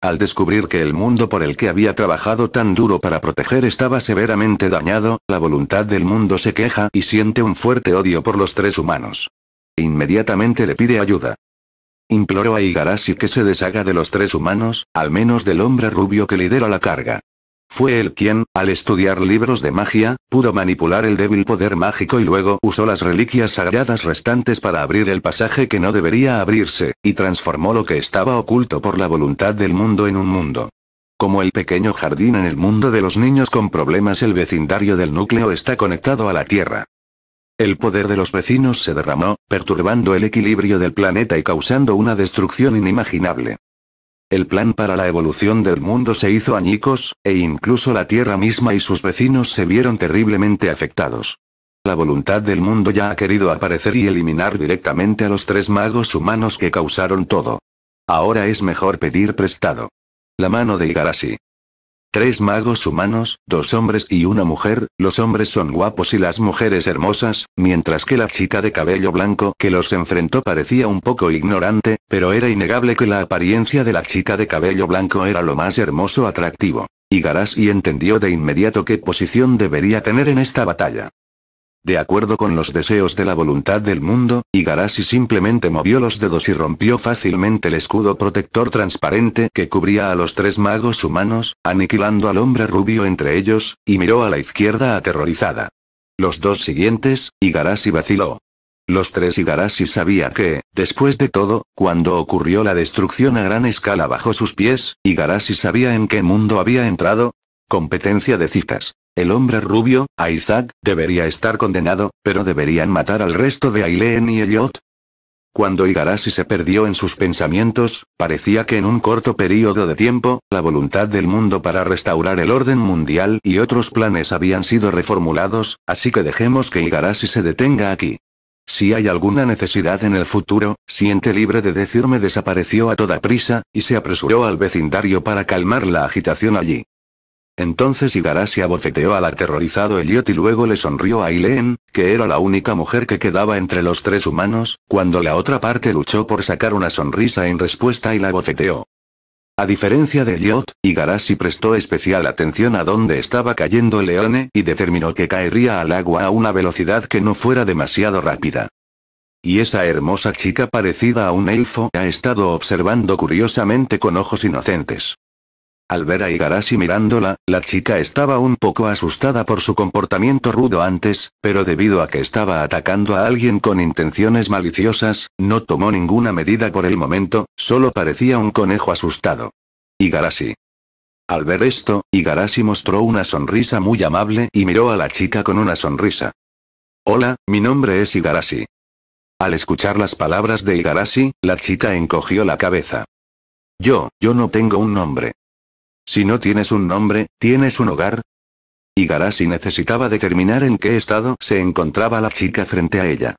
Al descubrir que el mundo por el que había trabajado tan duro para proteger estaba severamente dañado, la voluntad del mundo se queja y siente un fuerte odio por los tres humanos. E inmediatamente le pide ayuda. Imploró a Igarashi que se deshaga de los tres humanos, al menos del hombre rubio que lidera la carga. Fue él quien, al estudiar libros de magia, pudo manipular el débil poder mágico y luego usó las reliquias sagradas restantes para abrir el pasaje que no debería abrirse, y transformó lo que estaba oculto por la voluntad del mundo en un mundo. Como el pequeño jardín en el mundo de los niños con problemas el vecindario del núcleo está conectado a la Tierra. El poder de los vecinos se derramó, perturbando el equilibrio del planeta y causando una destrucción inimaginable. El plan para la evolución del mundo se hizo añicos, e incluso la Tierra misma y sus vecinos se vieron terriblemente afectados. La voluntad del mundo ya ha querido aparecer y eliminar directamente a los tres magos humanos que causaron todo. Ahora es mejor pedir prestado. La mano de Igarashi. Tres magos humanos, dos hombres y una mujer, los hombres son guapos y las mujeres hermosas, mientras que la chica de cabello blanco que los enfrentó parecía un poco ignorante, pero era innegable que la apariencia de la chica de cabello blanco era lo más hermoso atractivo. Y Garashi entendió de inmediato qué posición debería tener en esta batalla. De acuerdo con los deseos de la voluntad del mundo, Igarashi simplemente movió los dedos y rompió fácilmente el escudo protector transparente que cubría a los tres magos humanos, aniquilando al hombre rubio entre ellos, y miró a la izquierda aterrorizada. Los dos siguientes, Igarashi vaciló. Los tres Igarashi sabía que, después de todo, cuando ocurrió la destrucción a gran escala bajo sus pies, Igarashi sabía en qué mundo había entrado, Competencia de citas. El hombre rubio, Isaac, debería estar condenado, pero deberían matar al resto de Aileen y Elliot. Cuando Igarashi se perdió en sus pensamientos, parecía que en un corto periodo de tiempo, la voluntad del mundo para restaurar el orden mundial y otros planes habían sido reformulados, así que dejemos que Igarashi se detenga aquí. Si hay alguna necesidad en el futuro, siente libre de decirme desapareció a toda prisa, y se apresuró al vecindario para calmar la agitación allí. Entonces Igarashi abofeteó al aterrorizado Elliot y luego le sonrió a Eileen, que era la única mujer que quedaba entre los tres humanos, cuando la otra parte luchó por sacar una sonrisa en respuesta y la abofeteó. A diferencia de Elliot, Igarashi prestó especial atención a dónde estaba cayendo Leone y determinó que caería al agua a una velocidad que no fuera demasiado rápida. Y esa hermosa chica parecida a un elfo ha estado observando curiosamente con ojos inocentes. Al ver a Igarashi mirándola, la chica estaba un poco asustada por su comportamiento rudo antes, pero debido a que estaba atacando a alguien con intenciones maliciosas, no tomó ninguna medida por el momento, solo parecía un conejo asustado. Igarashi. Al ver esto, Igarashi mostró una sonrisa muy amable y miró a la chica con una sonrisa. Hola, mi nombre es Igarashi. Al escuchar las palabras de Igarashi, la chica encogió la cabeza. Yo, yo no tengo un nombre. Si no tienes un nombre, ¿tienes un hogar? Igarashi necesitaba determinar en qué estado se encontraba la chica frente a ella.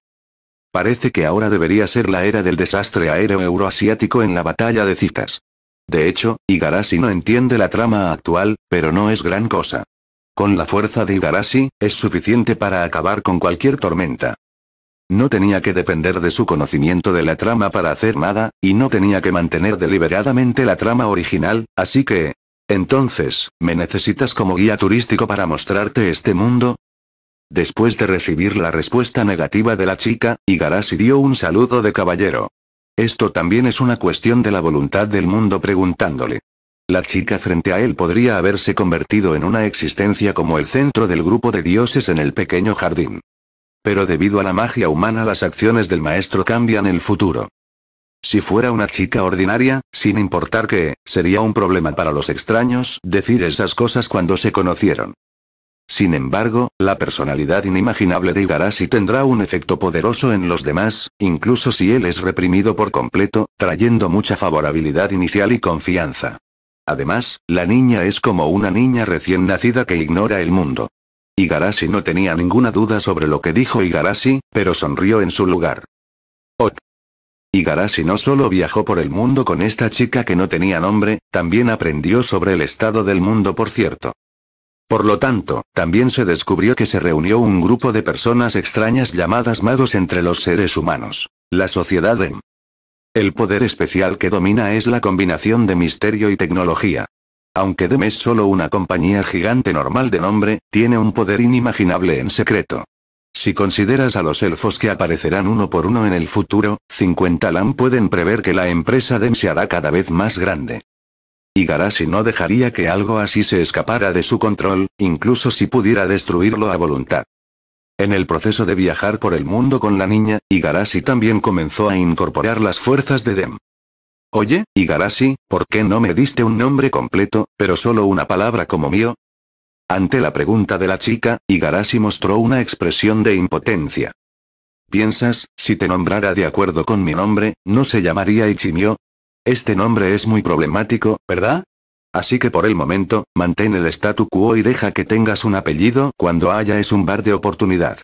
Parece que ahora debería ser la era del desastre aéreo euroasiático en la batalla de citas. De hecho, Igarashi no entiende la trama actual, pero no es gran cosa. Con la fuerza de Igarashi, es suficiente para acabar con cualquier tormenta. No tenía que depender de su conocimiento de la trama para hacer nada, y no tenía que mantener deliberadamente la trama original, así que, entonces, ¿me necesitas como guía turístico para mostrarte este mundo? Después de recibir la respuesta negativa de la chica, Igarashi dio un saludo de caballero. Esto también es una cuestión de la voluntad del mundo preguntándole. La chica frente a él podría haberse convertido en una existencia como el centro del grupo de dioses en el pequeño jardín. Pero debido a la magia humana las acciones del maestro cambian el futuro. Si fuera una chica ordinaria, sin importar qué, sería un problema para los extraños decir esas cosas cuando se conocieron. Sin embargo, la personalidad inimaginable de Igarashi tendrá un efecto poderoso en los demás, incluso si él es reprimido por completo, trayendo mucha favorabilidad inicial y confianza. Además, la niña es como una niña recién nacida que ignora el mundo. Igarashi no tenía ninguna duda sobre lo que dijo Igarashi, pero sonrió en su lugar. Ot. Y Garasi no solo viajó por el mundo con esta chica que no tenía nombre, también aprendió sobre el estado del mundo por cierto. Por lo tanto, también se descubrió que se reunió un grupo de personas extrañas llamadas magos entre los seres humanos. La sociedad DEM. El poder especial que domina es la combinación de misterio y tecnología. Aunque DEM es solo una compañía gigante normal de nombre, tiene un poder inimaginable en secreto. Si consideras a los elfos que aparecerán uno por uno en el futuro, 50 LAM pueden prever que la empresa DEM se hará cada vez más grande. Y no dejaría que algo así se escapara de su control, incluso si pudiera destruirlo a voluntad. En el proceso de viajar por el mundo con la niña, Igarashi también comenzó a incorporar las fuerzas de Dem. Oye, Igarashi, ¿por qué no me diste un nombre completo, pero solo una palabra como mío? Ante la pregunta de la chica, Igarashi mostró una expresión de impotencia. ¿Piensas, si te nombrara de acuerdo con mi nombre, no se llamaría Ichimio? Este nombre es muy problemático, ¿verdad? Así que por el momento, mantén el statu quo y deja que tengas un apellido cuando haya es un bar de oportunidad.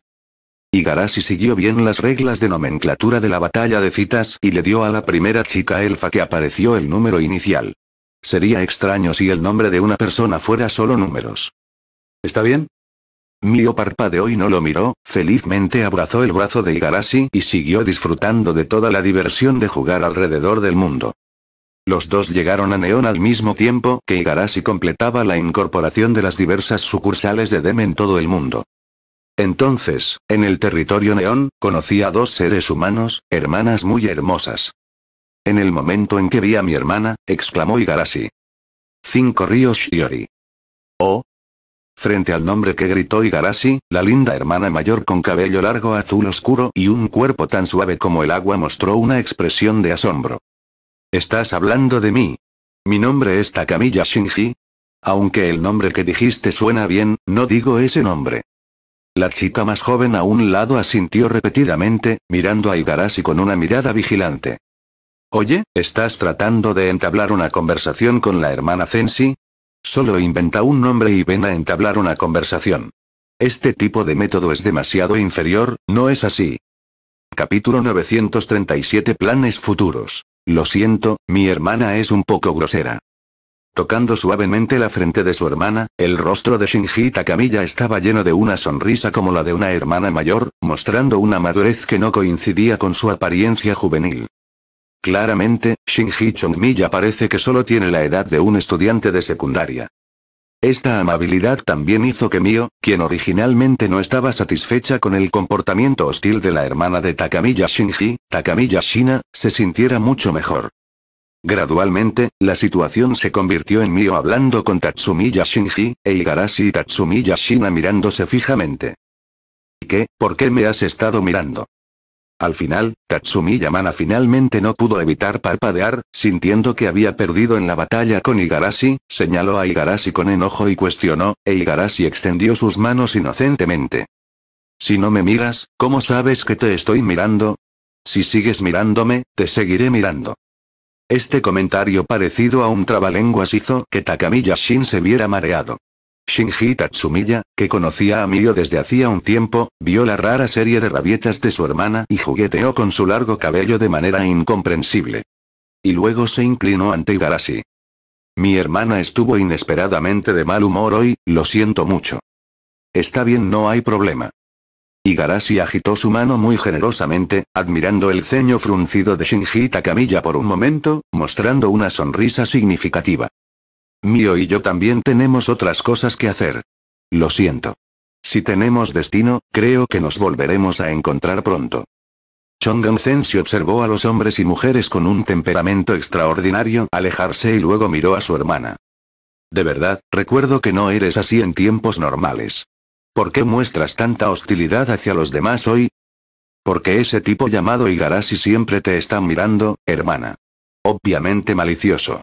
Igarashi siguió bien las reglas de nomenclatura de la batalla de citas y le dio a la primera chica elfa que apareció el número inicial. Sería extraño si el nombre de una persona fuera solo números. ¿Está bien? Mio de hoy no lo miró, felizmente abrazó el brazo de Igarashi y siguió disfrutando de toda la diversión de jugar alrededor del mundo. Los dos llegaron a Neón al mismo tiempo que Igarashi completaba la incorporación de las diversas sucursales de DEM en todo el mundo. Entonces, en el territorio Neón, conocí a dos seres humanos, hermanas muy hermosas. En el momento en que vi a mi hermana, exclamó Igarashi. Cinco ríos Shiori. Oh, Frente al nombre que gritó Igarashi, la linda hermana mayor con cabello largo azul oscuro y un cuerpo tan suave como el agua mostró una expresión de asombro. ¿Estás hablando de mí? Mi nombre es Takamiya Shinji. Aunque el nombre que dijiste suena bien, no digo ese nombre. La chica más joven a un lado asintió repetidamente, mirando a Igarashi con una mirada vigilante. Oye, ¿estás tratando de entablar una conversación con la hermana Zensi? Solo inventa un nombre y ven a entablar una conversación. Este tipo de método es demasiado inferior, ¿no es así? Capítulo 937 Planes futuros. Lo siento, mi hermana es un poco grosera. Tocando suavemente la frente de su hermana, el rostro de Shinji Takamilla estaba lleno de una sonrisa como la de una hermana mayor, mostrando una madurez que no coincidía con su apariencia juvenil. Claramente, Shinji ya parece que solo tiene la edad de un estudiante de secundaria. Esta amabilidad también hizo que Mio, quien originalmente no estaba satisfecha con el comportamiento hostil de la hermana de Takamiya Shinji, Takamiya Shina, se sintiera mucho mejor. Gradualmente, la situación se convirtió en Mio hablando con Tatsumiya Shinji, e Igarashi y Tatsumiya Shina mirándose fijamente. ¿Qué? ¿Por qué me has estado mirando? Al final, Tatsumi Yamana finalmente no pudo evitar parpadear, sintiendo que había perdido en la batalla con Igarashi, señaló a Igarashi con enojo y cuestionó, e Igarashi extendió sus manos inocentemente. Si no me miras, ¿cómo sabes que te estoy mirando? Si sigues mirándome, te seguiré mirando. Este comentario parecido a un trabalenguas hizo que Takamiya Shin se viera mareado. Shinji Tatsumiya, que conocía a Mio desde hacía un tiempo, vio la rara serie de rabietas de su hermana y jugueteó con su largo cabello de manera incomprensible. Y luego se inclinó ante Igarashi. Mi hermana estuvo inesperadamente de mal humor hoy, lo siento mucho. Está bien, no hay problema. Igarashi agitó su mano muy generosamente, admirando el ceño fruncido de Shinji Takamiya por un momento, mostrando una sonrisa significativa. Mío y yo también tenemos otras cosas que hacer. Lo siento. Si tenemos destino, creo que nos volveremos a encontrar pronto. Chong se observó a los hombres y mujeres con un temperamento extraordinario alejarse y luego miró a su hermana. De verdad, recuerdo que no eres así en tiempos normales. ¿Por qué muestras tanta hostilidad hacia los demás hoy? Porque ese tipo llamado Igarashi siempre te está mirando, hermana. Obviamente malicioso.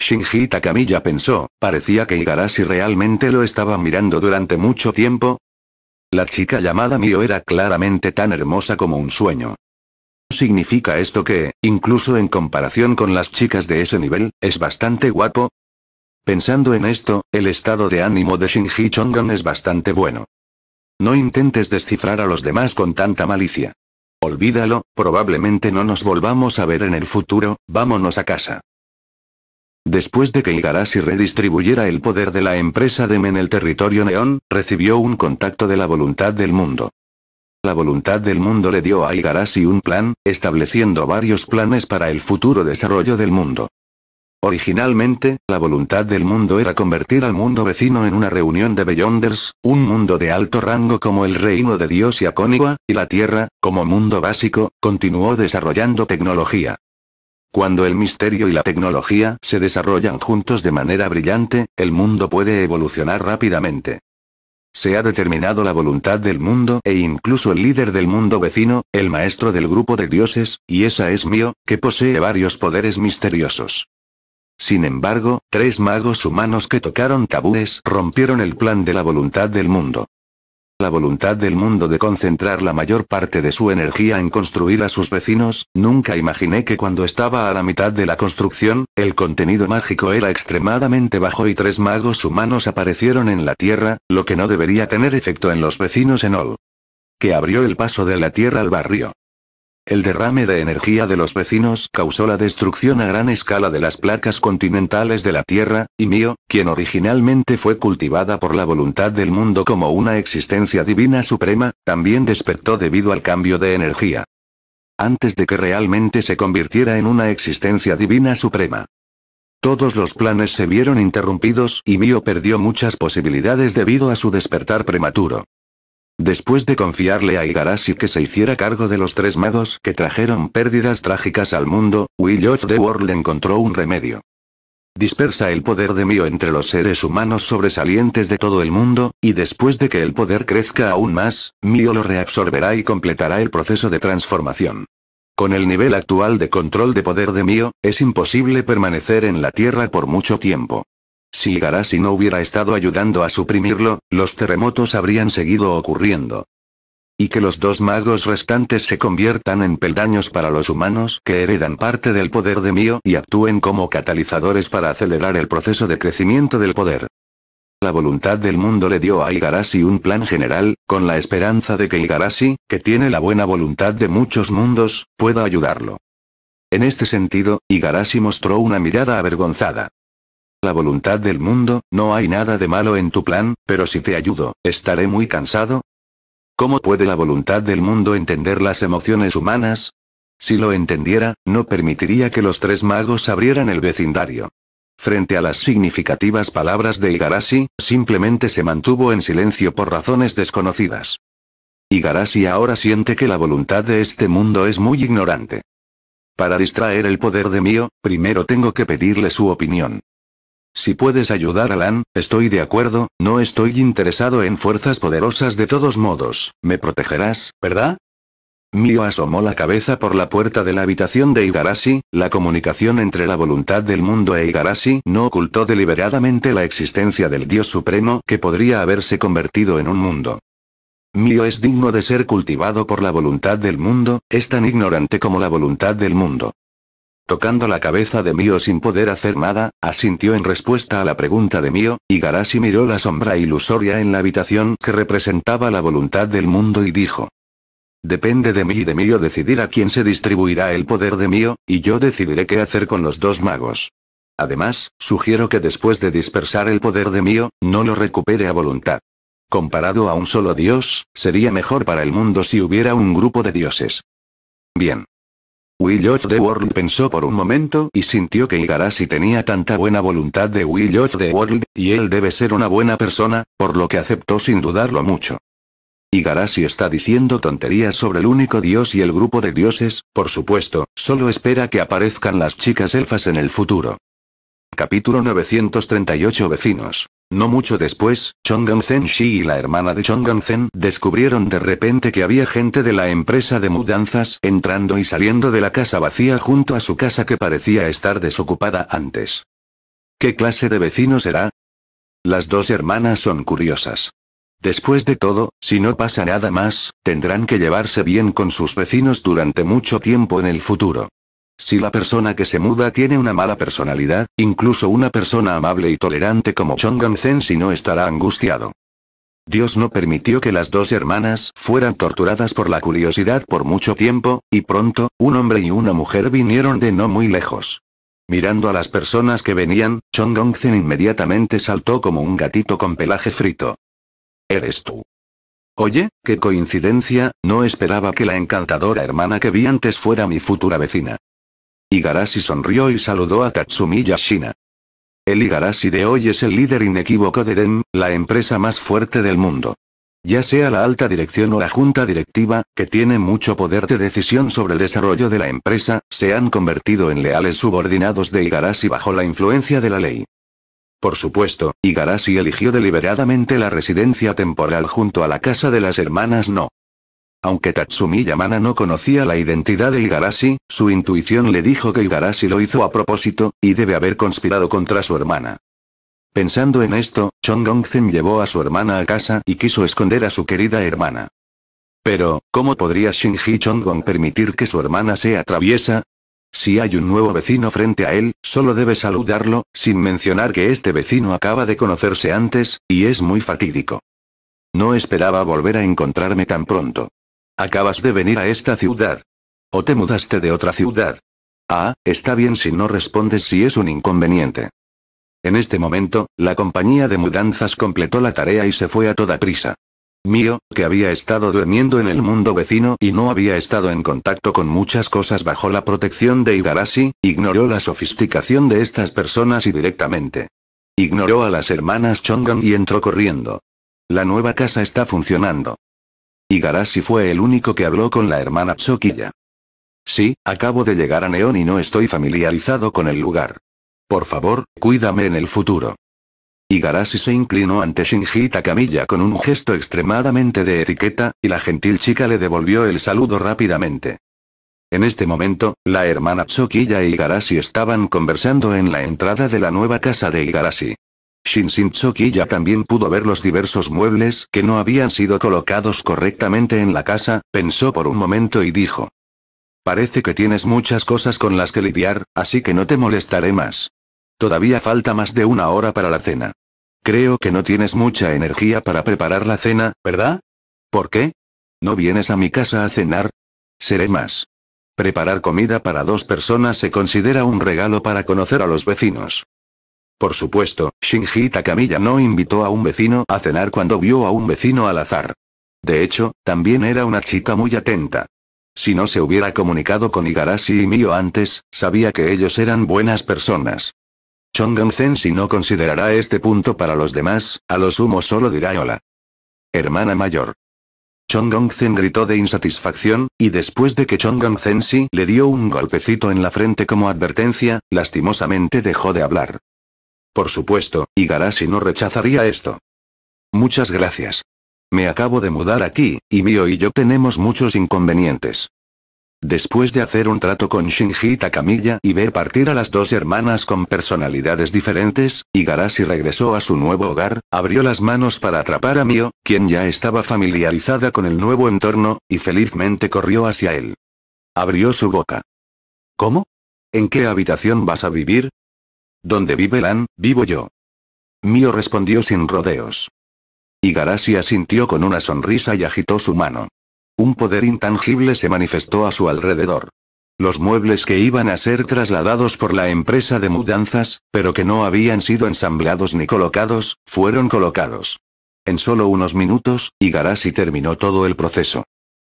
Shinji ya pensó, parecía que Igarashi realmente lo estaba mirando durante mucho tiempo. La chica llamada Mio era claramente tan hermosa como un sueño. ¿Significa esto que, incluso en comparación con las chicas de ese nivel, es bastante guapo? Pensando en esto, el estado de ánimo de Shinji Chongon es bastante bueno. No intentes descifrar a los demás con tanta malicia. Olvídalo, probablemente no nos volvamos a ver en el futuro, vámonos a casa. Después de que Igarashi redistribuyera el poder de la empresa DEM en el territorio neón, recibió un contacto de la voluntad del mundo. La voluntad del mundo le dio a Igarashi un plan, estableciendo varios planes para el futuro desarrollo del mundo. Originalmente, la voluntad del mundo era convertir al mundo vecino en una reunión de Beyonders, un mundo de alto rango como el reino de Dios y Acónigua, y la Tierra, como mundo básico, continuó desarrollando tecnología. Cuando el misterio y la tecnología se desarrollan juntos de manera brillante, el mundo puede evolucionar rápidamente. Se ha determinado la voluntad del mundo e incluso el líder del mundo vecino, el maestro del grupo de dioses, y esa es mío, que posee varios poderes misteriosos. Sin embargo, tres magos humanos que tocaron tabúes rompieron el plan de la voluntad del mundo la voluntad del mundo de concentrar la mayor parte de su energía en construir a sus vecinos, nunca imaginé que cuando estaba a la mitad de la construcción, el contenido mágico era extremadamente bajo y tres magos humanos aparecieron en la Tierra, lo que no debería tener efecto en los vecinos en All. Que abrió el paso de la Tierra al barrio. El derrame de energía de los vecinos causó la destrucción a gran escala de las placas continentales de la Tierra, y Mío, quien originalmente fue cultivada por la voluntad del mundo como una existencia divina suprema, también despertó debido al cambio de energía. Antes de que realmente se convirtiera en una existencia divina suprema. Todos los planes se vieron interrumpidos y Mío perdió muchas posibilidades debido a su despertar prematuro. Después de confiarle a Igarashi que se hiciera cargo de los tres magos que trajeron pérdidas trágicas al mundo, Will of the World encontró un remedio. Dispersa el poder de Mio entre los seres humanos sobresalientes de todo el mundo, y después de que el poder crezca aún más, Mio lo reabsorberá y completará el proceso de transformación. Con el nivel actual de control de poder de Mio, es imposible permanecer en la Tierra por mucho tiempo. Si Igarashi no hubiera estado ayudando a suprimirlo, los terremotos habrían seguido ocurriendo. Y que los dos magos restantes se conviertan en peldaños para los humanos que heredan parte del poder de mío y actúen como catalizadores para acelerar el proceso de crecimiento del poder. La voluntad del mundo le dio a Igarashi un plan general, con la esperanza de que Igarashi, que tiene la buena voluntad de muchos mundos, pueda ayudarlo. En este sentido, Igarashi mostró una mirada avergonzada la voluntad del mundo, no hay nada de malo en tu plan, pero si te ayudo, estaré muy cansado. ¿Cómo puede la voluntad del mundo entender las emociones humanas? Si lo entendiera, no permitiría que los tres magos abrieran el vecindario. Frente a las significativas palabras de Igarashi, simplemente se mantuvo en silencio por razones desconocidas. Igarashi ahora siente que la voluntad de este mundo es muy ignorante. Para distraer el poder de Mío, primero tengo que pedirle su opinión. Si puedes ayudar a Lan, estoy de acuerdo, no estoy interesado en fuerzas poderosas de todos modos, me protegerás, ¿verdad? Mio asomó la cabeza por la puerta de la habitación de Igarashi, la comunicación entre la voluntad del mundo e Igarashi no ocultó deliberadamente la existencia del Dios Supremo que podría haberse convertido en un mundo. Mio es digno de ser cultivado por la voluntad del mundo, es tan ignorante como la voluntad del mundo. Tocando la cabeza de Mío sin poder hacer nada, asintió en respuesta a la pregunta de Mío, y Garashi miró la sombra ilusoria en la habitación que representaba la voluntad del mundo y dijo. Depende de mí y de Mio decidir a quién se distribuirá el poder de Mío, y yo decidiré qué hacer con los dos magos. Además, sugiero que después de dispersar el poder de Mío, no lo recupere a voluntad. Comparado a un solo dios, sería mejor para el mundo si hubiera un grupo de dioses. Bien. Will of the World pensó por un momento y sintió que Igarashi tenía tanta buena voluntad de Will of the World, y él debe ser una buena persona, por lo que aceptó sin dudarlo mucho. Igarashi está diciendo tonterías sobre el único dios y el grupo de dioses, por supuesto, solo espera que aparezcan las chicas elfas en el futuro. Capítulo 938 Vecinos. No mucho después, Chongonzen Shi y la hermana de Chongonzen descubrieron de repente que había gente de la empresa de mudanzas entrando y saliendo de la casa vacía junto a su casa que parecía estar desocupada antes. ¿Qué clase de vecinos será? Las dos hermanas son curiosas. Después de todo, si no pasa nada más, tendrán que llevarse bien con sus vecinos durante mucho tiempo en el futuro. Si la persona que se muda tiene una mala personalidad, incluso una persona amable y tolerante como Chong Zen si no estará angustiado. Dios no permitió que las dos hermanas fueran torturadas por la curiosidad por mucho tiempo, y pronto, un hombre y una mujer vinieron de no muy lejos. Mirando a las personas que venían, Chong Zen inmediatamente saltó como un gatito con pelaje frito. Eres tú. Oye, qué coincidencia, no esperaba que la encantadora hermana que vi antes fuera mi futura vecina. Igarashi sonrió y saludó a Tatsumi Yashina. El Igarashi de hoy es el líder inequívoco de DEM, la empresa más fuerte del mundo. Ya sea la alta dirección o la junta directiva, que tiene mucho poder de decisión sobre el desarrollo de la empresa, se han convertido en leales subordinados de Igarashi bajo la influencia de la ley. Por supuesto, Igarashi eligió deliberadamente la residencia temporal junto a la casa de las hermanas No. Aunque Tatsumi Yamana no conocía la identidad de Igarashi, su intuición le dijo que Igarashi lo hizo a propósito, y debe haber conspirado contra su hermana. Pensando en esto, Chong Zen llevó a su hermana a casa y quiso esconder a su querida hermana. Pero, ¿cómo podría Shinji Chong-Gong permitir que su hermana sea traviesa? Si hay un nuevo vecino frente a él, solo debe saludarlo, sin mencionar que este vecino acaba de conocerse antes, y es muy fatídico. No esperaba volver a encontrarme tan pronto. Acabas de venir a esta ciudad. O te mudaste de otra ciudad. Ah, está bien si no respondes si es un inconveniente. En este momento, la compañía de mudanzas completó la tarea y se fue a toda prisa. Mío, que había estado durmiendo en el mundo vecino y no había estado en contacto con muchas cosas bajo la protección de Igarashi, ignoró la sofisticación de estas personas y directamente. Ignoró a las hermanas Chongan y entró corriendo. La nueva casa está funcionando. Igarashi fue el único que habló con la hermana Choquilla. Sí, acabo de llegar a Neón y no estoy familiarizado con el lugar. Por favor, cuídame en el futuro. Igarashi se inclinó ante Shinji Takamilla con un gesto extremadamente de etiqueta, y la gentil chica le devolvió el saludo rápidamente. En este momento, la hermana Chokiya e Igarashi estaban conversando en la entrada de la nueva casa de Igarashi. Shinshin ya también pudo ver los diversos muebles que no habían sido colocados correctamente en la casa, pensó por un momento y dijo. Parece que tienes muchas cosas con las que lidiar, así que no te molestaré más. Todavía falta más de una hora para la cena. Creo que no tienes mucha energía para preparar la cena, ¿verdad? ¿Por qué? ¿No vienes a mi casa a cenar? Seré más. Preparar comida para dos personas se considera un regalo para conocer a los vecinos. Por supuesto, Shinji Takamiya no invitó a un vecino a cenar cuando vio a un vecino al azar. De hecho, también era una chica muy atenta. Si no se hubiera comunicado con Igarashi y Mio antes, sabía que ellos eran buenas personas. Chongon si no considerará este punto para los demás, a lo sumo solo dirá hola. Hermana mayor. Chong Zen gritó de insatisfacción, y después de que Chong si le dio un golpecito en la frente como advertencia, lastimosamente dejó de hablar. Por supuesto, Igarashi no rechazaría esto. Muchas gracias. Me acabo de mudar aquí, y Mio y yo tenemos muchos inconvenientes. Después de hacer un trato con Shinji Takamiya y ver partir a las dos hermanas con personalidades diferentes, Igarashi regresó a su nuevo hogar, abrió las manos para atrapar a Mio, quien ya estaba familiarizada con el nuevo entorno, y felizmente corrió hacia él. Abrió su boca. ¿Cómo? ¿En qué habitación vas a vivir? Donde vive Lan, vivo yo. Mío respondió sin rodeos. Y asintió con una sonrisa y agitó su mano. Un poder intangible se manifestó a su alrededor. Los muebles que iban a ser trasladados por la empresa de mudanzas, pero que no habían sido ensamblados ni colocados, fueron colocados. En solo unos minutos, Igarasi terminó todo el proceso.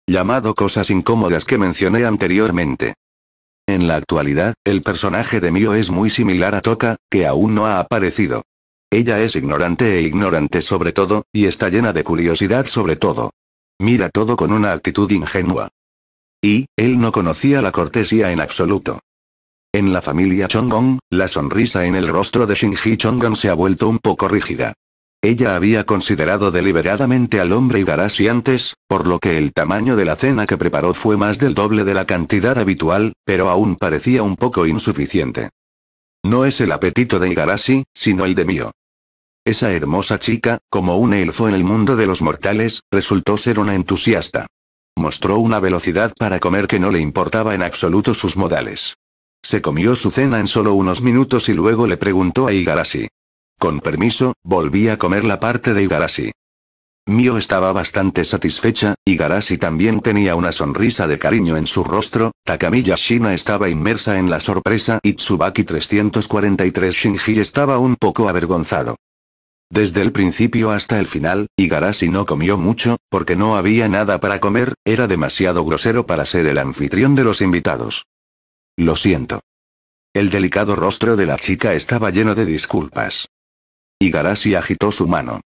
Llamado cosas incómodas que mencioné anteriormente. En la actualidad, el personaje de Mio es muy similar a Toka, que aún no ha aparecido. Ella es ignorante e ignorante sobre todo, y está llena de curiosidad sobre todo. Mira todo con una actitud ingenua. Y, él no conocía la cortesía en absoluto. En la familia Gong, la sonrisa en el rostro de Shinji Gong se ha vuelto un poco rígida. Ella había considerado deliberadamente al hombre Igarashi antes, por lo que el tamaño de la cena que preparó fue más del doble de la cantidad habitual, pero aún parecía un poco insuficiente. No es el apetito de Igarashi, sino el de mío. Esa hermosa chica, como un elfo en el mundo de los mortales, resultó ser una entusiasta. Mostró una velocidad para comer que no le importaba en absoluto sus modales. Se comió su cena en solo unos minutos y luego le preguntó a Igarashi, con permiso, volví a comer la parte de Igarashi. Mio estaba bastante satisfecha, Igarashi también tenía una sonrisa de cariño en su rostro, Takami estaba inmersa en la sorpresa y Tsubaki 343 Shinji estaba un poco avergonzado. Desde el principio hasta el final, Igarashi no comió mucho, porque no había nada para comer, era demasiado grosero para ser el anfitrión de los invitados. Lo siento. El delicado rostro de la chica estaba lleno de disculpas. Igarashi agitó su mano.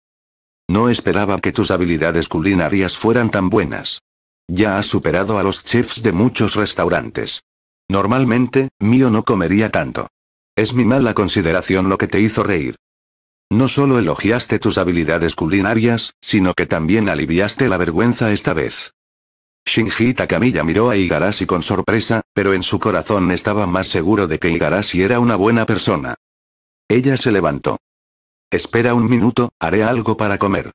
No esperaba que tus habilidades culinarias fueran tan buenas. Ya has superado a los chefs de muchos restaurantes. Normalmente, mío no comería tanto. Es mi mala consideración lo que te hizo reír. No solo elogiaste tus habilidades culinarias, sino que también aliviaste la vergüenza esta vez. Shinji Takamiya miró a Igarashi con sorpresa, pero en su corazón estaba más seguro de que Igarashi era una buena persona. Ella se levantó. Espera un minuto, haré algo para comer.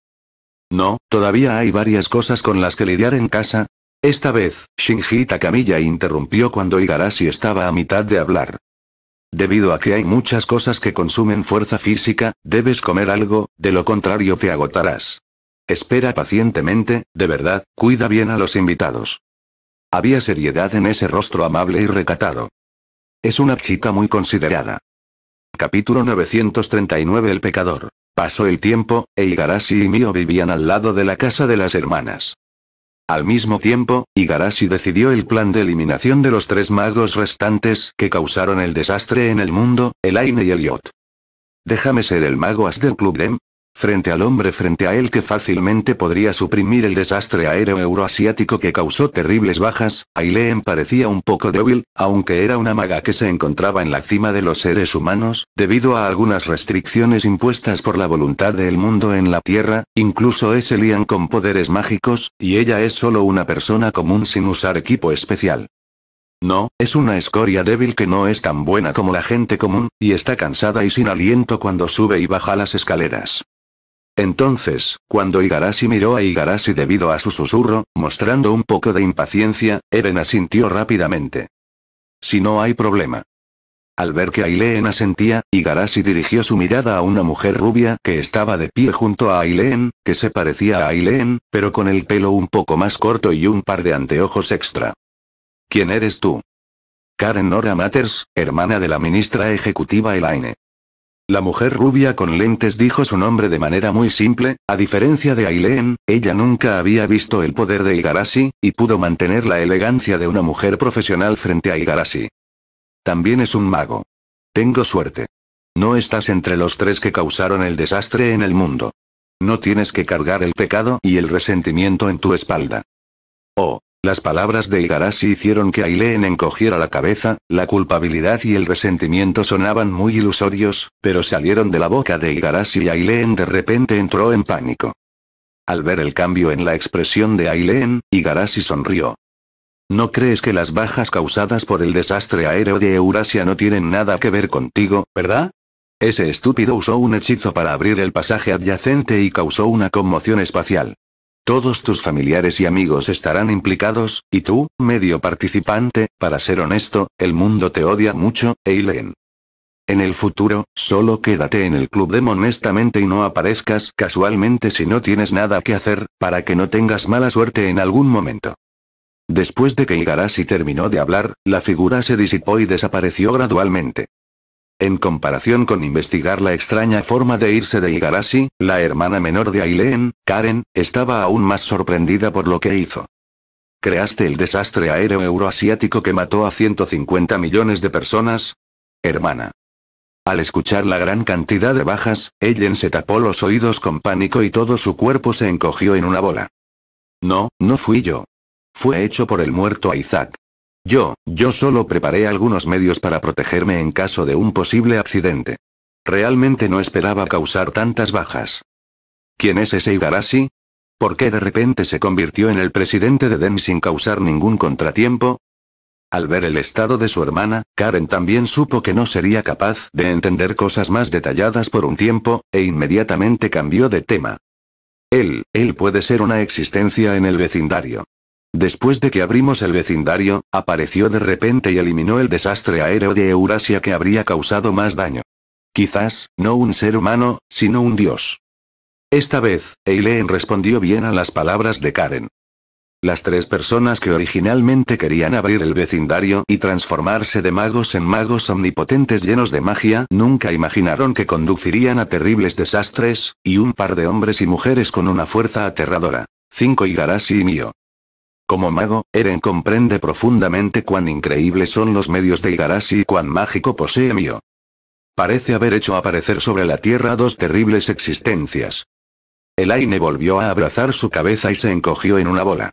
No, todavía hay varias cosas con las que lidiar en casa. Esta vez, Shinji Takamiya interrumpió cuando Igarashi estaba a mitad de hablar. Debido a que hay muchas cosas que consumen fuerza física, debes comer algo, de lo contrario te agotarás. Espera pacientemente, de verdad, cuida bien a los invitados. Había seriedad en ese rostro amable y recatado. Es una chica muy considerada. Capítulo 939 El pecador. Pasó el tiempo, e Igarashi y Mio vivían al lado de la casa de las hermanas. Al mismo tiempo, Igarashi decidió el plan de eliminación de los tres magos restantes que causaron el desastre en el mundo, el Aine y el Yot. Déjame ser el mago as del club Dem, frente al hombre frente a él que fácilmente podría suprimir el desastre aéreo euroasiático que causó terribles bajas, Aileen parecía un poco débil, aunque era una maga que se encontraba en la cima de los seres humanos, debido a algunas restricciones impuestas por la voluntad del mundo en la Tierra, incluso es Elian con poderes mágicos, y ella es solo una persona común sin usar equipo especial. No, es una escoria débil que no es tan buena como la gente común, y está cansada y sin aliento cuando sube y baja las escaleras. Entonces, cuando Igarashi miró a Igarashi debido a su susurro, mostrando un poco de impaciencia, Eren asintió rápidamente. Si no hay problema. Al ver que Aileen asentía, Igarashi dirigió su mirada a una mujer rubia que estaba de pie junto a Aileen, que se parecía a Aileen, pero con el pelo un poco más corto y un par de anteojos extra. ¿Quién eres tú? Karen Nora Matters, hermana de la ministra ejecutiva Elaine. La mujer rubia con lentes dijo su nombre de manera muy simple, a diferencia de Aileen, ella nunca había visto el poder de Igarashi, y pudo mantener la elegancia de una mujer profesional frente a Igarashi. También es un mago. Tengo suerte. No estás entre los tres que causaron el desastre en el mundo. No tienes que cargar el pecado y el resentimiento en tu espalda. Oh, las palabras de Igarashi hicieron que Aileen encogiera la cabeza, la culpabilidad y el resentimiento sonaban muy ilusorios, pero salieron de la boca de Igarashi y Aileen de repente entró en pánico. Al ver el cambio en la expresión de Aileen, Igarashi sonrió. ¿No crees que las bajas causadas por el desastre aéreo de Eurasia no tienen nada que ver contigo, verdad? Ese estúpido usó un hechizo para abrir el pasaje adyacente y causó una conmoción espacial. Todos tus familiares y amigos estarán implicados, y tú, medio participante, para ser honesto, el mundo te odia mucho, Eileen. En el futuro, solo quédate en el club de honestamente y no aparezcas casualmente si no tienes nada que hacer, para que no tengas mala suerte en algún momento. Después de que Igarashi terminó de hablar, la figura se disipó y desapareció gradualmente. En comparación con investigar la extraña forma de irse de Igarashi, la hermana menor de Aileen, Karen, estaba aún más sorprendida por lo que hizo. ¿Creaste el desastre aéreo euroasiático que mató a 150 millones de personas? Hermana. Al escuchar la gran cantidad de bajas, Ellen se tapó los oídos con pánico y todo su cuerpo se encogió en una bola. No, no fui yo. Fue hecho por el muerto Isaac. Yo, yo solo preparé algunos medios para protegerme en caso de un posible accidente. Realmente no esperaba causar tantas bajas. ¿Quién es ese Igarashi? ¿Por qué de repente se convirtió en el presidente de Dem sin causar ningún contratiempo? Al ver el estado de su hermana, Karen también supo que no sería capaz de entender cosas más detalladas por un tiempo, e inmediatamente cambió de tema. Él, él puede ser una existencia en el vecindario. Después de que abrimos el vecindario, apareció de repente y eliminó el desastre aéreo de Eurasia que habría causado más daño. Quizás, no un ser humano, sino un dios. Esta vez, Eileen respondió bien a las palabras de Karen. Las tres personas que originalmente querían abrir el vecindario y transformarse de magos en magos omnipotentes llenos de magia nunca imaginaron que conducirían a terribles desastres, y un par de hombres y mujeres con una fuerza aterradora. 5 Igarashi y mío. Como mago, Eren comprende profundamente cuán increíbles son los medios de Igarashi y cuán mágico posee Mio. Parece haber hecho aparecer sobre la Tierra dos terribles existencias. Elaine volvió a abrazar su cabeza y se encogió en una bola.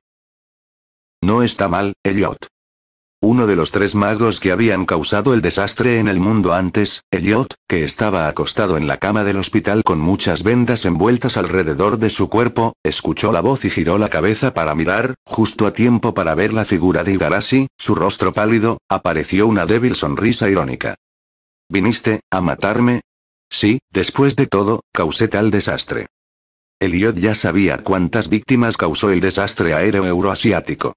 No está mal, Elliot uno de los tres magos que habían causado el desastre en el mundo antes, Elliot, que estaba acostado en la cama del hospital con muchas vendas envueltas alrededor de su cuerpo, escuchó la voz y giró la cabeza para mirar, justo a tiempo para ver la figura de Igarashi, su rostro pálido, apareció una débil sonrisa irónica. ¿Viniste, a matarme? Sí, después de todo, causé tal desastre. Elliot ya sabía cuántas víctimas causó el desastre aéreo euroasiático.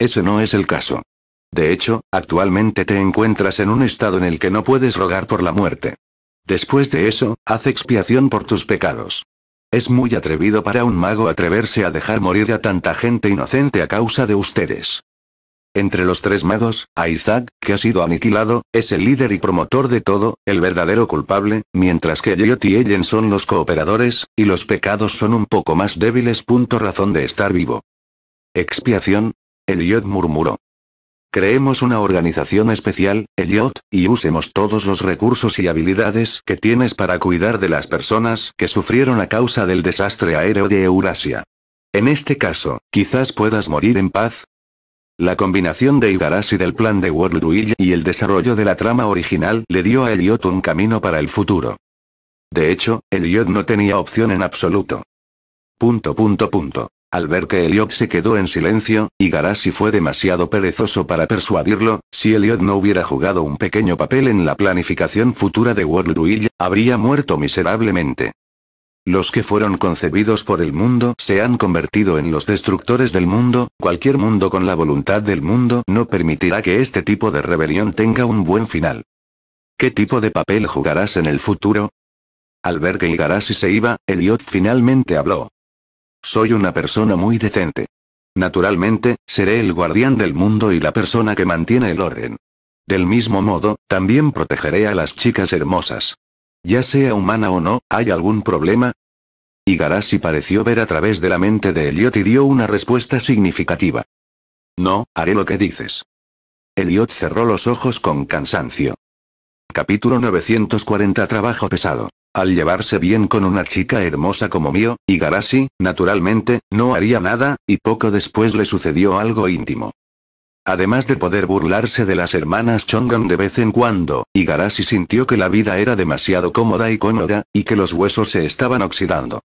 Eso no es el caso. De hecho, actualmente te encuentras en un estado en el que no puedes rogar por la muerte. Después de eso, haz expiación por tus pecados. Es muy atrevido para un mago atreverse a dejar morir a tanta gente inocente a causa de ustedes. Entre los tres magos, Isaac, que ha sido aniquilado, es el líder y promotor de todo, el verdadero culpable, mientras que Elliot y Ellen son los cooperadores, y los pecados son un poco más débiles. razón de estar vivo. Expiación. Elliot murmuró. Creemos una organización especial, Elliot, y usemos todos los recursos y habilidades que tienes para cuidar de las personas que sufrieron a causa del desastre aéreo de Eurasia. En este caso, quizás puedas morir en paz. La combinación de Igarashi del plan de World y el desarrollo de la trama original le dio a Elliot un camino para el futuro. De hecho, Elliot no tenía opción en absoluto. Punto punto punto. Al ver que Elliot se quedó en silencio, Igarashi fue demasiado perezoso para persuadirlo, si Elliot no hubiera jugado un pequeño papel en la planificación futura de World habría muerto miserablemente. Los que fueron concebidos por el mundo se han convertido en los destructores del mundo, cualquier mundo con la voluntad del mundo no permitirá que este tipo de rebelión tenga un buen final. ¿Qué tipo de papel jugarás en el futuro? Al ver que Igarashi se iba, Elliot finalmente habló. Soy una persona muy decente. Naturalmente, seré el guardián del mundo y la persona que mantiene el orden. Del mismo modo, también protegeré a las chicas hermosas. Ya sea humana o no, ¿hay algún problema? Igarashi pareció ver a través de la mente de Elliot y dio una respuesta significativa. No, haré lo que dices. Elliot cerró los ojos con cansancio. Capítulo 940 Trabajo pesado. Al llevarse bien con una chica hermosa como mío, Igarashi, naturalmente, no haría nada, y poco después le sucedió algo íntimo. Además de poder burlarse de las hermanas Chongon de vez en cuando, Igarashi sintió que la vida era demasiado cómoda y cómoda, y que los huesos se estaban oxidando.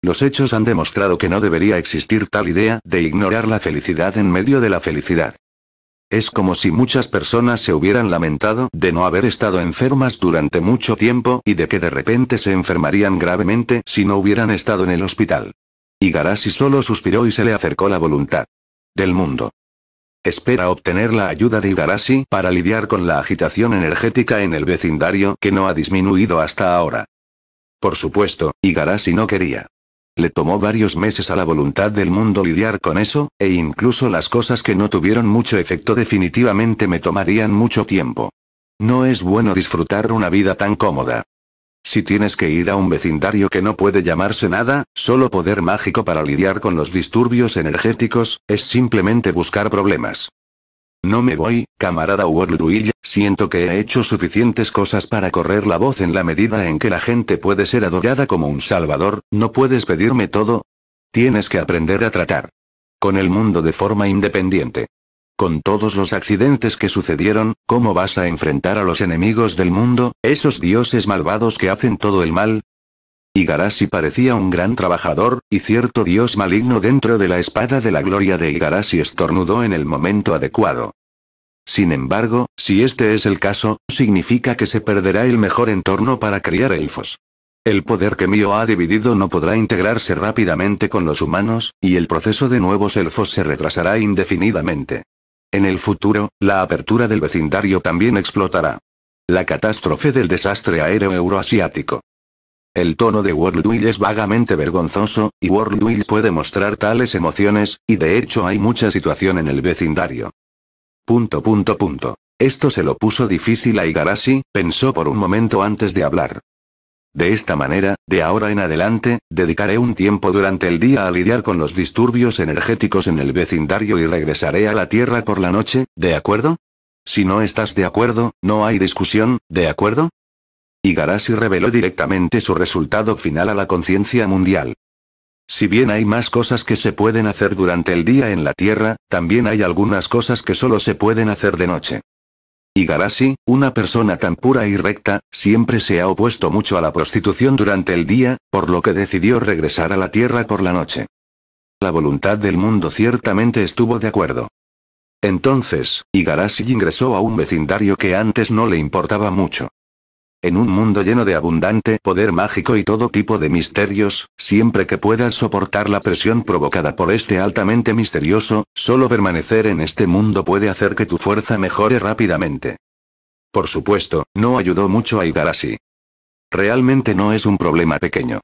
Los hechos han demostrado que no debería existir tal idea de ignorar la felicidad en medio de la felicidad. Es como si muchas personas se hubieran lamentado de no haber estado enfermas durante mucho tiempo y de que de repente se enfermarían gravemente si no hubieran estado en el hospital. Y solo suspiró y se le acercó la voluntad del mundo. Espera obtener la ayuda de Igarashi para lidiar con la agitación energética en el vecindario que no ha disminuido hasta ahora. Por supuesto, Igarashi no quería le tomó varios meses a la voluntad del mundo lidiar con eso, e incluso las cosas que no tuvieron mucho efecto definitivamente me tomarían mucho tiempo. No es bueno disfrutar una vida tan cómoda. Si tienes que ir a un vecindario que no puede llamarse nada, solo poder mágico para lidiar con los disturbios energéticos, es simplemente buscar problemas. No me voy, camarada Uorluruilla, siento que he hecho suficientes cosas para correr la voz en la medida en que la gente puede ser adorada como un salvador, no puedes pedirme todo. Tienes que aprender a tratar. Con el mundo de forma independiente. Con todos los accidentes que sucedieron, ¿cómo vas a enfrentar a los enemigos del mundo, esos dioses malvados que hacen todo el mal? Igarashi parecía un gran trabajador, y cierto dios maligno dentro de la espada de la gloria de Igarashi estornudó en el momento adecuado. Sin embargo, si este es el caso, significa que se perderá el mejor entorno para criar elfos. El poder que Mio ha dividido no podrá integrarse rápidamente con los humanos, y el proceso de nuevos elfos se retrasará indefinidamente. En el futuro, la apertura del vecindario también explotará. La catástrofe del desastre aéreo euroasiático. El tono de will es vagamente vergonzoso, y will puede mostrar tales emociones, y de hecho hay mucha situación en el vecindario. Punto punto punto. Esto se lo puso difícil a Igarashi, pensó por un momento antes de hablar. De esta manera, de ahora en adelante, dedicaré un tiempo durante el día a lidiar con los disturbios energéticos en el vecindario y regresaré a la Tierra por la noche, ¿de acuerdo? Si no estás de acuerdo, no hay discusión, ¿de acuerdo? Igarashi reveló directamente su resultado final a la conciencia mundial. Si bien hay más cosas que se pueden hacer durante el día en la Tierra, también hay algunas cosas que solo se pueden hacer de noche. Igarashi, una persona tan pura y recta, siempre se ha opuesto mucho a la prostitución durante el día, por lo que decidió regresar a la Tierra por la noche. La voluntad del mundo ciertamente estuvo de acuerdo. Entonces, Igarashi ingresó a un vecindario que antes no le importaba mucho. En un mundo lleno de abundante poder mágico y todo tipo de misterios, siempre que puedas soportar la presión provocada por este altamente misterioso, solo permanecer en este mundo puede hacer que tu fuerza mejore rápidamente. Por supuesto, no ayudó mucho a así. Realmente no es un problema pequeño.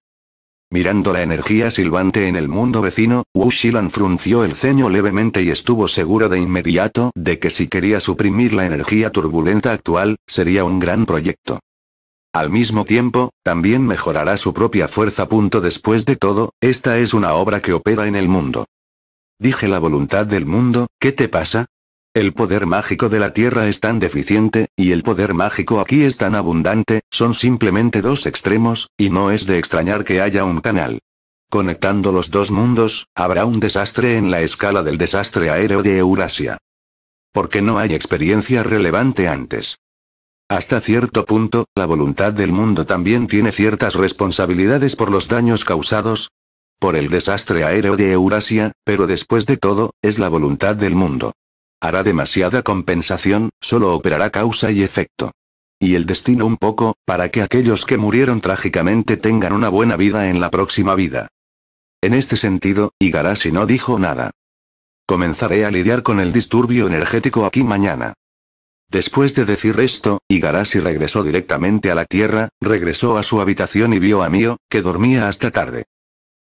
Mirando la energía silbante en el mundo vecino, Wu frunció el ceño levemente y estuvo seguro de inmediato de que si quería suprimir la energía turbulenta actual, sería un gran proyecto. Al mismo tiempo, también mejorará su propia fuerza. Después de todo, esta es una obra que opera en el mundo. Dije la voluntad del mundo, ¿qué te pasa? El poder mágico de la Tierra es tan deficiente, y el poder mágico aquí es tan abundante, son simplemente dos extremos, y no es de extrañar que haya un canal. Conectando los dos mundos, habrá un desastre en la escala del desastre aéreo de Eurasia. Porque no hay experiencia relevante antes. Hasta cierto punto, la voluntad del mundo también tiene ciertas responsabilidades por los daños causados por el desastre aéreo de Eurasia, pero después de todo, es la voluntad del mundo. Hará demasiada compensación, solo operará causa y efecto. Y el destino un poco, para que aquellos que murieron trágicamente tengan una buena vida en la próxima vida. En este sentido, Igarashi no dijo nada. Comenzaré a lidiar con el disturbio energético aquí mañana. Después de decir esto, Igarashi regresó directamente a la Tierra, regresó a su habitación y vio a Mio, que dormía hasta tarde.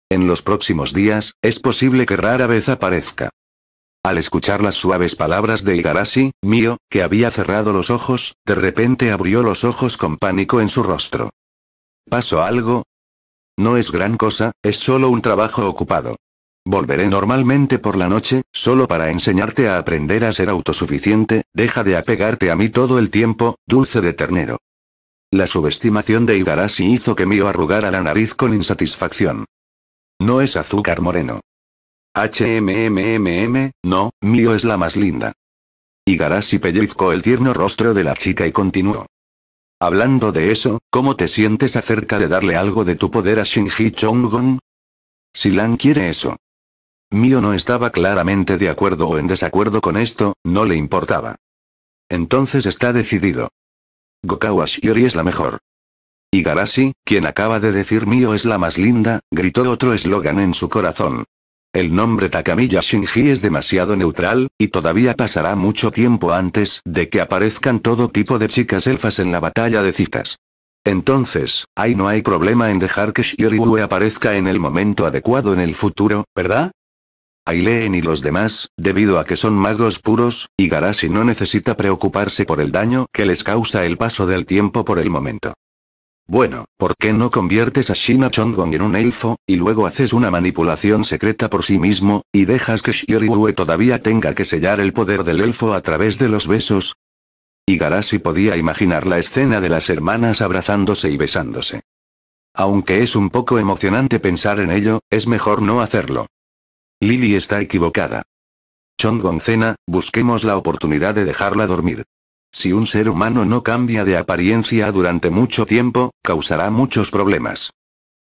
En los próximos días, es posible que rara vez aparezca. Al escuchar las suaves palabras de Igarashi, Mio, que había cerrado los ojos, de repente abrió los ojos con pánico en su rostro. ¿Pasó algo? No es gran cosa, es solo un trabajo ocupado. Volveré normalmente por la noche, solo para enseñarte a aprender a ser autosuficiente, deja de apegarte a mí todo el tiempo, dulce de ternero. La subestimación de Igarashi hizo que Mio arrugara la nariz con insatisfacción. No es azúcar moreno. HMMMM, no, Mio es la más linda. Igarashi pellizcó el tierno rostro de la chica y continuó. Hablando de eso, ¿cómo te sientes acerca de darle algo de tu poder a Shinji Chong-gon? Si Lan quiere eso. Mío no estaba claramente de acuerdo o en desacuerdo con esto, no le importaba. Entonces está decidido. Gokawa Shiori es la mejor. Y Garashi, quien acaba de decir Mío es la más linda, gritó otro eslogan en su corazón. El nombre Takamiya Shinji es demasiado neutral, y todavía pasará mucho tiempo antes de que aparezcan todo tipo de chicas elfas en la batalla de citas. Entonces, ahí no hay problema en dejar que Ue aparezca en el momento adecuado en el futuro, ¿verdad? Aileen y los demás, debido a que son magos puros, y Garashi no necesita preocuparse por el daño que les causa el paso del tiempo por el momento. Bueno, ¿por qué no conviertes a Shina Chongong en un elfo, y luego haces una manipulación secreta por sí mismo, y dejas que Shioriue todavía tenga que sellar el poder del elfo a través de los besos? Y podía imaginar la escena de las hermanas abrazándose y besándose. Aunque es un poco emocionante pensar en ello, es mejor no hacerlo. Lily está equivocada. Chong cena, busquemos la oportunidad de dejarla dormir. Si un ser humano no cambia de apariencia durante mucho tiempo, causará muchos problemas.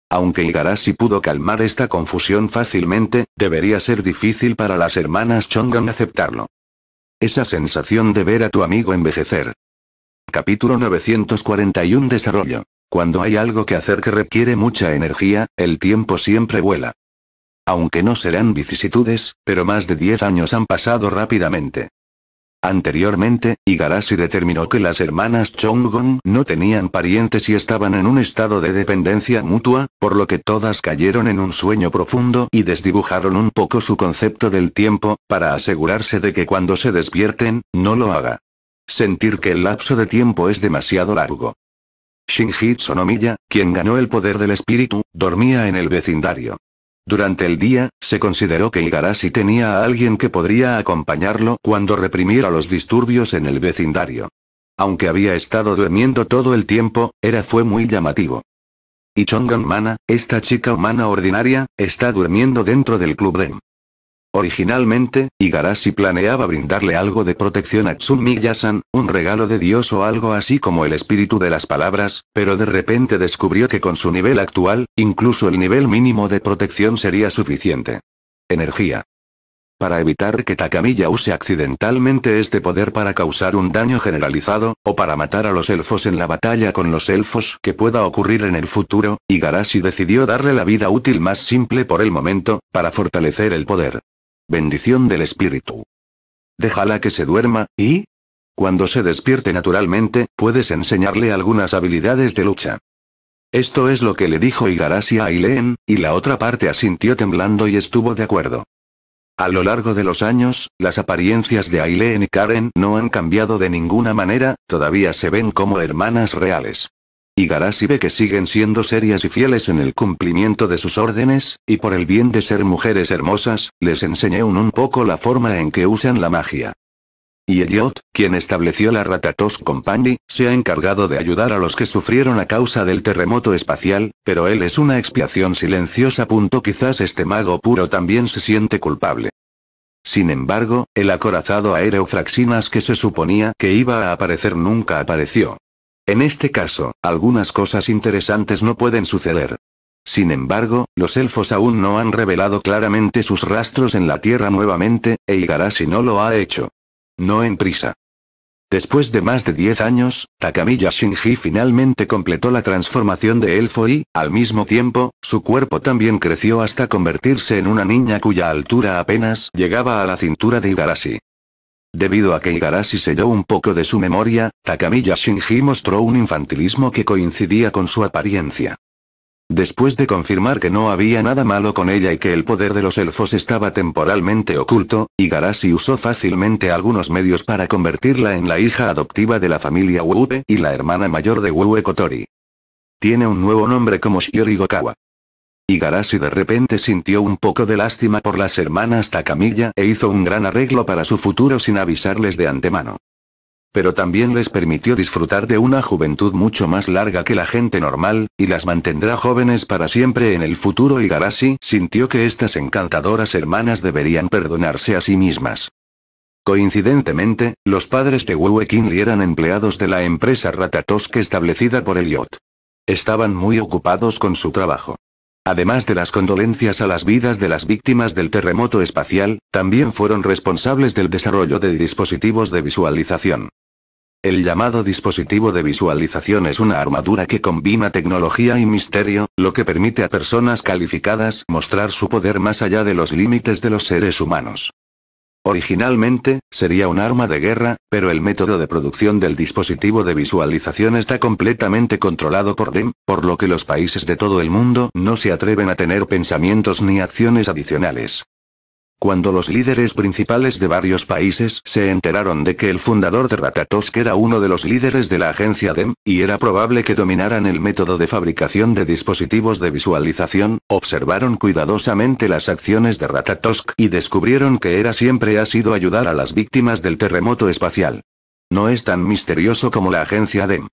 Aunque Igarashi pudo calmar esta confusión fácilmente, debería ser difícil para las hermanas Chongon aceptarlo. Esa sensación de ver a tu amigo envejecer. Capítulo 941 Desarrollo. Cuando hay algo que hacer que requiere mucha energía, el tiempo siempre vuela. Aunque no serán vicisitudes, pero más de 10 años han pasado rápidamente. Anteriormente, Igarashi determinó que las hermanas Chong-gon no tenían parientes y estaban en un estado de dependencia mutua, por lo que todas cayeron en un sueño profundo y desdibujaron un poco su concepto del tiempo, para asegurarse de que cuando se despierten, no lo haga. Sentir que el lapso de tiempo es demasiado largo. Shinji Sonomiya, quien ganó el poder del espíritu, dormía en el vecindario. Durante el día, se consideró que Igarashi tenía a alguien que podría acompañarlo cuando reprimiera los disturbios en el vecindario. Aunque había estado durmiendo todo el tiempo, era fue muy llamativo. Y Chongan Mana, esta chica humana ordinaria, está durmiendo dentro del club REM. Originalmente, Igarashi planeaba brindarle algo de protección a Tsunmi un regalo de Dios o algo así como el espíritu de las palabras, pero de repente descubrió que con su nivel actual, incluso el nivel mínimo de protección sería suficiente. Energía. Para evitar que Takamiya use accidentalmente este poder para causar un daño generalizado, o para matar a los elfos en la batalla con los elfos que pueda ocurrir en el futuro, Igarashi decidió darle la vida útil más simple por el momento, para fortalecer el poder. Bendición del espíritu. Déjala que se duerma, y... Cuando se despierte naturalmente, puedes enseñarle algunas habilidades de lucha. Esto es lo que le dijo igarasia a Aileen, y la otra parte asintió temblando y estuvo de acuerdo. A lo largo de los años, las apariencias de Aileen y Karen no han cambiado de ninguna manera, todavía se ven como hermanas reales y Garasi ve que siguen siendo serias y fieles en el cumplimiento de sus órdenes, y por el bien de ser mujeres hermosas, les enseñé un, un poco la forma en que usan la magia. Y Eliot, quien estableció la Ratatos Company, se ha encargado de ayudar a los que sufrieron a causa del terremoto espacial, pero él es una expiación silenciosa. Quizás este mago puro también se siente culpable. Sin embargo, el acorazado aéreo Fraxinas que se suponía que iba a aparecer nunca apareció. En este caso, algunas cosas interesantes no pueden suceder. Sin embargo, los elfos aún no han revelado claramente sus rastros en la Tierra nuevamente, e Igarashi no lo ha hecho. No en prisa. Después de más de 10 años, Takamiya Shinji finalmente completó la transformación de elfo y, al mismo tiempo, su cuerpo también creció hasta convertirse en una niña cuya altura apenas llegaba a la cintura de Igarashi. Debido a que Igarashi selló un poco de su memoria, Takamiya Shinji mostró un infantilismo que coincidía con su apariencia. Después de confirmar que no había nada malo con ella y que el poder de los elfos estaba temporalmente oculto, Igarashi usó fácilmente algunos medios para convertirla en la hija adoptiva de la familia Wupe y la hermana mayor de Wue Kotori. Tiene un nuevo nombre como Shiori Gokawa. Y de repente sintió un poco de lástima por las hermanas Takamilla e hizo un gran arreglo para su futuro sin avisarles de antemano. Pero también les permitió disfrutar de una juventud mucho más larga que la gente normal, y las mantendrá jóvenes para siempre en el futuro y Garasi sintió que estas encantadoras hermanas deberían perdonarse a sí mismas. Coincidentemente, los padres de Wu eran empleados de la empresa Ratatosk establecida por Elliot. Estaban muy ocupados con su trabajo. Además de las condolencias a las vidas de las víctimas del terremoto espacial, también fueron responsables del desarrollo de dispositivos de visualización. El llamado dispositivo de visualización es una armadura que combina tecnología y misterio, lo que permite a personas calificadas mostrar su poder más allá de los límites de los seres humanos. Originalmente, sería un arma de guerra, pero el método de producción del dispositivo de visualización está completamente controlado por DEM, por lo que los países de todo el mundo no se atreven a tener pensamientos ni acciones adicionales. Cuando los líderes principales de varios países se enteraron de que el fundador de Ratatosk era uno de los líderes de la agencia DEM, y era probable que dominaran el método de fabricación de dispositivos de visualización, observaron cuidadosamente las acciones de Ratatosk y descubrieron que era siempre ha sido ayudar a las víctimas del terremoto espacial. No es tan misterioso como la agencia DEM.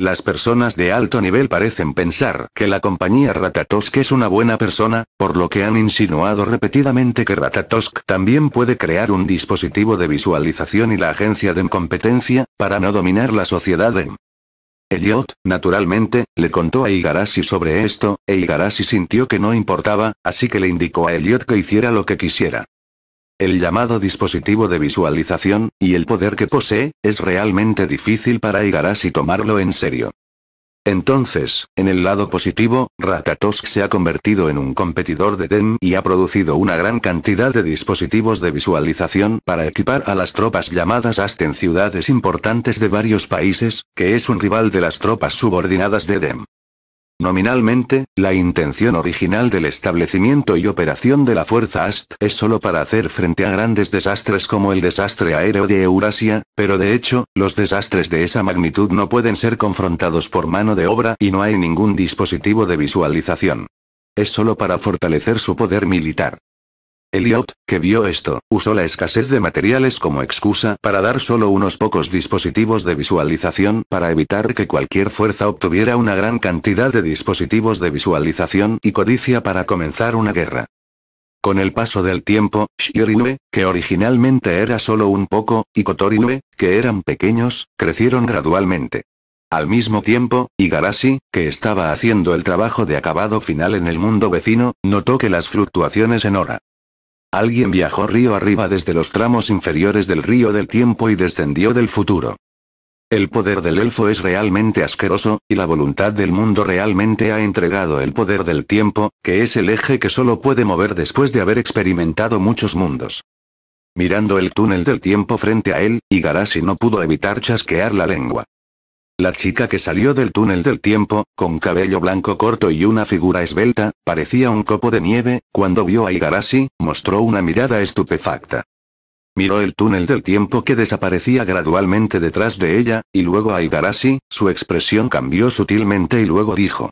Las personas de alto nivel parecen pensar que la compañía Ratatosk es una buena persona, por lo que han insinuado repetidamente que Ratatosk también puede crear un dispositivo de visualización y la agencia de competencia, para no dominar la sociedad en Elliot, naturalmente, le contó a Igarashi sobre esto, e Igarashi sintió que no importaba, así que le indicó a Elliot que hiciera lo que quisiera. El llamado dispositivo de visualización, y el poder que posee, es realmente difícil para y tomarlo en serio. Entonces, en el lado positivo, Ratatosk se ha convertido en un competidor de DEM y ha producido una gran cantidad de dispositivos de visualización para equipar a las tropas llamadas hasta en ciudades importantes de varios países, que es un rival de las tropas subordinadas de DEM. Nominalmente, la intención original del establecimiento y operación de la Fuerza AST es solo para hacer frente a grandes desastres como el desastre aéreo de Eurasia, pero de hecho, los desastres de esa magnitud no pueden ser confrontados por mano de obra y no hay ningún dispositivo de visualización. Es solo para fortalecer su poder militar. Eliot, que vio esto, usó la escasez de materiales como excusa para dar solo unos pocos dispositivos de visualización para evitar que cualquier fuerza obtuviera una gran cantidad de dispositivos de visualización y codicia para comenzar una guerra. Con el paso del tiempo, Shiorinue, que originalmente era solo un poco, y Kotorinue, que eran pequeños, crecieron gradualmente. Al mismo tiempo, Igarashi, que estaba haciendo el trabajo de acabado final en el mundo vecino, notó que las fluctuaciones en hora Alguien viajó río arriba desde los tramos inferiores del río del tiempo y descendió del futuro. El poder del elfo es realmente asqueroso, y la voluntad del mundo realmente ha entregado el poder del tiempo, que es el eje que solo puede mover después de haber experimentado muchos mundos. Mirando el túnel del tiempo frente a él, Igarashi no pudo evitar chasquear la lengua. La chica que salió del túnel del tiempo, con cabello blanco corto y una figura esbelta, parecía un copo de nieve, cuando vio a Igarashi, mostró una mirada estupefacta. Miró el túnel del tiempo que desaparecía gradualmente detrás de ella, y luego a Igarashi, su expresión cambió sutilmente y luego dijo.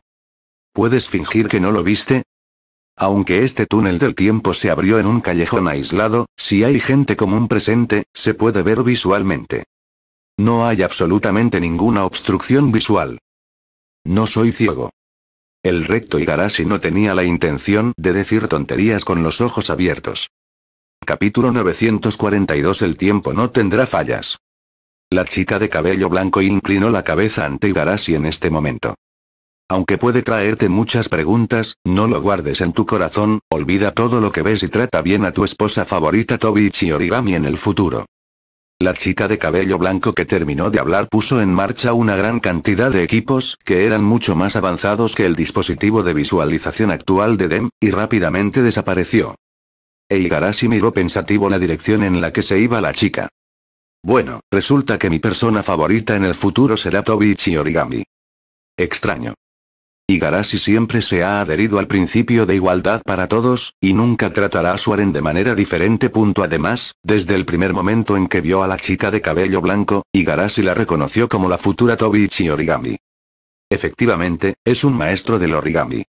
¿Puedes fingir que no lo viste? Aunque este túnel del tiempo se abrió en un callejón aislado, si hay gente común presente, se puede ver visualmente. No hay absolutamente ninguna obstrucción visual. No soy ciego. El recto Igarashi no tenía la intención de decir tonterías con los ojos abiertos. Capítulo 942 El tiempo no tendrá fallas. La chica de cabello blanco inclinó la cabeza ante Igarashi en este momento. Aunque puede traerte muchas preguntas, no lo guardes en tu corazón, olvida todo lo que ves y trata bien a tu esposa favorita Tobichi Origami en el futuro. La chica de cabello blanco que terminó de hablar puso en marcha una gran cantidad de equipos que eran mucho más avanzados que el dispositivo de visualización actual de DEM, y rápidamente desapareció. Eigarashi miró pensativo la dirección en la que se iba la chica. Bueno, resulta que mi persona favorita en el futuro será Tobichi Origami. Extraño. Igarashi siempre se ha adherido al principio de igualdad para todos, y nunca tratará a Suaren de manera diferente. Punto además, desde el primer momento en que vio a la chica de cabello blanco, Igarashi la reconoció como la futura Tobichi Origami. Efectivamente, es un maestro del origami.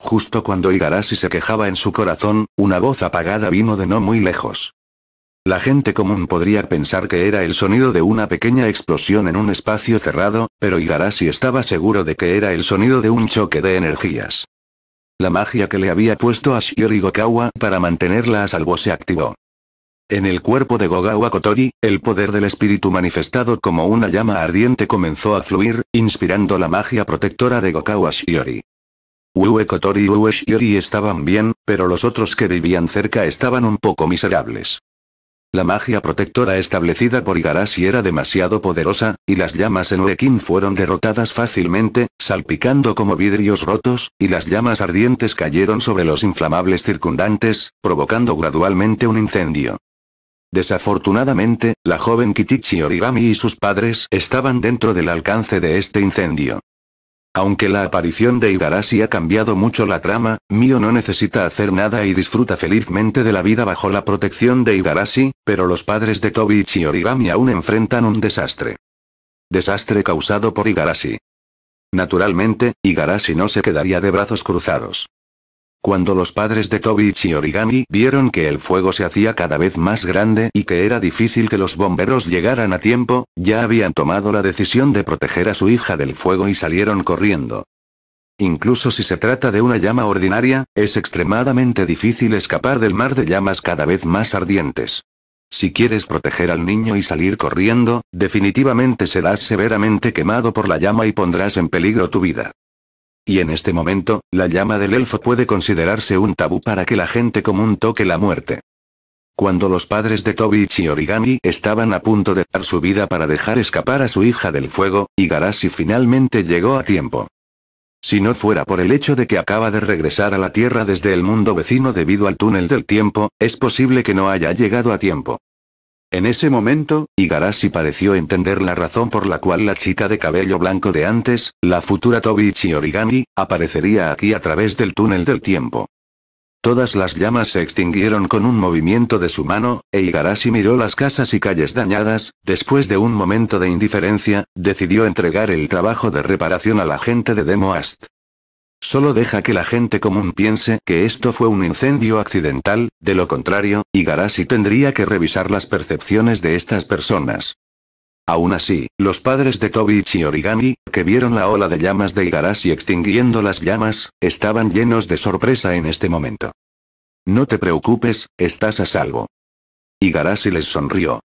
Justo cuando Igarashi se quejaba en su corazón, una voz apagada vino de no muy lejos. La gente común podría pensar que era el sonido de una pequeña explosión en un espacio cerrado, pero Igarashi estaba seguro de que era el sonido de un choque de energías. La magia que le había puesto a Shiori Gokawa para mantenerla a salvo se activó. En el cuerpo de Gogawa Kotori, el poder del espíritu manifestado como una llama ardiente comenzó a fluir, inspirando la magia protectora de Gokawa Shiori. Ue Kotori y Ue Shiori estaban bien, pero los otros que vivían cerca estaban un poco miserables. La magia protectora establecida por Igarashi era demasiado poderosa, y las llamas en Uekin fueron derrotadas fácilmente, salpicando como vidrios rotos, y las llamas ardientes cayeron sobre los inflamables circundantes, provocando gradualmente un incendio. Desafortunadamente, la joven Kitichi Origami y sus padres estaban dentro del alcance de este incendio. Aunque la aparición de Igarashi ha cambiado mucho la trama, Mio no necesita hacer nada y disfruta felizmente de la vida bajo la protección de Igarashi, pero los padres de Tobi y Origami aún enfrentan un desastre. Desastre causado por Igarashi. Naturalmente, Igarashi no se quedaría de brazos cruzados. Cuando los padres de Tobi y Origami vieron que el fuego se hacía cada vez más grande y que era difícil que los bomberos llegaran a tiempo, ya habían tomado la decisión de proteger a su hija del fuego y salieron corriendo. Incluso si se trata de una llama ordinaria, es extremadamente difícil escapar del mar de llamas cada vez más ardientes. Si quieres proteger al niño y salir corriendo, definitivamente serás severamente quemado por la llama y pondrás en peligro tu vida. Y en este momento, la llama del elfo puede considerarse un tabú para que la gente común toque la muerte. Cuando los padres de Tobi y Origami estaban a punto de dar su vida para dejar escapar a su hija del fuego, Igarashi finalmente llegó a tiempo. Si no fuera por el hecho de que acaba de regresar a la Tierra desde el mundo vecino debido al túnel del tiempo, es posible que no haya llegado a tiempo. En ese momento, Igarashi pareció entender la razón por la cual la chica de cabello blanco de antes, la futura Tobichi Origami, aparecería aquí a través del túnel del tiempo. Todas las llamas se extinguieron con un movimiento de su mano, e Igarashi miró las casas y calles dañadas, después de un momento de indiferencia, decidió entregar el trabajo de reparación a la gente de Demoast. Solo deja que la gente común piense que esto fue un incendio accidental, de lo contrario, Igarashi tendría que revisar las percepciones de estas personas. Aún así, los padres de y Origami, que vieron la ola de llamas de Igarashi extinguiendo las llamas, estaban llenos de sorpresa en este momento. No te preocupes, estás a salvo. Igarashi les sonrió.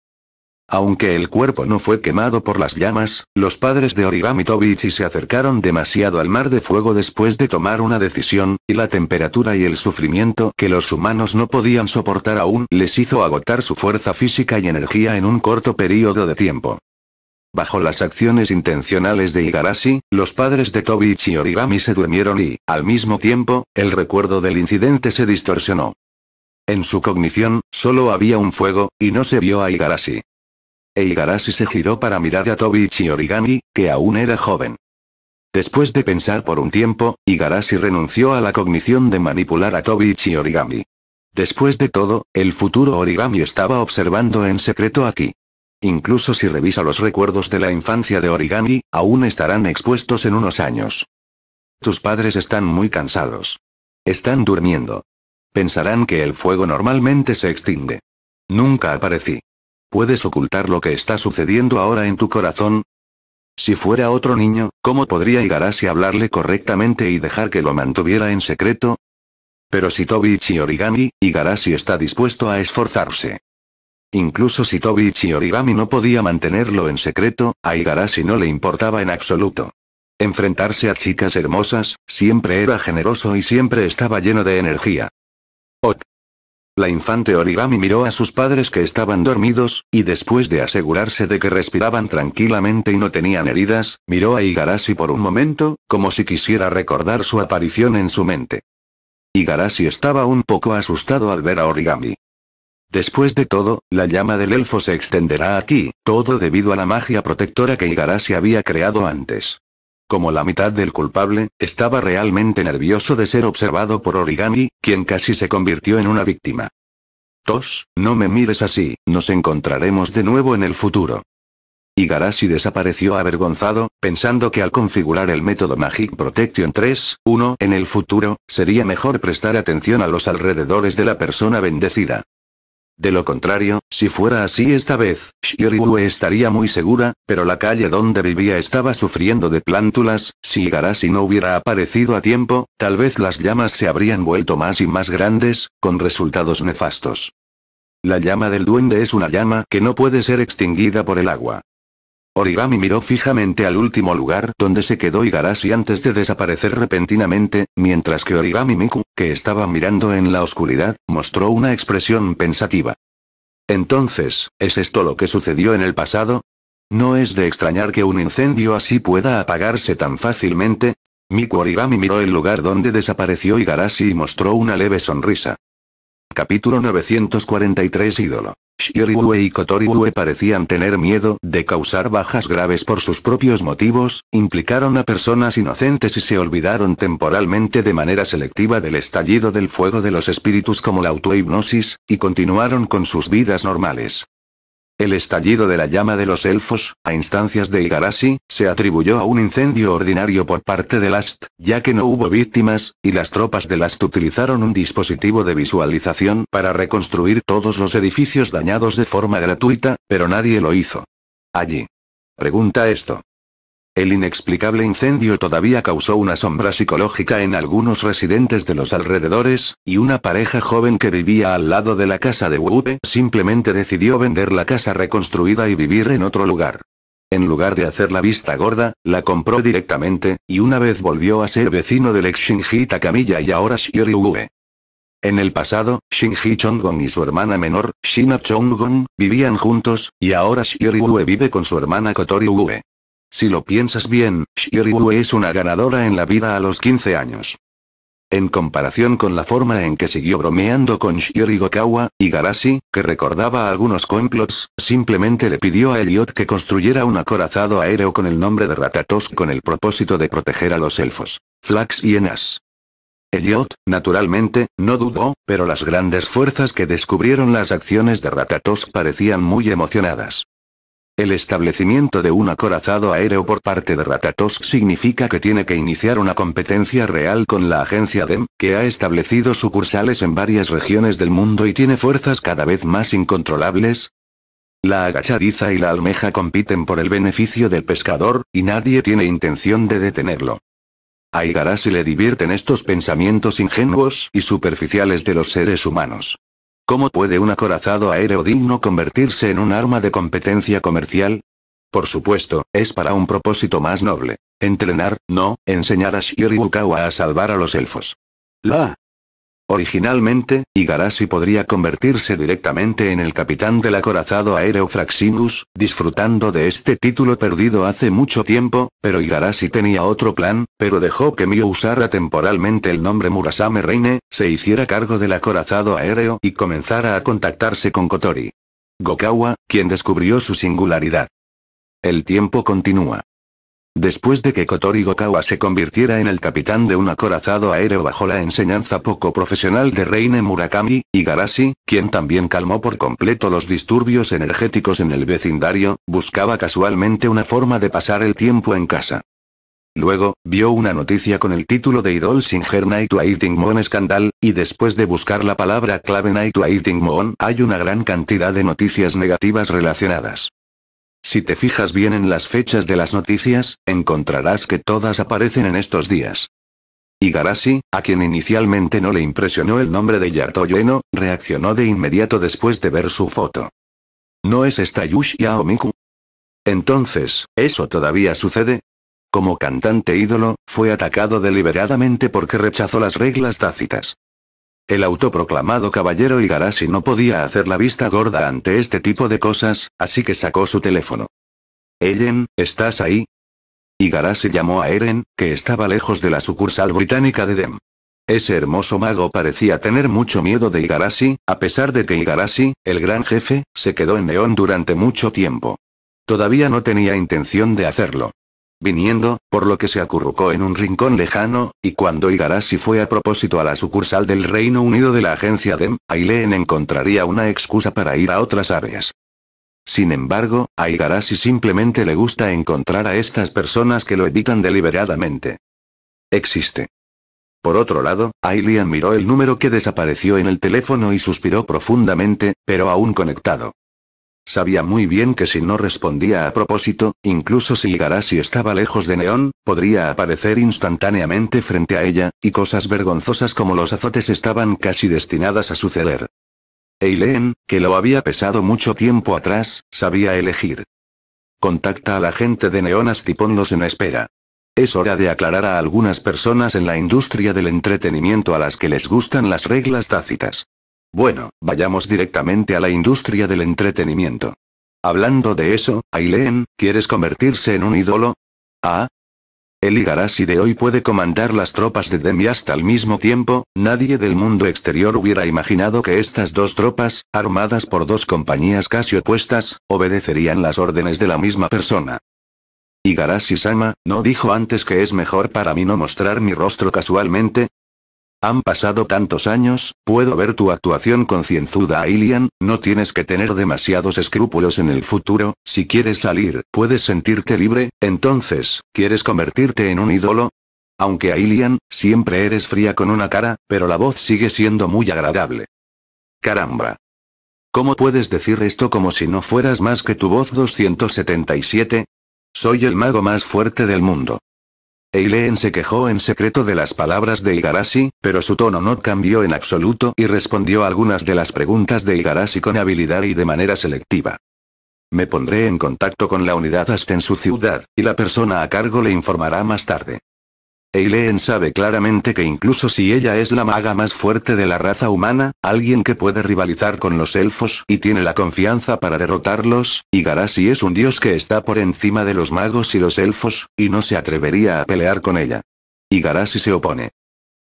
Aunque el cuerpo no fue quemado por las llamas, los padres de Origami Tobichi se acercaron demasiado al mar de fuego después de tomar una decisión, y la temperatura y el sufrimiento que los humanos no podían soportar aún les hizo agotar su fuerza física y energía en un corto periodo de tiempo. Bajo las acciones intencionales de Igarashi, los padres de Tobichi y Origami se durmieron y, al mismo tiempo, el recuerdo del incidente se distorsionó. En su cognición, solo había un fuego, y no se vio a Igarashi. Igarashi se giró para mirar a Tobichi Origami, que aún era joven. Después de pensar por un tiempo, Igarashi renunció a la cognición de manipular a Tobichi Origami. Después de todo, el futuro Origami estaba observando en secreto aquí. Incluso si revisa los recuerdos de la infancia de Origami, aún estarán expuestos en unos años. Tus padres están muy cansados. Están durmiendo. Pensarán que el fuego normalmente se extingue. Nunca aparecí. ¿Puedes ocultar lo que está sucediendo ahora en tu corazón? Si fuera otro niño, ¿cómo podría Igarashi hablarle correctamente y dejar que lo mantuviera en secreto? Pero si Tobichi Origami, Igarashi está dispuesto a esforzarse. Incluso si Tobichi Origami no podía mantenerlo en secreto, a Igarashi no le importaba en absoluto. Enfrentarse a chicas hermosas, siempre era generoso y siempre estaba lleno de energía. Ot. La infante Origami miró a sus padres que estaban dormidos, y después de asegurarse de que respiraban tranquilamente y no tenían heridas, miró a Igarashi por un momento, como si quisiera recordar su aparición en su mente. Igarashi estaba un poco asustado al ver a Origami. Después de todo, la llama del elfo se extenderá aquí, todo debido a la magia protectora que Igarashi había creado antes. Como la mitad del culpable, estaba realmente nervioso de ser observado por Origami, quien casi se convirtió en una víctima. Tos, no me mires así, nos encontraremos de nuevo en el futuro. Igarashi desapareció avergonzado, pensando que al configurar el método Magic Protection 3-1 en el futuro, sería mejor prestar atención a los alrededores de la persona bendecida. De lo contrario, si fuera así esta vez, Shioriue estaría muy segura, pero la calle donde vivía estaba sufriendo de plántulas, si Igarashi no hubiera aparecido a tiempo, tal vez las llamas se habrían vuelto más y más grandes, con resultados nefastos. La llama del duende es una llama que no puede ser extinguida por el agua. Origami miró fijamente al último lugar donde se quedó Igarashi antes de desaparecer repentinamente, mientras que Origami Miku, que estaba mirando en la oscuridad, mostró una expresión pensativa. Entonces, ¿es esto lo que sucedió en el pasado? ¿No es de extrañar que un incendio así pueda apagarse tan fácilmente? Miku Origami miró el lugar donde desapareció Igarashi y mostró una leve sonrisa. Capítulo 943 Ídolo Shiryu y Kotoriue parecían tener miedo de causar bajas graves por sus propios motivos, implicaron a personas inocentes y se olvidaron temporalmente de manera selectiva del estallido del fuego de los espíritus como la autohipnosis, y continuaron con sus vidas normales. El estallido de la llama de los elfos, a instancias de Igarashi, se atribuyó a un incendio ordinario por parte de Last, ya que no hubo víctimas, y las tropas de Last utilizaron un dispositivo de visualización para reconstruir todos los edificios dañados de forma gratuita, pero nadie lo hizo. Allí. Pregunta esto. El inexplicable incendio todavía causó una sombra psicológica en algunos residentes de los alrededores, y una pareja joven que vivía al lado de la casa de Wupe simplemente decidió vender la casa reconstruida y vivir en otro lugar. En lugar de hacer la vista gorda, la compró directamente, y una vez volvió a ser vecino del ex Shinji Takamiya y ahora Shiori Ube. En el pasado, Shinji Chongon y su hermana menor, Shina Chongon, vivían juntos, y ahora Shiori Ube vive con su hermana Kotori Uwe. Si lo piensas bien, Shiori es una ganadora en la vida a los 15 años. En comparación con la forma en que siguió bromeando con Shiori Gokawa, Igarashi, que recordaba algunos complots, simplemente le pidió a Elliot que construyera un acorazado aéreo con el nombre de Ratatos con el propósito de proteger a los elfos. Flax y Enas. Elliot, naturalmente, no dudó, pero las grandes fuerzas que descubrieron las acciones de Ratatos parecían muy emocionadas. El establecimiento de un acorazado aéreo por parte de Ratatosk significa que tiene que iniciar una competencia real con la agencia DEM, que ha establecido sucursales en varias regiones del mundo y tiene fuerzas cada vez más incontrolables. La agachadiza y la almeja compiten por el beneficio del pescador, y nadie tiene intención de detenerlo. A se le divierten estos pensamientos ingenuos y superficiales de los seres humanos. ¿Cómo puede un acorazado aéreo digno convertirse en un arma de competencia comercial? Por supuesto, es para un propósito más noble. Entrenar, no, enseñar a Shiori a salvar a los elfos. La Originalmente, Igarashi podría convertirse directamente en el capitán del acorazado aéreo Fraxingus, disfrutando de este título perdido hace mucho tiempo, pero Igarashi tenía otro plan, pero dejó que Mio usara temporalmente el nombre Murasame Reine, se hiciera cargo del acorazado aéreo y comenzara a contactarse con Kotori. Gokawa, quien descubrió su singularidad. El tiempo continúa. Después de que Kotori Gokawa se convirtiera en el capitán de un acorazado aéreo bajo la enseñanza poco profesional de Reine Murakami, Igarashi, quien también calmó por completo los disturbios energéticos en el vecindario, buscaba casualmente una forma de pasar el tiempo en casa. Luego, vio una noticia con el título de Idol Singer Night Waiting Moon Escandal, y después de buscar la palabra clave Night Waiting Moon hay una gran cantidad de noticias negativas relacionadas. Si te fijas bien en las fechas de las noticias, encontrarás que todas aparecen en estos días. Igarashi, a quien inicialmente no le impresionó el nombre de Yartoyeno, reaccionó de inmediato después de ver su foto. ¿No es esta Yushi Aomiku? Entonces, ¿eso todavía sucede? Como cantante ídolo, fue atacado deliberadamente porque rechazó las reglas tácitas. El autoproclamado caballero Igarashi no podía hacer la vista gorda ante este tipo de cosas, así que sacó su teléfono. Ellen, ¿estás ahí? Igarashi llamó a Eren, que estaba lejos de la sucursal británica de Dem. Ese hermoso mago parecía tener mucho miedo de Igarashi, a pesar de que Igarashi, el gran jefe, se quedó en Neón durante mucho tiempo. Todavía no tenía intención de hacerlo viniendo, por lo que se acurrucó en un rincón lejano, y cuando Igarashi fue a propósito a la sucursal del Reino Unido de la agencia DEM, Aileen encontraría una excusa para ir a otras áreas. Sin embargo, a Igarashi simplemente le gusta encontrar a estas personas que lo evitan deliberadamente. Existe. Por otro lado, Aileen miró el número que desapareció en el teléfono y suspiró profundamente, pero aún conectado. Sabía muy bien que si no respondía a propósito, incluso si Igarashi estaba lejos de Neón, podría aparecer instantáneamente frente a ella, y cosas vergonzosas como los azotes estaban casi destinadas a suceder. Eileen, que lo había pesado mucho tiempo atrás, sabía elegir. Contacta a la gente de Neonas y ponlos en espera. Es hora de aclarar a algunas personas en la industria del entretenimiento a las que les gustan las reglas tácitas. Bueno, vayamos directamente a la industria del entretenimiento. Hablando de eso, Aileen, ¿quieres convertirse en un ídolo? Ah. El Igarashi de hoy puede comandar las tropas de Demi hasta el mismo tiempo, nadie del mundo exterior hubiera imaginado que estas dos tropas, armadas por dos compañías casi opuestas, obedecerían las órdenes de la misma persona. Igarashi-sama, ¿no dijo antes que es mejor para mí no mostrar mi rostro casualmente? Han pasado tantos años, puedo ver tu actuación concienzuda, Ilian, no tienes que tener demasiados escrúpulos en el futuro, si quieres salir, puedes sentirte libre, entonces, ¿quieres convertirte en un ídolo? Aunque a Ilian, siempre eres fría con una cara, pero la voz sigue siendo muy agradable. Caramba. ¿Cómo puedes decir esto como si no fueras más que tu voz 277? Soy el mago más fuerte del mundo. Eileen se quejó en secreto de las palabras de Igarashi, pero su tono no cambió en absoluto y respondió algunas de las preguntas de Igarashi con habilidad y de manera selectiva. Me pondré en contacto con la unidad hasta en su ciudad, y la persona a cargo le informará más tarde. Eileen sabe claramente que incluso si ella es la maga más fuerte de la raza humana, alguien que puede rivalizar con los elfos y tiene la confianza para derrotarlos, Igarashi es un dios que está por encima de los magos y los elfos, y no se atrevería a pelear con ella. Y se opone.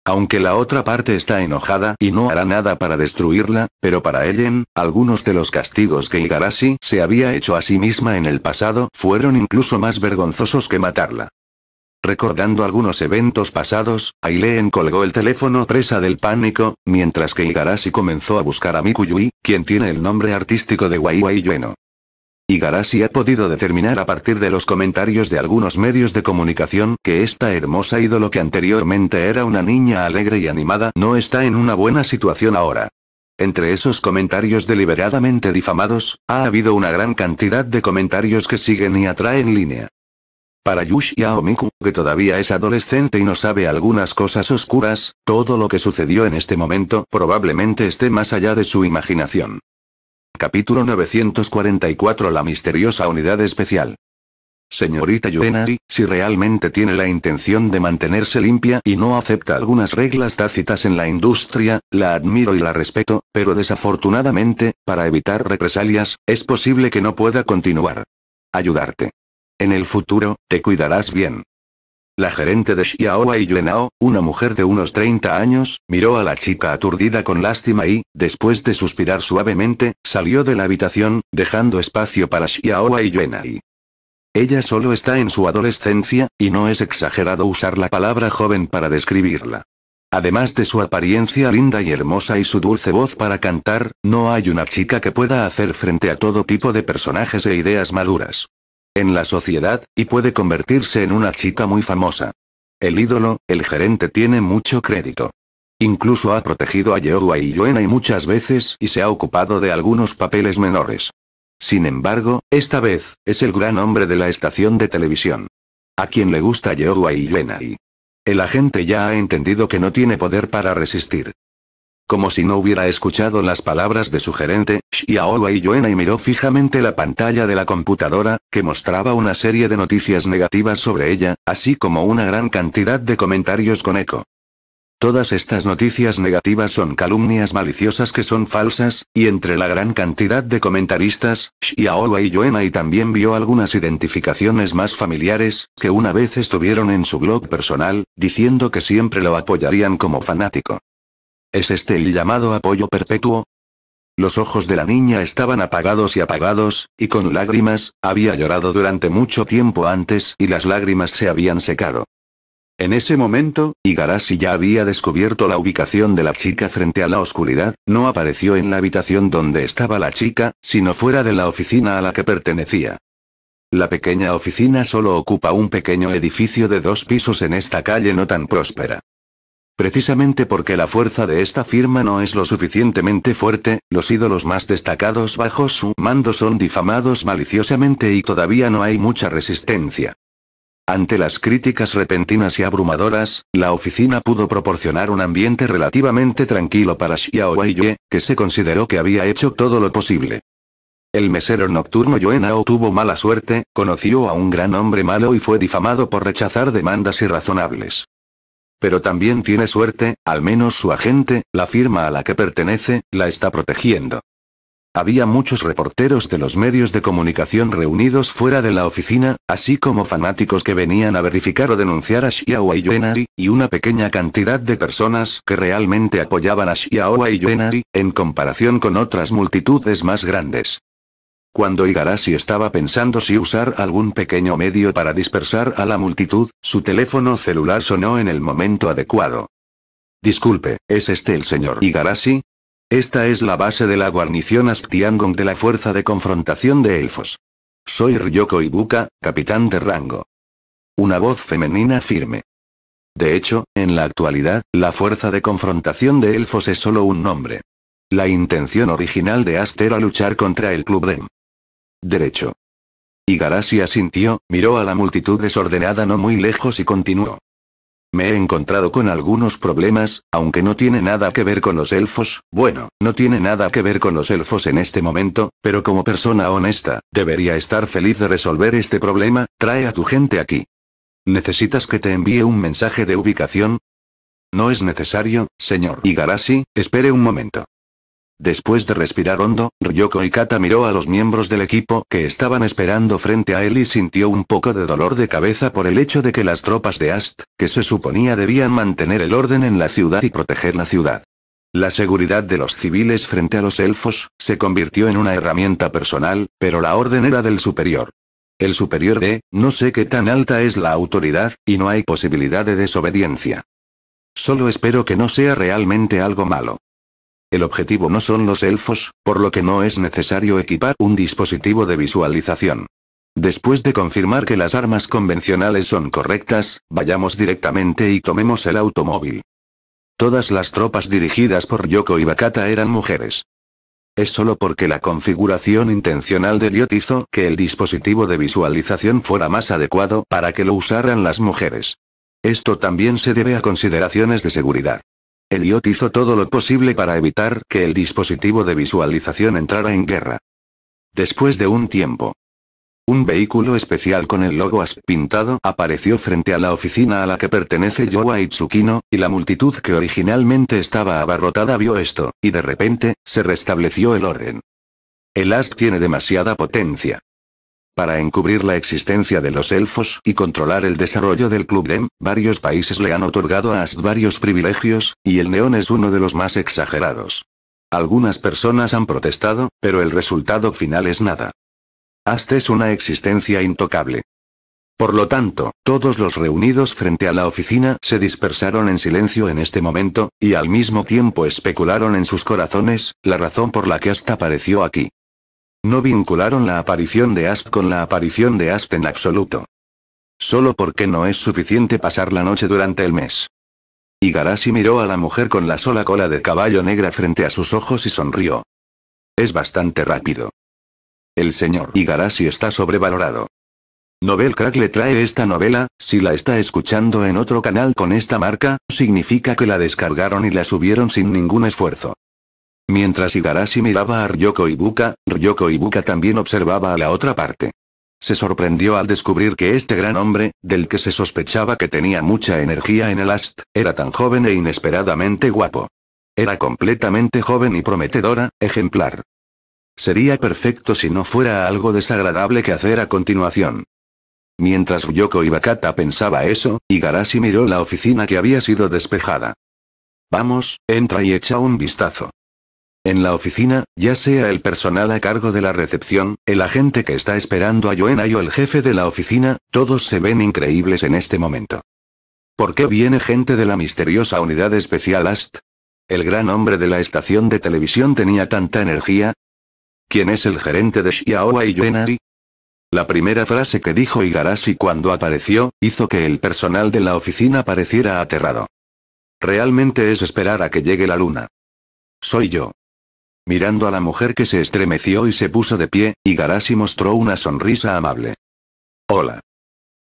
Aunque la otra parte está enojada y no hará nada para destruirla, pero para Eileen, algunos de los castigos que Igarashi se había hecho a sí misma en el pasado fueron incluso más vergonzosos que matarla. Recordando algunos eventos pasados, Aileen colgó el teléfono presa del pánico, mientras que Igarashi comenzó a buscar a Mikuyui, quien tiene el nombre artístico de Waiwai Yueno. Igarashi ha podido determinar a partir de los comentarios de algunos medios de comunicación que esta hermosa ídolo que anteriormente era una niña alegre y animada no está en una buena situación ahora. Entre esos comentarios deliberadamente difamados, ha habido una gran cantidad de comentarios que siguen y atraen línea. Para Yushia Miku, que todavía es adolescente y no sabe algunas cosas oscuras, todo lo que sucedió en este momento probablemente esté más allá de su imaginación. Capítulo 944 La misteriosa unidad especial. Señorita Yuenari, si realmente tiene la intención de mantenerse limpia y no acepta algunas reglas tácitas en la industria, la admiro y la respeto, pero desafortunadamente, para evitar represalias, es posible que no pueda continuar. Ayudarte. En el futuro, te cuidarás bien. La gerente de Xiaohua y Yuenao, una mujer de unos 30 años, miró a la chica aturdida con lástima y, después de suspirar suavemente, salió de la habitación, dejando espacio para Xiaohua y Yuenao. Ella solo está en su adolescencia, y no es exagerado usar la palabra joven para describirla. Además de su apariencia linda y hermosa y su dulce voz para cantar, no hay una chica que pueda hacer frente a todo tipo de personajes e ideas maduras en la sociedad, y puede convertirse en una chica muy famosa. El ídolo, el gerente tiene mucho crédito. Incluso ha protegido a Yehua y Yuenai muchas veces y se ha ocupado de algunos papeles menores. Sin embargo, esta vez, es el gran hombre de la estación de televisión. A quien le gusta Yehua y Yuenai. El agente ya ha entendido que no tiene poder para resistir. Como si no hubiera escuchado las palabras de su gerente, Xiao y Yuena y miró fijamente la pantalla de la computadora, que mostraba una serie de noticias negativas sobre ella, así como una gran cantidad de comentarios con eco. Todas estas noticias negativas son calumnias maliciosas que son falsas, y entre la gran cantidad de comentaristas, Xiao y Yuena y también vio algunas identificaciones más familiares, que una vez estuvieron en su blog personal, diciendo que siempre lo apoyarían como fanático. ¿Es este el llamado apoyo perpetuo? Los ojos de la niña estaban apagados y apagados, y con lágrimas, había llorado durante mucho tiempo antes y las lágrimas se habían secado. En ese momento, Igarashi ya había descubierto la ubicación de la chica frente a la oscuridad, no apareció en la habitación donde estaba la chica, sino fuera de la oficina a la que pertenecía. La pequeña oficina solo ocupa un pequeño edificio de dos pisos en esta calle no tan próspera. Precisamente porque la fuerza de esta firma no es lo suficientemente fuerte, los ídolos más destacados bajo su mando son difamados maliciosamente y todavía no hay mucha resistencia. Ante las críticas repentinas y abrumadoras, la oficina pudo proporcionar un ambiente relativamente tranquilo para Xiao que se consideró que había hecho todo lo posible. El mesero nocturno Yuenao tuvo mala suerte, conoció a un gran hombre malo y fue difamado por rechazar demandas irrazonables. Pero también tiene suerte, al menos su agente, la firma a la que pertenece, la está protegiendo. Había muchos reporteros de los medios de comunicación reunidos fuera de la oficina, así como fanáticos que venían a verificar o denunciar a Xiao Yuenari, y una pequeña cantidad de personas que realmente apoyaban a Xiao Yuenari, en comparación con otras multitudes más grandes. Cuando Igarashi estaba pensando si usar algún pequeño medio para dispersar a la multitud, su teléfono celular sonó en el momento adecuado. Disculpe, ¿es este el señor Igarashi? Esta es la base de la guarnición Astiangong de la Fuerza de Confrontación de Elfos. Soy Ryoko Ibuka, capitán de rango. Una voz femenina firme. De hecho, en la actualidad, la Fuerza de Confrontación de Elfos es solo un nombre. La intención original de Aster era luchar contra el Club Dem. Derecho. Igarashi asintió, miró a la multitud desordenada no muy lejos y continuó. Me he encontrado con algunos problemas, aunque no tiene nada que ver con los elfos, bueno, no tiene nada que ver con los elfos en este momento, pero como persona honesta, debería estar feliz de resolver este problema, trae a tu gente aquí. ¿Necesitas que te envíe un mensaje de ubicación? No es necesario, señor Igarashi, espere un momento. Después de respirar hondo, Ryoko y Kata miró a los miembros del equipo que estaban esperando frente a él y sintió un poco de dolor de cabeza por el hecho de que las tropas de Ast, que se suponía debían mantener el orden en la ciudad y proteger la ciudad. La seguridad de los civiles frente a los elfos, se convirtió en una herramienta personal, pero la orden era del superior. El superior de, no sé qué tan alta es la autoridad, y no hay posibilidad de desobediencia. Solo espero que no sea realmente algo malo. El objetivo no son los elfos, por lo que no es necesario equipar un dispositivo de visualización. Después de confirmar que las armas convencionales son correctas, vayamos directamente y tomemos el automóvil. Todas las tropas dirigidas por Yoko y Bakata eran mujeres. Es solo porque la configuración intencional de Lyot hizo que el dispositivo de visualización fuera más adecuado para que lo usaran las mujeres. Esto también se debe a consideraciones de seguridad. Elliot hizo todo lo posible para evitar que el dispositivo de visualización entrara en guerra. Después de un tiempo, un vehículo especial con el logo ASP pintado apareció frente a la oficina a la que pertenece Yowa Itsukino, y la multitud que originalmente estaba abarrotada vio esto, y de repente, se restableció el orden. El AS tiene demasiada potencia. Para encubrir la existencia de los elfos y controlar el desarrollo del Club Dem, varios países le han otorgado a Ast varios privilegios, y el neón es uno de los más exagerados. Algunas personas han protestado, pero el resultado final es nada. Ast es una existencia intocable. Por lo tanto, todos los reunidos frente a la oficina se dispersaron en silencio en este momento, y al mismo tiempo especularon en sus corazones, la razón por la que Ast apareció aquí. No vincularon la aparición de Ast con la aparición de Ast en absoluto. Solo porque no es suficiente pasar la noche durante el mes. Igarashi miró a la mujer con la sola cola de caballo negra frente a sus ojos y sonrió. Es bastante rápido. El señor Igarashi está sobrevalorado. Novel Crack le trae esta novela, si la está escuchando en otro canal con esta marca, significa que la descargaron y la subieron sin ningún esfuerzo. Mientras Igarashi miraba a Ryoko Ibuka, Ryoko Ibuka también observaba a la otra parte. Se sorprendió al descubrir que este gran hombre, del que se sospechaba que tenía mucha energía en el Ast, era tan joven e inesperadamente guapo. Era completamente joven y prometedora, ejemplar. Sería perfecto si no fuera algo desagradable que hacer a continuación. Mientras Ryoko Ibakata pensaba eso, Igarashi miró la oficina que había sido despejada. Vamos, entra y echa un vistazo. En la oficina, ya sea el personal a cargo de la recepción, el agente que está esperando a Joena o el jefe de la oficina, todos se ven increíbles en este momento. ¿Por qué viene gente de la misteriosa unidad especial AST? ¿El gran hombre de la estación de televisión tenía tanta energía? ¿Quién es el gerente de Xiao y Yuenari? La primera frase que dijo Igarashi cuando apareció, hizo que el personal de la oficina pareciera aterrado. Realmente es esperar a que llegue la luna. Soy yo. Mirando a la mujer que se estremeció y se puso de pie, Igarashi mostró una sonrisa amable. Hola.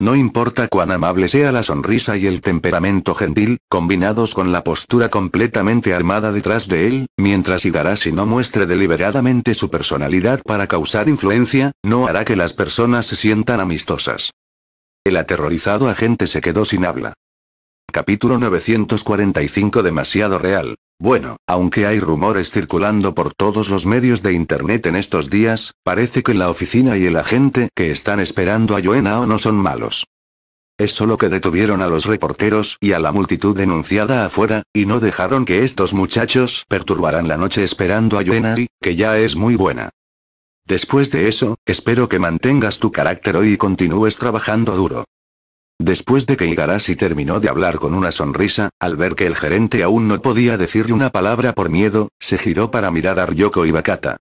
No importa cuán amable sea la sonrisa y el temperamento gentil, combinados con la postura completamente armada detrás de él, mientras Igarashi no muestre deliberadamente su personalidad para causar influencia, no hará que las personas se sientan amistosas. El aterrorizado agente se quedó sin habla. Capítulo 945 Demasiado real. Bueno, aunque hay rumores circulando por todos los medios de internet en estos días, parece que la oficina y el agente que están esperando a o no son malos. Es solo que detuvieron a los reporteros y a la multitud denunciada afuera, y no dejaron que estos muchachos perturbaran la noche esperando a Yuenao, que ya es muy buena. Después de eso, espero que mantengas tu carácter hoy y continúes trabajando duro. Después de que Igarashi terminó de hablar con una sonrisa, al ver que el gerente aún no podía decirle una palabra por miedo, se giró para mirar a Ryoko y Bakata.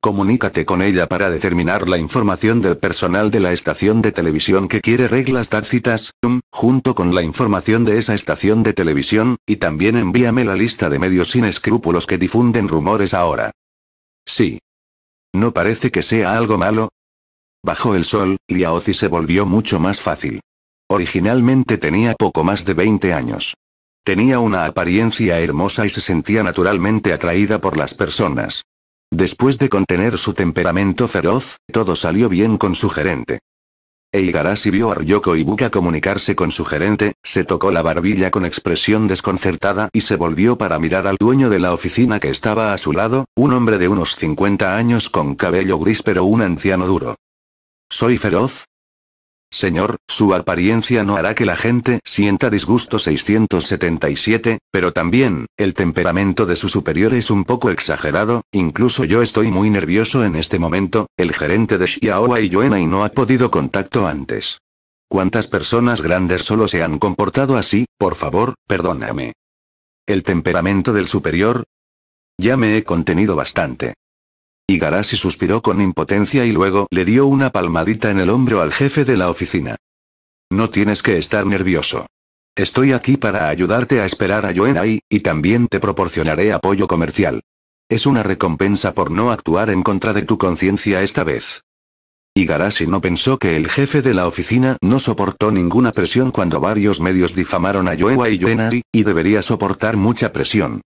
Comunícate con ella para determinar la información del personal de la estación de televisión que quiere reglas tácitas, um, junto con la información de esa estación de televisión, y también envíame la lista de medios sin escrúpulos que difunden rumores ahora. Sí. No parece que sea algo malo. Bajo el sol, Liaozi se volvió mucho más fácil. Originalmente tenía poco más de 20 años. Tenía una apariencia hermosa y se sentía naturalmente atraída por las personas. Después de contener su temperamento feroz, todo salió bien con su gerente. Eigarashi vio a Ryoko Ibuka comunicarse con su gerente, se tocó la barbilla con expresión desconcertada y se volvió para mirar al dueño de la oficina que estaba a su lado, un hombre de unos 50 años con cabello gris pero un anciano duro. Soy feroz, Señor, su apariencia no hará que la gente sienta disgusto 677, pero también, el temperamento de su superior es un poco exagerado, incluso yo estoy muy nervioso en este momento, el gerente de Xiao y y no ha podido contacto antes. ¿Cuántas personas grandes solo se han comportado así? Por favor, perdóname. ¿El temperamento del superior? Ya me he contenido bastante. Igarashi suspiró con impotencia y luego le dio una palmadita en el hombro al jefe de la oficina. No tienes que estar nervioso. Estoy aquí para ayudarte a esperar a Yoenai, y también te proporcionaré apoyo comercial. Es una recompensa por no actuar en contra de tu conciencia esta vez. Igarashi no pensó que el jefe de la oficina no soportó ninguna presión cuando varios medios difamaron a Yuenai y Yoenai, y debería soportar mucha presión.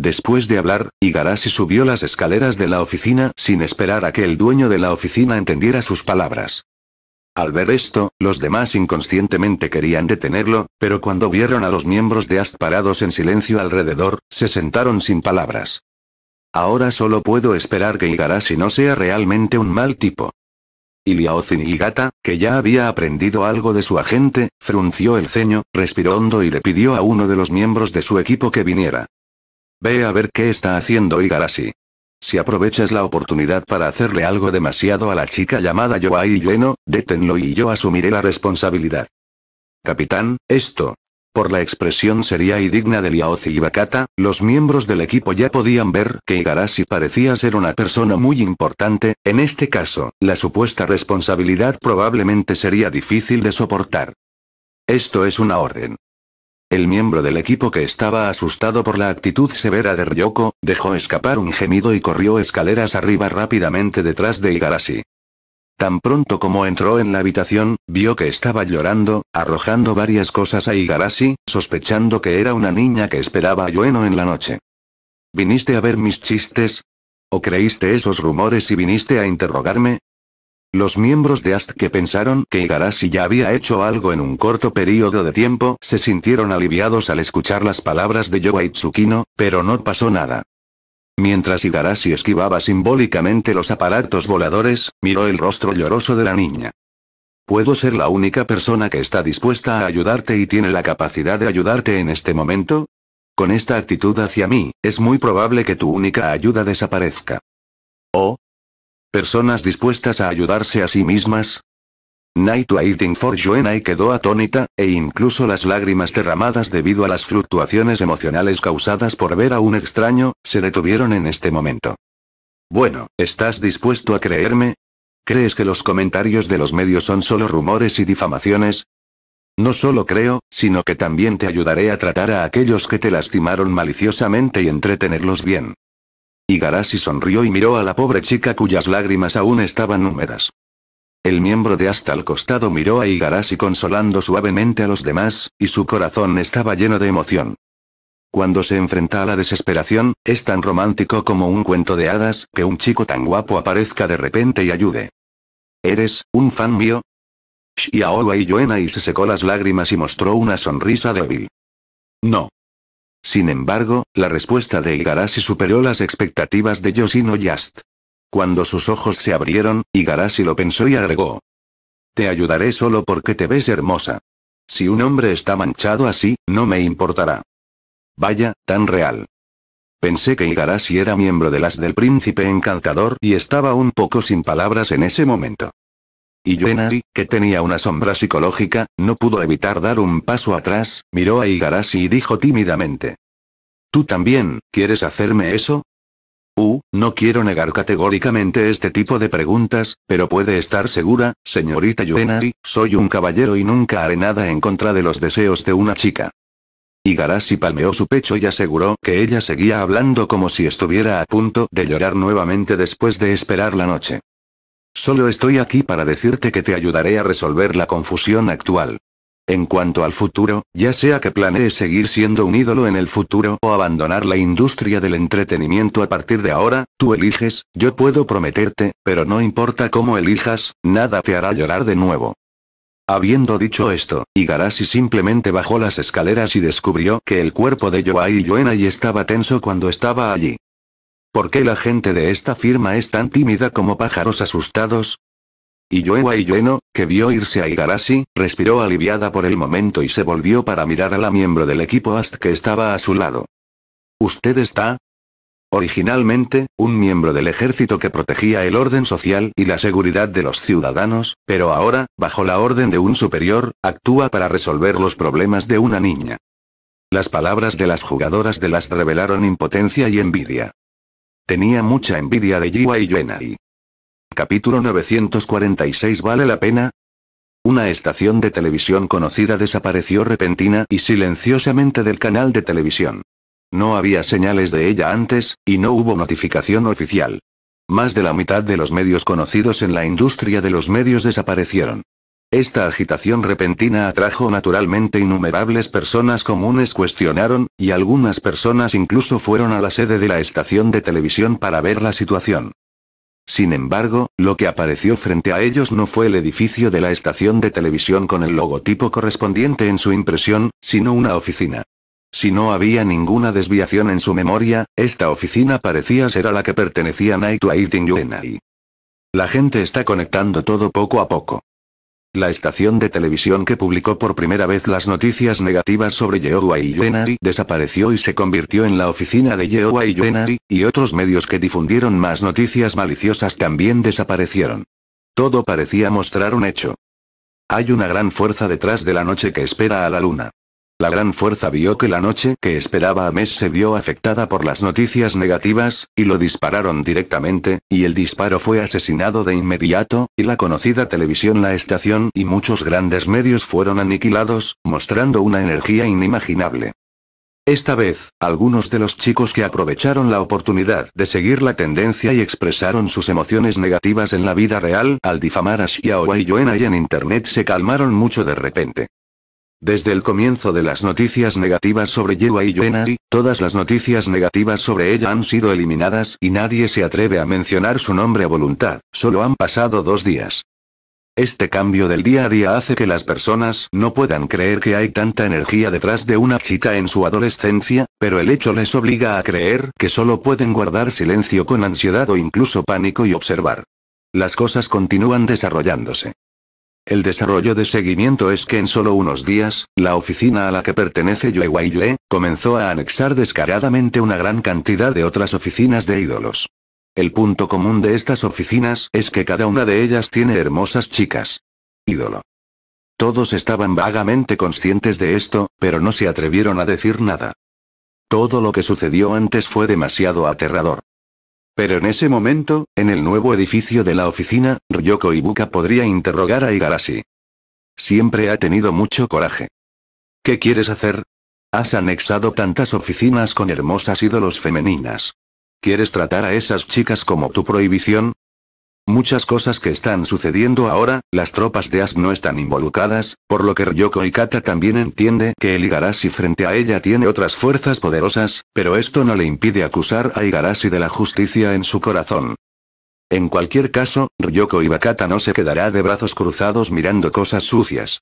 Después de hablar, Igarashi subió las escaleras de la oficina sin esperar a que el dueño de la oficina entendiera sus palabras. Al ver esto, los demás inconscientemente querían detenerlo, pero cuando vieron a los miembros de AST parados en silencio alrededor, se sentaron sin palabras. Ahora solo puedo esperar que Igarashi no sea realmente un mal tipo. Iliaozin Igata, que ya había aprendido algo de su agente, frunció el ceño, respiró hondo y le pidió a uno de los miembros de su equipo que viniera. Ve a ver qué está haciendo Igarashi. Si aprovechas la oportunidad para hacerle algo demasiado a la chica llamada Yoai Yueno, détenlo y yo asumiré la responsabilidad. Capitán, esto. Por la expresión seria y digna de Liaozi y Bakata, los miembros del equipo ya podían ver que Igarashi parecía ser una persona muy importante, en este caso, la supuesta responsabilidad probablemente sería difícil de soportar. Esto es una orden. El miembro del equipo que estaba asustado por la actitud severa de Ryoko, dejó escapar un gemido y corrió escaleras arriba rápidamente detrás de Igarashi. Tan pronto como entró en la habitación, vio que estaba llorando, arrojando varias cosas a Igarashi, sospechando que era una niña que esperaba a en la noche. ¿Viniste a ver mis chistes? ¿O creíste esos rumores y viniste a interrogarme? Los miembros de AST que pensaron que Igarashi ya había hecho algo en un corto periodo de tiempo se sintieron aliviados al escuchar las palabras de Yoga Tsukino, pero no pasó nada. Mientras Igarashi esquivaba simbólicamente los aparatos voladores, miró el rostro lloroso de la niña. Puedo ser la única persona que está dispuesta a ayudarte y tiene la capacidad de ayudarte en este momento. Con esta actitud hacia mí, es muy probable que tu única ayuda desaparezca. Oh, personas dispuestas a ayudarse a sí mismas? Night Waiting for Joenai quedó atónita, e incluso las lágrimas derramadas debido a las fluctuaciones emocionales causadas por ver a un extraño, se detuvieron en este momento. Bueno, ¿estás dispuesto a creerme? ¿Crees que los comentarios de los medios son solo rumores y difamaciones? No solo creo, sino que también te ayudaré a tratar a aquellos que te lastimaron maliciosamente y entretenerlos bien. Igarashi sonrió y miró a la pobre chica cuyas lágrimas aún estaban húmedas. El miembro de hasta el costado miró a Igarashi consolando suavemente a los demás, y su corazón estaba lleno de emoción. Cuando se enfrenta a la desesperación, es tan romántico como un cuento de hadas que un chico tan guapo aparezca de repente y ayude. ¿Eres un fan mío? y y Yuena y se secó las lágrimas y mostró una sonrisa débil. No. Sin embargo, la respuesta de Igarashi superó las expectativas de Yoshino Yast. Cuando sus ojos se abrieron, Igarashi lo pensó y agregó. Te ayudaré solo porque te ves hermosa. Si un hombre está manchado así, no me importará. Vaya, tan real. Pensé que Igarashi era miembro de las del príncipe encantador y estaba un poco sin palabras en ese momento. Yuenari, que tenía una sombra psicológica, no pudo evitar dar un paso atrás, miró a Igarashi y dijo tímidamente. ¿Tú también, quieres hacerme eso? Uh, no quiero negar categóricamente este tipo de preguntas, pero puede estar segura, señorita Yuenari, soy un caballero y nunca haré nada en contra de los deseos de una chica. Igarashi palmeó su pecho y aseguró que ella seguía hablando como si estuviera a punto de llorar nuevamente después de esperar la noche. Solo estoy aquí para decirte que te ayudaré a resolver la confusión actual. En cuanto al futuro, ya sea que planees seguir siendo un ídolo en el futuro o abandonar la industria del entretenimiento a partir de ahora, tú eliges, yo puedo prometerte, pero no importa cómo elijas, nada te hará llorar de nuevo. Habiendo dicho esto, Igarashi simplemente bajó las escaleras y descubrió que el cuerpo de Yoai y estaba tenso cuando estaba allí. ¿Por qué la gente de esta firma es tan tímida como pájaros asustados? Y Y Yueno, que vio irse a Igarashi, respiró aliviada por el momento y se volvió para mirar a la miembro del equipo AST que estaba a su lado. ¿Usted está? Originalmente, un miembro del ejército que protegía el orden social y la seguridad de los ciudadanos, pero ahora, bajo la orden de un superior, actúa para resolver los problemas de una niña. Las palabras de las jugadoras de las revelaron impotencia y envidia. Tenía mucha envidia de Jiwa y Yuenai. Capítulo 946 ¿Vale la pena? Una estación de televisión conocida desapareció repentina y silenciosamente del canal de televisión. No había señales de ella antes, y no hubo notificación oficial. Más de la mitad de los medios conocidos en la industria de los medios desaparecieron. Esta agitación repentina atrajo naturalmente innumerables personas comunes cuestionaron, y algunas personas incluso fueron a la sede de la estación de televisión para ver la situación. Sin embargo, lo que apareció frente a ellos no fue el edificio de la estación de televisión con el logotipo correspondiente en su impresión, sino una oficina. Si no había ninguna desviación en su memoria, esta oficina parecía ser a la que pertenecía Night y. La gente está conectando todo poco a poco. La estación de televisión que publicó por primera vez las noticias negativas sobre Jehová y Yuenari desapareció y se convirtió en la oficina de Jehova y Yuenari, y otros medios que difundieron más noticias maliciosas también desaparecieron. Todo parecía mostrar un hecho. Hay una gran fuerza detrás de la noche que espera a la luna. La gran fuerza vio que la noche que esperaba a Mes se vio afectada por las noticias negativas, y lo dispararon directamente, y el disparo fue asesinado de inmediato, y la conocida televisión La Estación y muchos grandes medios fueron aniquilados, mostrando una energía inimaginable. Esta vez, algunos de los chicos que aprovecharon la oportunidad de seguir la tendencia y expresaron sus emociones negativas en la vida real al difamar a Shia y y en internet se calmaron mucho de repente. Desde el comienzo de las noticias negativas sobre Yua y Yuenari, todas las noticias negativas sobre ella han sido eliminadas y nadie se atreve a mencionar su nombre a voluntad, solo han pasado dos días. Este cambio del día a día hace que las personas no puedan creer que hay tanta energía detrás de una chica en su adolescencia, pero el hecho les obliga a creer que solo pueden guardar silencio con ansiedad o incluso pánico y observar. Las cosas continúan desarrollándose. El desarrollo de seguimiento es que en solo unos días, la oficina a la que pertenece yue comenzó a anexar descaradamente una gran cantidad de otras oficinas de ídolos. El punto común de estas oficinas es que cada una de ellas tiene hermosas chicas. Ídolo. Todos estaban vagamente conscientes de esto, pero no se atrevieron a decir nada. Todo lo que sucedió antes fue demasiado aterrador. Pero en ese momento, en el nuevo edificio de la oficina, Ryoko Ibuka podría interrogar a Igarashi. Siempre ha tenido mucho coraje. ¿Qué quieres hacer? Has anexado tantas oficinas con hermosas ídolos femeninas. ¿Quieres tratar a esas chicas como tu prohibición? Muchas cosas que están sucediendo ahora, las tropas de As no están involucradas, por lo que Ryoko y Kata también entiende que el Igarashi frente a ella tiene otras fuerzas poderosas, pero esto no le impide acusar a Igarashi de la justicia en su corazón. En cualquier caso, Ryoko Ibakata no se quedará de brazos cruzados mirando cosas sucias.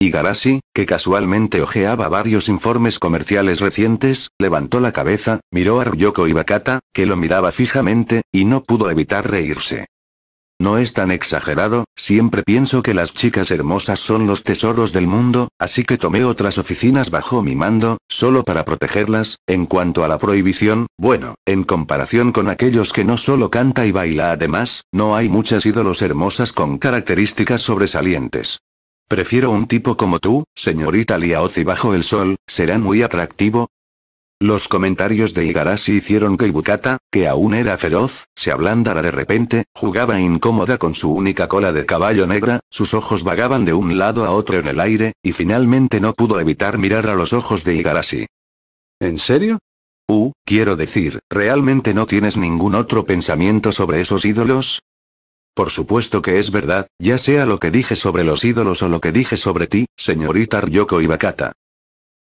Igarashi, que casualmente hojeaba varios informes comerciales recientes, levantó la cabeza, miró a Ryoko Bakata, que lo miraba fijamente, y no pudo evitar reírse. No es tan exagerado, siempre pienso que las chicas hermosas son los tesoros del mundo, así que tomé otras oficinas bajo mi mando, solo para protegerlas, en cuanto a la prohibición, bueno, en comparación con aquellos que no solo canta y baila además, no hay muchas ídolos hermosas con características sobresalientes. Prefiero un tipo como tú, señorita Liaozi bajo el sol, será muy atractivo, los comentarios de Igarashi hicieron que Ibukata, que aún era feroz, se ablandara de repente, jugaba incómoda con su única cola de caballo negra, sus ojos vagaban de un lado a otro en el aire, y finalmente no pudo evitar mirar a los ojos de Igarashi. ¿En serio? Uh, quiero decir, ¿realmente no tienes ningún otro pensamiento sobre esos ídolos? Por supuesto que es verdad, ya sea lo que dije sobre los ídolos o lo que dije sobre ti, señorita Ryoko Ibakata.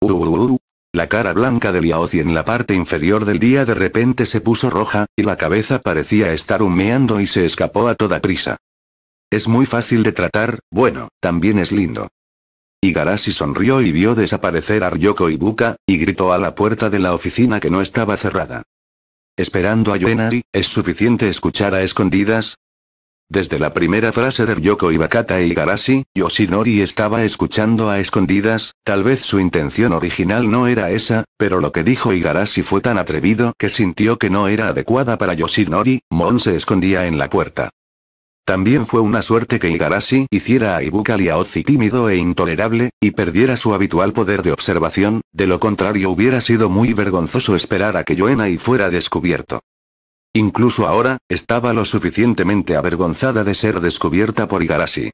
Uh, uh, uh, uh. La cara blanca de Liaozi en la parte inferior del día de repente se puso roja, y la cabeza parecía estar humeando y se escapó a toda prisa. Es muy fácil de tratar, bueno, también es lindo. Igarashi sonrió y vio desaparecer a Ryoko Ibuka, y gritó a la puerta de la oficina que no estaba cerrada. Esperando a Yuenari, ¿es suficiente escuchar a escondidas? Desde la primera frase de Yoko Ibakata e Igarashi, Yoshinori estaba escuchando a escondidas, tal vez su intención original no era esa, pero lo que dijo Igarashi fue tan atrevido que sintió que no era adecuada para Yoshinori, Mon se escondía en la puerta. También fue una suerte que Igarashi hiciera a Ibuka Ozi tímido e intolerable, y perdiera su habitual poder de observación, de lo contrario hubiera sido muy vergonzoso esperar a que y fuera descubierto. Incluso ahora, estaba lo suficientemente avergonzada de ser descubierta por Igarashi.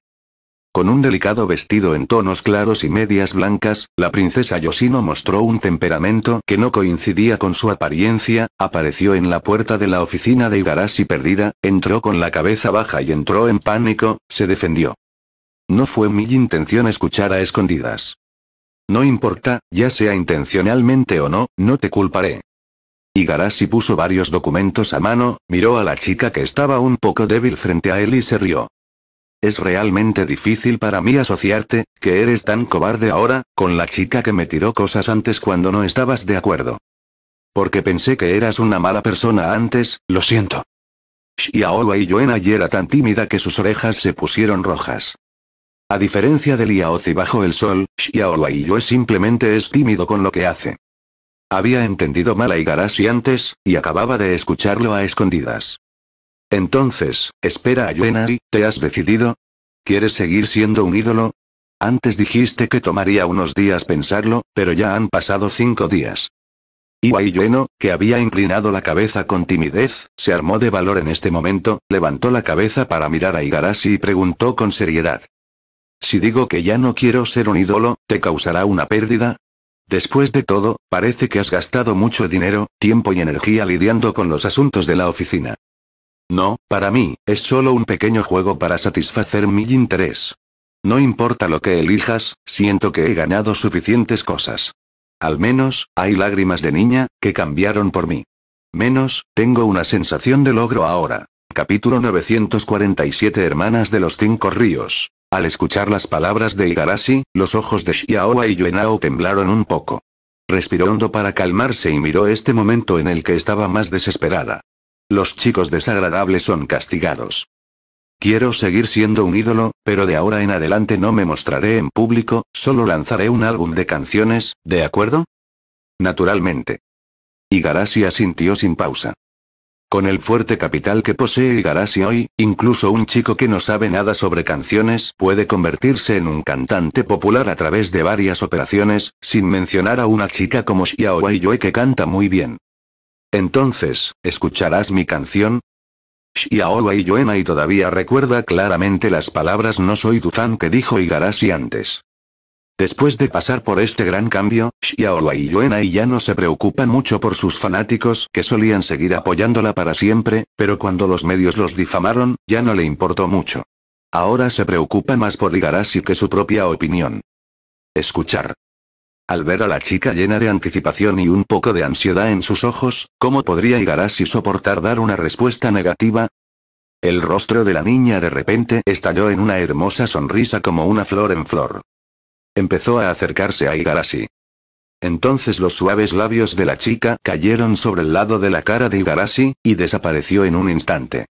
Con un delicado vestido en tonos claros y medias blancas, la princesa Yoshino mostró un temperamento que no coincidía con su apariencia, apareció en la puerta de la oficina de Igarashi perdida, entró con la cabeza baja y entró en pánico, se defendió. No fue mi intención escuchar a escondidas. No importa, ya sea intencionalmente o no, no te culparé. Garasi puso varios documentos a mano, miró a la chica que estaba un poco débil frente a él y se rió. Es realmente difícil para mí asociarte, que eres tan cobarde ahora, con la chica que me tiró cosas antes cuando no estabas de acuerdo. Porque pensé que eras una mala persona antes, lo siento. Xiaohua y ayer era tan tímida que sus orejas se pusieron rojas. A diferencia de Liaozi bajo el sol, Xiao y Yue simplemente es tímido con lo que hace. Había entendido mal a Igarashi antes, y acababa de escucharlo a escondidas. Entonces, espera a Yuenari, ¿te has decidido? ¿Quieres seguir siendo un ídolo? Antes dijiste que tomaría unos días pensarlo, pero ya han pasado cinco días. Y Yueno, que había inclinado la cabeza con timidez, se armó de valor en este momento, levantó la cabeza para mirar a Igarashi y preguntó con seriedad. Si digo que ya no quiero ser un ídolo, ¿te causará una pérdida? Después de todo, parece que has gastado mucho dinero, tiempo y energía lidiando con los asuntos de la oficina. No, para mí, es solo un pequeño juego para satisfacer mi interés. No importa lo que elijas, siento que he ganado suficientes cosas. Al menos, hay lágrimas de niña, que cambiaron por mí. Menos, tengo una sensación de logro ahora. Capítulo 947 Hermanas de los Cinco Ríos. Al escuchar las palabras de Igarashi, los ojos de Shiaowa y Yuenao temblaron un poco. Respiró hondo para calmarse y miró este momento en el que estaba más desesperada. Los chicos desagradables son castigados. Quiero seguir siendo un ídolo, pero de ahora en adelante no me mostraré en público, solo lanzaré un álbum de canciones, ¿de acuerdo? Naturalmente. Igarashi asintió sin pausa. Con el fuerte capital que posee Igarashi hoy, incluso un chico que no sabe nada sobre canciones puede convertirse en un cantante popular a través de varias operaciones, sin mencionar a una chica como Xiao que canta muy bien. Entonces, ¿escucharás mi canción? Xiao y todavía recuerda claramente las palabras no soy tu fan que dijo Igarashi antes. Después de pasar por este gran cambio, Xiaolua y Yuenai ya no se preocupan mucho por sus fanáticos que solían seguir apoyándola para siempre, pero cuando los medios los difamaron, ya no le importó mucho. Ahora se preocupa más por Igarashi que su propia opinión. Escuchar. Al ver a la chica llena de anticipación y un poco de ansiedad en sus ojos, ¿cómo podría Igarashi soportar dar una respuesta negativa? El rostro de la niña de repente estalló en una hermosa sonrisa como una flor en flor. Empezó a acercarse a Igarashi. Entonces los suaves labios de la chica cayeron sobre el lado de la cara de Igarashi, y desapareció en un instante.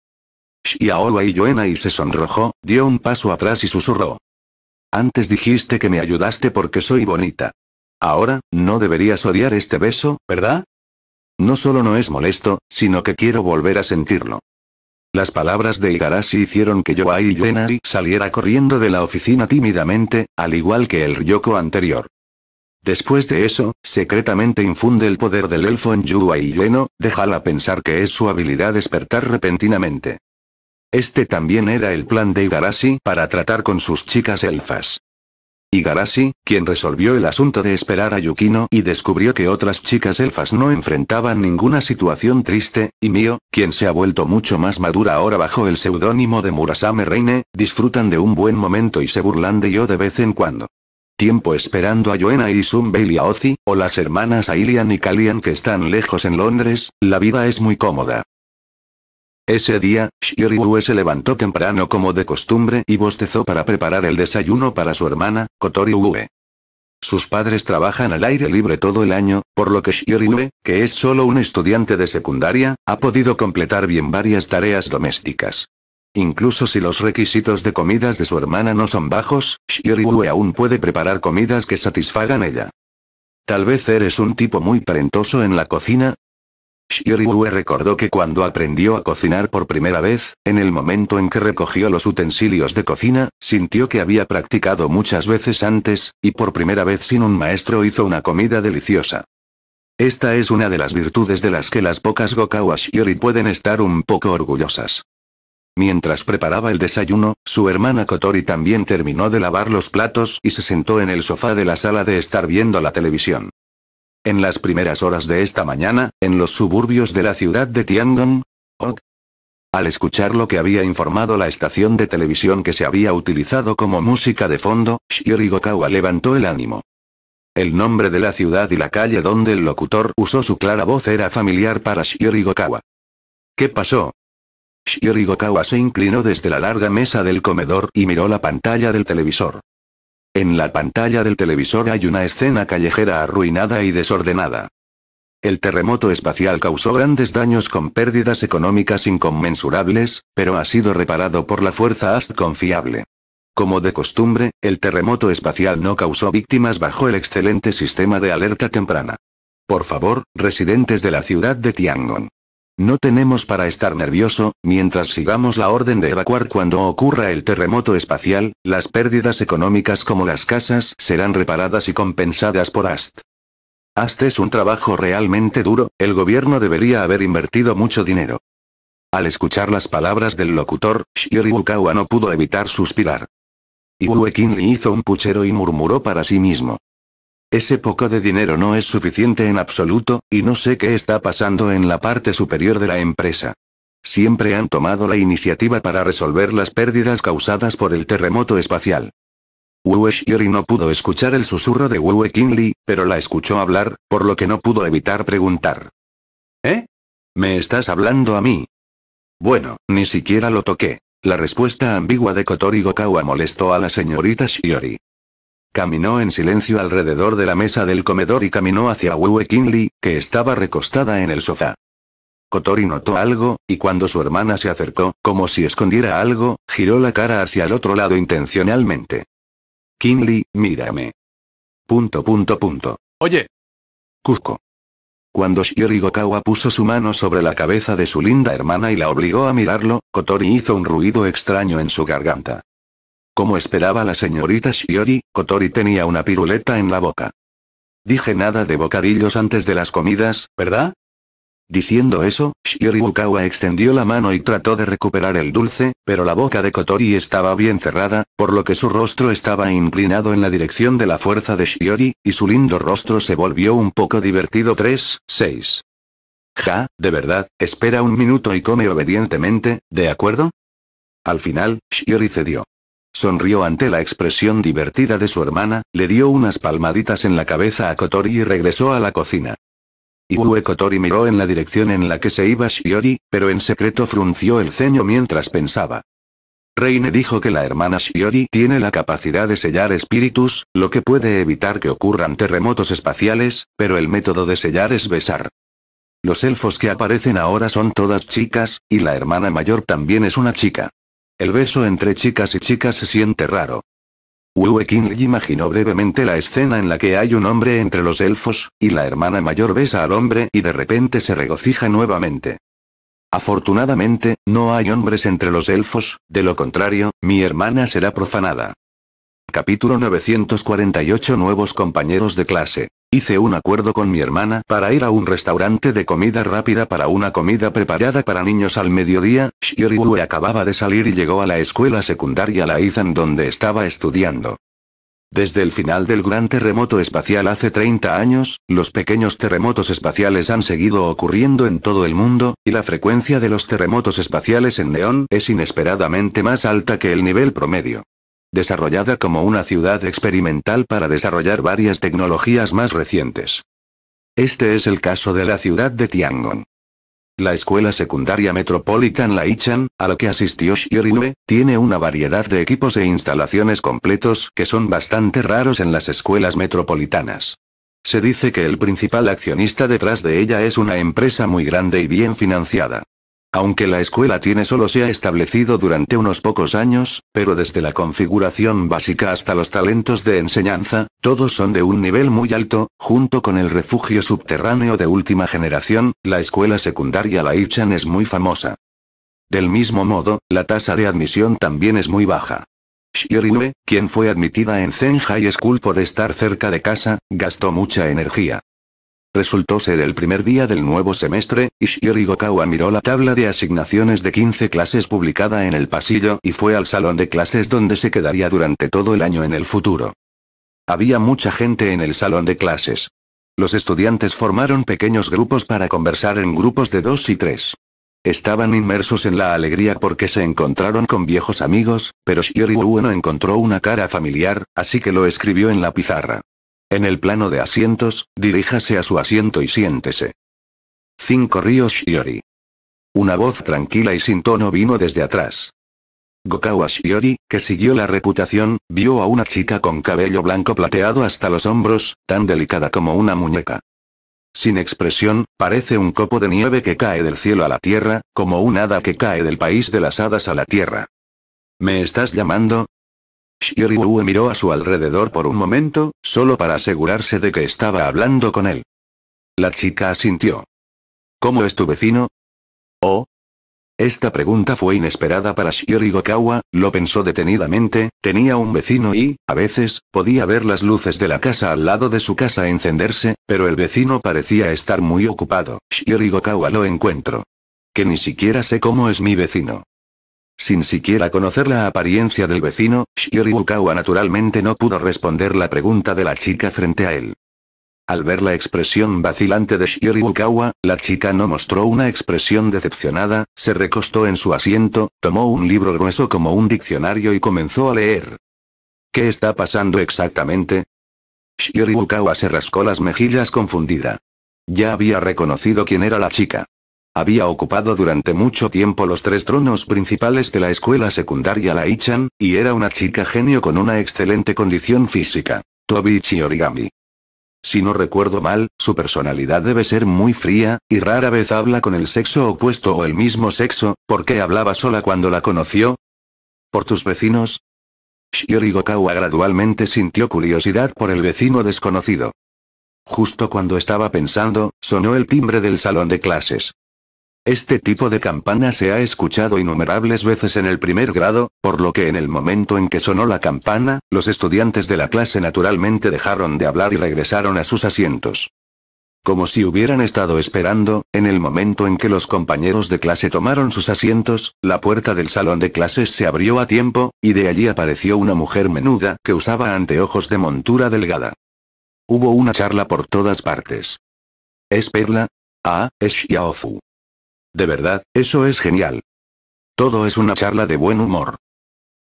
Shiaoba y y se sonrojó, dio un paso atrás y susurró. Antes dijiste que me ayudaste porque soy bonita. Ahora, no deberías odiar este beso, ¿verdad? No solo no es molesto, sino que quiero volver a sentirlo. Las palabras de Igarashi hicieron que Yoai Yuenari saliera corriendo de la oficina tímidamente, al igual que el Ryoko anterior. Después de eso, secretamente infunde el poder del elfo en Yuai Yueno, déjala pensar que es su habilidad despertar repentinamente. Este también era el plan de Igarashi para tratar con sus chicas elfas. Igarashi, quien resolvió el asunto de esperar a Yukino y descubrió que otras chicas elfas no enfrentaban ninguna situación triste, y Mio, quien se ha vuelto mucho más madura ahora bajo el seudónimo de Murasame Reine, disfrutan de un buen momento y se burlan de yo de vez en cuando. Tiempo esperando a Joena y Sunbeil y a Ozi, o las hermanas Ailian y Kalian que están lejos en Londres, la vida es muy cómoda. Ese día, Shiryu se levantó temprano como de costumbre y bostezó para preparar el desayuno para su hermana, Kotori Ue. Sus padres trabajan al aire libre todo el año, por lo que Shiryu, que es solo un estudiante de secundaria, ha podido completar bien varias tareas domésticas. Incluso si los requisitos de comidas de su hermana no son bajos, Shiryu aún puede preparar comidas que satisfagan ella. Tal vez eres un tipo muy parentoso en la cocina, Ue recordó que cuando aprendió a cocinar por primera vez, en el momento en que recogió los utensilios de cocina, sintió que había practicado muchas veces antes, y por primera vez sin un maestro hizo una comida deliciosa. Esta es una de las virtudes de las que las pocas Gokawa Shiori pueden estar un poco orgullosas. Mientras preparaba el desayuno, su hermana Kotori también terminó de lavar los platos y se sentó en el sofá de la sala de estar viendo la televisión. En las primeras horas de esta mañana, en los suburbios de la ciudad de Tiangong. Al escuchar lo que había informado la estación de televisión que se había utilizado como música de fondo, Shiori Gokawa levantó el ánimo. El nombre de la ciudad y la calle donde el locutor usó su clara voz era familiar para Shiori Gokawa. ¿Qué pasó? Shiori Gokawa se inclinó desde la larga mesa del comedor y miró la pantalla del televisor. En la pantalla del televisor hay una escena callejera arruinada y desordenada. El terremoto espacial causó grandes daños con pérdidas económicas inconmensurables, pero ha sido reparado por la fuerza AST confiable. Como de costumbre, el terremoto espacial no causó víctimas bajo el excelente sistema de alerta temprana. Por favor, residentes de la ciudad de Tiangong, no tenemos para estar nervioso, mientras sigamos la orden de evacuar cuando ocurra el terremoto espacial, las pérdidas económicas como las casas serán reparadas y compensadas por AST. AST es un trabajo realmente duro, el gobierno debería haber invertido mucho dinero. Al escuchar las palabras del locutor, Shiori no pudo evitar suspirar. Iwue le hizo un puchero y murmuró para sí mismo. Ese poco de dinero no es suficiente en absoluto, y no sé qué está pasando en la parte superior de la empresa. Siempre han tomado la iniciativa para resolver las pérdidas causadas por el terremoto espacial. Wu Shiori no pudo escuchar el susurro de Wu Kinley, pero la escuchó hablar, por lo que no pudo evitar preguntar. ¿Eh? ¿Me estás hablando a mí? Bueno, ni siquiera lo toqué. La respuesta ambigua de Kotori Gokawa molestó a la señorita Shiori. Caminó en silencio alrededor de la mesa del comedor y caminó hacia Wue Kinley, que estaba recostada en el sofá. Kotori notó algo, y cuando su hermana se acercó, como si escondiera algo, giró la cara hacia el otro lado intencionalmente. Kinley, mírame. Punto punto punto. Oye. Cuzco Cuando Shiori Gokawa puso su mano sobre la cabeza de su linda hermana y la obligó a mirarlo, Kotori hizo un ruido extraño en su garganta. Como esperaba la señorita Shiori, Kotori tenía una piruleta en la boca. Dije nada de bocadillos antes de las comidas, ¿verdad? Diciendo eso, Shiori Ukawa extendió la mano y trató de recuperar el dulce, pero la boca de Kotori estaba bien cerrada, por lo que su rostro estaba inclinado en la dirección de la fuerza de Shiori, y su lindo rostro se volvió un poco divertido 3, 6. Ja, de verdad, espera un minuto y come obedientemente, ¿de acuerdo? Al final, Shiori cedió. Sonrió ante la expresión divertida de su hermana, le dio unas palmaditas en la cabeza a Kotori y regresó a la cocina. Iwue Kotori miró en la dirección en la que se iba Shiori, pero en secreto frunció el ceño mientras pensaba. Reine dijo que la hermana Shiori tiene la capacidad de sellar espíritus, lo que puede evitar que ocurran terremotos espaciales, pero el método de sellar es besar. Los elfos que aparecen ahora son todas chicas, y la hermana mayor también es una chica. El beso entre chicas y chicas se siente raro. Wu le imaginó brevemente la escena en la que hay un hombre entre los elfos, y la hermana mayor besa al hombre y de repente se regocija nuevamente. Afortunadamente, no hay hombres entre los elfos, de lo contrario, mi hermana será profanada. Capítulo 948 Nuevos compañeros de clase. Hice un acuerdo con mi hermana para ir a un restaurante de comida rápida para una comida preparada para niños al mediodía. Shioribu acababa de salir y llegó a la escuela secundaria Laizan donde estaba estudiando. Desde el final del gran terremoto espacial hace 30 años, los pequeños terremotos espaciales han seguido ocurriendo en todo el mundo, y la frecuencia de los terremotos espaciales en Neón es inesperadamente más alta que el nivel promedio desarrollada como una ciudad experimental para desarrollar varias tecnologías más recientes. Este es el caso de la ciudad de Tiangong. La escuela secundaria Metropolitan Laichan, a la que asistió Shioriue, tiene una variedad de equipos e instalaciones completos que son bastante raros en las escuelas metropolitanas. Se dice que el principal accionista detrás de ella es una empresa muy grande y bien financiada. Aunque la escuela tiene solo se ha establecido durante unos pocos años, pero desde la configuración básica hasta los talentos de enseñanza, todos son de un nivel muy alto, junto con el refugio subterráneo de última generación, la escuela secundaria Laichan es muy famosa. Del mismo modo, la tasa de admisión también es muy baja. Shirinue, quien fue admitida en Zen High School por estar cerca de casa, gastó mucha energía. Resultó ser el primer día del nuevo semestre, y Shiori Gokawa miró la tabla de asignaciones de 15 clases publicada en el pasillo y fue al salón de clases donde se quedaría durante todo el año en el futuro. Había mucha gente en el salón de clases. Los estudiantes formaron pequeños grupos para conversar en grupos de dos y tres. Estaban inmersos en la alegría porque se encontraron con viejos amigos, pero Shiori no encontró una cara familiar, así que lo escribió en la pizarra. En el plano de asientos, diríjase a su asiento y siéntese. 5 Ríos Shiori. Una voz tranquila y sin tono vino desde atrás. Gokawa Shiori, que siguió la reputación, vio a una chica con cabello blanco plateado hasta los hombros, tan delicada como una muñeca. Sin expresión, parece un copo de nieve que cae del cielo a la tierra, como un hada que cae del país de las hadas a la tierra. ¿Me estás llamando? Shiryu miró a su alrededor por un momento, solo para asegurarse de que estaba hablando con él. La chica asintió. ¿Cómo es tu vecino? Oh. Esta pregunta fue inesperada para Shiori Gokawa, lo pensó detenidamente, tenía un vecino y, a veces, podía ver las luces de la casa al lado de su casa encenderse, pero el vecino parecía estar muy ocupado. Shiori Gokawa lo encuentro. Que ni siquiera sé cómo es mi vecino. Sin siquiera conocer la apariencia del vecino, Shiori naturalmente no pudo responder la pregunta de la chica frente a él. Al ver la expresión vacilante de Shiori la chica no mostró una expresión decepcionada, se recostó en su asiento, tomó un libro grueso como un diccionario y comenzó a leer. ¿Qué está pasando exactamente? Shiori se rascó las mejillas confundida. Ya había reconocido quién era la chica. Había ocupado durante mucho tiempo los tres tronos principales de la escuela secundaria Laichan, y era una chica genio con una excelente condición física. Tobichi Origami. Si no recuerdo mal, su personalidad debe ser muy fría, y rara vez habla con el sexo opuesto o el mismo sexo, ¿por qué hablaba sola cuando la conoció? ¿Por tus vecinos? Shiori Gokawa gradualmente sintió curiosidad por el vecino desconocido. Justo cuando estaba pensando, sonó el timbre del salón de clases. Este tipo de campana se ha escuchado innumerables veces en el primer grado, por lo que en el momento en que sonó la campana, los estudiantes de la clase naturalmente dejaron de hablar y regresaron a sus asientos. Como si hubieran estado esperando, en el momento en que los compañeros de clase tomaron sus asientos, la puerta del salón de clases se abrió a tiempo, y de allí apareció una mujer menuda que usaba anteojos de montura delgada. Hubo una charla por todas partes. ¿Es Perla? Ah, es Xiaofu. De verdad, eso es genial. Todo es una charla de buen humor.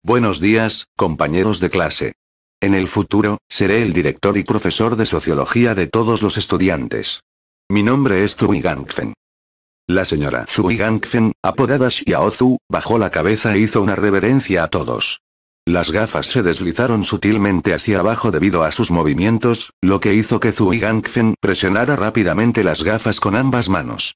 Buenos días, compañeros de clase. En el futuro, seré el director y profesor de sociología de todos los estudiantes. Mi nombre es Zui Gangfen. La señora Zui Gangfen, apodada Xiaozu, bajó la cabeza e hizo una reverencia a todos. Las gafas se deslizaron sutilmente hacia abajo debido a sus movimientos, lo que hizo que Zui Gangfen presionara rápidamente las gafas con ambas manos.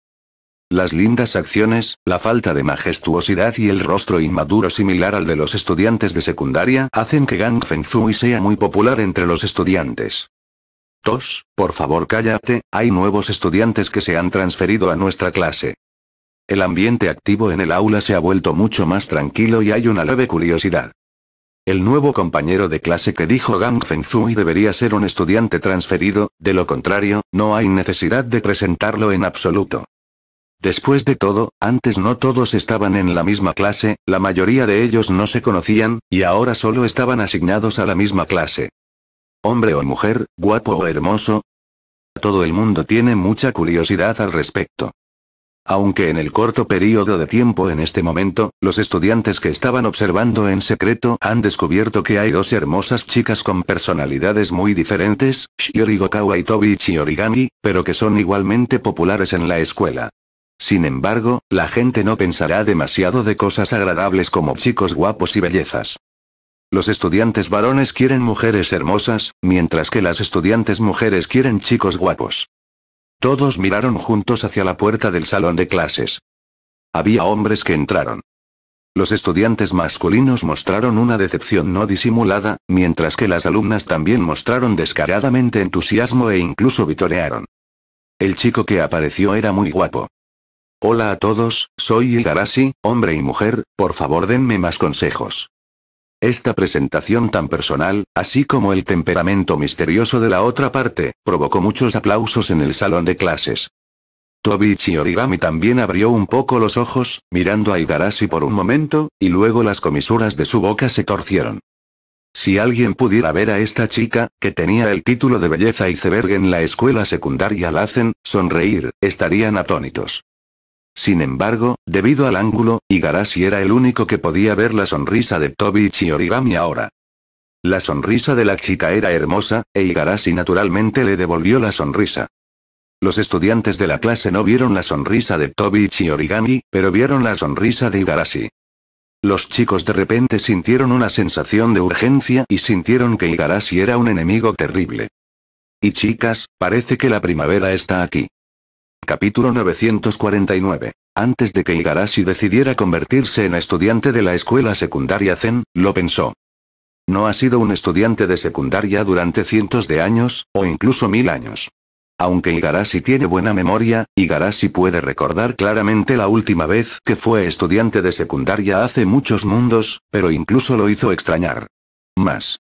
Las lindas acciones, la falta de majestuosidad y el rostro inmaduro similar al de los estudiantes de secundaria hacen que Gang Zui sea muy popular entre los estudiantes. Tos, por favor cállate, hay nuevos estudiantes que se han transferido a nuestra clase. El ambiente activo en el aula se ha vuelto mucho más tranquilo y hay una leve curiosidad. El nuevo compañero de clase que dijo Gang y debería ser un estudiante transferido, de lo contrario, no hay necesidad de presentarlo en absoluto. Después de todo, antes no todos estaban en la misma clase, la mayoría de ellos no se conocían, y ahora solo estaban asignados a la misma clase. Hombre o mujer, guapo o hermoso. Todo el mundo tiene mucha curiosidad al respecto. Aunque en el corto periodo de tiempo en este momento, los estudiantes que estaban observando en secreto han descubierto que hay dos hermosas chicas con personalidades muy diferentes, Shiori Gokawa y Tobi Origami, pero que son igualmente populares en la escuela. Sin embargo, la gente no pensará demasiado de cosas agradables como chicos guapos y bellezas. Los estudiantes varones quieren mujeres hermosas, mientras que las estudiantes mujeres quieren chicos guapos. Todos miraron juntos hacia la puerta del salón de clases. Había hombres que entraron. Los estudiantes masculinos mostraron una decepción no disimulada, mientras que las alumnas también mostraron descaradamente entusiasmo e incluso vitorearon. El chico que apareció era muy guapo. Hola a todos, soy Igarashi, hombre y mujer, por favor denme más consejos. Esta presentación tan personal, así como el temperamento misterioso de la otra parte, provocó muchos aplausos en el salón de clases. Tobichi Origami también abrió un poco los ojos, mirando a Igarashi por un momento, y luego las comisuras de su boca se torcieron. Si alguien pudiera ver a esta chica, que tenía el título de belleza iceberg en la escuela secundaria hacen sonreír, estarían atónitos. Sin embargo, debido al ángulo, Igarashi era el único que podía ver la sonrisa de Toby y Origami ahora. La sonrisa de la chica era hermosa, e Igarashi naturalmente le devolvió la sonrisa. Los estudiantes de la clase no vieron la sonrisa de Toby y Origami, pero vieron la sonrisa de Igarashi. Los chicos de repente sintieron una sensación de urgencia y sintieron que Igarashi era un enemigo terrible. Y chicas, parece que la primavera está aquí. Capítulo 949. Antes de que Igarashi decidiera convertirse en estudiante de la escuela secundaria Zen, lo pensó. No ha sido un estudiante de secundaria durante cientos de años, o incluso mil años. Aunque Igarashi tiene buena memoria, Igarashi puede recordar claramente la última vez que fue estudiante de secundaria hace muchos mundos, pero incluso lo hizo extrañar. Más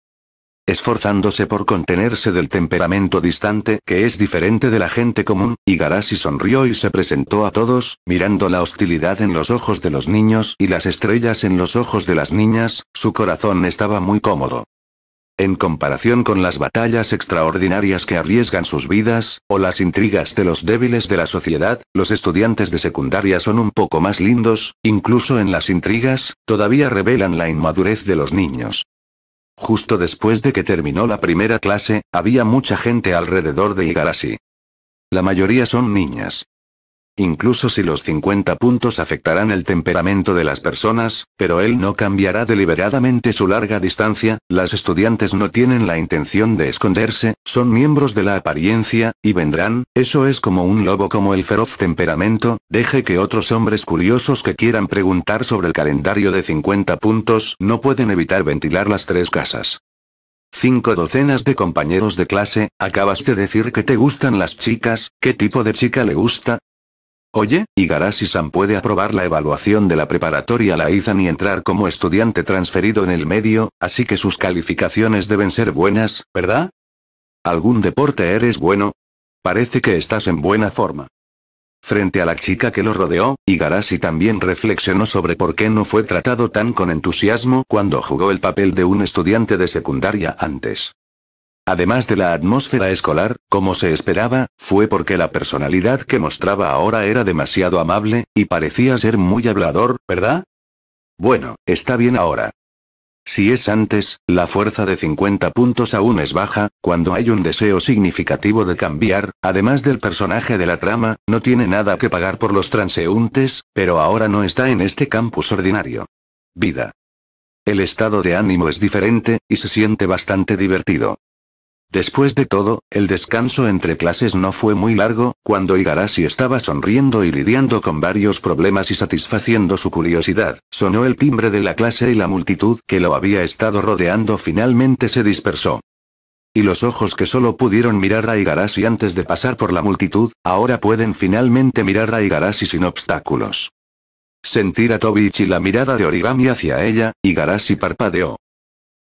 esforzándose por contenerse del temperamento distante que es diferente de la gente común, Igarashi sonrió y se presentó a todos, mirando la hostilidad en los ojos de los niños y las estrellas en los ojos de las niñas, su corazón estaba muy cómodo. En comparación con las batallas extraordinarias que arriesgan sus vidas, o las intrigas de los débiles de la sociedad, los estudiantes de secundaria son un poco más lindos, incluso en las intrigas, todavía revelan la inmadurez de los niños. Justo después de que terminó la primera clase, había mucha gente alrededor de Igarashi. La mayoría son niñas incluso si los 50 puntos afectarán el temperamento de las personas, pero él no cambiará deliberadamente su larga distancia, las estudiantes no tienen la intención de esconderse, son miembros de la apariencia, y vendrán, eso es como un lobo como el feroz temperamento, deje que otros hombres curiosos que quieran preguntar sobre el calendario de 50 puntos no pueden evitar ventilar las tres casas. Cinco docenas de compañeros de clase, acabas de decir que te gustan las chicas, ¿qué tipo de chica le gusta? Oye, igarashi san puede aprobar la evaluación de la preparatoria la Izan y entrar como estudiante transferido en el medio, así que sus calificaciones deben ser buenas, ¿verdad? ¿Algún deporte eres bueno? Parece que estás en buena forma. Frente a la chica que lo rodeó, Igarashi también reflexionó sobre por qué no fue tratado tan con entusiasmo cuando jugó el papel de un estudiante de secundaria antes. Además de la atmósfera escolar, como se esperaba, fue porque la personalidad que mostraba ahora era demasiado amable, y parecía ser muy hablador, ¿verdad? Bueno, está bien ahora. Si es antes, la fuerza de 50 puntos aún es baja, cuando hay un deseo significativo de cambiar, además del personaje de la trama, no tiene nada que pagar por los transeúntes, pero ahora no está en este campus ordinario. Vida. El estado de ánimo es diferente, y se siente bastante divertido. Después de todo, el descanso entre clases no fue muy largo, cuando Igarashi estaba sonriendo y lidiando con varios problemas y satisfaciendo su curiosidad, sonó el timbre de la clase y la multitud que lo había estado rodeando finalmente se dispersó. Y los ojos que solo pudieron mirar a Igarashi antes de pasar por la multitud, ahora pueden finalmente mirar a Igarashi sin obstáculos. Sentir a Tobichi la mirada de origami hacia ella, Igarashi parpadeó.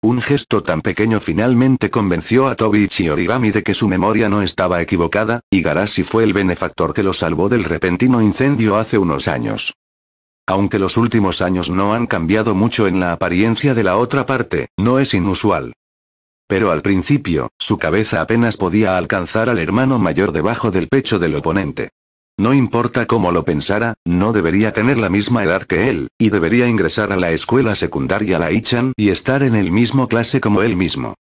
Un gesto tan pequeño finalmente convenció a Tobichi Origami de que su memoria no estaba equivocada, y Garashi fue el benefactor que lo salvó del repentino incendio hace unos años. Aunque los últimos años no han cambiado mucho en la apariencia de la otra parte, no es inusual. Pero al principio, su cabeza apenas podía alcanzar al hermano mayor debajo del pecho del oponente. No importa cómo lo pensara, no debería tener la misma edad que él, y debería ingresar a la escuela secundaria Laichan y estar en el mismo clase como él mismo.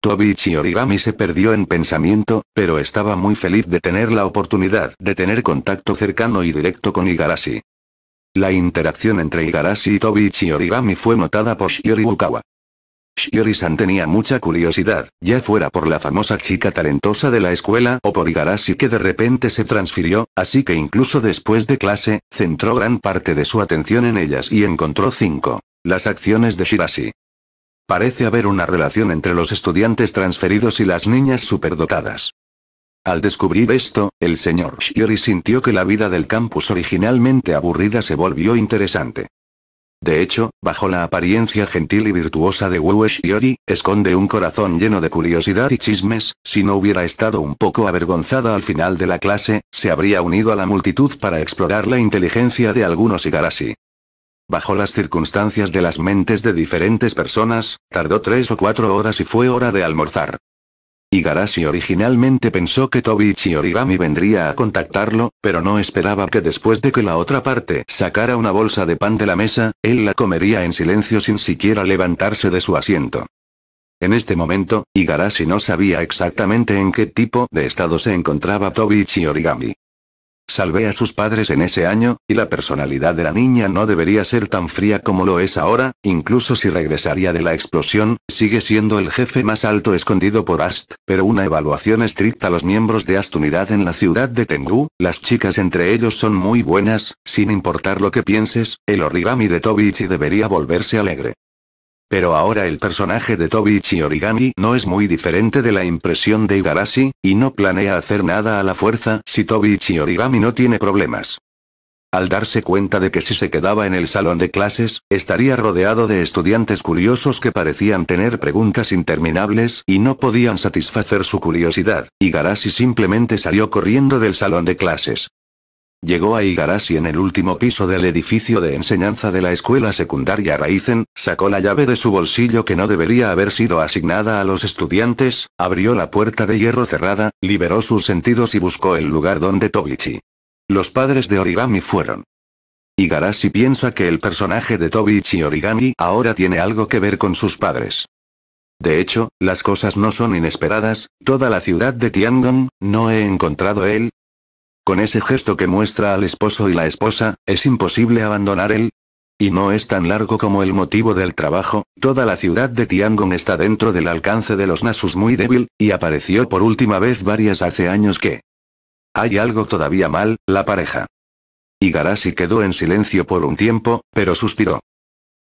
Tobichi Origami se perdió en pensamiento, pero estaba muy feliz de tener la oportunidad de tener contacto cercano y directo con Igarashi. La interacción entre Igarashi y Tobichi Origami fue notada por Shiori Ukawa. Shiori-san tenía mucha curiosidad, ya fuera por la famosa chica talentosa de la escuela o por Igarashi que de repente se transfirió, así que incluso después de clase, centró gran parte de su atención en ellas y encontró cinco. Las acciones de Shirashi. Parece haber una relación entre los estudiantes transferidos y las niñas superdotadas. Al descubrir esto, el señor Shiori sintió que la vida del campus originalmente aburrida se volvió interesante. De hecho, bajo la apariencia gentil y virtuosa de Wu Shiori, esconde un corazón lleno de curiosidad y chismes, si no hubiera estado un poco avergonzada al final de la clase, se habría unido a la multitud para explorar la inteligencia de algunos así. Bajo las circunstancias de las mentes de diferentes personas, tardó tres o cuatro horas y fue hora de almorzar. Igarashi originalmente pensó que Tobichi Origami vendría a contactarlo, pero no esperaba que después de que la otra parte sacara una bolsa de pan de la mesa, él la comería en silencio sin siquiera levantarse de su asiento. En este momento, Igarashi no sabía exactamente en qué tipo de estado se encontraba Tobichi Origami. Salvé a sus padres en ese año, y la personalidad de la niña no debería ser tan fría como lo es ahora, incluso si regresaría de la explosión, sigue siendo el jefe más alto escondido por Ast, pero una evaluación estricta a los miembros de Ast Unidad en la ciudad de Tengu, las chicas entre ellos son muy buenas, sin importar lo que pienses, el origami de Tobichi debería volverse alegre. Pero ahora el personaje de Tobichi Origami no es muy diferente de la impresión de Igarashi, y no planea hacer nada a la fuerza si Tobichi Origami no tiene problemas. Al darse cuenta de que si se quedaba en el salón de clases, estaría rodeado de estudiantes curiosos que parecían tener preguntas interminables y no podían satisfacer su curiosidad, Igarashi simplemente salió corriendo del salón de clases. Llegó a Igarashi en el último piso del edificio de enseñanza de la escuela secundaria Raizen, sacó la llave de su bolsillo que no debería haber sido asignada a los estudiantes, abrió la puerta de hierro cerrada, liberó sus sentidos y buscó el lugar donde Tobichi. Los padres de Origami fueron. Igarashi piensa que el personaje de Tobichi Origami ahora tiene algo que ver con sus padres. De hecho, las cosas no son inesperadas, toda la ciudad de Tiangong, no he encontrado él. Con ese gesto que muestra al esposo y la esposa, es imposible abandonar él. Y no es tan largo como el motivo del trabajo, toda la ciudad de Tiangong está dentro del alcance de los Nasus muy débil, y apareció por última vez varias hace años que... Hay algo todavía mal, la pareja. Garasi quedó en silencio por un tiempo, pero suspiró.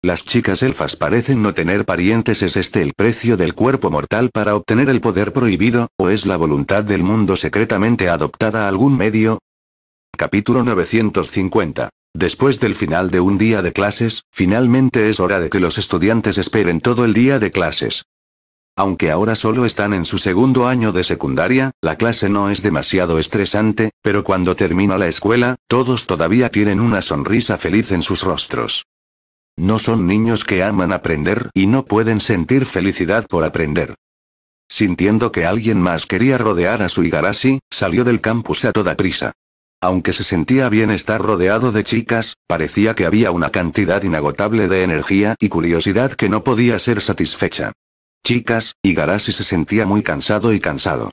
Las chicas elfas parecen no tener parientes. ¿Es este el precio del cuerpo mortal para obtener el poder prohibido, o es la voluntad del mundo secretamente adoptada algún medio? Capítulo 950. Después del final de un día de clases, finalmente es hora de que los estudiantes esperen todo el día de clases. Aunque ahora solo están en su segundo año de secundaria, la clase no es demasiado estresante, pero cuando termina la escuela, todos todavía tienen una sonrisa feliz en sus rostros. No son niños que aman aprender y no pueden sentir felicidad por aprender. Sintiendo que alguien más quería rodear a su Igarashi, salió del campus a toda prisa. Aunque se sentía bien estar rodeado de chicas, parecía que había una cantidad inagotable de energía y curiosidad que no podía ser satisfecha. Chicas, Igarashi se sentía muy cansado y cansado.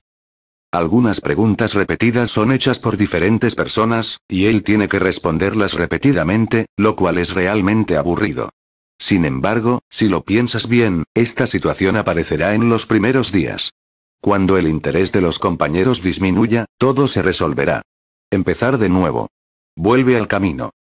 Algunas preguntas repetidas son hechas por diferentes personas, y él tiene que responderlas repetidamente, lo cual es realmente aburrido. Sin embargo, si lo piensas bien, esta situación aparecerá en los primeros días. Cuando el interés de los compañeros disminuya, todo se resolverá. Empezar de nuevo. Vuelve al camino.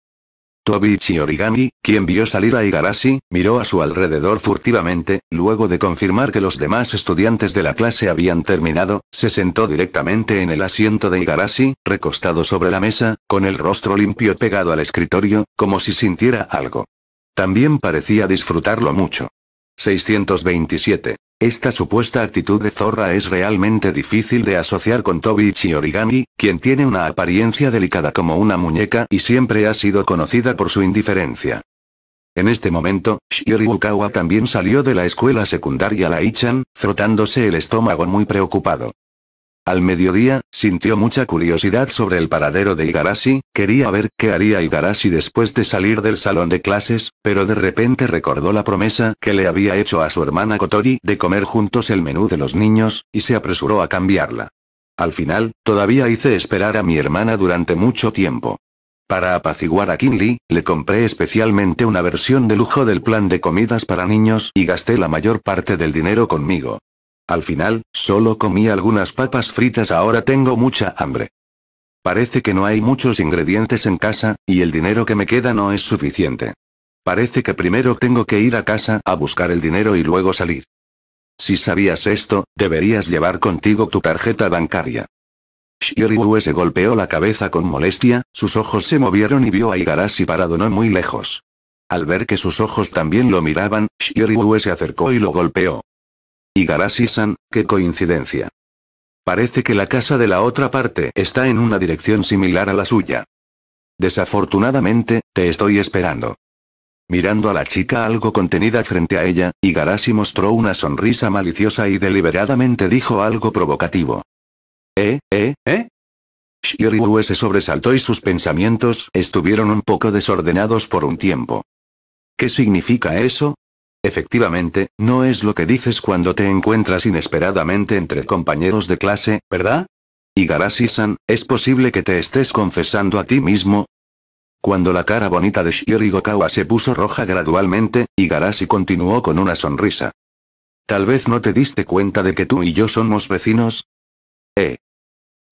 Tobichi Origami, quien vio salir a Igarashi, miró a su alrededor furtivamente, luego de confirmar que los demás estudiantes de la clase habían terminado, se sentó directamente en el asiento de Igarashi, recostado sobre la mesa, con el rostro limpio pegado al escritorio, como si sintiera algo. También parecía disfrutarlo mucho. 627. Esta supuesta actitud de zorra es realmente difícil de asociar con Tobichi Origami, quien tiene una apariencia delicada como una muñeca y siempre ha sido conocida por su indiferencia. En este momento, Shiori Ukawa también salió de la escuela secundaria Laichan, frotándose el estómago muy preocupado. Al mediodía, sintió mucha curiosidad sobre el paradero de Igarashi, quería ver qué haría Igarashi después de salir del salón de clases, pero de repente recordó la promesa que le había hecho a su hermana Kotori de comer juntos el menú de los niños, y se apresuró a cambiarla. Al final, todavía hice esperar a mi hermana durante mucho tiempo. Para apaciguar a Kinley, le compré especialmente una versión de lujo del plan de comidas para niños y gasté la mayor parte del dinero conmigo. Al final, solo comí algunas papas fritas ahora tengo mucha hambre. Parece que no hay muchos ingredientes en casa, y el dinero que me queda no es suficiente. Parece que primero tengo que ir a casa a buscar el dinero y luego salir. Si sabías esto, deberías llevar contigo tu tarjeta bancaria. due se golpeó la cabeza con molestia, sus ojos se movieron y vio a Igarashi parado no muy lejos. Al ver que sus ojos también lo miraban, due se acercó y lo golpeó. Y san qué coincidencia. Parece que la casa de la otra parte está en una dirección similar a la suya. Desafortunadamente, te estoy esperando. Mirando a la chica algo contenida frente a ella, Igarashi mostró una sonrisa maliciosa y deliberadamente dijo algo provocativo. ¿Eh, eh, eh? Shiryu se sobresaltó y sus pensamientos estuvieron un poco desordenados por un tiempo. ¿Qué significa eso? Efectivamente, no es lo que dices cuando te encuentras inesperadamente entre compañeros de clase, ¿verdad? Igarashi-san, ¿es posible que te estés confesando a ti mismo? Cuando la cara bonita de Shiori Gokawa se puso roja gradualmente, Igarashi continuó con una sonrisa. Tal vez no te diste cuenta de que tú y yo somos vecinos. Eh,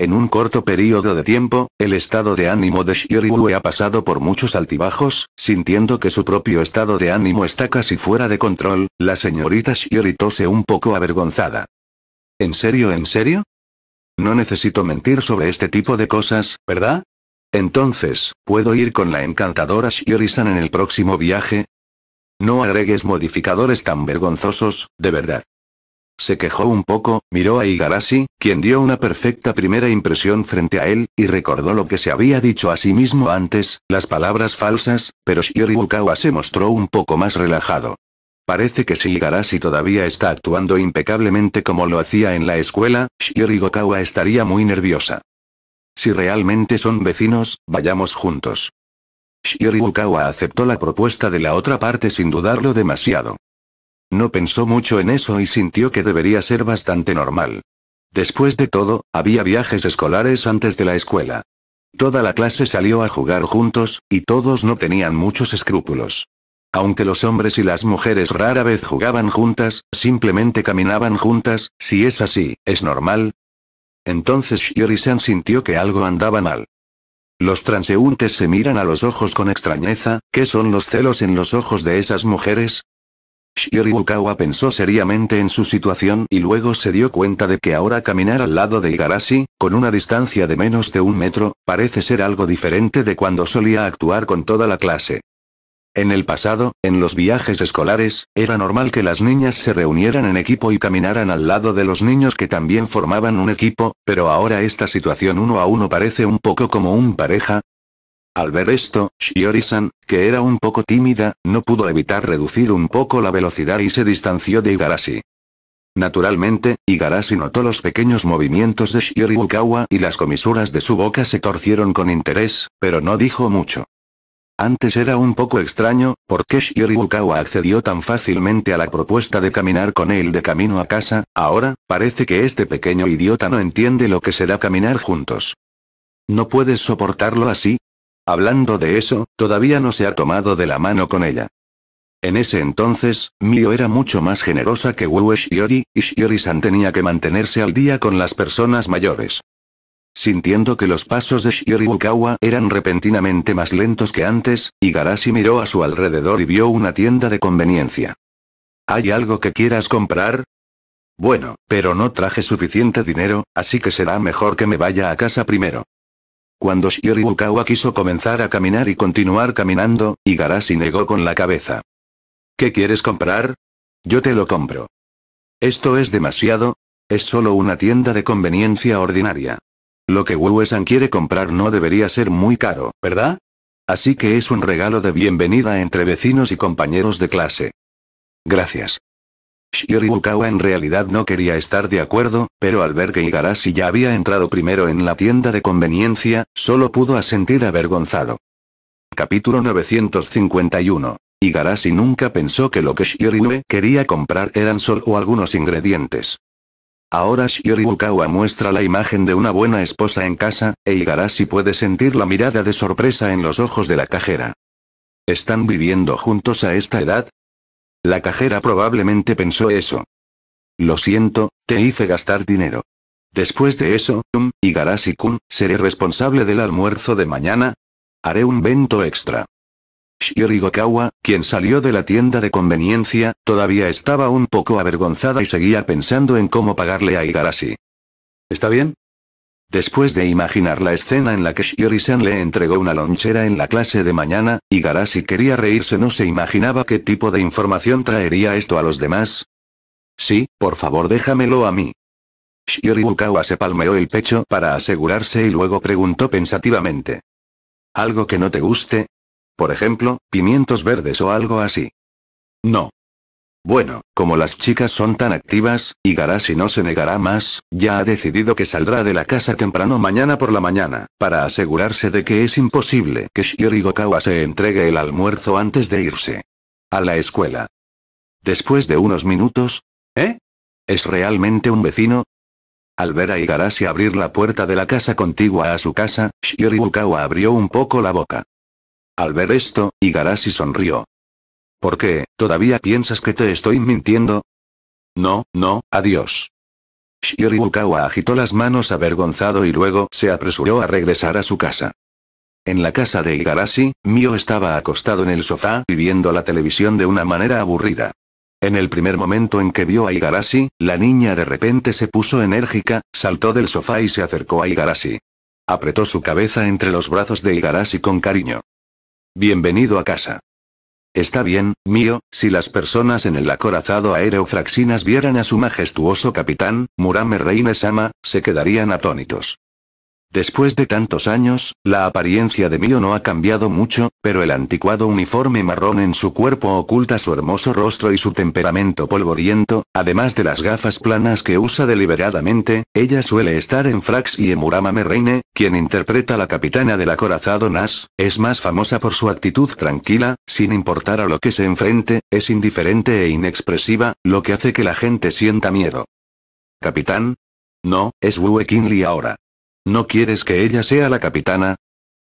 en un corto periodo de tiempo, el estado de ánimo de Ue ha pasado por muchos altibajos, sintiendo que su propio estado de ánimo está casi fuera de control, la señorita Shiori tose un poco avergonzada. ¿En serio, en serio? No necesito mentir sobre este tipo de cosas, ¿verdad? Entonces, ¿puedo ir con la encantadora Shiori-san en el próximo viaje? No agregues modificadores tan vergonzosos, de verdad. Se quejó un poco, miró a Igarashi, quien dio una perfecta primera impresión frente a él, y recordó lo que se había dicho a sí mismo antes, las palabras falsas, pero Shioribukawa se mostró un poco más relajado. Parece que si Igarashi todavía está actuando impecablemente como lo hacía en la escuela, Shioribukawa estaría muy nerviosa. Si realmente son vecinos, vayamos juntos. Shioribukawa aceptó la propuesta de la otra parte sin dudarlo demasiado. No pensó mucho en eso y sintió que debería ser bastante normal. Después de todo, había viajes escolares antes de la escuela. Toda la clase salió a jugar juntos, y todos no tenían muchos escrúpulos. Aunque los hombres y las mujeres rara vez jugaban juntas, simplemente caminaban juntas, si es así, ¿es normal? Entonces Shiori-san sintió que algo andaba mal. Los transeúntes se miran a los ojos con extrañeza, ¿qué son los celos en los ojos de esas mujeres? Shiori Ukawa pensó seriamente en su situación y luego se dio cuenta de que ahora caminar al lado de Igarashi, con una distancia de menos de un metro, parece ser algo diferente de cuando solía actuar con toda la clase. En el pasado, en los viajes escolares, era normal que las niñas se reunieran en equipo y caminaran al lado de los niños que también formaban un equipo, pero ahora esta situación uno a uno parece un poco como un pareja, al ver esto, Shiori-san, que era un poco tímida, no pudo evitar reducir un poco la velocidad y se distanció de Igarashi. Naturalmente, Igarashi notó los pequeños movimientos de Shiori y las comisuras de su boca se torcieron con interés, pero no dijo mucho. Antes era un poco extraño, porque qué Shiori accedió tan fácilmente a la propuesta de caminar con él de camino a casa, ahora, parece que este pequeño idiota no entiende lo que será caminar juntos. ¿No puedes soportarlo así? Hablando de eso, todavía no se ha tomado de la mano con ella. En ese entonces, Mio era mucho más generosa que Wu Shiori, y Shiori-san tenía que mantenerse al día con las personas mayores. Sintiendo que los pasos de Shiori Wukawa eran repentinamente más lentos que antes, Igarashi miró a su alrededor y vio una tienda de conveniencia. ¿Hay algo que quieras comprar? Bueno, pero no traje suficiente dinero, así que será mejor que me vaya a casa primero. Cuando Shiryukawa quiso comenzar a caminar y continuar caminando, Igarashi negó con la cabeza. ¿Qué quieres comprar? Yo te lo compro. Esto es demasiado. Es solo una tienda de conveniencia ordinaria. Lo que Wuesan san quiere comprar no debería ser muy caro, ¿verdad? Así que es un regalo de bienvenida entre vecinos y compañeros de clase. Gracias. Shiribukawa en realidad no quería estar de acuerdo, pero al ver que Igarashi ya había entrado primero en la tienda de conveniencia, solo pudo asentir avergonzado. Capítulo 951. Igarashi nunca pensó que lo que Shiori quería comprar eran solo o algunos ingredientes. Ahora Shioribukawa muestra la imagen de una buena esposa en casa, e Igarashi puede sentir la mirada de sorpresa en los ojos de la cajera. ¿Están viviendo juntos a esta edad? La cajera probablemente pensó eso. Lo siento, te hice gastar dinero. Después de eso, um, kun seré responsable del almuerzo de mañana. Haré un vento extra. Gokawa, quien salió de la tienda de conveniencia, todavía estaba un poco avergonzada y seguía pensando en cómo pagarle a Igarashi. ¿Está bien? Después de imaginar la escena en la que Shiori-san le entregó una lonchera en la clase de mañana, y quería reírse no se imaginaba qué tipo de información traería esto a los demás. Sí, por favor déjamelo a mí. Shiori wukawa se palmeó el pecho para asegurarse y luego preguntó pensativamente. ¿Algo que no te guste? Por ejemplo, pimientos verdes o algo así. No. Bueno, como las chicas son tan activas, y no se negará más, ya ha decidido que saldrá de la casa temprano mañana por la mañana, para asegurarse de que es imposible que Shiori Gokawa se entregue el almuerzo antes de irse. A la escuela. Después de unos minutos. ¿Eh? ¿Es realmente un vecino? Al ver a Igarashi abrir la puerta de la casa contigua a su casa, Shiori Gokawa abrió un poco la boca. Al ver esto, Igarashi sonrió. ¿Por qué? ¿Todavía piensas que te estoy mintiendo? No, no, adiós. Ukawa agitó las manos avergonzado y luego se apresuró a regresar a su casa. En la casa de Igarashi, Mio estaba acostado en el sofá y viendo la televisión de una manera aburrida. En el primer momento en que vio a Igarashi, la niña de repente se puso enérgica, saltó del sofá y se acercó a Igarashi. Apretó su cabeza entre los brazos de Igarashi con cariño. Bienvenido a casa. Está bien, mío, si las personas en el acorazado aéreo Fraxinas vieran a su majestuoso capitán, Murame Reinesama, se quedarían atónitos. Después de tantos años, la apariencia de Mio no ha cambiado mucho, pero el anticuado uniforme marrón en su cuerpo oculta su hermoso rostro y su temperamento polvoriento, además de las gafas planas que usa deliberadamente, ella suele estar en Frax y Emurama Reine, quien interpreta la capitana del acorazado Nash, es más famosa por su actitud tranquila, sin importar a lo que se enfrente, es indiferente e inexpresiva, lo que hace que la gente sienta miedo. Capitán? No, es Wu lee ahora. ¿No quieres que ella sea la capitana?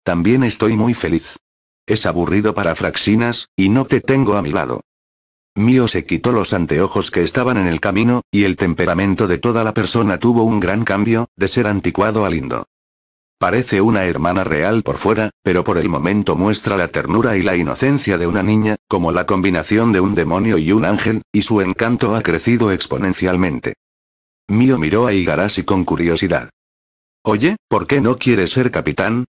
También estoy muy feliz. Es aburrido para Fraxinas, y no te tengo a mi lado. Mío se quitó los anteojos que estaban en el camino, y el temperamento de toda la persona tuvo un gran cambio, de ser anticuado a lindo. Parece una hermana real por fuera, pero por el momento muestra la ternura y la inocencia de una niña, como la combinación de un demonio y un ángel, y su encanto ha crecido exponencialmente. Mio miró a Igarashi con curiosidad. Oye, ¿por qué no quieres ser capitán?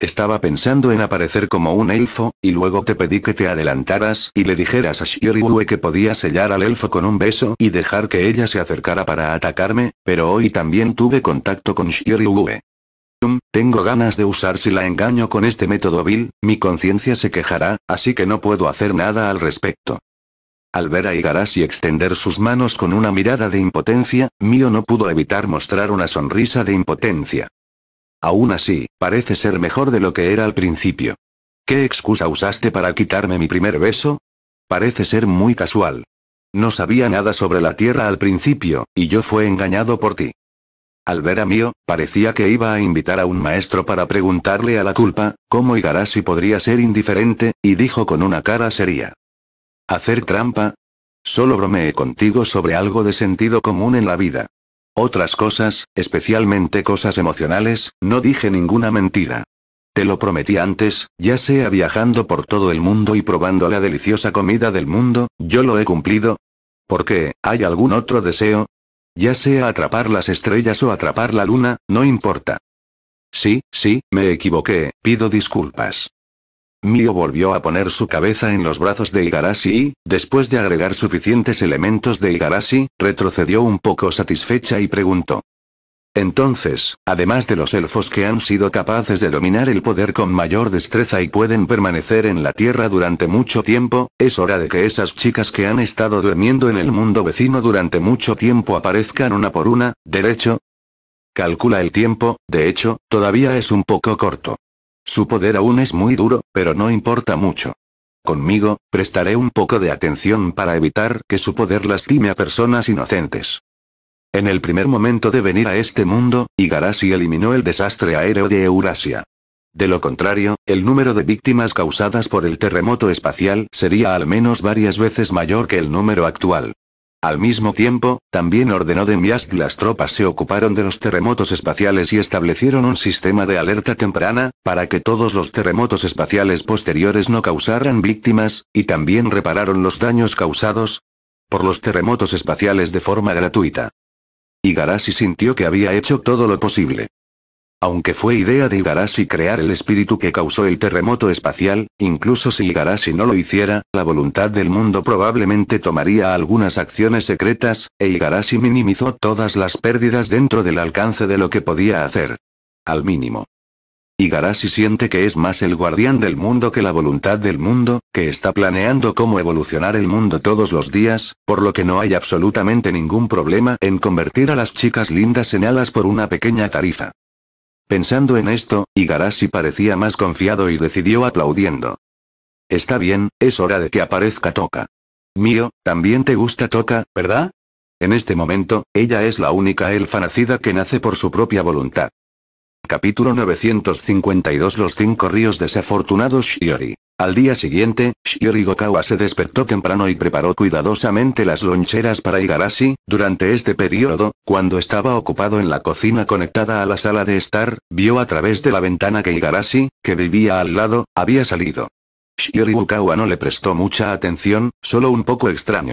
Estaba pensando en aparecer como un elfo, y luego te pedí que te adelantaras y le dijeras a Ue que podía sellar al elfo con un beso y dejar que ella se acercara para atacarme, pero hoy también tuve contacto con Shiori mm, tengo ganas de usar si la engaño con este método vil, mi conciencia se quejará, así que no puedo hacer nada al respecto. Al ver a Igarashi extender sus manos con una mirada de impotencia, Mio no pudo evitar mostrar una sonrisa de impotencia. Aún así, parece ser mejor de lo que era al principio. ¿Qué excusa usaste para quitarme mi primer beso? Parece ser muy casual. No sabía nada sobre la tierra al principio, y yo fue engañado por ti. Al ver a Mio, parecía que iba a invitar a un maestro para preguntarle a la culpa, cómo Igarashi podría ser indiferente, y dijo con una cara seria. ¿Hacer trampa? Solo bromeé contigo sobre algo de sentido común en la vida. Otras cosas, especialmente cosas emocionales, no dije ninguna mentira. Te lo prometí antes, ya sea viajando por todo el mundo y probando la deliciosa comida del mundo, yo lo he cumplido. ¿Por qué? ¿Hay algún otro deseo? Ya sea atrapar las estrellas o atrapar la luna, no importa. Sí, sí, me equivoqué, pido disculpas. Mio volvió a poner su cabeza en los brazos de Igarashi y, después de agregar suficientes elementos de Igarashi, retrocedió un poco satisfecha y preguntó. Entonces, además de los elfos que han sido capaces de dominar el poder con mayor destreza y pueden permanecer en la Tierra durante mucho tiempo, es hora de que esas chicas que han estado durmiendo en el mundo vecino durante mucho tiempo aparezcan una por una, derecho. Calcula el tiempo, de hecho, todavía es un poco corto. Su poder aún es muy duro, pero no importa mucho. Conmigo, prestaré un poco de atención para evitar que su poder lastime a personas inocentes. En el primer momento de venir a este mundo, Igarashi eliminó el desastre aéreo de Eurasia. De lo contrario, el número de víctimas causadas por el terremoto espacial sería al menos varias veces mayor que el número actual. Al mismo tiempo, también ordenó de Miast las tropas se ocuparon de los terremotos espaciales y establecieron un sistema de alerta temprana, para que todos los terremotos espaciales posteriores no causaran víctimas, y también repararon los daños causados por los terremotos espaciales de forma gratuita. Y Garasi sintió que había hecho todo lo posible. Aunque fue idea de Igarashi crear el espíritu que causó el terremoto espacial, incluso si Igarashi no lo hiciera, la voluntad del mundo probablemente tomaría algunas acciones secretas, e Igarashi minimizó todas las pérdidas dentro del alcance de lo que podía hacer. Al mínimo. Igarashi siente que es más el guardián del mundo que la voluntad del mundo, que está planeando cómo evolucionar el mundo todos los días, por lo que no hay absolutamente ningún problema en convertir a las chicas lindas en alas por una pequeña tarifa. Pensando en esto, Igarashi parecía más confiado y decidió aplaudiendo. Está bien, es hora de que aparezca Toca. Mío, también te gusta Toca, ¿verdad? En este momento, ella es la única elfa nacida que nace por su propia voluntad. Capítulo 952 Los cinco ríos desafortunados Shiori. Al día siguiente, Gokawa se despertó temprano y preparó cuidadosamente las loncheras para Igarashi, durante este periodo, cuando estaba ocupado en la cocina conectada a la sala de estar, vio a través de la ventana que Igarashi, que vivía al lado, había salido. Gokawa no le prestó mucha atención, solo un poco extraño.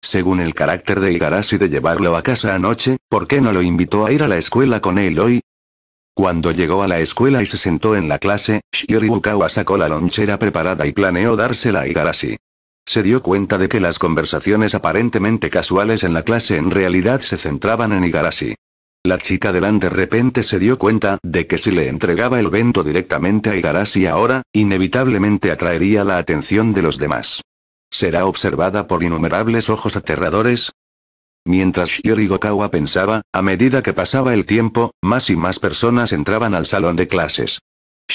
Según el carácter de Igarashi de llevarlo a casa anoche, ¿por qué no lo invitó a ir a la escuela con él hoy? Cuando llegó a la escuela y se sentó en la clase, Shioribukawa sacó la lonchera preparada y planeó dársela a Igarashi. Se dio cuenta de que las conversaciones aparentemente casuales en la clase en realidad se centraban en Igarashi. La chica delante de repente se dio cuenta de que si le entregaba el vento directamente a Igarashi ahora, inevitablemente atraería la atención de los demás. Será observada por innumerables ojos aterradores, Mientras Gokawa pensaba, a medida que pasaba el tiempo, más y más personas entraban al salón de clases.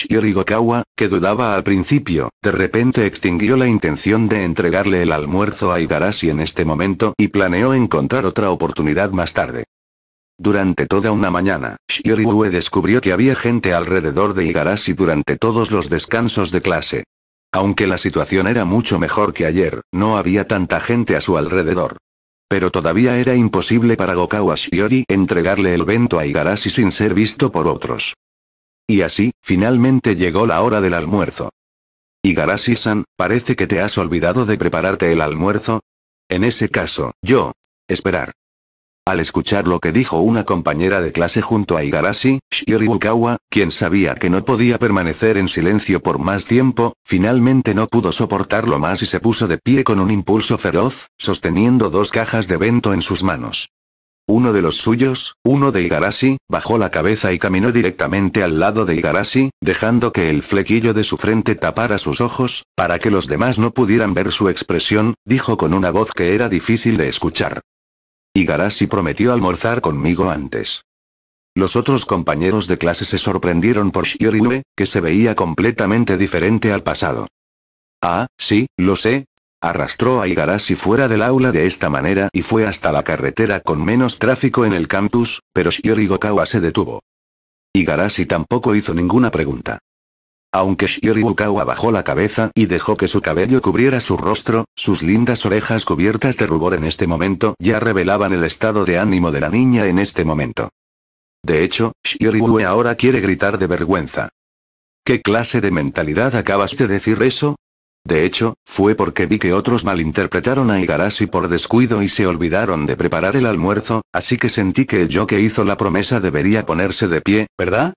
Gokawa, que dudaba al principio, de repente extinguió la intención de entregarle el almuerzo a Igarashi en este momento y planeó encontrar otra oportunidad más tarde. Durante toda una mañana, Ue descubrió que había gente alrededor de Igarashi durante todos los descansos de clase. Aunque la situación era mucho mejor que ayer, no había tanta gente a su alrededor. Pero todavía era imposible para Gokawa Shiori entregarle el vento a Igarashi sin ser visto por otros. Y así, finalmente llegó la hora del almuerzo. Igarashi-san, parece que te has olvidado de prepararte el almuerzo. En ese caso, yo. Esperar. Al escuchar lo que dijo una compañera de clase junto a Igarashi, Shioribukawa, quien sabía que no podía permanecer en silencio por más tiempo, finalmente no pudo soportarlo más y se puso de pie con un impulso feroz, sosteniendo dos cajas de vento en sus manos. Uno de los suyos, uno de Igarashi, bajó la cabeza y caminó directamente al lado de Igarashi, dejando que el flequillo de su frente tapara sus ojos, para que los demás no pudieran ver su expresión, dijo con una voz que era difícil de escuchar. Igarashi prometió almorzar conmigo antes. Los otros compañeros de clase se sorprendieron por Shiori que se veía completamente diferente al pasado. Ah, sí, lo sé. Arrastró a Igarashi fuera del aula de esta manera y fue hasta la carretera con menos tráfico en el campus, pero Shiori Gokawa se detuvo. Igarashi tampoco hizo ninguna pregunta. Aunque Shiori bajó la cabeza y dejó que su cabello cubriera su rostro, sus lindas orejas cubiertas de rubor en este momento ya revelaban el estado de ánimo de la niña en este momento. De hecho, Shiori ahora quiere gritar de vergüenza. ¿Qué clase de mentalidad acabas de decir eso? De hecho, fue porque vi que otros malinterpretaron a Igarashi por descuido y se olvidaron de preparar el almuerzo, así que sentí que el yo que hizo la promesa debería ponerse de pie, ¿verdad?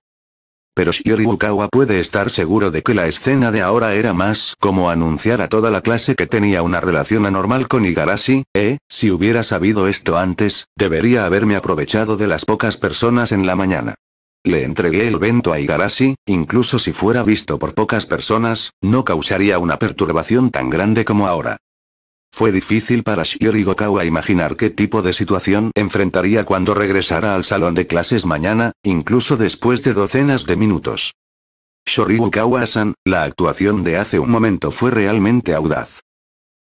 pero Shiori Ukawa puede estar seguro de que la escena de ahora era más como anunciar a toda la clase que tenía una relación anormal con Igarashi, eh, si hubiera sabido esto antes, debería haberme aprovechado de las pocas personas en la mañana. Le entregué el vento a Igarashi, incluso si fuera visto por pocas personas, no causaría una perturbación tan grande como ahora. Fue difícil para Shiori Gokawa imaginar qué tipo de situación enfrentaría cuando regresara al salón de clases mañana, incluso después de docenas de minutos. Shiori Gokawa-san, la actuación de hace un momento fue realmente audaz.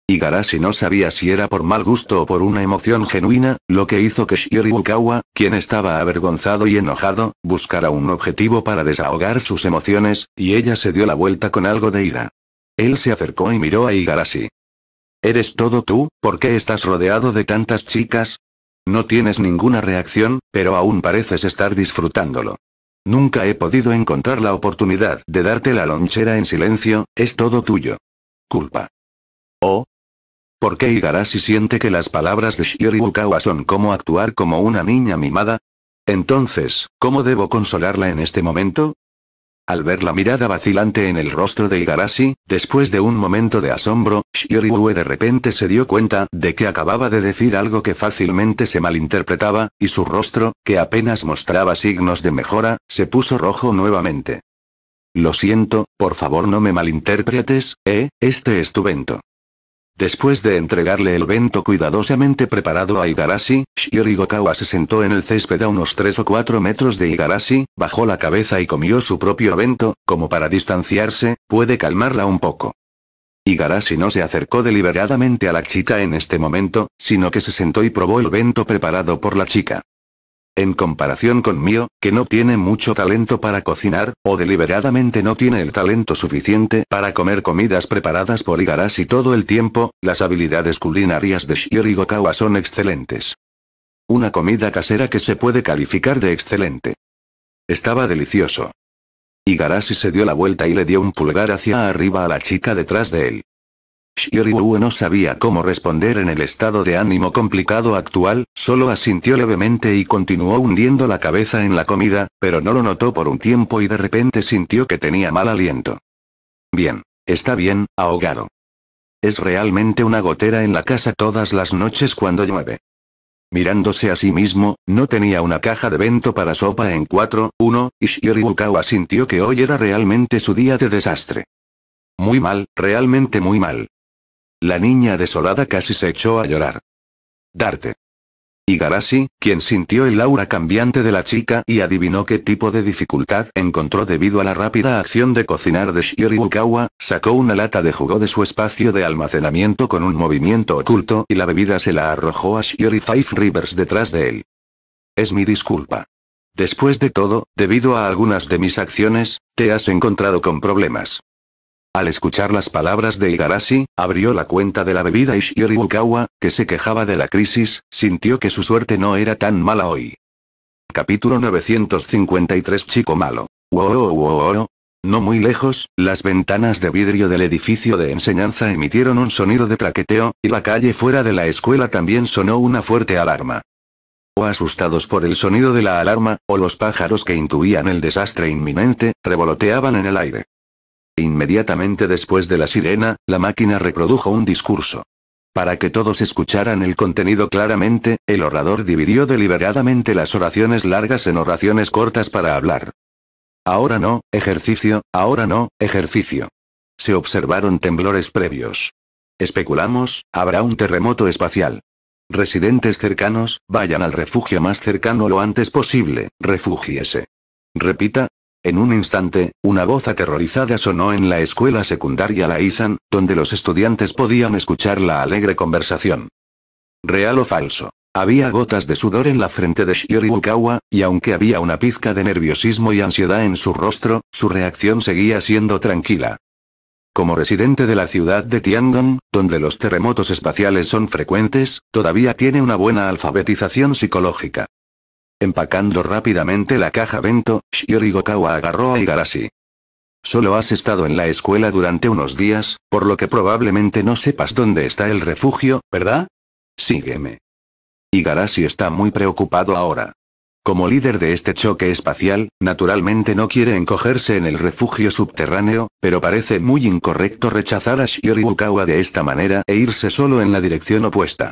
Igarashi no sabía si era por mal gusto o por una emoción genuina, lo que hizo que Shiori Gokawa, quien estaba avergonzado y enojado, buscara un objetivo para desahogar sus emociones, y ella se dio la vuelta con algo de ira. Él se acercó y miró a Igarashi. ¿Eres todo tú? ¿Por qué estás rodeado de tantas chicas? No tienes ninguna reacción, pero aún pareces estar disfrutándolo. Nunca he podido encontrar la oportunidad de darte la lonchera en silencio, es todo tuyo. Culpa. ¿Oh? ¿Por qué Igarashi siente que las palabras de Ukawa son como actuar como una niña mimada? Entonces, ¿cómo debo consolarla en este momento? Al ver la mirada vacilante en el rostro de Igarashi, después de un momento de asombro, Shiorihue de repente se dio cuenta de que acababa de decir algo que fácilmente se malinterpretaba, y su rostro, que apenas mostraba signos de mejora, se puso rojo nuevamente. Lo siento, por favor no me malinterpretes, eh, este es tu vento. Después de entregarle el vento cuidadosamente preparado a Igarashi, Gokawa se sentó en el césped a unos 3 o 4 metros de Igarashi, bajó la cabeza y comió su propio vento, como para distanciarse, puede calmarla un poco. Igarashi no se acercó deliberadamente a la chica en este momento, sino que se sentó y probó el vento preparado por la chica. En comparación con mío, que no tiene mucho talento para cocinar, o deliberadamente no tiene el talento suficiente para comer comidas preparadas por Igarashi todo el tiempo, las habilidades culinarias de Shiori Gokawa son excelentes. Una comida casera que se puede calificar de excelente. Estaba delicioso. Igarashi se dio la vuelta y le dio un pulgar hacia arriba a la chica detrás de él. Shiryu no sabía cómo responder en el estado de ánimo complicado actual, solo asintió levemente y continuó hundiendo la cabeza en la comida, pero no lo notó por un tiempo y de repente sintió que tenía mal aliento. Bien. Está bien, ahogado. Es realmente una gotera en la casa todas las noches cuando llueve. Mirándose a sí mismo, no tenía una caja de vento para sopa en 4, 1, y Shiribukawa sintió que hoy era realmente su día de desastre. Muy mal, realmente muy mal. La niña desolada casi se echó a llorar. Darte. Igarashi, quien sintió el aura cambiante de la chica y adivinó qué tipo de dificultad encontró debido a la rápida acción de cocinar de Shiori Ukawa, sacó una lata de jugo de su espacio de almacenamiento con un movimiento oculto y la bebida se la arrojó a Shiori Five Rivers detrás de él. Es mi disculpa. Después de todo, debido a algunas de mis acciones, te has encontrado con problemas. Al escuchar las palabras de Igarashi, abrió la cuenta de la bebida Ishiori Ukawa, que se quejaba de la crisis, sintió que su suerte no era tan mala hoy. Capítulo 953 Chico Malo. Wow, wow, wow, no muy lejos, las ventanas de vidrio del edificio de enseñanza emitieron un sonido de traqueteo, y la calle fuera de la escuela también sonó una fuerte alarma. O asustados por el sonido de la alarma, o los pájaros que intuían el desastre inminente, revoloteaban en el aire. Inmediatamente después de la sirena, la máquina reprodujo un discurso. Para que todos escucharan el contenido claramente, el orador dividió deliberadamente las oraciones largas en oraciones cortas para hablar. Ahora no, ejercicio, ahora no, ejercicio. Se observaron temblores previos. Especulamos, habrá un terremoto espacial. Residentes cercanos, vayan al refugio más cercano lo antes posible, refúgiese. Repita, en un instante, una voz aterrorizada sonó en la escuela secundaria Laisan, donde los estudiantes podían escuchar la alegre conversación. ¿Real o falso? Había gotas de sudor en la frente de Shiori Wukawa, y aunque había una pizca de nerviosismo y ansiedad en su rostro, su reacción seguía siendo tranquila. Como residente de la ciudad de Tiangong, donde los terremotos espaciales son frecuentes, todavía tiene una buena alfabetización psicológica. Empacando rápidamente la caja vento, Shiori Gokawa agarró a Igarashi. Solo has estado en la escuela durante unos días, por lo que probablemente no sepas dónde está el refugio, ¿verdad? Sígueme. Igarashi está muy preocupado ahora. Como líder de este choque espacial, naturalmente no quiere encogerse en el refugio subterráneo, pero parece muy incorrecto rechazar a Shiori Gokawa de esta manera e irse solo en la dirección opuesta.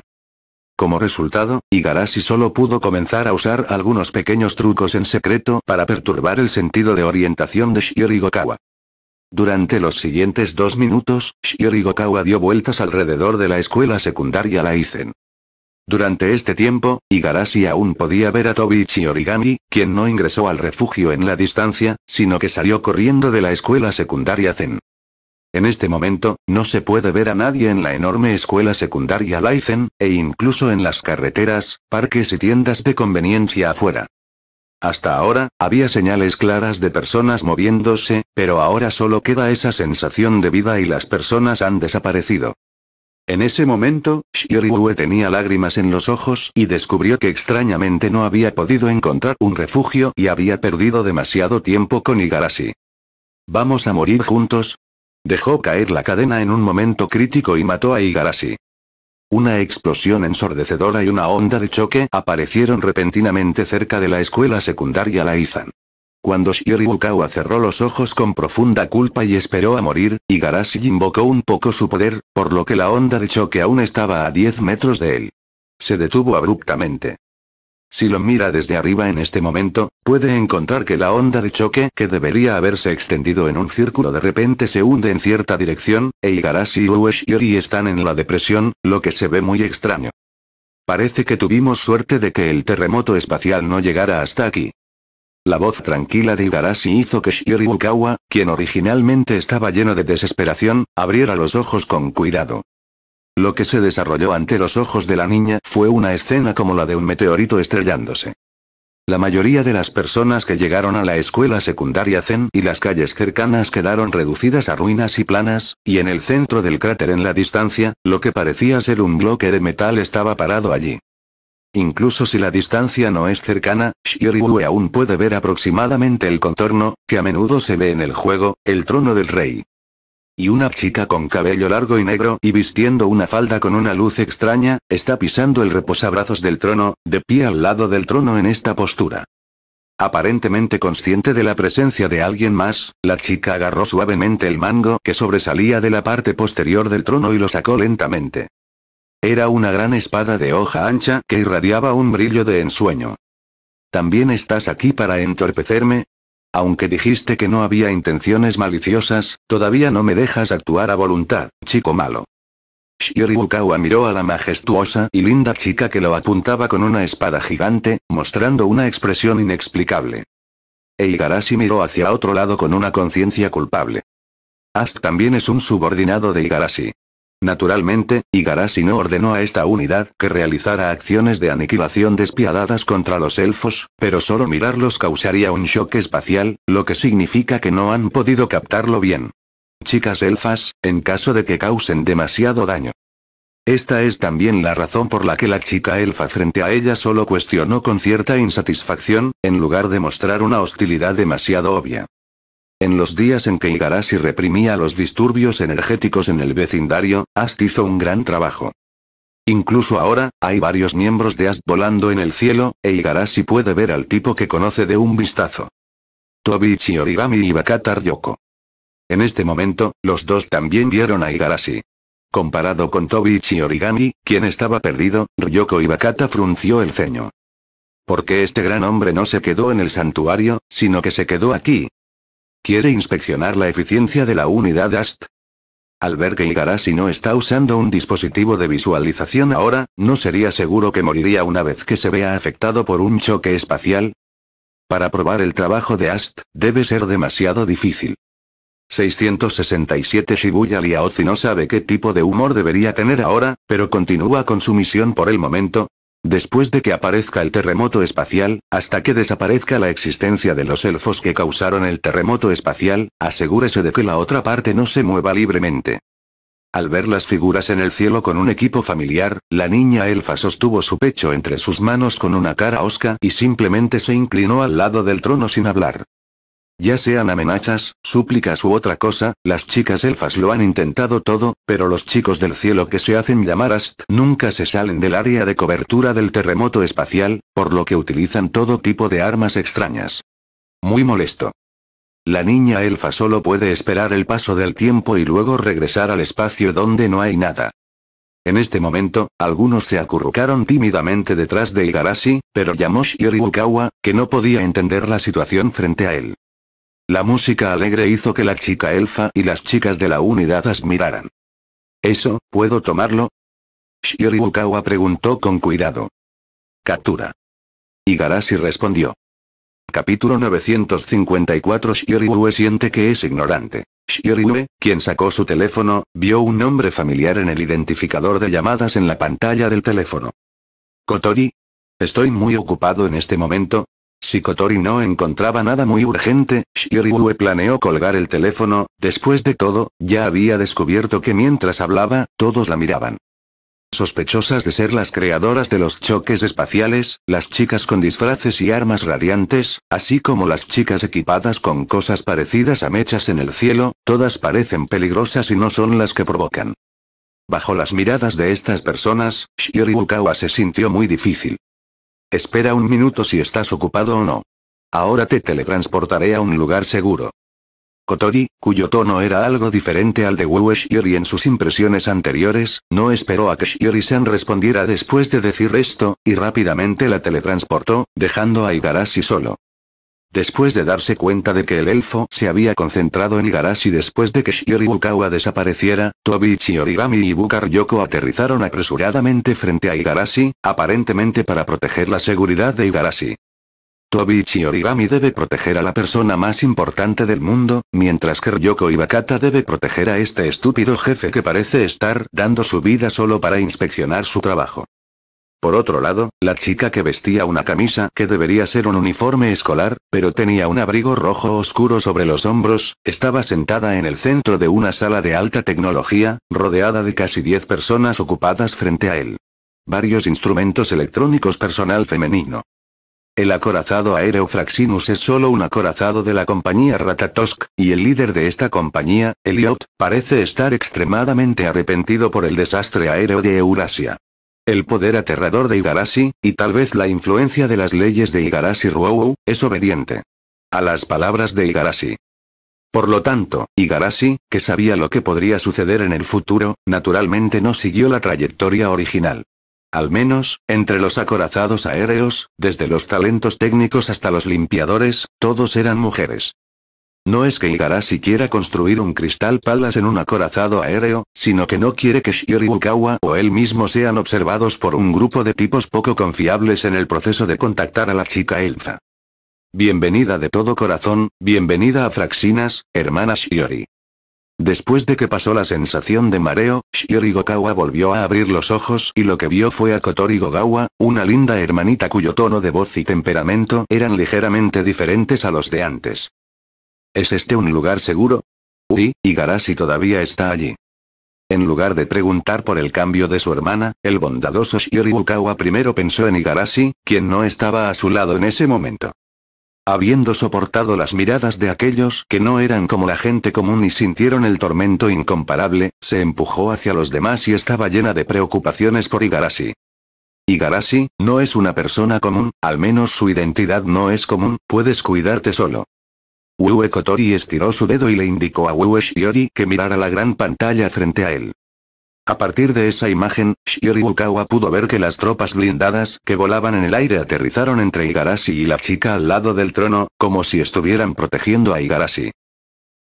Como resultado, Igarashi solo pudo comenzar a usar algunos pequeños trucos en secreto para perturbar el sentido de orientación de Gokawa. Durante los siguientes dos minutos, Gokawa dio vueltas alrededor de la escuela secundaria Laizen. Durante este tiempo, Igarashi aún podía ver a Tobichi Origami, quien no ingresó al refugio en la distancia, sino que salió corriendo de la escuela secundaria Zen. En este momento, no se puede ver a nadie en la enorme escuela secundaria Lifen, e incluso en las carreteras, parques y tiendas de conveniencia afuera. Hasta ahora, había señales claras de personas moviéndose, pero ahora solo queda esa sensación de vida y las personas han desaparecido. En ese momento, Shiorihue tenía lágrimas en los ojos y descubrió que extrañamente no había podido encontrar un refugio y había perdido demasiado tiempo con Igarashi. Vamos a morir juntos, Dejó caer la cadena en un momento crítico y mató a Igarashi. Una explosión ensordecedora y una onda de choque aparecieron repentinamente cerca de la escuela secundaria Laizan. Cuando Shiori Bukawa cerró los ojos con profunda culpa y esperó a morir, Igarashi invocó un poco su poder, por lo que la onda de choque aún estaba a 10 metros de él. Se detuvo abruptamente. Si lo mira desde arriba en este momento, puede encontrar que la onda de choque que debería haberse extendido en un círculo de repente se hunde en cierta dirección, e Igarashi y Ueshiori están en la depresión, lo que se ve muy extraño. Parece que tuvimos suerte de que el terremoto espacial no llegara hasta aquí. La voz tranquila de Igarashi hizo que Shiori Ukawa, quien originalmente estaba lleno de desesperación, abriera los ojos con cuidado. Lo que se desarrolló ante los ojos de la niña fue una escena como la de un meteorito estrellándose. La mayoría de las personas que llegaron a la escuela secundaria Zen y las calles cercanas quedaron reducidas a ruinas y planas, y en el centro del cráter en la distancia, lo que parecía ser un bloque de metal estaba parado allí. Incluso si la distancia no es cercana, Shioriue aún puede ver aproximadamente el contorno, que a menudo se ve en el juego, el trono del rey y una chica con cabello largo y negro y vistiendo una falda con una luz extraña, está pisando el reposabrazos del trono, de pie al lado del trono en esta postura. Aparentemente consciente de la presencia de alguien más, la chica agarró suavemente el mango que sobresalía de la parte posterior del trono y lo sacó lentamente. Era una gran espada de hoja ancha que irradiaba un brillo de ensueño. ¿También estás aquí para entorpecerme? Aunque dijiste que no había intenciones maliciosas, todavía no me dejas actuar a voluntad, chico malo. Shioribukawa miró a la majestuosa y linda chica que lo apuntaba con una espada gigante, mostrando una expresión inexplicable. E Igarashi miró hacia otro lado con una conciencia culpable. Ast también es un subordinado de Igarashi. Naturalmente, Igarashi no ordenó a esta unidad que realizara acciones de aniquilación despiadadas contra los elfos, pero solo mirarlos causaría un shock espacial, lo que significa que no han podido captarlo bien. Chicas elfas, en caso de que causen demasiado daño. Esta es también la razón por la que la chica elfa frente a ella solo cuestionó con cierta insatisfacción, en lugar de mostrar una hostilidad demasiado obvia. En los días en que Igarashi reprimía los disturbios energéticos en el vecindario, Ast hizo un gran trabajo. Incluso ahora, hay varios miembros de Ast volando en el cielo, e Igarashi puede ver al tipo que conoce de un vistazo. Tobichi Origami y Bakata Yoko. En este momento, los dos también vieron a Igarashi. Comparado con Tobichi Origami, quien estaba perdido, Ryoko Bakata frunció el ceño. Porque este gran hombre no se quedó en el santuario, sino que se quedó aquí, ¿Quiere inspeccionar la eficiencia de la unidad AST? ver ver que si no está usando un dispositivo de visualización ahora, ¿no sería seguro que moriría una vez que se vea afectado por un choque espacial? Para probar el trabajo de AST, debe ser demasiado difícil. 667 Shibuya Liaozi no sabe qué tipo de humor debería tener ahora, pero continúa con su misión por el momento, Después de que aparezca el terremoto espacial, hasta que desaparezca la existencia de los elfos que causaron el terremoto espacial, asegúrese de que la otra parte no se mueva libremente. Al ver las figuras en el cielo con un equipo familiar, la niña elfa sostuvo su pecho entre sus manos con una cara osca y simplemente se inclinó al lado del trono sin hablar. Ya sean amenazas, súplicas u otra cosa, las chicas elfas lo han intentado todo, pero los chicos del cielo que se hacen llamar Ast nunca se salen del área de cobertura del terremoto espacial, por lo que utilizan todo tipo de armas extrañas. Muy molesto. La niña elfa solo puede esperar el paso del tiempo y luego regresar al espacio donde no hay nada. En este momento, algunos se acurrucaron tímidamente detrás de Igarashi, pero llamó Shiori que no podía entender la situación frente a él. La música alegre hizo que la chica elfa y las chicas de la unidad admiraran. ¿Eso, puedo tomarlo? Shioribukawa preguntó con cuidado. Captura. Igarashi respondió. Capítulo 954 Shioribu siente que es ignorante. Shioribu, quien sacó su teléfono, vio un nombre familiar en el identificador de llamadas en la pantalla del teléfono. Kotori. Estoy muy ocupado en este momento, si Kotori no encontraba nada muy urgente, Ue planeó colgar el teléfono, después de todo, ya había descubierto que mientras hablaba, todos la miraban. Sospechosas de ser las creadoras de los choques espaciales, las chicas con disfraces y armas radiantes, así como las chicas equipadas con cosas parecidas a mechas en el cielo, todas parecen peligrosas y no son las que provocan. Bajo las miradas de estas personas, Kawa se sintió muy difícil. Espera un minuto si estás ocupado o no. Ahora te teletransportaré a un lugar seguro. Kotori, cuyo tono era algo diferente al de Wu Shiori en sus impresiones anteriores, no esperó a que Shiori-san respondiera después de decir esto, y rápidamente la teletransportó, dejando a Igarashi solo. Después de darse cuenta de que el elfo se había concentrado en Igarashi después de que Shiori Bukawa desapareciera, Tobi Shiorigami y Bukar Yoko aterrizaron apresuradamente frente a Igarashi, aparentemente para proteger la seguridad de Igarashi. Tobi Shiorigami debe proteger a la persona más importante del mundo, mientras que Ryoko Ibakata debe proteger a este estúpido jefe que parece estar dando su vida solo para inspeccionar su trabajo. Por otro lado, la chica que vestía una camisa que debería ser un uniforme escolar, pero tenía un abrigo rojo oscuro sobre los hombros, estaba sentada en el centro de una sala de alta tecnología, rodeada de casi 10 personas ocupadas frente a él. Varios instrumentos electrónicos personal femenino. El acorazado aéreo Fraxinus es solo un acorazado de la compañía Ratatosk, y el líder de esta compañía, Elliot, parece estar extremadamente arrepentido por el desastre aéreo de Eurasia. El poder aterrador de Igarashi, y tal vez la influencia de las leyes de Igarashi Ruou, es obediente. A las palabras de Igarashi. Por lo tanto, Igarashi, que sabía lo que podría suceder en el futuro, naturalmente no siguió la trayectoria original. Al menos, entre los acorazados aéreos, desde los talentos técnicos hasta los limpiadores, todos eran mujeres. No es que Igarashi siquiera construir un cristal palas en un acorazado aéreo, sino que no quiere que Shiori Gokawa o él mismo sean observados por un grupo de tipos poco confiables en el proceso de contactar a la chica elfa. Bienvenida de todo corazón, bienvenida a Fraxinas, hermana Shiori. Después de que pasó la sensación de mareo, Shiori Gokawa volvió a abrir los ojos y lo que vio fue a Kotori Gogawa, una linda hermanita cuyo tono de voz y temperamento eran ligeramente diferentes a los de antes. ¿Es este un lugar seguro? Uy, y todavía está allí. En lugar de preguntar por el cambio de su hermana, el bondadoso Shiori Ukawa primero pensó en Igarashi, quien no estaba a su lado en ese momento. Habiendo soportado las miradas de aquellos que no eran como la gente común y sintieron el tormento incomparable, se empujó hacia los demás y estaba llena de preocupaciones por Igarashi. Igarashi, no es una persona común, al menos su identidad no es común, puedes cuidarte solo. Ue Kotori estiró su dedo y le indicó a Wue Shiori que mirara la gran pantalla frente a él. A partir de esa imagen, Shiori Ukawa pudo ver que las tropas blindadas que volaban en el aire aterrizaron entre Igarashi y la chica al lado del trono, como si estuvieran protegiendo a Igarashi.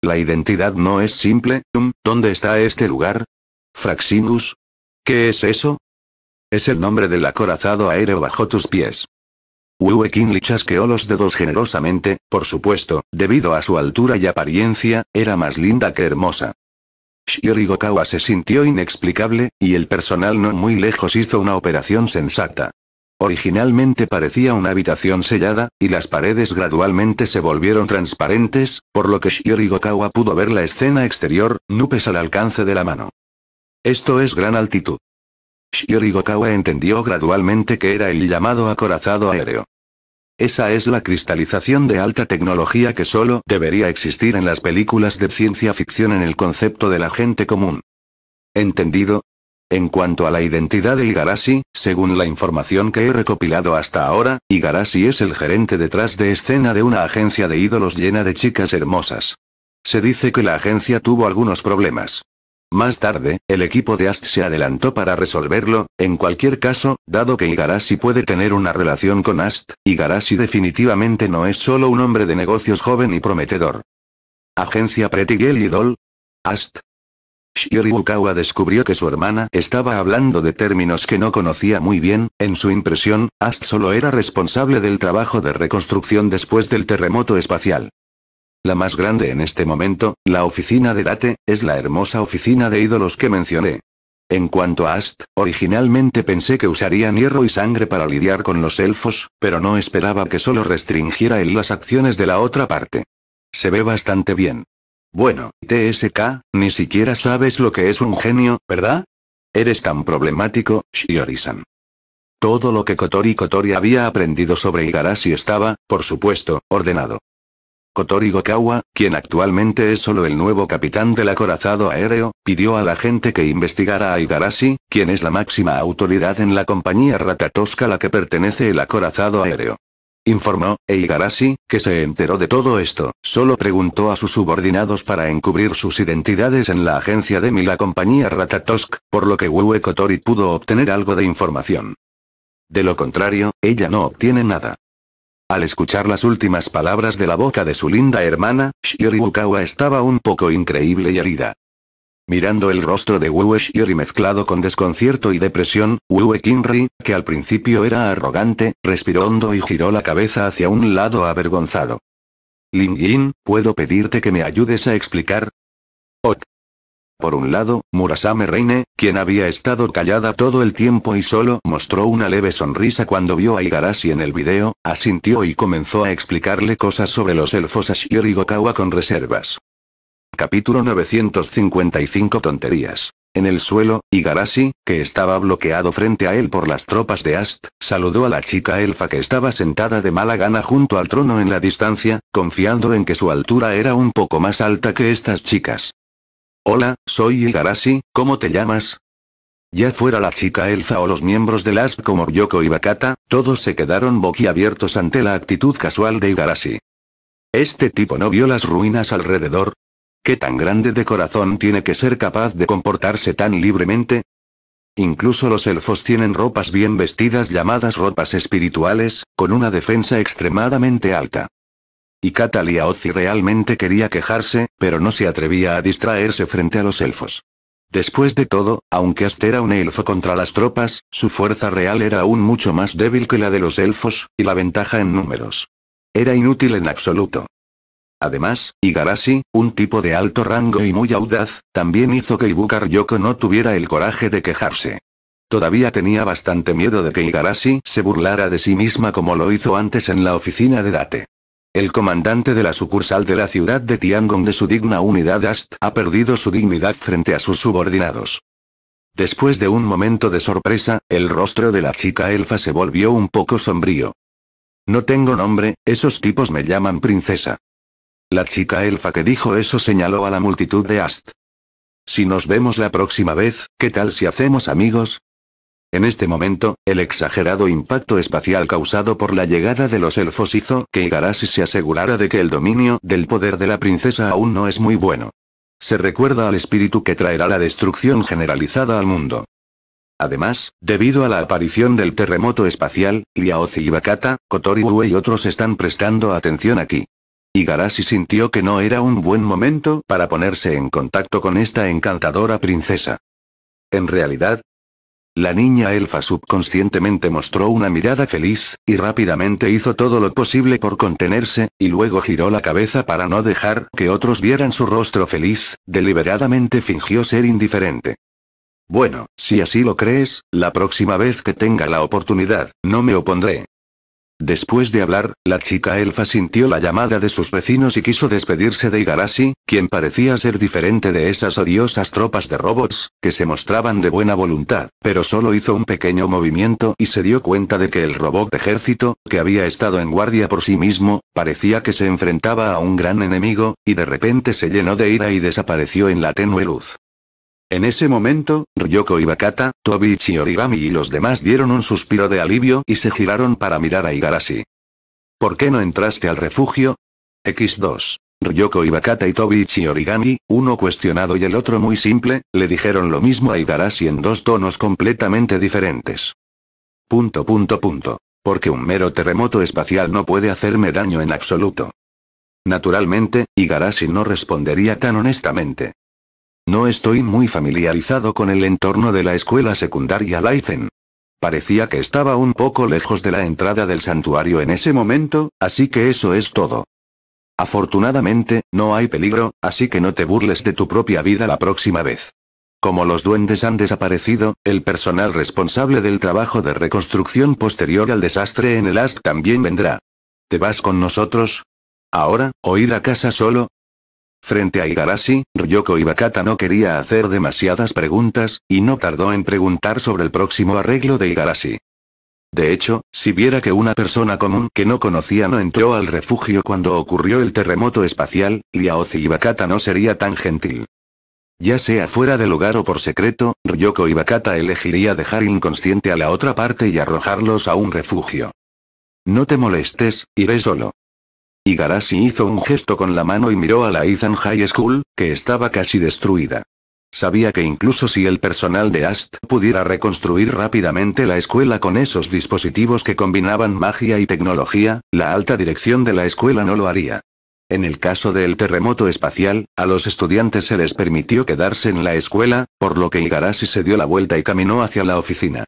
La identidad no es simple, ¿dónde está este lugar? Fraxinus. ¿Qué es eso? Es el nombre del acorazado aéreo bajo tus pies. Wu le chasqueó los dedos generosamente, por supuesto, debido a su altura y apariencia, era más linda que hermosa. Gokawa se sintió inexplicable, y el personal no muy lejos hizo una operación sensata. Originalmente parecía una habitación sellada, y las paredes gradualmente se volvieron transparentes, por lo que Gokawa pudo ver la escena exterior, nubes al alcance de la mano. Esto es gran altitud. Yorigokawa entendió gradualmente que era el llamado acorazado aéreo. Esa es la cristalización de alta tecnología que solo debería existir en las películas de ciencia ficción en el concepto de la gente común. ¿Entendido? En cuanto a la identidad de Igarashi, según la información que he recopilado hasta ahora, Igarashi es el gerente detrás de escena de una agencia de ídolos llena de chicas hermosas. Se dice que la agencia tuvo algunos problemas. Más tarde, el equipo de Ast se adelantó para resolverlo, en cualquier caso, dado que Igarashi puede tener una relación con Ast, Igarashi definitivamente no es solo un hombre de negocios joven y prometedor. Agencia Pretty Girl Idol? Ast. Shiori Ukawa descubrió que su hermana estaba hablando de términos que no conocía muy bien, en su impresión, Ast solo era responsable del trabajo de reconstrucción después del terremoto espacial. La más grande en este momento, la oficina de Date, es la hermosa oficina de ídolos que mencioné. En cuanto a Ast, originalmente pensé que usarían hierro y sangre para lidiar con los elfos, pero no esperaba que solo restringiera él las acciones de la otra parte. Se ve bastante bien. Bueno, TSK, ni siquiera sabes lo que es un genio, ¿verdad? Eres tan problemático, shiori Todo lo que Kotori Kotori había aprendido sobre Igarashi estaba, por supuesto, ordenado. Kotori Gokawa, quien actualmente es solo el nuevo capitán del acorazado aéreo, pidió a la gente que investigara a Igarashi, quien es la máxima autoridad en la compañía Ratatosk a la que pertenece el acorazado aéreo. Informó, e Igarashi, que se enteró de todo esto, solo preguntó a sus subordinados para encubrir sus identidades en la agencia de mi la compañía Ratatosk, por lo que Wue Kotori pudo obtener algo de información. De lo contrario, ella no obtiene nada. Al escuchar las últimas palabras de la boca de su linda hermana, Shiori Wukawa estaba un poco increíble y herida. Mirando el rostro de Wu Shiori mezclado con desconcierto y depresión, Wu Kinri, que al principio era arrogante, respiró hondo y giró la cabeza hacia un lado avergonzado. Lin Yin, ¿puedo pedirte que me ayudes a explicar? Ok, por un lado, Murasame Reine, quien había estado callada todo el tiempo y solo mostró una leve sonrisa cuando vio a Igarashi en el video, asintió y comenzó a explicarle cosas sobre los elfos Ashiori Gokawa con reservas. Capítulo 955 Tonterías. En el suelo, Igarashi, que estaba bloqueado frente a él por las tropas de Ast, saludó a la chica elfa que estaba sentada de mala gana junto al trono en la distancia, confiando en que su altura era un poco más alta que estas chicas. Hola, soy Igarashi, ¿cómo te llamas? Ya fuera la chica elfa o los miembros de las como Yoko y Bakata, todos se quedaron boquiabiertos ante la actitud casual de Igarashi. ¿Este tipo no vio las ruinas alrededor? ¿Qué tan grande de corazón tiene que ser capaz de comportarse tan libremente? Incluso los elfos tienen ropas bien vestidas llamadas ropas espirituales, con una defensa extremadamente alta. Y Catalia Ozzy realmente quería quejarse, pero no se atrevía a distraerse frente a los elfos. Después de todo, aunque Aster era un elfo contra las tropas, su fuerza real era aún mucho más débil que la de los elfos, y la ventaja en números. Era inútil en absoluto. Además, Igarashi, un tipo de alto rango y muy audaz, también hizo que Ibukar Yoko no tuviera el coraje de quejarse. Todavía tenía bastante miedo de que Igarashi se burlara de sí misma como lo hizo antes en la oficina de Date el comandante de la sucursal de la ciudad de Tiangong de su digna unidad AST ha perdido su dignidad frente a sus subordinados. Después de un momento de sorpresa, el rostro de la chica elfa se volvió un poco sombrío. No tengo nombre, esos tipos me llaman princesa. La chica elfa que dijo eso señaló a la multitud de Ast. Si nos vemos la próxima vez, ¿qué tal si hacemos amigos? En este momento, el exagerado impacto espacial causado por la llegada de los elfos hizo que Igarashi se asegurara de que el dominio del poder de la princesa aún no es muy bueno. Se recuerda al espíritu que traerá la destrucción generalizada al mundo. Además, debido a la aparición del terremoto espacial, Liaozi y Bakata, Kotori y otros están prestando atención aquí. Igarashi sintió que no era un buen momento para ponerse en contacto con esta encantadora princesa. En realidad, la niña elfa subconscientemente mostró una mirada feliz, y rápidamente hizo todo lo posible por contenerse, y luego giró la cabeza para no dejar que otros vieran su rostro feliz, deliberadamente fingió ser indiferente. Bueno, si así lo crees, la próxima vez que tenga la oportunidad, no me opondré, Después de hablar, la chica elfa sintió la llamada de sus vecinos y quiso despedirse de Igarashi, quien parecía ser diferente de esas odiosas tropas de robots, que se mostraban de buena voluntad, pero solo hizo un pequeño movimiento y se dio cuenta de que el robot de ejército, que había estado en guardia por sí mismo, parecía que se enfrentaba a un gran enemigo, y de repente se llenó de ira y desapareció en la tenue luz. En ese momento, Ryoko Ibakata, Tobichi Origami y los demás dieron un suspiro de alivio y se giraron para mirar a Igarashi. ¿Por qué no entraste al refugio? X2. Ryoko Ibakata y Tobichi Origami, uno cuestionado y el otro muy simple, le dijeron lo mismo a Igarashi en dos tonos completamente diferentes. Punto punto punto. Porque un mero terremoto espacial no puede hacerme daño en absoluto. Naturalmente, Igarashi no respondería tan honestamente. No estoy muy familiarizado con el entorno de la escuela secundaria Laizen. Parecía que estaba un poco lejos de la entrada del santuario en ese momento, así que eso es todo. Afortunadamente, no hay peligro, así que no te burles de tu propia vida la próxima vez. Como los duendes han desaparecido, el personal responsable del trabajo de reconstrucción posterior al desastre en el AST también vendrá. ¿Te vas con nosotros? Ahora, o ir a casa solo, Frente a Igarashi, Ryoko Ibakata no quería hacer demasiadas preguntas, y no tardó en preguntar sobre el próximo arreglo de Igarashi. De hecho, si viera que una persona común que no conocía no entró al refugio cuando ocurrió el terremoto espacial, Liaozi Ibakata no sería tan gentil. Ya sea fuera del lugar o por secreto, Ryoko Ibakata elegiría dejar inconsciente a la otra parte y arrojarlos a un refugio. No te molestes, iré solo. Igarashi hizo un gesto con la mano y miró a la Ethan High School, que estaba casi destruida. Sabía que incluso si el personal de AST pudiera reconstruir rápidamente la escuela con esos dispositivos que combinaban magia y tecnología, la alta dirección de la escuela no lo haría. En el caso del terremoto espacial, a los estudiantes se les permitió quedarse en la escuela, por lo que Igarashi se dio la vuelta y caminó hacia la oficina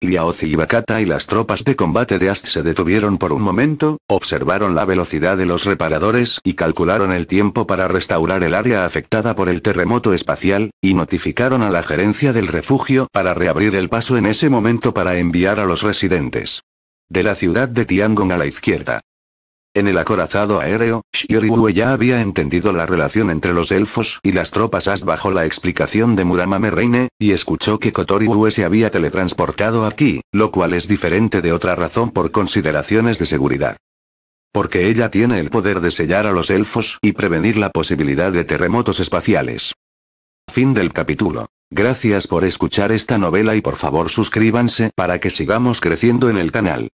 y Ibakata y las tropas de combate de Ast se detuvieron por un momento, observaron la velocidad de los reparadores y calcularon el tiempo para restaurar el área afectada por el terremoto espacial, y notificaron a la gerencia del refugio para reabrir el paso en ese momento para enviar a los residentes de la ciudad de Tiangong a la izquierda. En el acorazado aéreo, Shiryu ya había entendido la relación entre los elfos y las tropas As bajo la explicación de Muramame Reine, y escuchó que Kotori se había teletransportado aquí, lo cual es diferente de otra razón por consideraciones de seguridad. Porque ella tiene el poder de sellar a los elfos y prevenir la posibilidad de terremotos espaciales. Fin del capítulo. Gracias por escuchar esta novela y por favor suscríbanse para que sigamos creciendo en el canal.